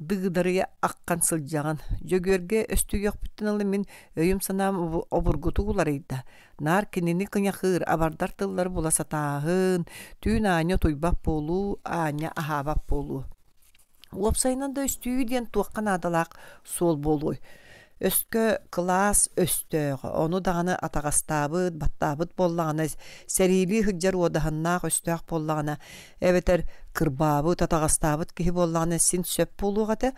дығдарая аққан сылжаған. Жөгерге өстіг ек бүттін мен өйім санам обыргуту ғулар ейді. Нар кенені кыня қыр абардар тылдар боласа тағын, түйін аня тойбап болу, аня ахабап болу. Опсайнан да өстігі диен туаққан адалақ сол болуы өскө класс өстөөх ону даганы атагастаабыт баттабыт боллагана сэрии хыджар уодаһаннаах өстөөх боллаҕына эбетер кырбаабыт атагастаабыт киһи боллаҕына син сөп булуугата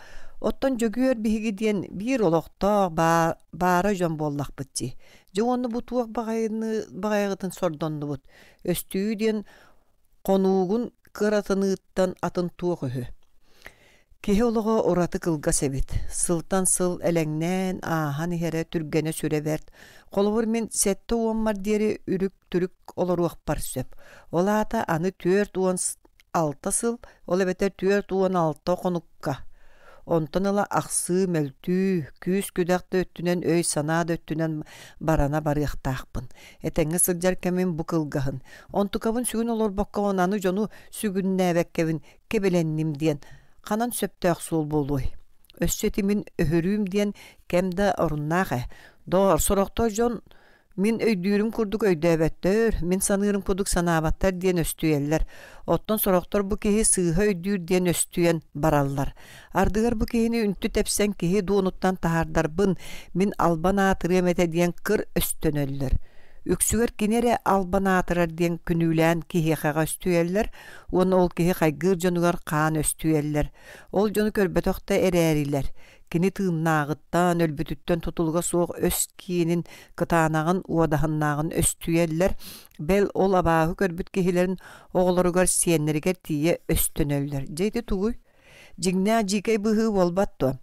оттон жөгүөр биһиги диэн биир олохтоох боллақ жон боллахпытти жоонну бутуох багайыгытын сордоннубут өстүү диэн конуугун кыратыныыттан атын туох Кеһе олого ораты кылга себит. Сылтан сыл элеңнен ахан иһэрэ түргэнэ сүрэ берт. Колобур мен сетте уонмар диэри үрүк түрүк олоруахпар сөп. Олаата аны түөрт уон алта сыл, ол эбетер түөрт уон алты конукка. Онтон ыла ахсы мөлтүү, күүс күдакты өттүнөн өй санады өттүнөн барана барыахтаахпын. Этеңе сылжар кемин бу кылгахын. Онтукабын сүгүн олорбокка онаны жону сүгүннээбеккебин кебеленним диэн қанан сөптөөх сул болуй. Өссөті мин өһөрүүм диен кемді Доор сорохто жон Мин өйдүүрүм курдук өйдөөбөттөр, мин саныырым курдук санаабаттар диэн өстүйеллер. Оттон сороктор бу киһи сыыха өйдүүр диэн өстүен бараллар. Ардыгар бу киһини үнтү тепсен киһи дуунуттан таардарбын мин албан аатырыам эте диэн кыр өстөнөллөр. Үксүгер кинере албанаатырар ден күнүлән кихехаға өстүэллер оны ол кихе қайгыр жонугар каан өстүэллер Ол жону көрбөтоқта әрәрилер. Кини тыыннағыттан өлбүтүттөн тутулга суоқ өс киинин кытаанагын уадахыннағын өстүэллер бел ол абаахы көрбүт кихелерін оғыларугар сиеннергер тие өстөнөллер Жейді тугуй. Жигна жикай бұхы болбатту.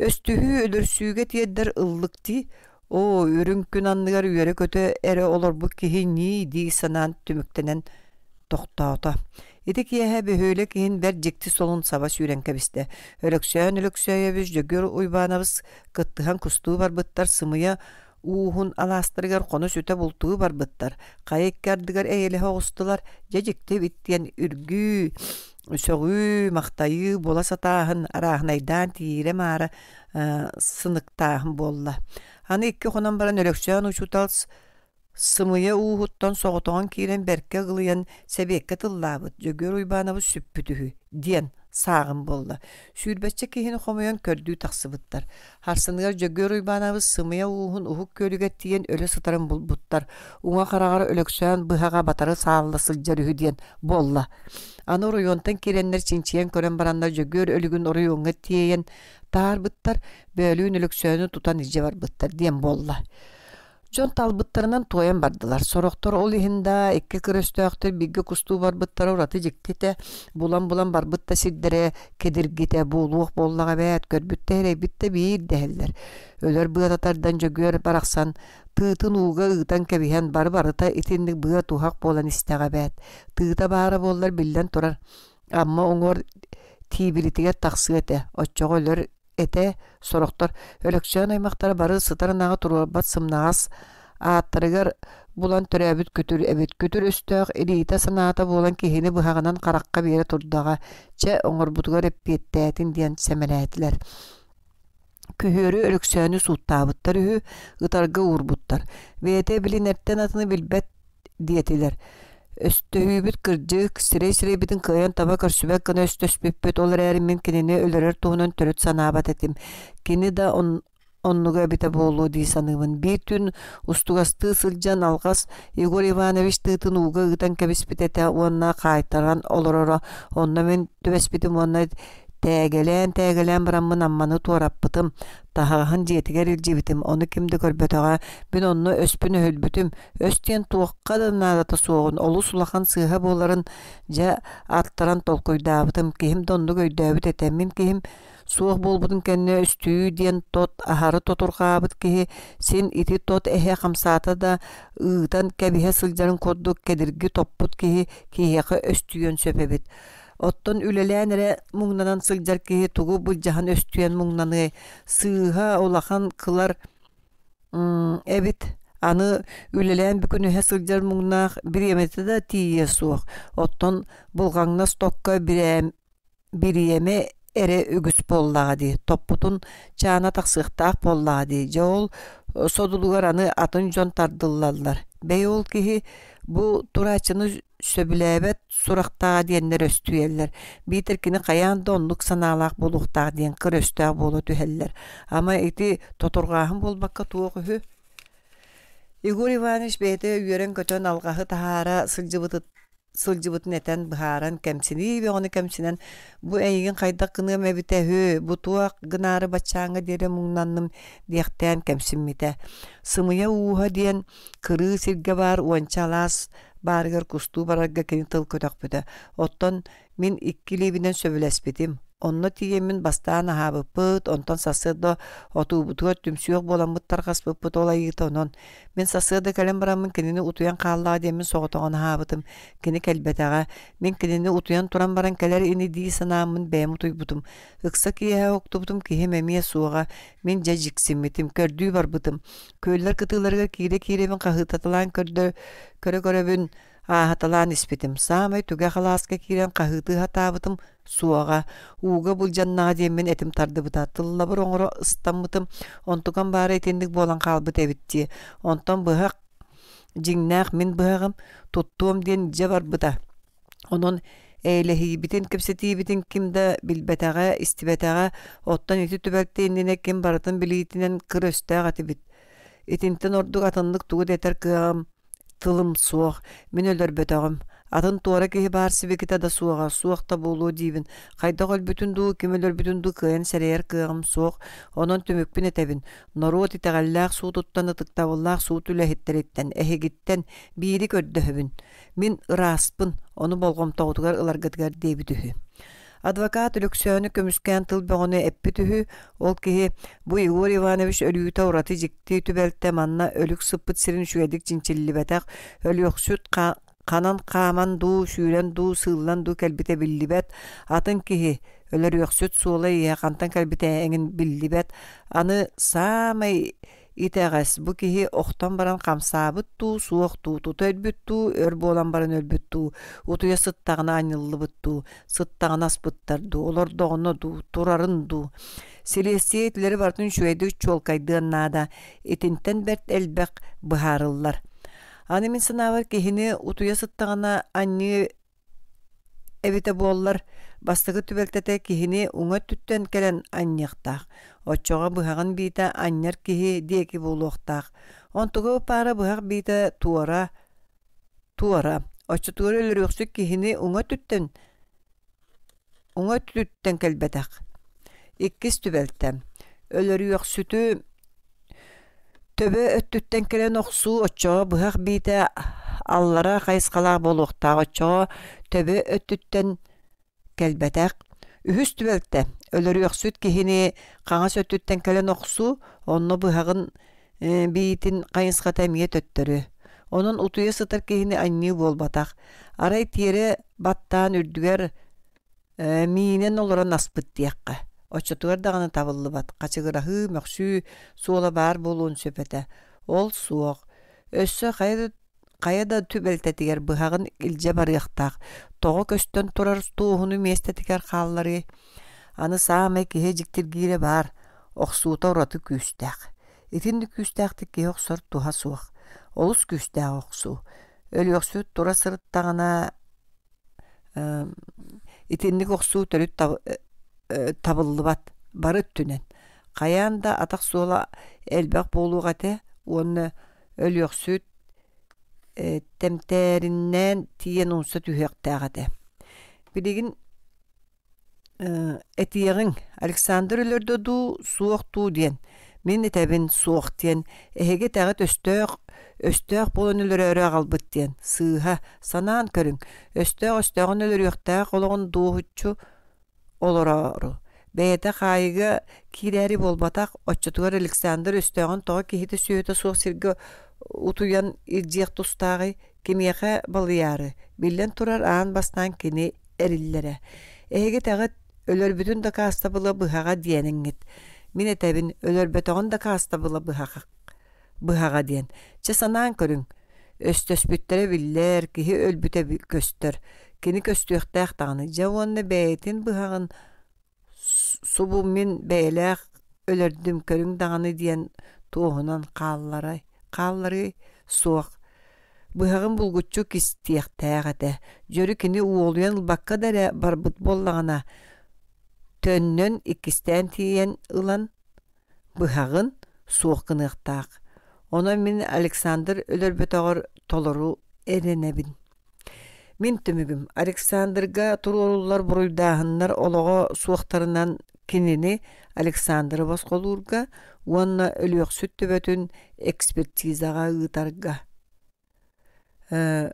Өстүхү өлөрсүүгэ тиеддер ыллыкти, О, үрүңкүн анныгар үйөрө көтө эрэ олорбук киһини дии санаан түмүктенен токтоото Ити киэһэ бөһөөлө киһин бэр дьикти солун саба сүүрэн кэбистэ. Өлөксөөн өлөксөөйөбүз жөгүр уйбаанабыз кыттыһан кустуу барбыттар сымыя уухун алаастырыгар кону сүтэ бултуу барбыттар. Кайыккардыгар эйелэһэ оҕустылар, жа жиктеп иттиэн үргүү үсөҕүү мақтайы бола сатаахын арааһынайдаан тиире маары э, сыныктаахын болла аны икки хонон баран өлөксөөн учутал сымыйа ууһуттан соҕотоҕон киирен бэркэ ылыйан сэбиэккэ тыллаабыт жөгөр уйбаанабыт сүппүтүһү диэн сағым болды. Сүйірбәтче кейін қомайон көрді тақсыбыттар. Харсыныгар жөгөр уйбанабыз сымыя уухун ухук көліге тиен өлі сытарын буттар Уңа қарағары өлөкшән бұхаға батары сағылы сылжар болла. Аны уруйонтан кереннер чинчиен көрен барандар жөгөр өлігін уруйонға тиен таар бұттар, бөлігін өлөкшәні тутан иже бар бұттар ден болла. Жон талбыттарынан тоян бардылар. Сороқтор ол ихинда икки кырыстыактыр бигге кустуу барбыттар ураты жиктите булан-булан барбытта сирдере кедиргите булуох боллага бэт көрбүттэрэй битте биир дэһэллер. Өлөр быататардан жөгөр бараксан тыытын ууга ыытан кэбиһэн бар барыта итинник быа тухак болан истега бэт. Тыыта баары боллар биллэн турар. Амма оңор тиибиритигэ тахсыыте, оччоҕо өлөр эте сорохтор өлөкчөн аймактар бары сытарынагы турбат сымнаас ааттарыгар булан төрөбүт күтүр эбит күтүр үстөк илиита санаата буолан киһини быһаҕынан хараққа биэре турдаҕа чэ оҥорбутугар эппиэттээтин диэн сэмэлээтилэр күһүөрү өлөксөөнү сууттаабыттар үһү ытаргы уурбуттар биэте билинэртэн атыны билбет диэтилер Өстөһүбүт кырдьык, сирей-сирейбитин кыйан таба көрсүбәк гына өстөспүппүт ол эрээримин кинини өлөрөр туһунун төрүт санаабат этим. Кини да он оннуга бите болу дии саныбын. Бир түн устугасты сылжан алгас Егор Иванович тыытын ууга ыытан кебиспит эте уонна кайтаран олороро. Онна мен төбеспитим уонна Тәгелән тәгелән бұраммын амманы туараппытым, Тағағын жетігер илжебітім, оны кімді көрбетаға, бін онны өспін өхөлбітім, өстен туаққа да нарата соғын, олы сулахан сыға боларын, жа арттаран толқойдабытым, кейім донды көйдәбіт әтәмім кейім, суох болбутун кэнне үстүү ден тот ахары тотурхаабыт киһи син ити тот эһэ хамсаата да ыытан кэбиһэ сылдьарын курдук кэдирги топпут киһи киһиэхэ өстүйөн сөпэбит Оттон үлелән эре муңнанан сылдар киһи тугу булжахан өстүен муңнаны сыыха олахан кылар эбит аны үлелән бүкүнүхе сылдар муңнаах бир эмете да тиийе суох оттон булгаңна стокка бирэм бириеме эре үгүс боллады. ди топпутун чаана тахсыхтаах боллага ди же ол э, содулугар аны атын жон тардыллаллар Бәй ол кихи бу турачыны сөбіләбәт сурактаа дейінлер өстүйеллер. Бейтіркіні қаян донлық саналақ болуқтаға дейін кір өстіға болу Ама ити тотургаахын болбаққа туғы хүй. Игорь Иванович бәйті үйерін көтөн алғағы таара сылжыбытыт сылжыбытын быһааран кэмсини беону бұ бу қайда хайда кыныым эбите хө бутуак гынары баччааңа дере муңнанным диэхтээм кэмсиммите сымыя ууха диэн кырыы сирге баар уончалаас баарыгар кустуу барарга кини тыл Оттан оттон мин иккилибинен сөбүлэспитим онно тиемин бастаан аһаабыппыт онтон сасыда отуубутугар түмсүөх буоламмыттархаспыппыт олайыыта онон мен сасыда кэлэн бараммын кинини утуян хааллаа диэмин соготогон аһаабытым кини кэлбэтэҕэ мен кинини утуян туран баран кэлэр ини дии санааммын бээм утуйбутум ыкса киэһэ уктубутум киһим эмиэ суоҕа мен дьэ жиксиммитим көрдүү барбытым көөллөр кытыыларга кире киребин хаһыытаталаан көрдө көрө көрөбүн Ахаталан испитим самай түгә халаска кирен кахыты хатаабытым суага ууга булжаннага деммен этим тардыбыта тыллабыр оңоро бир оңро ыстаммытым онтуган бары этендик болан калбыт эбитти онтон быхак жиңнах мин быхагым туттуом ден жабар бута онон эйлэхийбитин кепсетийбитин кимда билбэтэҕэ истибэтэҕэ оттон ити түбэлтииннинэ ким барытын билиитинэн кырөстээх атыбит итинтен ордук атыннык тугу дэтэр кыам тылым суох мен өлөр бөтөгүм атын туора киһи баар сибиките да суоға суохта болуу дийбин кайдагол өлбүтүн дуу ким өлөрбүтүн ду кыын сэрэйэр кыыгым суох онон төмөкпүн этебин норуот итеҕэллээх суу туттан ытыктабыллаах суу түлэһиттериттэн эһигиттэн биири көрдөһөбүн мин ырааспын ону болгом тоҕутугар ыларгытыгар диэбитүһү Адвокат Люксионы көмүскән тыл бөгөне эппи түһү, ол киһи бу Егор Иванович өлүүтө ураты жикти түбәлтте манна өлүк сыппыт сирин шүэдик чинчиллибэтэх, өлүөхсүт канан қаман дуу шүйрен дуу сыылан дуу кәлбите биллибет, атын киһи өлөрүөхсүт суолай яхантан кәлбите эңин биллибет, аны самый бу киһи охтон баран хамсаабыттуу суохтуу туу өр буолан баран туу утуя сыттагына аньыллыбыттуу сыттагынаспыттарду олор доғонодуу турарынду селестиетлери бартын шуэйди чуолкайдыаннаада итинтен берт элбек быһаарыллар аны мен сынабар киһини утуя сыттагына аньы эбите буоллар бастыгы түбэлтете киһини уңа түттөн келен аньыктаах Отчоға бұхағын бейті аннер кихи деки болуқтақ. Онтығы пара бұхақ бейті туара, туара. Отчы туара үліріқсі кихіні ұңа түттін, ұңа түттін кәлбетақ. Иккіз төбө Үліріқ сүті төбі өттүттен келен оқсу отчоға бұхақ бейті аллара қайсқалақ болуқтақ. Отчоға төбі өттүттен кәлбетақ. Үхіс түбәлті сүт киһини каңа сөттүттен кэлэн оксу онно быхагын э, биитин кайынската эмиэ төттөрү онун утуе сытар киһини анныы буолбатах арай тиере баттаан үрдүгер э, миинен олора наспыттыякка очотугар даҕаны табыллыбат качыгыраһыы мөхсүү суола баар болуун сөпете ол суық. өссө қаяда Қая да түбәлтәтігер бұхағын үлже барыяқтақ. Тоғы көстен тұрар туғыны аны саамай бар, жиктиргире баар охсуута ураты күүстээх итинни күүстээх кеһе охсор туһа суох олус күүстээх охсуу өлүөхсүт тура сырыттаҕына э, итинник охсуу төлүт э, э, табыллыбат бары түнен Қаянда да атақ суола әлбәқ болуға те оны өлөксүт темтериннен тиен унса түһөктәгәте билигин Э, этиең Александр өлөрдө ду суох туу диен. Мен этебин суох диен. Эһеге тагыт өстөөх өстөөх болон өлөрөрө албыт диен. Сыыха санаан көрүң. Өстөөх өстөөгүн өлөрүөхтэ колугун дуучу олорору. Бэйэтэ хайыгы кирэри болбатах отчутугар Александр өстөөгүн тоо кихите сүйөтө суох сирге утуян ирдиэх тустаагы кимиэхэ балыяры. Биллен турар аан бастан кини эриллере. Эһеге тагыт өлөр бүтүн да каастабыла быхага диэнеңгит мин өлөр өлөрбөтөҕөн да каастабыла быхага диен че санаан көрүң өстөспүттэрэ биллер кихи өлбүте көстөр кини көстүөхтээх таҕаны дьэ уонна бэйэтин субу мин бэйэлээх өлөрдүм көрүң даҕаны диэн туохунан хаалларай хааллары суох быһағын булгуччу кистиэхтээҕэтэ жөрү кини уолуен ылбакка дэрэ барбыт боллағана төннөн икистен тиен ылан быхагын суоққыныақтаақ. Оны мен Александр өлөрбөтөғөр толору эренебин. Мен түмігім Александрга турулар бұруйдағыннар олого суоқтарынан кинини Александр уонна өлүөк сүт сүттөбөтүн экспертизаға ыытарга. Э,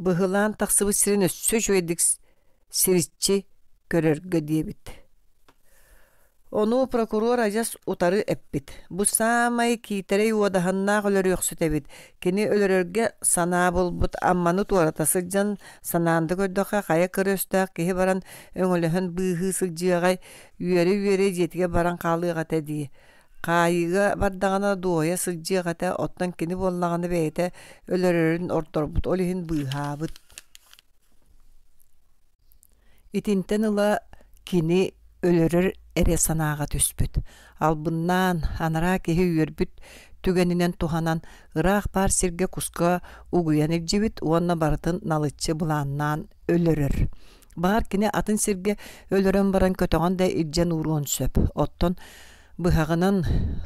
Бұғылан тақсыбы сирен өссө сиритчи көрөргө диэбит Ону прокурор ажас утары эппит. Бу самай китерей уадаһаннаах өлөрүөхсүтэбит. Кини өлөрөргэ санаа болбут амманы туарата сылдьан санаанды көрдөхэ хая көрөстээх киһи баран өңөлөһөн быыһыы сылжыагай үөрү үөрэ жетиге баран хаалыыгата дии. Кайыга бардаҕына дуоя оттан оттон кини буоллаҕына бээте өлөрөрүн орторбут олиһин быыһаабыт. Итинтен ыла кини өлөрөр эре санаага түспүт. бынан анара кихи үйөрбүт түгенинен туханан ыраах бар сирге куска угуян илжибит уонна барытын налыччы булааннаан өлөрөр. Баар кине атын сирге өлөрөн баран көтөҕөн да илжен уруон сөп. Оттон быхагынын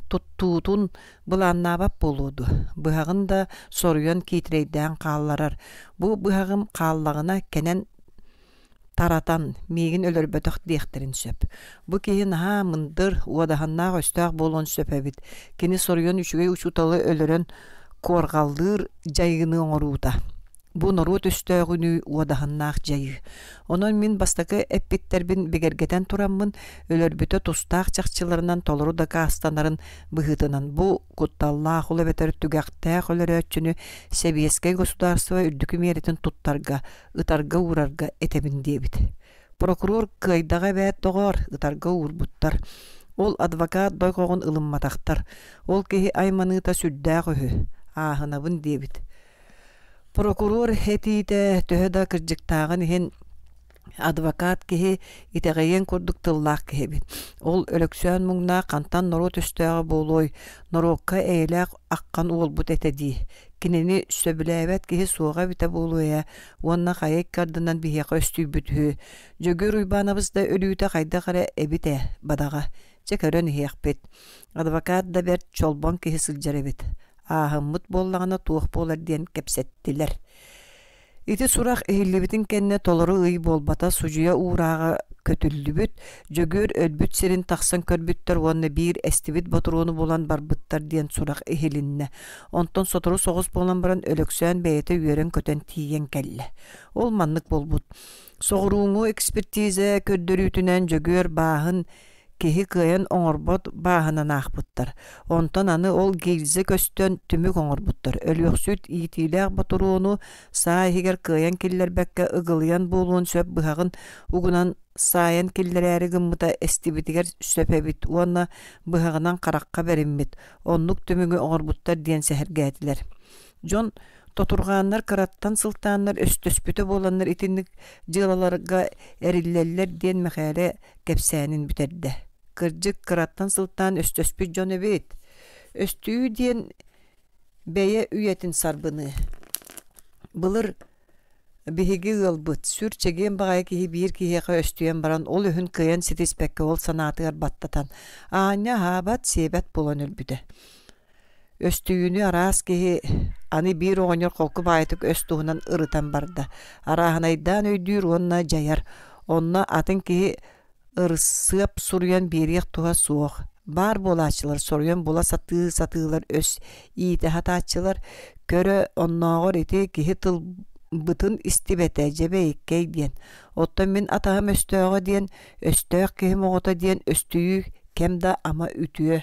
туттуутун былааннаабап болууду быхагын да соруйон киитирейдээн кааларар бу быхагым хааллаҕына кенен таратан мегин бөтөх дехтерин сөп. Бу киһин ха мындыр уадаһаннаах өстөөх болон сөпөбүт. Кини соруйон үчүгэй учуталы өлөрөн қорғалдыр жайгыны оңорута бу норуот үстөөгүнү уадаһаннаах жайы онон мин бастакы эппиттербин бигергетен тураммын өлөрбүтө тустаах чакчыларынан толору дака астанарын быһытынан бу кутталлаах улэбетер түгэхтээх өлөрөөччүнү себиескей государство үрдүкү мээритин туттарга ытарга уурарга этебин диэбит прокурор кыайдага бэät тоҕоор ытарга уурбуттар ол адвокат дойкоҕун ылымматахтар ол киһи айманыыта сүрдээх өһү аахынабын диэбит прокурор хетиите төһөда кырдьыктаагын иһин адвокат киһи итэгэйэн курдук тыллаах киһибит ол өлөксөөн муңна кантан норо төстөөгө буулуй аққан ол аккан уолбут этедии кинини сөбүлээбэт киһи суоҕа бита буолуоя уонна хайек кардынан биһиэхэ өстүүбүтүһү жөгү руйбаанабыз да кайда хайда хара эбитэ бадага чекөрөн иһиэхпит адвокат да берт чолбон киһи аһыммыт буоллаҕына туох болар диэн кэпсэттилэр Ити сурах эхиллибитин кэнне толору ый болбата сужуя уурааға көтүллүбүт, жөгөр өлбүт сирин тахсан көрбүттөр уонна биир эстибит ботуруону болан барбыттар диен сурах эхилинне. Онтон сотору соғыз болан баран өлөксөөн бэйэте үйөрөн көтен тиен келле. Ол маннык болбут. Соғыруыңу экспертиза көрдөрүтүнөн жөгөр баахын кеһи кыайан оҥорбот бааһананаахпыттар онтон аны ол гильзе көстөн түмүк оҥорбуттар өлүөхсүт иитиилээх ботуруону сааһигер кыайан киллербекке ыгылыйан буулуун сөп быхагын угунан саайан киллерээри гыммыта эстибитигер бит, уонна быхагынан каракка бериммит оннук түмүгү оҥорбуттар диэн сэһэргээтилер жон тотурганнар кыраттан сылтааннар өстөспүтө боланнар итинник жылаларга эриллеллер диэн мәхәле кепсәнин бүтерде кыржык кыраттан сылтан өстөспүт жон эбит. Өстүү диэн бәйе сарбыны. Былыр биһиги ылбыт, сүр чеген бағай киһи биир киһиэхэ өстүйэн баран ол үһүн кыйан ситиспекке ол санаатыгар баттатан. Аанья хаабат сиэбэт болон өлбүдэ. Өстүйүнү араас киһи аны биир оҕоньор холку баайтык өс туһунан ырытан барда. Арааһынайдаан өйдүүр онна жаяр. Онна атын киһи ырыссып сурген берек туа суох. Бар болачылар сурген бола саты сатылар өс иите хатачылар көрө онногор ити кихи тыл бытын истибете жебейккей диен. Оттон мен атаам өстөөгө диен, өстөөх кихим огото диен өстүйү кем да ама үтүө.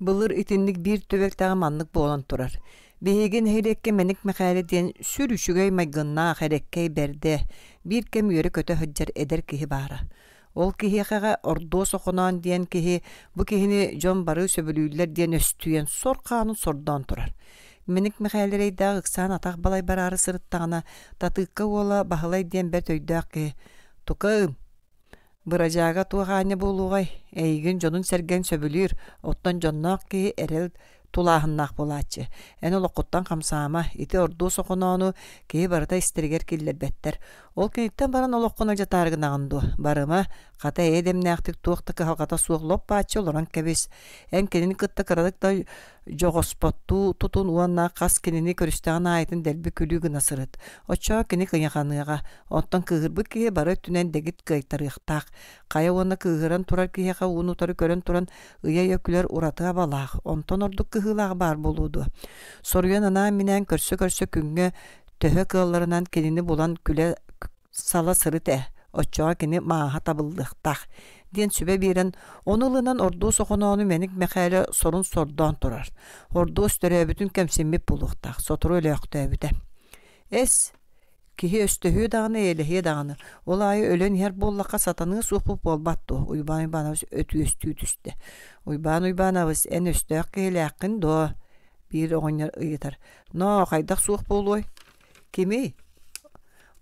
Былыр итинник бир түбек тагы маннык болон турар. Бейген хейрекке меник мәхәлі ден сүр үшігей майгынна херекке берде бир кем үйрі көтө хөджер эдер киһи бары. ол киһиэхэҕэ ордо сохоноон диэн киһи бу киһини жон бары сөбүлүүлэр диэн өстүйэн сор сордон сордоон турар миник мэхээлерей даах ыксаан атах балай барары сырыттаҕына татыыкка уола баһылай диэн бэр төйдөөх киһи тукаым быражаага туохааня булугай эйгин жонун серген сөбүлүүр оттон дьонноох киһи эрел тулааһыннаах булааччы эн олохкуттан камсаама ити ордуу сохоноону киһи барыта истергер Ол кенеттен баран олоққонок жатааргынагынду. Барыма ката эдемнээхтик туохтыкы халката суох лоппаачы олорон кебис. Эн кенини кытты кырадыкта жогоспотту тутун уанна кас кенини көрүстөгөн айтын делби күлүү гына сырыт. Очо кени кыйаханыга, оттон кыгырбы кие бары түнен дегит кыйтарыктак. Кая уанна кыгыран турар кияха уну туру көрөн туран ыя өкүлөр уратыга балах. Онтон ордук кыгылаг бар болууду. соруен ана менен көрсө-көрсө күнгө төһө кылларынан келини булан күле сала сырыт э, оччоға кини мааха табылдықтақ. Ден сүбе берін, оны ылынан орду соқыноону менік мәхәлі сорын сордан тұрар. Ордо үстірі бүтін кәмсемі пулықтақ, сотыру Эс, кихи өстөхүү дағыны, елехе дағыны. Олайы өлөн ер боллақа сатаны суқу болбатту. Уйбан уйбанавыз өтүөстүү өстүү түсті. Уйбан уйбанавыз ән өстөк кейләқін до. бир оңыр ұйытар. Но, қайдақ суқ болой Кемей?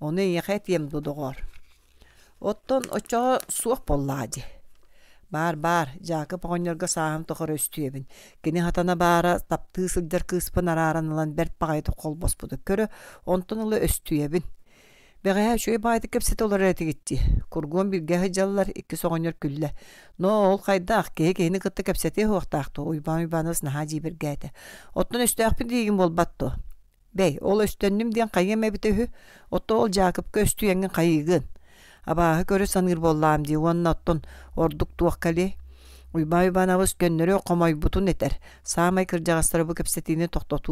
Оны яхет ем дудығыр. Оттон очоға суық боллады. Бар, бар, Жакып оңерға сағым тұқыр өстүйебін. Кені хатана бара тапты сылдар кыспын араранылан бәрт бағайды қол боспуды көрі, онтын ұлы өстүйебін. Бәғая шөй байды кепсет олар әті кетті. Кургон біргәхі жалылар екі соңынер күлі. Но ол қайдақ, кеге кейіні күтті кепсеті хуақтақты, ұйбан-ұйбаныз наға жей біргәді. Оттын Бәй, ол өстөннім қайы қайым әбітігі, отты ол жақып көсті еңін қайығын. Абағы көрі саныр боллам дей, оның аттын ордық туақ кәле. Уйбай банабыз көннөрө қомой бұтын етер. Самай кіржағастары бұ көпсетіне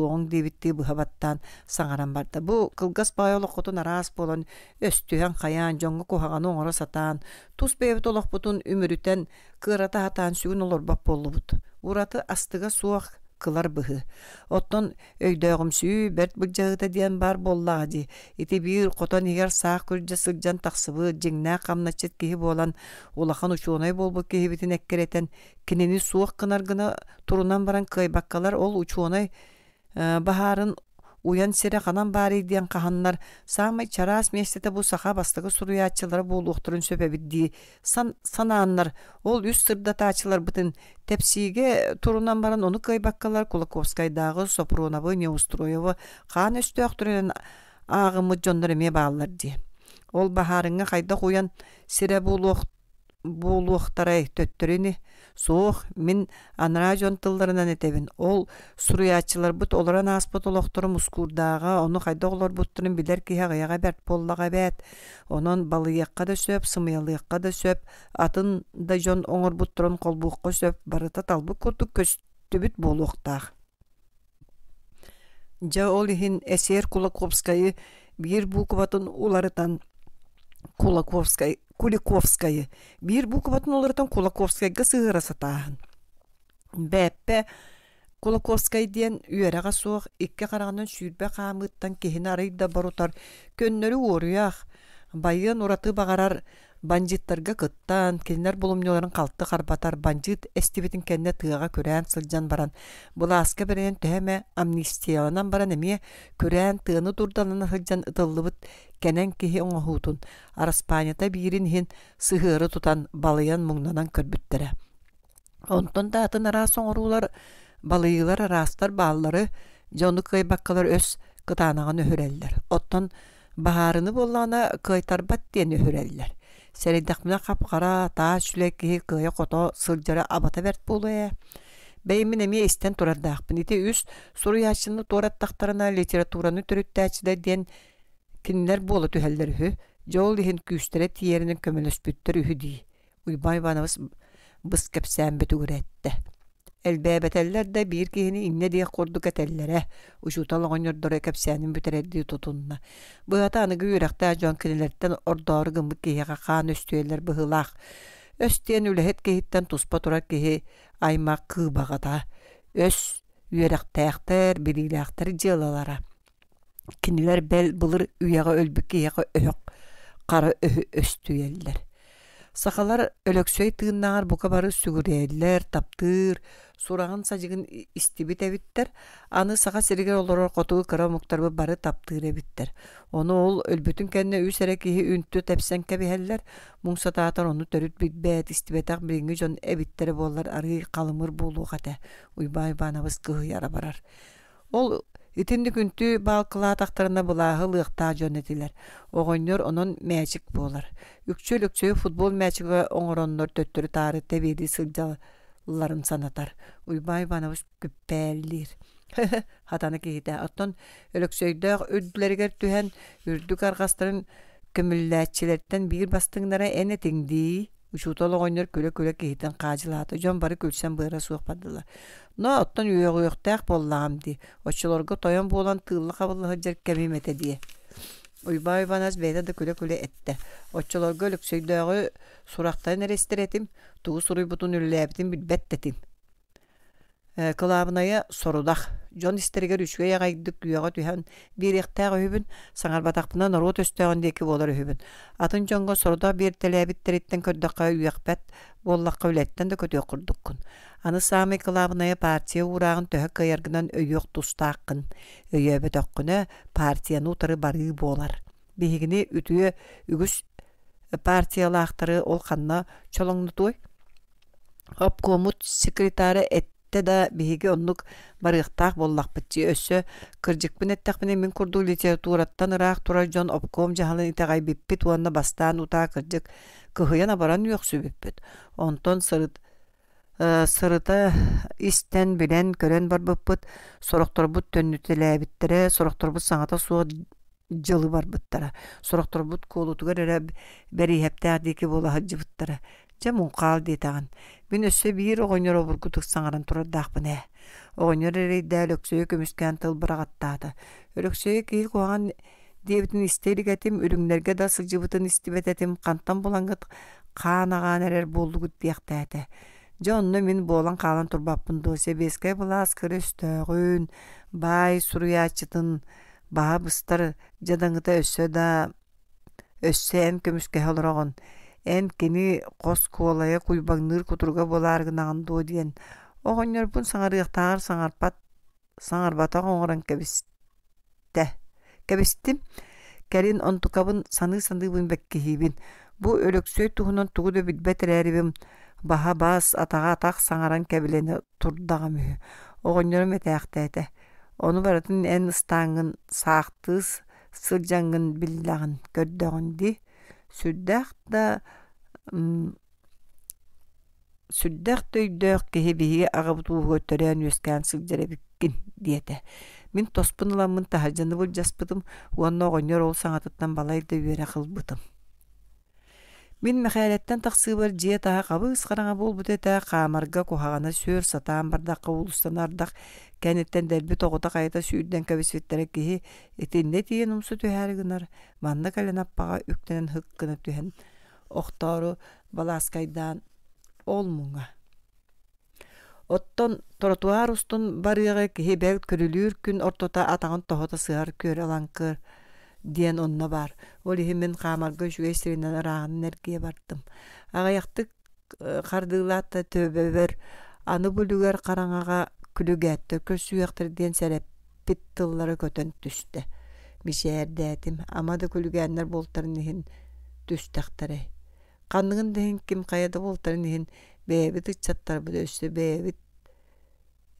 оң дейбітті бұхабаттан саңаран барды Бұ қылғас байолық құтын арас болын, өстіген қаян, жонғы қоғаны оңыра сатан, тұс бейбіт олық бұтын үміріттен қырата хатан сүйін олар бап болу бұт. Ураты астыға суақ кылар быһы. Оттон өйдөгүмсүү берт быжагыта диэн бар боллаади. Ити бир котон эгер саак күрдө сылжан таксыбы жиңнаа камначет киһи болан улахан учуунай болбу киһибитин эккеретен кинени суох кынар гына турунан баран баққалар, ол учуонай э, баһарын уян сере ханан бары идиян каханнар самый чарас местете бу саха бастыгы суруячылары булуктурун сөпөбидди сан санааннар ол үс сырдатаачылар бытын тепсиге турунан баран оны кайбаккалар кулаковскайдагы сопруновой неустроево хан өстөктүрен агымы жоннор эме баалар ди ол бахарыңа кайда хуян сире булук булуктарай төттөрүни Соох мин анра тылдарынан этебин. Ол суруячылар бут оларан аспыт олоқторым ускурдаға, оны қайда олар бұттырын білер кияға бәрт поллаға бәт. Онон балыяққа да сөп, сымыялыякка да сөп, атын да жон оңыр бұттырын қолбуққа сөп, барыта талбы күрдік көстүбүт болуқтақ. Жа ол ихин эсер бир уларытан Кулаковскай Куликовская. Бир бу кабатын олардан Кулаковскайга сыгыра сатаан. Бәппе Кулаковскай ден үйәреға соқ, икке қарағынан сүйірбе қамыттан кехін арайда барутар, көннөрі оруяқ, байын уратып бағарар, бандиттарга кыттан кинилер булумньоларын калты карбатар бандит эстибитин кенне тыага көрән сылжан баран буласка берен төһәме амнистияланан баран эми көрән тыыны турданына сылжан ытыллыбыт кенен кихи оңохутун араспанята биирин хин тутан балыян муңнанан көрбүттере онтон да атын ара соңорулар балыйлар арастар бааллары жону кыйбаккалар өс кытаанаган өһүрэллер оттон баарыны боллана кыйтарбат диэн өһүрэллер Сәрейдәқміна қапқара, та шүләкі, кылая қото жара абата бәрт болуя. Бәйімін әме істен тұрардақпын. Ете үс сұры яшыны тораттақтарына литератураны түріттәчіде ден кинилер болы түхәлдер үхі, жол дихін күстері тиерінің көмілі бүттір үхі дей. Уйбай банавыз бұс кәпсән Элбээбэтэллэр да биир киһини инне диэх курдук этэллэрэ, учуутал оҕонньордоро кэпсээнин бүтэрэлдии тутунна. Быата аныгы үрэхтэ жон кинилэртэн ордоору гыммык киһиэҕэ хаан өстүэллэр быһыылаах. Өстиэн үлэһит киһиттэн туспа турар киһи аймак кыыбаҕата. Өс үэрэхтээхтэр, билиилээхтэр дьыалалара. Кинилэр бел былыр үйэҕэ өлбүк киһиэҕэ өһөк, Кара өһү өстүэллэр. Сахалар өлөксөй тыыннағар бука бары сүгірелілер, таптыр, сураган сажыгын истибит эбиттер, аны саға серігер оларар қотуы кыра муктарбы бары таптыр эбиттер. Оны ол өлбүтүн кәнне үс үнттү үнті тәпсән кәбіхәлілер, мұңса таатар оны төріт бітбәт, істебетақ бірінгі жон әбіттері болар арғы қалымыр болу қата, ұйбай банабыз яра барар. Ол Итинни күнтү балкылаат актарына була лыахтаа жөн Огойнор Оғоннор онон мээчик болар. Үкчөл футбол мээчиге оңороннор төттүрү таары тебеди сылдяларын санатар. Уйбай банабыз күппээллир. Хатаны кейде оттон өлөксөйдөөх үддүлергер түһэн үрдүк аргастарын көмүлләэтчилерден бир бастыңнара әне тиңдии Учутолог ойнер көлі-көлі кейтен қажылаты, жон бары көлсен бұйра суық бадылы. Но оттан үйеғуйықтақ боллағым ди. Отшылорғы тойын болан тылы қабылығы жер кәмеметі ди. Уйбай ванас бейді да көлі-көлі әтті. Отшылорғы өліксөйдіғі сұрақтайын әрестер әтім, туғы сұрый бұтын үлі әбдім білбәттетім. Кылабыная сорудақ жон истергер үчгө ягайдык үйөгө түһөн бириэхтээх үһүбүн саҥарбатахпына норуот өстөөн диэки болар үһүбүн атын дьонго сордо бииртэлээбиттериттен көрдөкка үйөхпэт боллакка үлэттен да көтүөх курдуккун аны саамый кылаабыная партия уурагын төһө кыйаргынан өйөх тустааккын өйөөбөтөхкүнө партияны утары барыы болар биһигини үтүө үгүс партиялаахтары ол канна чолоңнутуй обкомут секретары эт да биһиги оннук барыахтаах боллахпытчы өссө кырдьыкпын эттахпыне мин курдуу литератураттан ыраах турар жон обком жаһалын биппит уонна бастаан утаа кыржык кыһыйан абаран үөхсүбүппүт онтон сырыт э, сырыта истен билен көрөн барбыппыт сорохторбут төннүтелээбиттере сорокторбут саңата суо жылы барбыттара сорокторбут куулутугар эрэ бэриһэптээдики буола хаджыбыттара же мункаал дей тагын мин өссө биир оҕоньор обургутук саҥаран турардаахпын ээ оҕоньор эрейдэ өлөксөйүк көмүскään тылбырагаттаата өлөксөйү киһи куаҕан диэбитин истеилигэтим үлүңнэргэ да сылдьыбытын истибэтэтим хантан булаңгыт хаан агаан эрэр буоллугут диэхтээте же онно мин буолан хаалан турбаппын дуосе биэскэ былаас кыры үстөөгүүн баай суруяаччытын баа быстар жадаңыта өссө да өссө эн көмүскэһэ олороҕон эн кини кос куолая куйбагныр кутурга болааргынагын дуу диэн оҕонньорбун саҥарыахтаар саҥарпат саҥарбата оҥоран кэбистэ кэбистим кэрин онтукабын саны сандыыбын бэккиһиибин бу өлөксөй туһунан тугу да билбэ тэрээрибим баһа баас атага атак саңаран кэбилени турдаҕа мүһү оҕонньорум этээхтээте ону баратын эн ыстааҥҥын саактыыс сылдьаҥҥын биллаҕын көрдөҕүн ди сүрдээх да сүрдээх төйдөөх киһи биһиги аҕабытууһуо төрөөн үөскээн сылдьарабиккин диэтэ мин тоспун ыламмын таһадьаны булдьаспытым уонна оҕонньор ол саҥатыттан балайда үөрэ хылбытым Мин мәхәләттән тақсыбыр жия таһа қабы ысқараңа бол әтә қамарга кухағана сөр сатан бардаққа улустанардақ кәнеттен дәрбі тоғыта қайта сүйірден кәбесветтәрі кеһи этинне тиен умсу түһәри гынар манна кәлен аппаға үктенен хыккыны охтору баласкайдан ол муңа оттон тротуар устун барыгы кеһи күн ортота атаған тоһота сыар көр диэн онна бар. Ол иһимин хаамарга үчүгэйстеринен арааһын эргие бардым. Агаяктык э, хардыылаатта төбөбөр аны бүлүгөр караңага күлүгәттө көсүяктыр диэн сәрәппит тыллары көтөн түстө. Мишээрдәтим амады күлүгәннер болтарын иһин түстәктәре. Канныңын дехин ким каяда болтарын иһин бэбит ыччаттар өсі үстө бэбит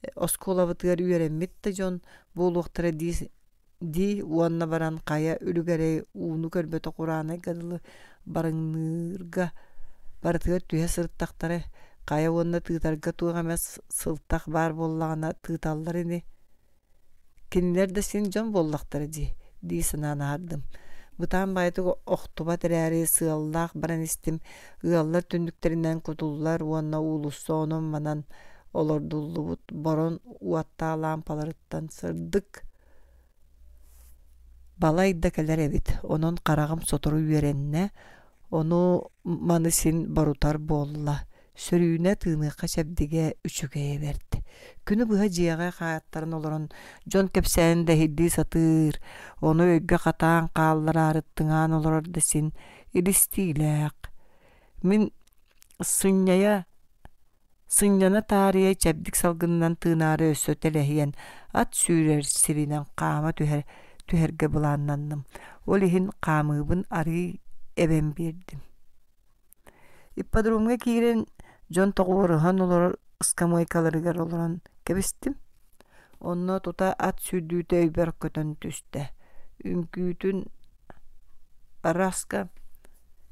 э, осколабытыгар үйөрэммит да жон Ди уанна баран кая үлүгәрей ууну көрбөтө кураны гадылы барыңнырга барытыгар түһэ сырыттактары кая уонна тыытарга туох эмес сылтак бар боллагана тыыталлар ини кинилер да син жон боллактары ди дии ардым бытаан байтыгы охтуба терээри сыаллаах баран истим ыаллар түндүктеринен кутуллар уонна уулуссоонун манан олордуллубут борон уатта лампаларыттан сырдык бала иддакелер эбит онон карагым сотору үеренне ону манысин барутар болла сөрүүнэ тыыныхха чэбдиге үчүгэе берт күнү быһа жиэҕэ хааттарын олорун жон кэпсээн да хиддии сатыыр ону өйгө катаан хааллар аарыттыҥаан олорор десин илистиилээк мин сынняя сынняна таария чэбдик салгыннан тыынаары өсө телехиен ат сүйрер сиринен каама түһэр түһэргэ бұланнандым. Ол иһин хаамыыбын арыы эбен бердім. Ипподрумга киирен жон тоҕуоруһан олор скамойкаларыгар олорон кэбистим. Онно тута ат сүрдүүтэ өйбөр көтөн түстэ. Үмкүүтүн раска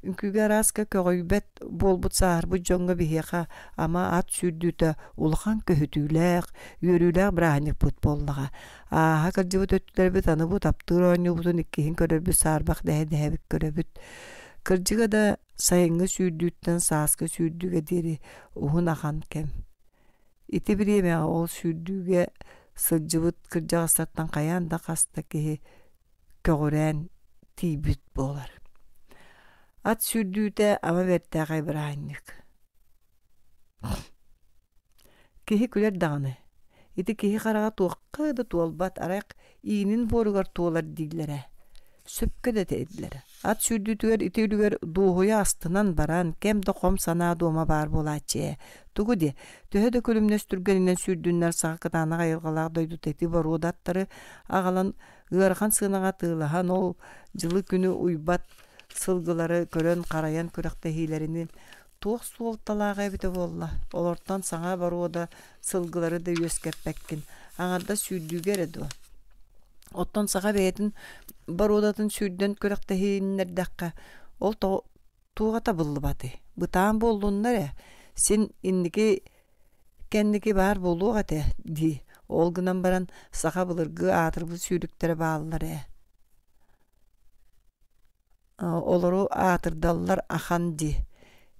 Үңкүгә раска көгөйбәт болбут саар бу жоңга биһеха, ама ат сүрдүтө улхан көһүтүләк, үйрүләк брахник бут боллага. Аха кырды бут өттүлөр бут аны бут аптыр ойну бутун иккин саарбак Кырдыга да сайынгы сүрдүттен сааскы сүрдүгө дери уһун ахан кем. Ити биреме ол сүрдүгө сылжыбыт кырдыга саттан каян да каста кеһи көгөрән тийбит болар. Ат сүрдүүтө ама бэртээҕэ бырааһыннык киһи күлэр даганы ити киһи карага туохха да туолбат арайах иинин боругар туолар дииллэрэ сөпкө да тэдилэрэ ат сүрдүүтүгэр ити үлүгэр астынан баран кем да хом санаа дома баар буолааччээ тугу ди төһө да көлүмнөстүргэнинен сүрдүүннэр саха кытаанаҕа айылҕалаах дойдут эти агалан аҕалан ыархан сыынаҕа тыылаһан ол жылы күнү уйбат сылгылары көрөн караян күрәктәһиләренин туох суолталааға бите болла. Олортан саңа баруода сылгылары да үескәппәккин. Аңарда сүйдүгер эду. Оттан саға бәйетін барудатын сүйдден көрәктәһилиннәр Ол туғата бұллы баты. Бұтаан болуыннар ә. Э. Сен инники кәнники бар болуға ди. Ол гынан баран саға былыргы атырбы сүйріктері бааллар э Э, олору аатырдаллар аханди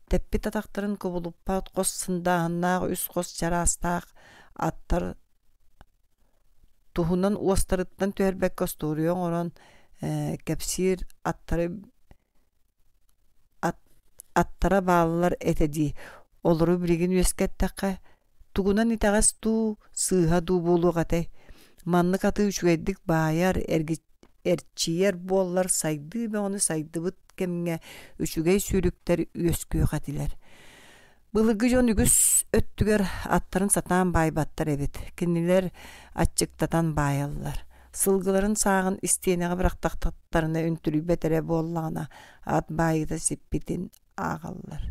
теппи татактарын кубулуппаат кос сындаанаак үс кос жараастаак аттар туһунан уостарыттан түһэрбэкке остууруйоң орон э, кэпсиир аттары аттара баалылар этеди олору қа үөскэттакка тугунан итагас туу сыыха дуу буолуоҕатэй манны аты үчүгэйдик баяр эргит эрчиер боллар сайды бе оны сайдыбыт кемге үчүгей сүйрүктер өскү хатилер Бұлығы жон үгүс өттүгер аттарын сатан байбаттар эбит кинилер атчықтатан байыллар сылгыларын сағын истенеге бырактактактарына үнтүрүйбетере боллағына ат байыда сеппетін ағаллар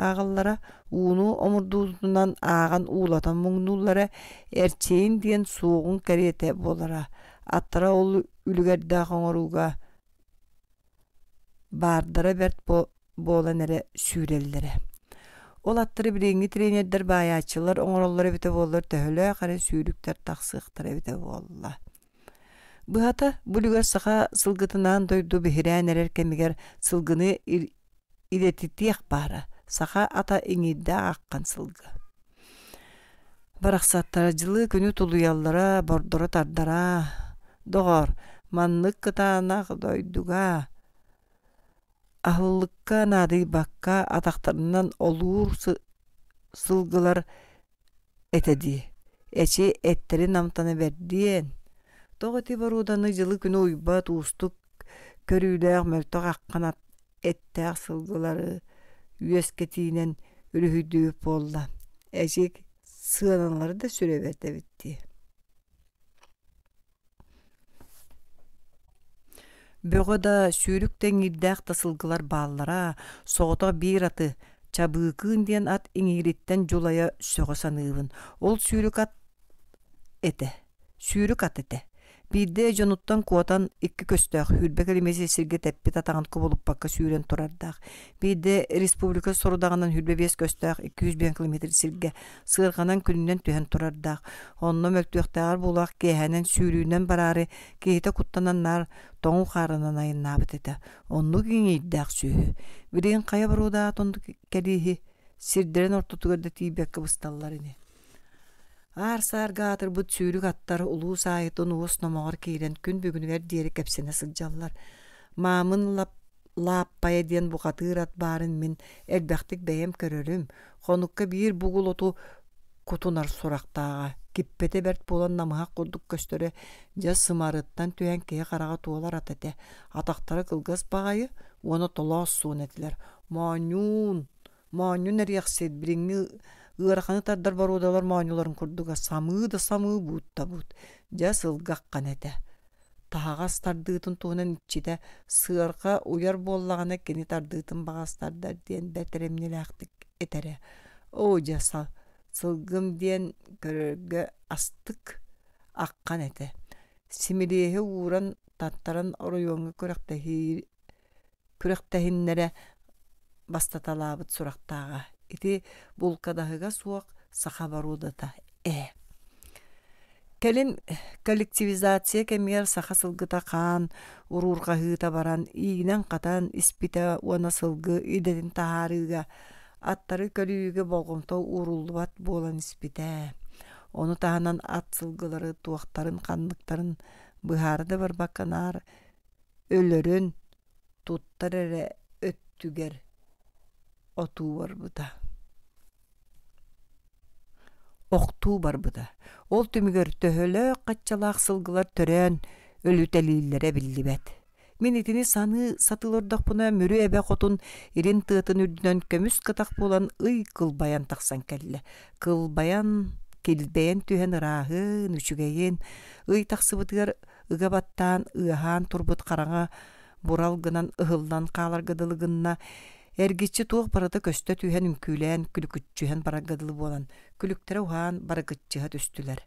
Ағалары уну омурдуутунан ааган уулатан муңнуулары эрчейин диэн суугун карете болара аттара ол үлүгэрдэ хоңоруга баардыра берт болан эре сүүреллере ол аттары бириңи тренердер баячылар оңороллар эбите боллар төхөлө кара сүүрүктер тахсыыктар эбите болла быһата бүлүгэр саха сылгытынаан дойду биһирээн эрэр кэмигэр сылгыны илетитиэх баара саха ата иңидде аққан сылғы. Барақсаттара жылы күні тулуяллара, бордора тардара, доғар, маннык кытанақ дойдуга ахыллыкка нады бакка атақтарынан олур сылгылар этеди. эчи эттери намтаны бердиэн Тоғыти баруданы жылы күні уйба туыстық көрүйләғ мөлтоқ аккан эттеак сылгылары үйескетінен үрігідігі болды. Әжек сығананлары да сөре берді бітті. Бұғы да сүйріктен үйдәқ тасылғылар балылара, соғыта бейр аты, чабығығын ат еңеліттен жолая сұғы санығын. Ол сүйрік ат әті, сүйрік ат әті. Бирде жонуттан куотан икки көстөх хүрбек элемеси сирге теппи болуп болып бакка сүйрен турардах. Бирде республика сорудаганан хүрбе бес жүз 200 километр сирге сыырганан күнүнөн түһөн турардах. Онно мөктүөхтәгар булак кеһәнен сүйрүүнөн барары кейте куттананнар тоңу харынан айыннабыт эте. Онну киңейддах сүйү. Бирин кая баруда тонду кәдиһи сирдерен ортотугөрдө тийбекке бысталлар ине. Ар саргатыр бұд сүйрік аттар ұлу сайытын уыс номағыр күн бүгінігер дері кәпсіне сылжаллар. Мамын лап лаппая ден ат барын мен әлбәқтік бәйем көрірім. Қоныққа бір бұғыл оту құтынар сұрақтаға. Киппете бәрт болан намыға құрдық көштірі. жа сымарыттан түйен қараға туалар ататы. Атақтары қылғыз бағайы, оны толас суын әтілер. Манюн, манюн ыарахана тардар баруудалар маанюларын курдуга самыы да самыы буутта буут жа сылгаккан эте тагас тардыытын туунан иччите сыарка уяр буоллагана кини тардыытын багастардар диэн бэтеремнилээхтик этере о жаса сылгым диэн көрөргө астык аккан эте симилиэһи ууран таттаран оруйуоңа күрэхтэхиннере бастаталаабыт сурактаага ити суак саха баруудата ә. Э. келин коллективизация кемер саха сылгыта каан, урурға баран, ийинен катан испита уана сылгы идерин тахарыга, аттары көлүйге болгомто урулбат болан испите. Оны таанан ат сылгылары, туақтарын, қанлықтарын бұхарды бар баканар, өттүгер оту барбыта оқту барбыда. Ол түмүгөр төхілі қатчалақ сылгылар төрөн өлүтәлілері білдібәт. Мен итіні саны сатылырдақ бұна котун әбә тыытын ирен тұтын үрдінен көміс қытақ болан ұй қылбаян тақсан кәлі. Қылбаян келбәйен түһен ырааһын үчүгәйен ый тахсыбытыгар ыгабаттан ыаһан турбут караңа буралгынан гынан каалар калар гыдылыгынна эргичи туох барыта көстө түйһэн үмкүүлээн күлүкүтчүһэн барагадылы болан, күлүктэрэ уһаан барагытчыһа түстүлэр.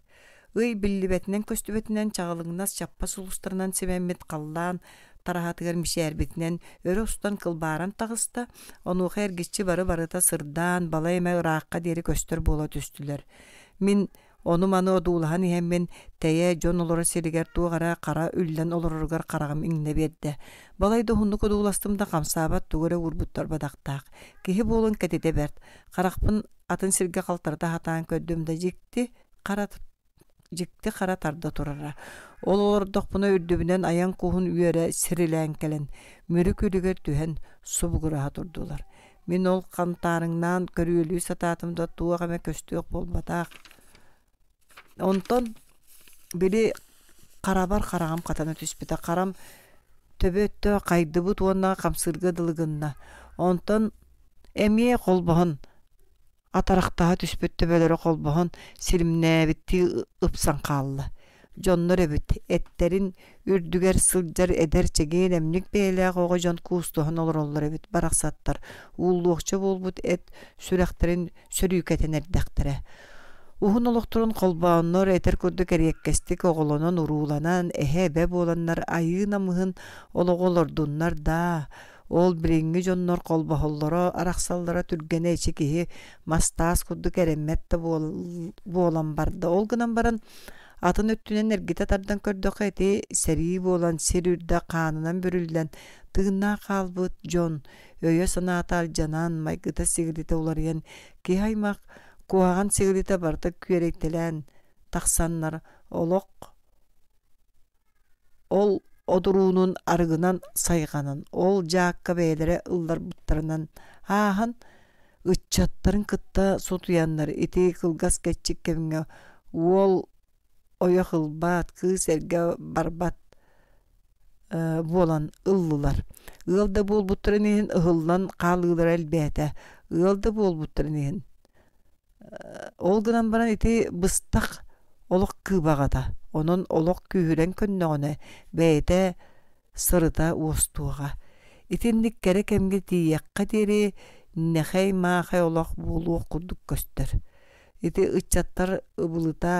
Ый биллибетинен көстүбетинен чагылыңнас чаппа сулустарынан себэммит қаллаан, тараһатыгар мишээрбитинен өрө устан кылбааран тагыста, онуха эргичи бары барыта сырдаан бала эме ыраакка дери көстөр боло түстүлөр Мин Оны маны одуулахан иһэммин тэйэ дьон олора сиригер кара қара үллен олоругар қарағым иңне берді. Балайды хуннук одууластымда қамсаабат урбуттар бадақтақ. Кихи болын кәтете берт. Қарақпын атын сирге қалтарда хатаан көддүмдө жикти қаратып жикти қара тарда турара. Ол бұны аян кухун үйәрі сирилән кәлін. Мөрі күрігер түһен субгураға турдулар. Мен ол қантарыңнан көрүөлүү сатаатымда туағаме көстөк болбатақ онтон били карабар карагам катана түспүтэ карам төбөттө кайдыбыт уонна камсырга дылыгынна онтон эмие колбоһон атарактаа түспүт төбөлөрө колбогон силимнээбитти ыпсан каалла жоннор эбит эттерин үрдүгер сылдьар эдер чегиин эмник бэйэлээх ого дьон куустоһон олороллор эбит барахсаттар ууллуохча буолбут эт сүрэхтерин сөрүүкэтенердэхтере Ухун олохтурун колбаоннор этер көрдүк эриэккестик оголонон урууланан эһэ бэ буоланнар айына мыһын ологолордуннар да ол бириңи жоннор колбохоллоро арахсаллара түргене ичи киһи мастаас курдук эреммет да буолан барда ол гынан баран атын өттүнен эргите тардан көрдөк эти серии буолан сир каанынан бүрүлден тыгына каалбыт жон өйө санаата алжанан майгыта сигирдите уларен киһи аймак куаган сыгылыта бардык күеректелен тақсаннар олоқ ол одуруунун арғынан сайганын ол жаакка бээлере ылдар буттарынан аахан ыччаттарын кытта сутуяннар ити кылгас кетчик кемиңе ол оёх ылбаат кыыс эрге барбат э, болан ыллылар ыалда болбуттарын иһин ыһыллан каалыылар элбээте ыалда болбуттарын Олгынан баран ити быстақ олық да, оның олық күйірен көннөғіне бәйті сырыта уостуға. Итинник кәрі кәмге тияққа дері нәхәй махай олок болуы құрдық көстір. Ити ұтчаттар ұбылыда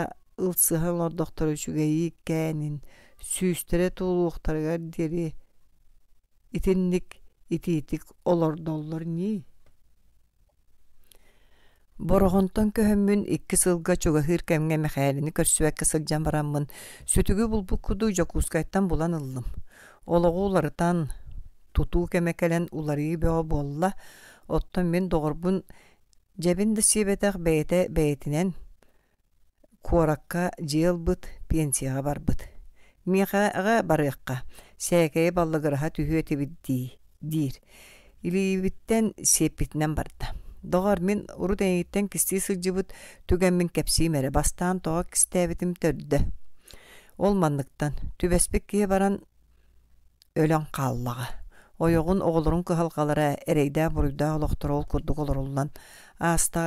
ұлсыған ордоқтар үшігейі кәнін сүйістірі дере, дері. Итинник олар доллар не? Борогонтон көһөммүн икки сылга чугахыр кемге мәхәлини көрсүәккә сылжан бараммын. Сүтүгү булбу куду жокускайттан булан ыллым. Олоғуларытан туту кемекелен улары б болла. Оттон мен догорбун жабин да сибетақ бәйті куаракка жел пенсияга барбыт. бар бұт. Мияға барыққа, сәкәе баллығыраға түйе тебіт дейір. барды. Доғар мен ұрут әйттен кісті сылжыбыт түген мен кәпсеймәрі бастан тоға кістәбітім төрді. Ол маннықтан түбәспек баран өлен қаллаға. Ойоғын оғылырын күхалғалара әрейдә бұруйда олықтыр ол күрдік олырылдан. Аста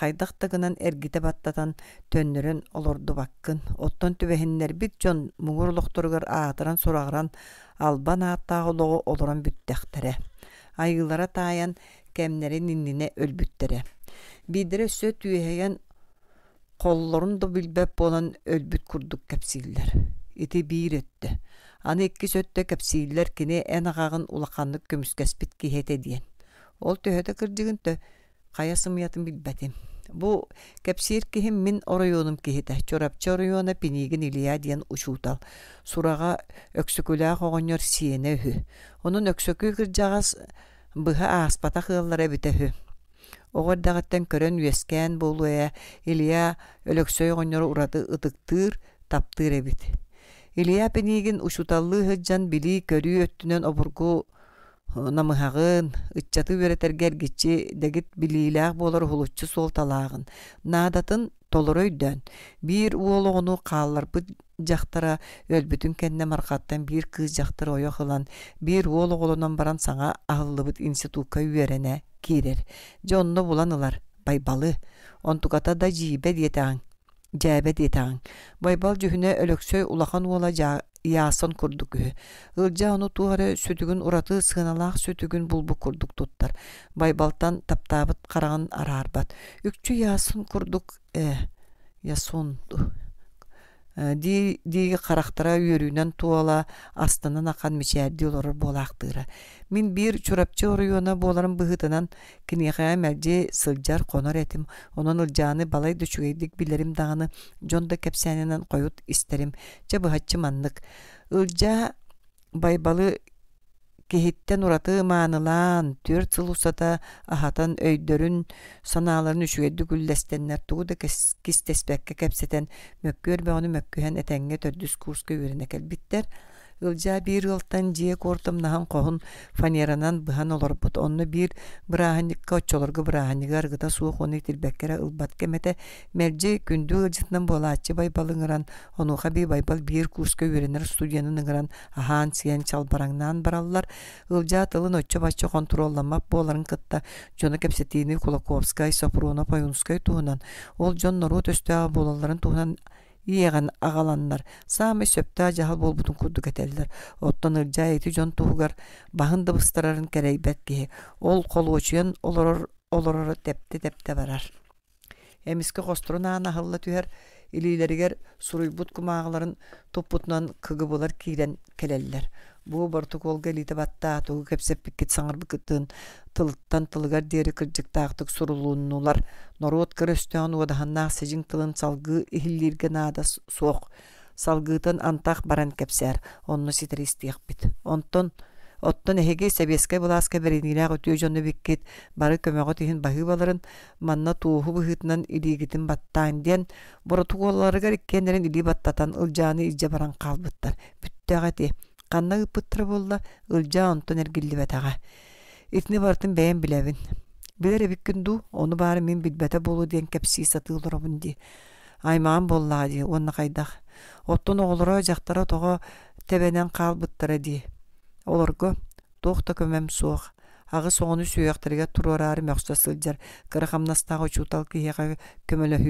қайдақтығынан әргіте баттатан төннірін олырды баққын. Оттан түбәхіннер бит жон мұңыр олықтырғыр ағатыран сұрағыран албан аттағы олығы олырын бүттәқтірі. Айылара таян кэмнэрин иннинэ өлбүттэрэ. Бидэрэ сөт үйеген қолларын да билбеп болан өлбүт курдук кепсииллер. Ити биир өттү Аны икки сөттө кепсииллер кини эн агагын улаканнык көмүскеспит кихете диен. Ол төһөтө кырдыгын кая сымыятын билбетим. Бу кепсиир кихим мин оройонум кихете. Чорапчы оройона пинигин илия диен учутал. Сурага өксөкүлää хогоньор сиэне үһү. Онун өксөкү кыржагас быһа ааспата хыаллара бүтэһү оҕордаҕаттан көрөн үөскээн буолуэ илия өлөксөй оҕонньоро ураты ытыктыыр таптыыр эбит илия пиниигин учуталлыы сыджан билии көрүү өттүнөн обургу намыһағын ыччаты үөрэтэргэ эргиччи дегит билиилээх болор хулуччу суол наадатын толоройдөн биир уолоҕуну хаалларбыт жақтара өлбүтүн кенне маркаттан бир кыз жактар ойох кылан бир уол оголонон баран саңа аылыбыт институтка үөрене кирер жонно булан ылар байбалы онтуката да жийбе диетаң жээбе диетаң байбал жүхүнө өлөксөй улахан уола яасын курдук үһү ылжа ону туары сүтүгүн ураты сыналаак сүтүгүн булбу курдук туттар байбалтан таптаабыт караган араарбат үкчү яасын курдук э ясунду Э, диги қарақтара үйөрүүнөн туала астынан акан мичээрди олорор буолаактыыра мин биир чурапчы оруйона буоларын быхытынан киниэхая мэлдьи сылжар конор этим онон ылжааны балай дөчүгэйдик билерим даҕаны жонда да кэпсээнинен істерім. истерим же быһаччы маннык байбалы киһиттен ураты маанылаан төрт сыл усата ахатан өйдөрүн санааларын үшүгэдди күллэстэннэр тугу да кистеспекке кэпсетен мөккүөр бөҕүнү мөккүһэн этэҥҥэ төрдүс курска үөрэнэ кэлбиттэр Ылжа бир ылтан жие кортым нахан фанеранан быхан олорбут. Онны бир бырааникка оччолоргу быраанига аргыда суох ону тирбеккере ылбат кемете мелжи күндү ылжытнан байбал ыңыран онуха би байбал бир курска үйренер студиянын ыңыран ахан сиен чалбараңнаан бараллар. Ылжа тылын оччо баччо контролламап боларын кытта жону кепсетини Кулаковскай, Сапрунов, Аюнскай туунан. Ол жон нору төстө болаларын иеган агаланнар саамы сөптө жахал болбутун курдук этеллер оттон ыржаайты жон туугар баһын дыбыстарарын керейбет киһи ол колуочуен олорор олорор тепте депте барар эмиске хостурун аана хылла түһэр илиилеригер суруйбут кумаагаларын туппутунан кыгыбылар киирен келеллер бу бортук ол кепсеп баттаатугу кепсеппиккит саңырбыкытын тылыттан тылыгар дери кырдьыктаактык сурулууннулар норот кырыстөн уодаһаннаах сижин тылын салгы ихиллирге наада суох салгыытын антах баран кепсер онну ситиристиэхпит онтон оттон эһиги сэбиэскэ булааска беренирээх өтүө дьонну биккит бары көмөҕө тиин баларын манна тууху быһыытынан илиигитин баттаан бұры боротуголларыгар иккиэннэрин илии баттатан ылдьааны илдьэ баран хаалбыттар бүттээҕэ Қанна ұппыттыр болла, ылжа онтон әргілі бәтаға. бартын бәйін біләбін. Білер әбік күнду, оны бары мен болу деген кәпсі сатылыр ди де. болла де, оны қайдақ. Оттон оғылыра жақтара тоға тебенен қал ди Олар кө тоқты көмәм суық. Ағы соғыны сүйектірге тұрарары мәқсасыл жар. Қырықамнастағы чутал кейеға көмілі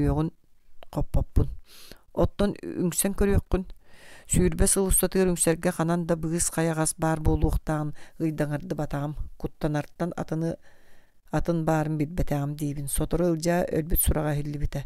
Оттон үңсен көреккін сүүрбе сылустатыр үңсерге ханан да быыс қаяғас бар болуқтан ыйдаңарды батам куттанарттан атыны атын барын билбетам диибин сотору ылжа өлбүт сурага хиллибите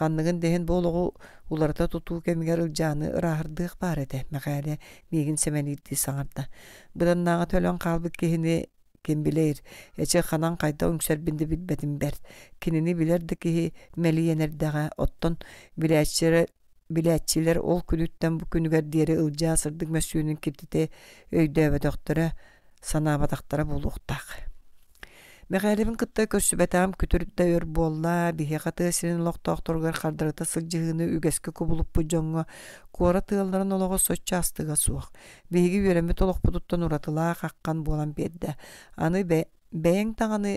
канныгын дehen болугу уларда тутуу кемигер ылжааны ырахырдыых бар эте мекаале мигин семенидди саңарда быданнаага төлөн калбык кихини ким билейр эче ханан кайта үңсербинди билбетим бер кинини билерди кихи мелиенердага оттон билээччере биләтчилер ол күнүттен бу күнүгәр диэри ылжа сырдык мәсүүнүн кирдите өйдөөбөтөхтөрө санаабатактара булуктак Мәғәрібін кытта көрсүбәтәм күтүрүп өр болла, бихе қаты лоқ лоқтоқ тұрғар қардырыта сылжығыны үгәскі көбулып бұджонға, куара тыылларын олығы сотча астыға суық. Бейгі үйрәмі толық бұдуттан ұратыла қаққан болан бедді. Аны бәйін тағаны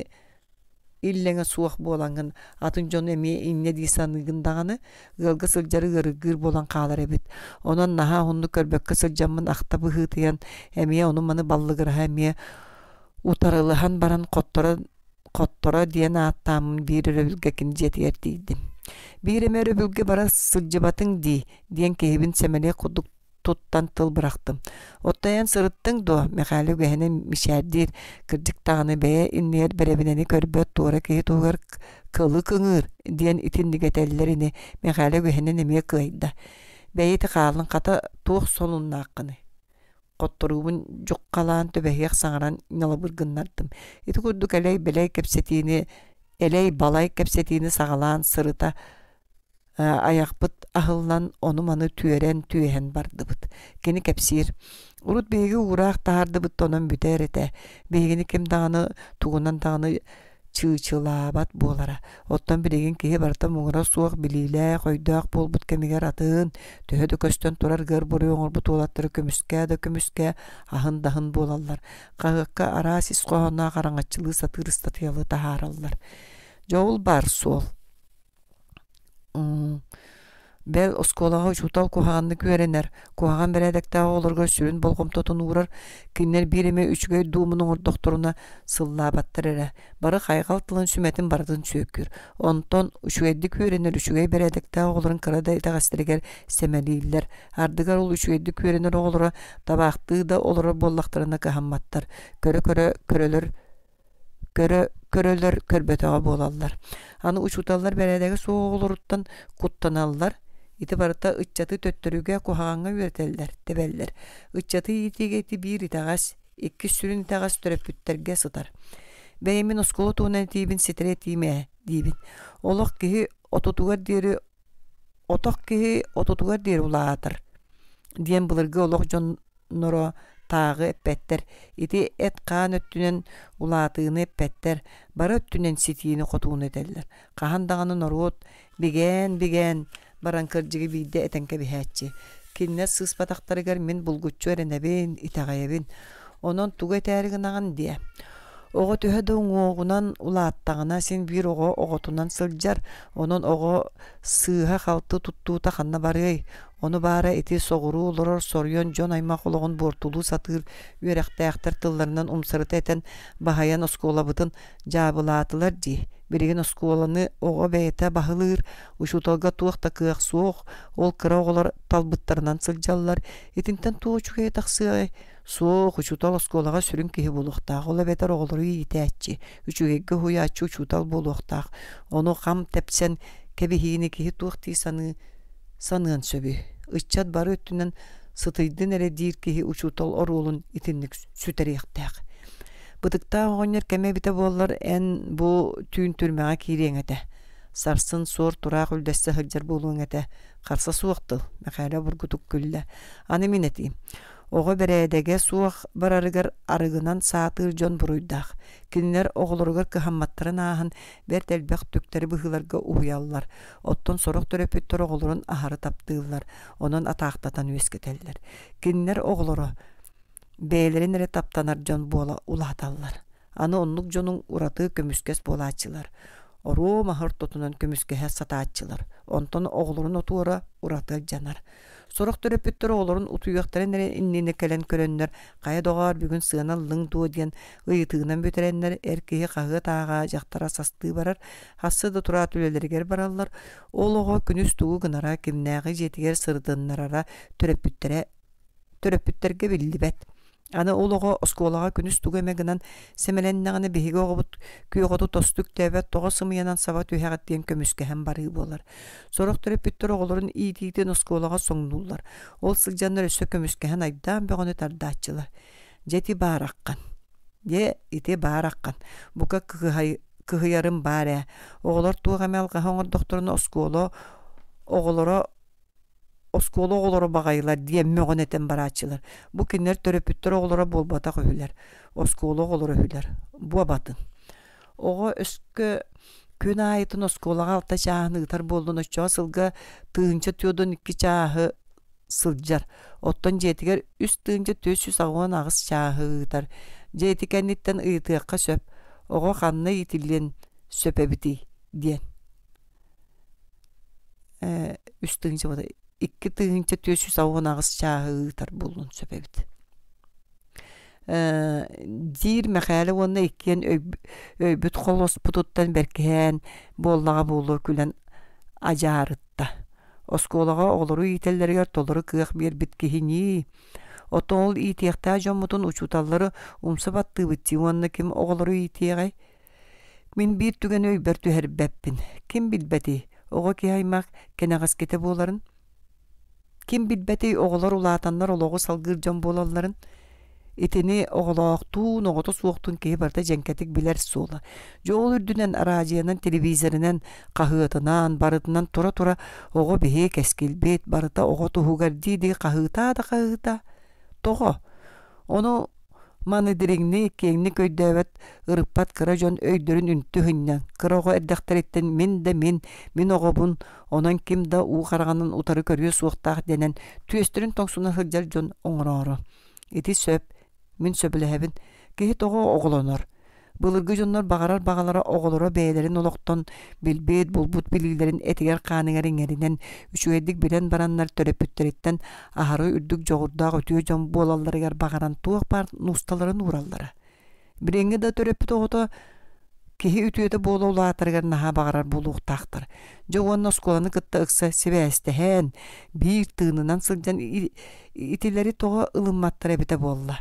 иллеңе суық буолаҥын атын дьон эмиэ инне диисаныгындаҕаны ыалга сылдьары ырыггыр болан хаалар эбит онан наһаа хунну көрбөккө сылдьаммын ахта быһыытыйан эмиэ ону маны баллыгыраһа эмиэ утарылыхан баран коттора хотторо диэн ааттаамын биир өрөбүлгэкин жетиэр диийдим биир эме рөбүлге бара сылдьыбатың дии диэн кэһибин сэмэлэ кудук туттан тыл бырақты. сырыттың до мәхәлі бәһәне мишәрдер кірдік тағыны бәе иннер бәрәбінәні көрбі туыры кейі туғыр кылы күңір ден итіндігетәлілеріне мәхәлі бәһәне неме кыйда. Бәйеті қалын қата туық сонунна аққыны. Қоттыруын жоқ қалан төбәйек саңыран нылыбыргыннардым. Иті күрдік әлей бәлей кәпсетіні, әлей балай кәпсетіні сағалан сырыта Ә, аяқпыт ағылынан оны маны түөрен түөһен бардыбыт кини кепсир урут беги ураах быт онон бүтээр эте бегини ким даганы тугунан даганы чыычылаабат болара. оттон білеген кейі барта муҥара қойдақ бол бол буолбут кемигер атын төһө дөкөстөн турар гыр буруй оҥорбут уолаттыры көмүскэ да көмүскэ аһын даһын болалар. Қағыққа араас ис хоһонаа хараҥаччылыы сатыырыстатыялы тағаралылар. жоул бар сол. Бәл осколаға ұшутал кухағанды көренер. Кухаған бәләдіктағы оларға сүрүн болғым тұтын ұрыр. Киннер береме үшгөй думының ұрдоқтырына сылла баттыр Бары қайғал тылын сүметін бардын Онтон үшгөйді көренер үшгөй бәләдіктағы оларын қырада итағастырегер семелииллер Ардығар ол үшгөйді көренер олыра табақты да олыра боллақтырына көрө Көрі-көрі көрө көрөлөр көрбөтөгө болаллар аны учуталлар бәрәдәге соолуруттан куттаналлар ити барыта ыччаты төттөрүгө кухаганга үйрөтеллер тебеллер ыччаты итиге бир итагас икки сүрүн итагас төрөпүттерге сытар бээмин оскулу туунан тиибин ситире тиимээ диибин олох киһи отутугар диэри отох киһи отутугар диэри улаатыр диэн былыргы олох жон норо тағы эпеттер ити эт каан өттүнен улаатыыны эппеттер, бары өттүнен ситиини котууну этеллер. Кахандаганы норуот биген биген баран кырдьыгы бийде этенке биһээччи. Кинне сыыс батактарыгар мен булгуччу эренебин, итагаебин Онон туга этээригинаган дия. Ого түһө доңуогунан улааттагына сен бир ого оготунан сылжар, онон ого сыыха халты туттуута ханна барый. Ону бары эти согуру олорор сорьон жон аймак олоғын бортулу сатыр үйерақтаяқтар тылларынан умсырыта әтен бахаян осколабытын жабылатылар ди. Береген осколаны оға бээте бағылыр, ұшуталға туақ тақиық соқ, ол кыра талбыттарынан сылжаллар, итинтен туочуға етақсығай. Соқ ұшутал осколаға сүрін кейі болуқтақ, ола бәтер оғылыры етәтчі, үшігегі хуячы учутал болуқтақ. ону кам тепсен кебихиини хейіні кейі тиисаны саныан сөбі. ытчат бары өттінен сытыйдын әрі дейір кейі ұчутол оруылын итінлік сүтәріқтәқ. Бұдықта оғынер кәме біті болар ән бұ түйін түрмәға кейрен әді. Сарсын сор тұрақ үлдәсті хыджар болуын әді. Қарса суықты мәқәлі бұргұтық күлі. Аны мен әдейім. Оғы бәрәдәге суақ барарыгер арыгынан саатыр жон бұруйдақ. Кинилер оғылырғыр кыхамматтарын ағын бәр тәлбәқ түктері бұхыларға ұйаллар. Оттон сорық төрепі тұр оғылырын ахары таптығылар. Онын атақтатан өскетелдер. Кинилер оғылыры бәйлерін әрі таптанар жон бола улаталлар. Аны онлық жоның ұраты көміскес болачылар. Ору махыр тұтынан көміскеге сатачылар. Онтон оғылырын отуыра ұраты жанар. Сорох төрөппүттөр олорун утуйуктарын иннене келен көрөннөр. Кая догар бүгүн сыынан лың туу диен ыйтыгынан бөтөрөннөр кагы таага жактара састыы барар. Хассы да тура түлелергер бараллар. Олого күнүс тугу гынара кимнәги жетигер сырдыннарара төрөппүттөрө төрөппүттерге билдибет. Аны олого осколага күнүс тугемегинен семеленнагыны биһиге огобут күйөгөтү тостук тебе тогы сымыянан саба түһәгәт диен көмүскә һәм бары болар. төрөп бүттөр оголорун иитиитен осколага соңнулар. Ол сылжаннар өсө көмүскә айдан бөгөнө тардаатчылар. Жети бараккан. Де ите бараккан. Бука кыгай кыгыярым баре. Оголор тугамал кахоңор докторуна осколо оголоро осколы оғылары бағайлар, диемме ғонетен барачылар. Бұ кеннер төрепіттер оғылары болбата қойылар. Осколы оғылары өйлер. Бұ абатын. Оғы өскі күн айтын осколаға алта чағын ұғытар болдын өшчоға сылға тыынча түйодын үкі чағы сылджар. Оттон жетігер үс тыынча төс жүз ағыс чағы ұғытар. Жетікәнеттен ұйтыққа сөп. Оғы қанына етілген сөпәбіті ден. Үс тыынча икки тыынча төсүс ауон ағыс чааһыытар булун сөбебит э, диир мәхәле уонна иккиен өйбүт холос путуттан беркен буоллаҕа буулу күлен ажаарытта осколага олору ителлерге толору кыах бир киһини отоол иитиэхтаа жоммутун учуталлары умса баттыыбытти уонна ким оголору иитиэҕэй мин биир түгэн өйбөр түһэрбэппин ким ки аймак кенагас кете буоларын Ким билбәти оғылар улаатаннар ологу салгыр жон болаларын, итини оғылоқтуун оғото суоктун кээ барда жеңкетик билер суола жоол үрдүнөн радионан телевизоринен кахыытынан барытынан тура тура ого бихи кескилбит барыта оғо тухугардиди кахыыта да кахыыта того ону маны дириңни кеңник өйдәбәт ырыппат кыра жон өйдөрүн үнтү хыннян кырого эрдахтариттен мен да мен мен бұн, онан ким да уу караганын утары көрүө суықтақ денен түөстөрүн тоңсуна хыржар жон оңороро ити сөп мин сөбүлэһэбин киһи того оголонор Былыргы жоннор бағарар бағалары оғолора бәйлерін олоқтон булбут бұлбут билгилерин этигер қааныңар иңеринен үчүэддик билен бараннар төрөпүттөреттен ахары үрдүк жогурдаак өтүө жон буолалларыгар бағаран туақ бар нусталарын ураллара Біреңге да төрөппүт оғото киһи үтүөтэ буола улаатарыгар наһаа баҕарар булууктаахтар жогонно оскуланы кытта ыкса себээстэһээн биир тыынынан сылдьан итилери тоҕо ылымматтар эбитэ буолла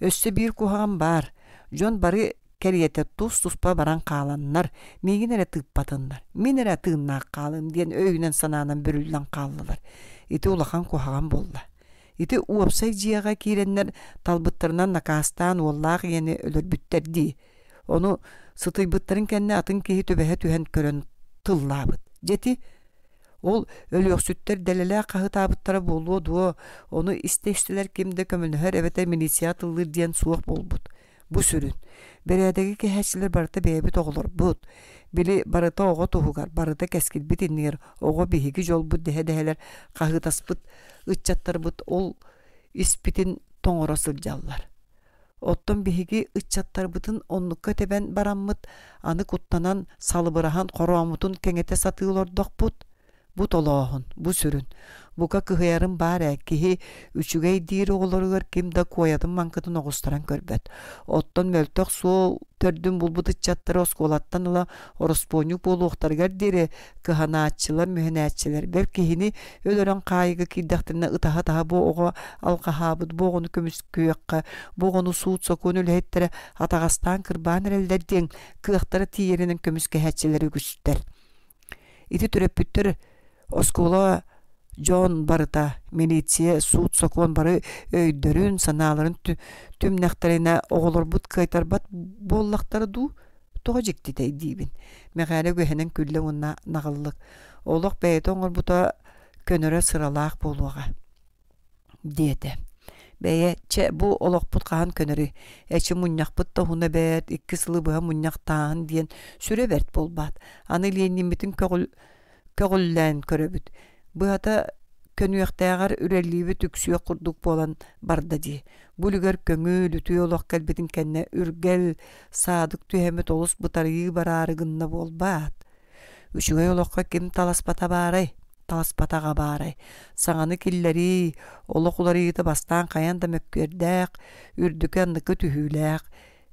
өссө биир куһаҕан баар жон бары кәрията тус туспа баран кааланнар мегинере тыппатыннар минере тыыннаак каалым диэн өйүнен санаанан бүрүллан кааллылар ити улахан кухаган болла ити уапсай жияга кииреннер талбыттарынан накаастаан уоллаах иэни өлөрбүттер дии ону сытыйбыттарын кэнне атын киһи төбөһө түһэн көрөн тыллаабыт жети ол өлөксүттер дэлэлэ кахытаабыттара болуо дуо ону истештилер кимде көмөлнөхөр эбетер милиция тыллыр диен болды. болбут bu sürün. Berədəgi ki барыта barıda bəyəbi toğulur bud. Bili barıda oğa барыта barıda kəskil bit inir, oğa bihigi jol bud dehe dehələr ол bud, ıççatlar bud, ol ispitin Оттон биһиги ыччаттарбытын оннукка тебен бараммыт, аны куттанан салыбырахан коруамутун кеңете доқпут Бу толоохун, бу сүрүн. Бука кыһыярын бар әккиһи үчүгэй диир оголоругар ким да куоятын маңкытын оғустаран көрбөт. Оттон мөлтөк суол төрдүн булбутыччаттары осколаттан ыла ороспоню болуохтаргар дире кыханаатчылар мөһенәтчилер бәлкиһини өлөрөн кайыгы кирдахтырына ытаха таха боого алкахаабыт боогону көмүскүөкка богону суут сокуун атағастан атагастан кырбаан эрелдер диэн кыахтары тиеринин көмүскэһәтчилер үгүстер ити бүттер Оскола жон барыта милиция суд сокон бары өйдөрүн э, санааларын түмнахтарына оголорбут кайтарбат боллактары ду тоҕо жиктитей диибин мэҕээре күһэнэн күллэ уонна олок олох бэйэтэ бута көнөрө сыралаак буолуаҕа диэтэ бэйэ че бу олохпут каан көнөрү эчи муннахпыт хуна бэät икки сылы быһа таан диэн сүре бәрт болбаат аны илиэнниммитин көгүллээн көрөбүт быата көнүөхтээҕэр үрэллииби түксүөх курдук болан барда ди бүлүгөр көңүл үтүү олох кэлбитин үргел үргэл саадык түһэмэ толус бытарыы бараарыгынна болбаат үчүгэй олохко ким таласпата баарай таласпатаға баарай саҥаны киллэри олох бастан бастаан каян да мөккүэрдээк үрдүкэ анныкы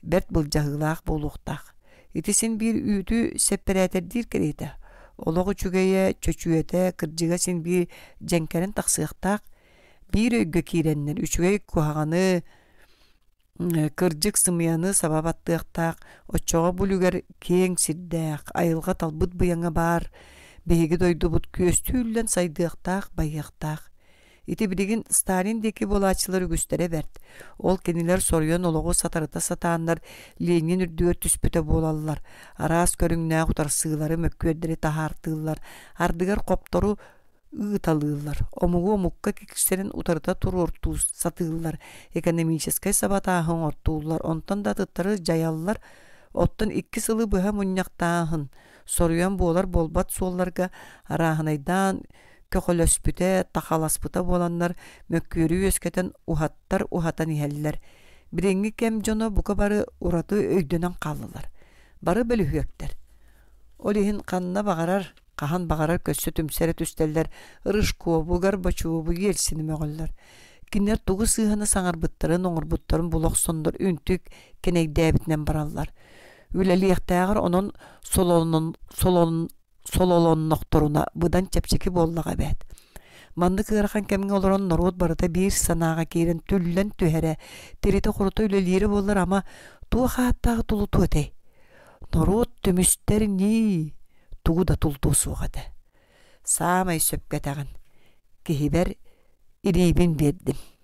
берт бэрт болуктак итисин биир үүтү сеппэрээтердиир кэриэтэ Олоғы чүгейе чөчүйете кырджыға сен бір жәнкәрін тақсықтақ, бір өйгі кейреннен үчігей кухағаны кырджык сымыяны сабабаттыақтақ, отчоға үгер кең сирдеак айылға талбыт бұяңа бар, бейгі дойды бұт көстүйлен сайдықтақ, байықтақ ити билигин сталиндеки болачылар күстере берт ол кенилер сорьон ологу сатарыта сатааннар ленин үрдүөр түспүтө болаллар араас көрүңнаа кутарсыылары мөккүөрдери таһаартыыллар ардыгар коптору ыыталыыллар омугу омукка кикиштерин утарыта туруортуус сатыыллар экономическай сабатааһын ортууллар онтон да тыттары жаяллар оттон икки сылы быһа мунньахтааһын соруян буолар болбат суолларга арааһынайдаан төхөлөспүтэ тахаласпыта боландар мөккүрү өскөтөн ухаттар ухатан иһэллер бириңги кем жоно бука бары урату өйдөнөн каллылар бары бөлүһүөктер ол иһин канна багарар кахан багарар көссө түмсере түстеллер ырышкуобугар бочуобу елсинимөҕөллөр киннер тугу сыыһана саҥарбыттарын оҥорбуттарын булох сондор үнтүк кенейдээбитинен бараллар үлэлиэхтээҕэр онон солон сол сололонноқторуна бұдан чепчеки боллаға бәт. Манды кырахан кемге олорон норуот барыда бир санаға кирен түллен түхәрі, терете құрыты үлілері болыр, ама туа хааттагы тулы туәтей. норуот түмістер не? Туғы да тул Саамай Самай сөпкәтәғын. Кейбер ирийбин бердім.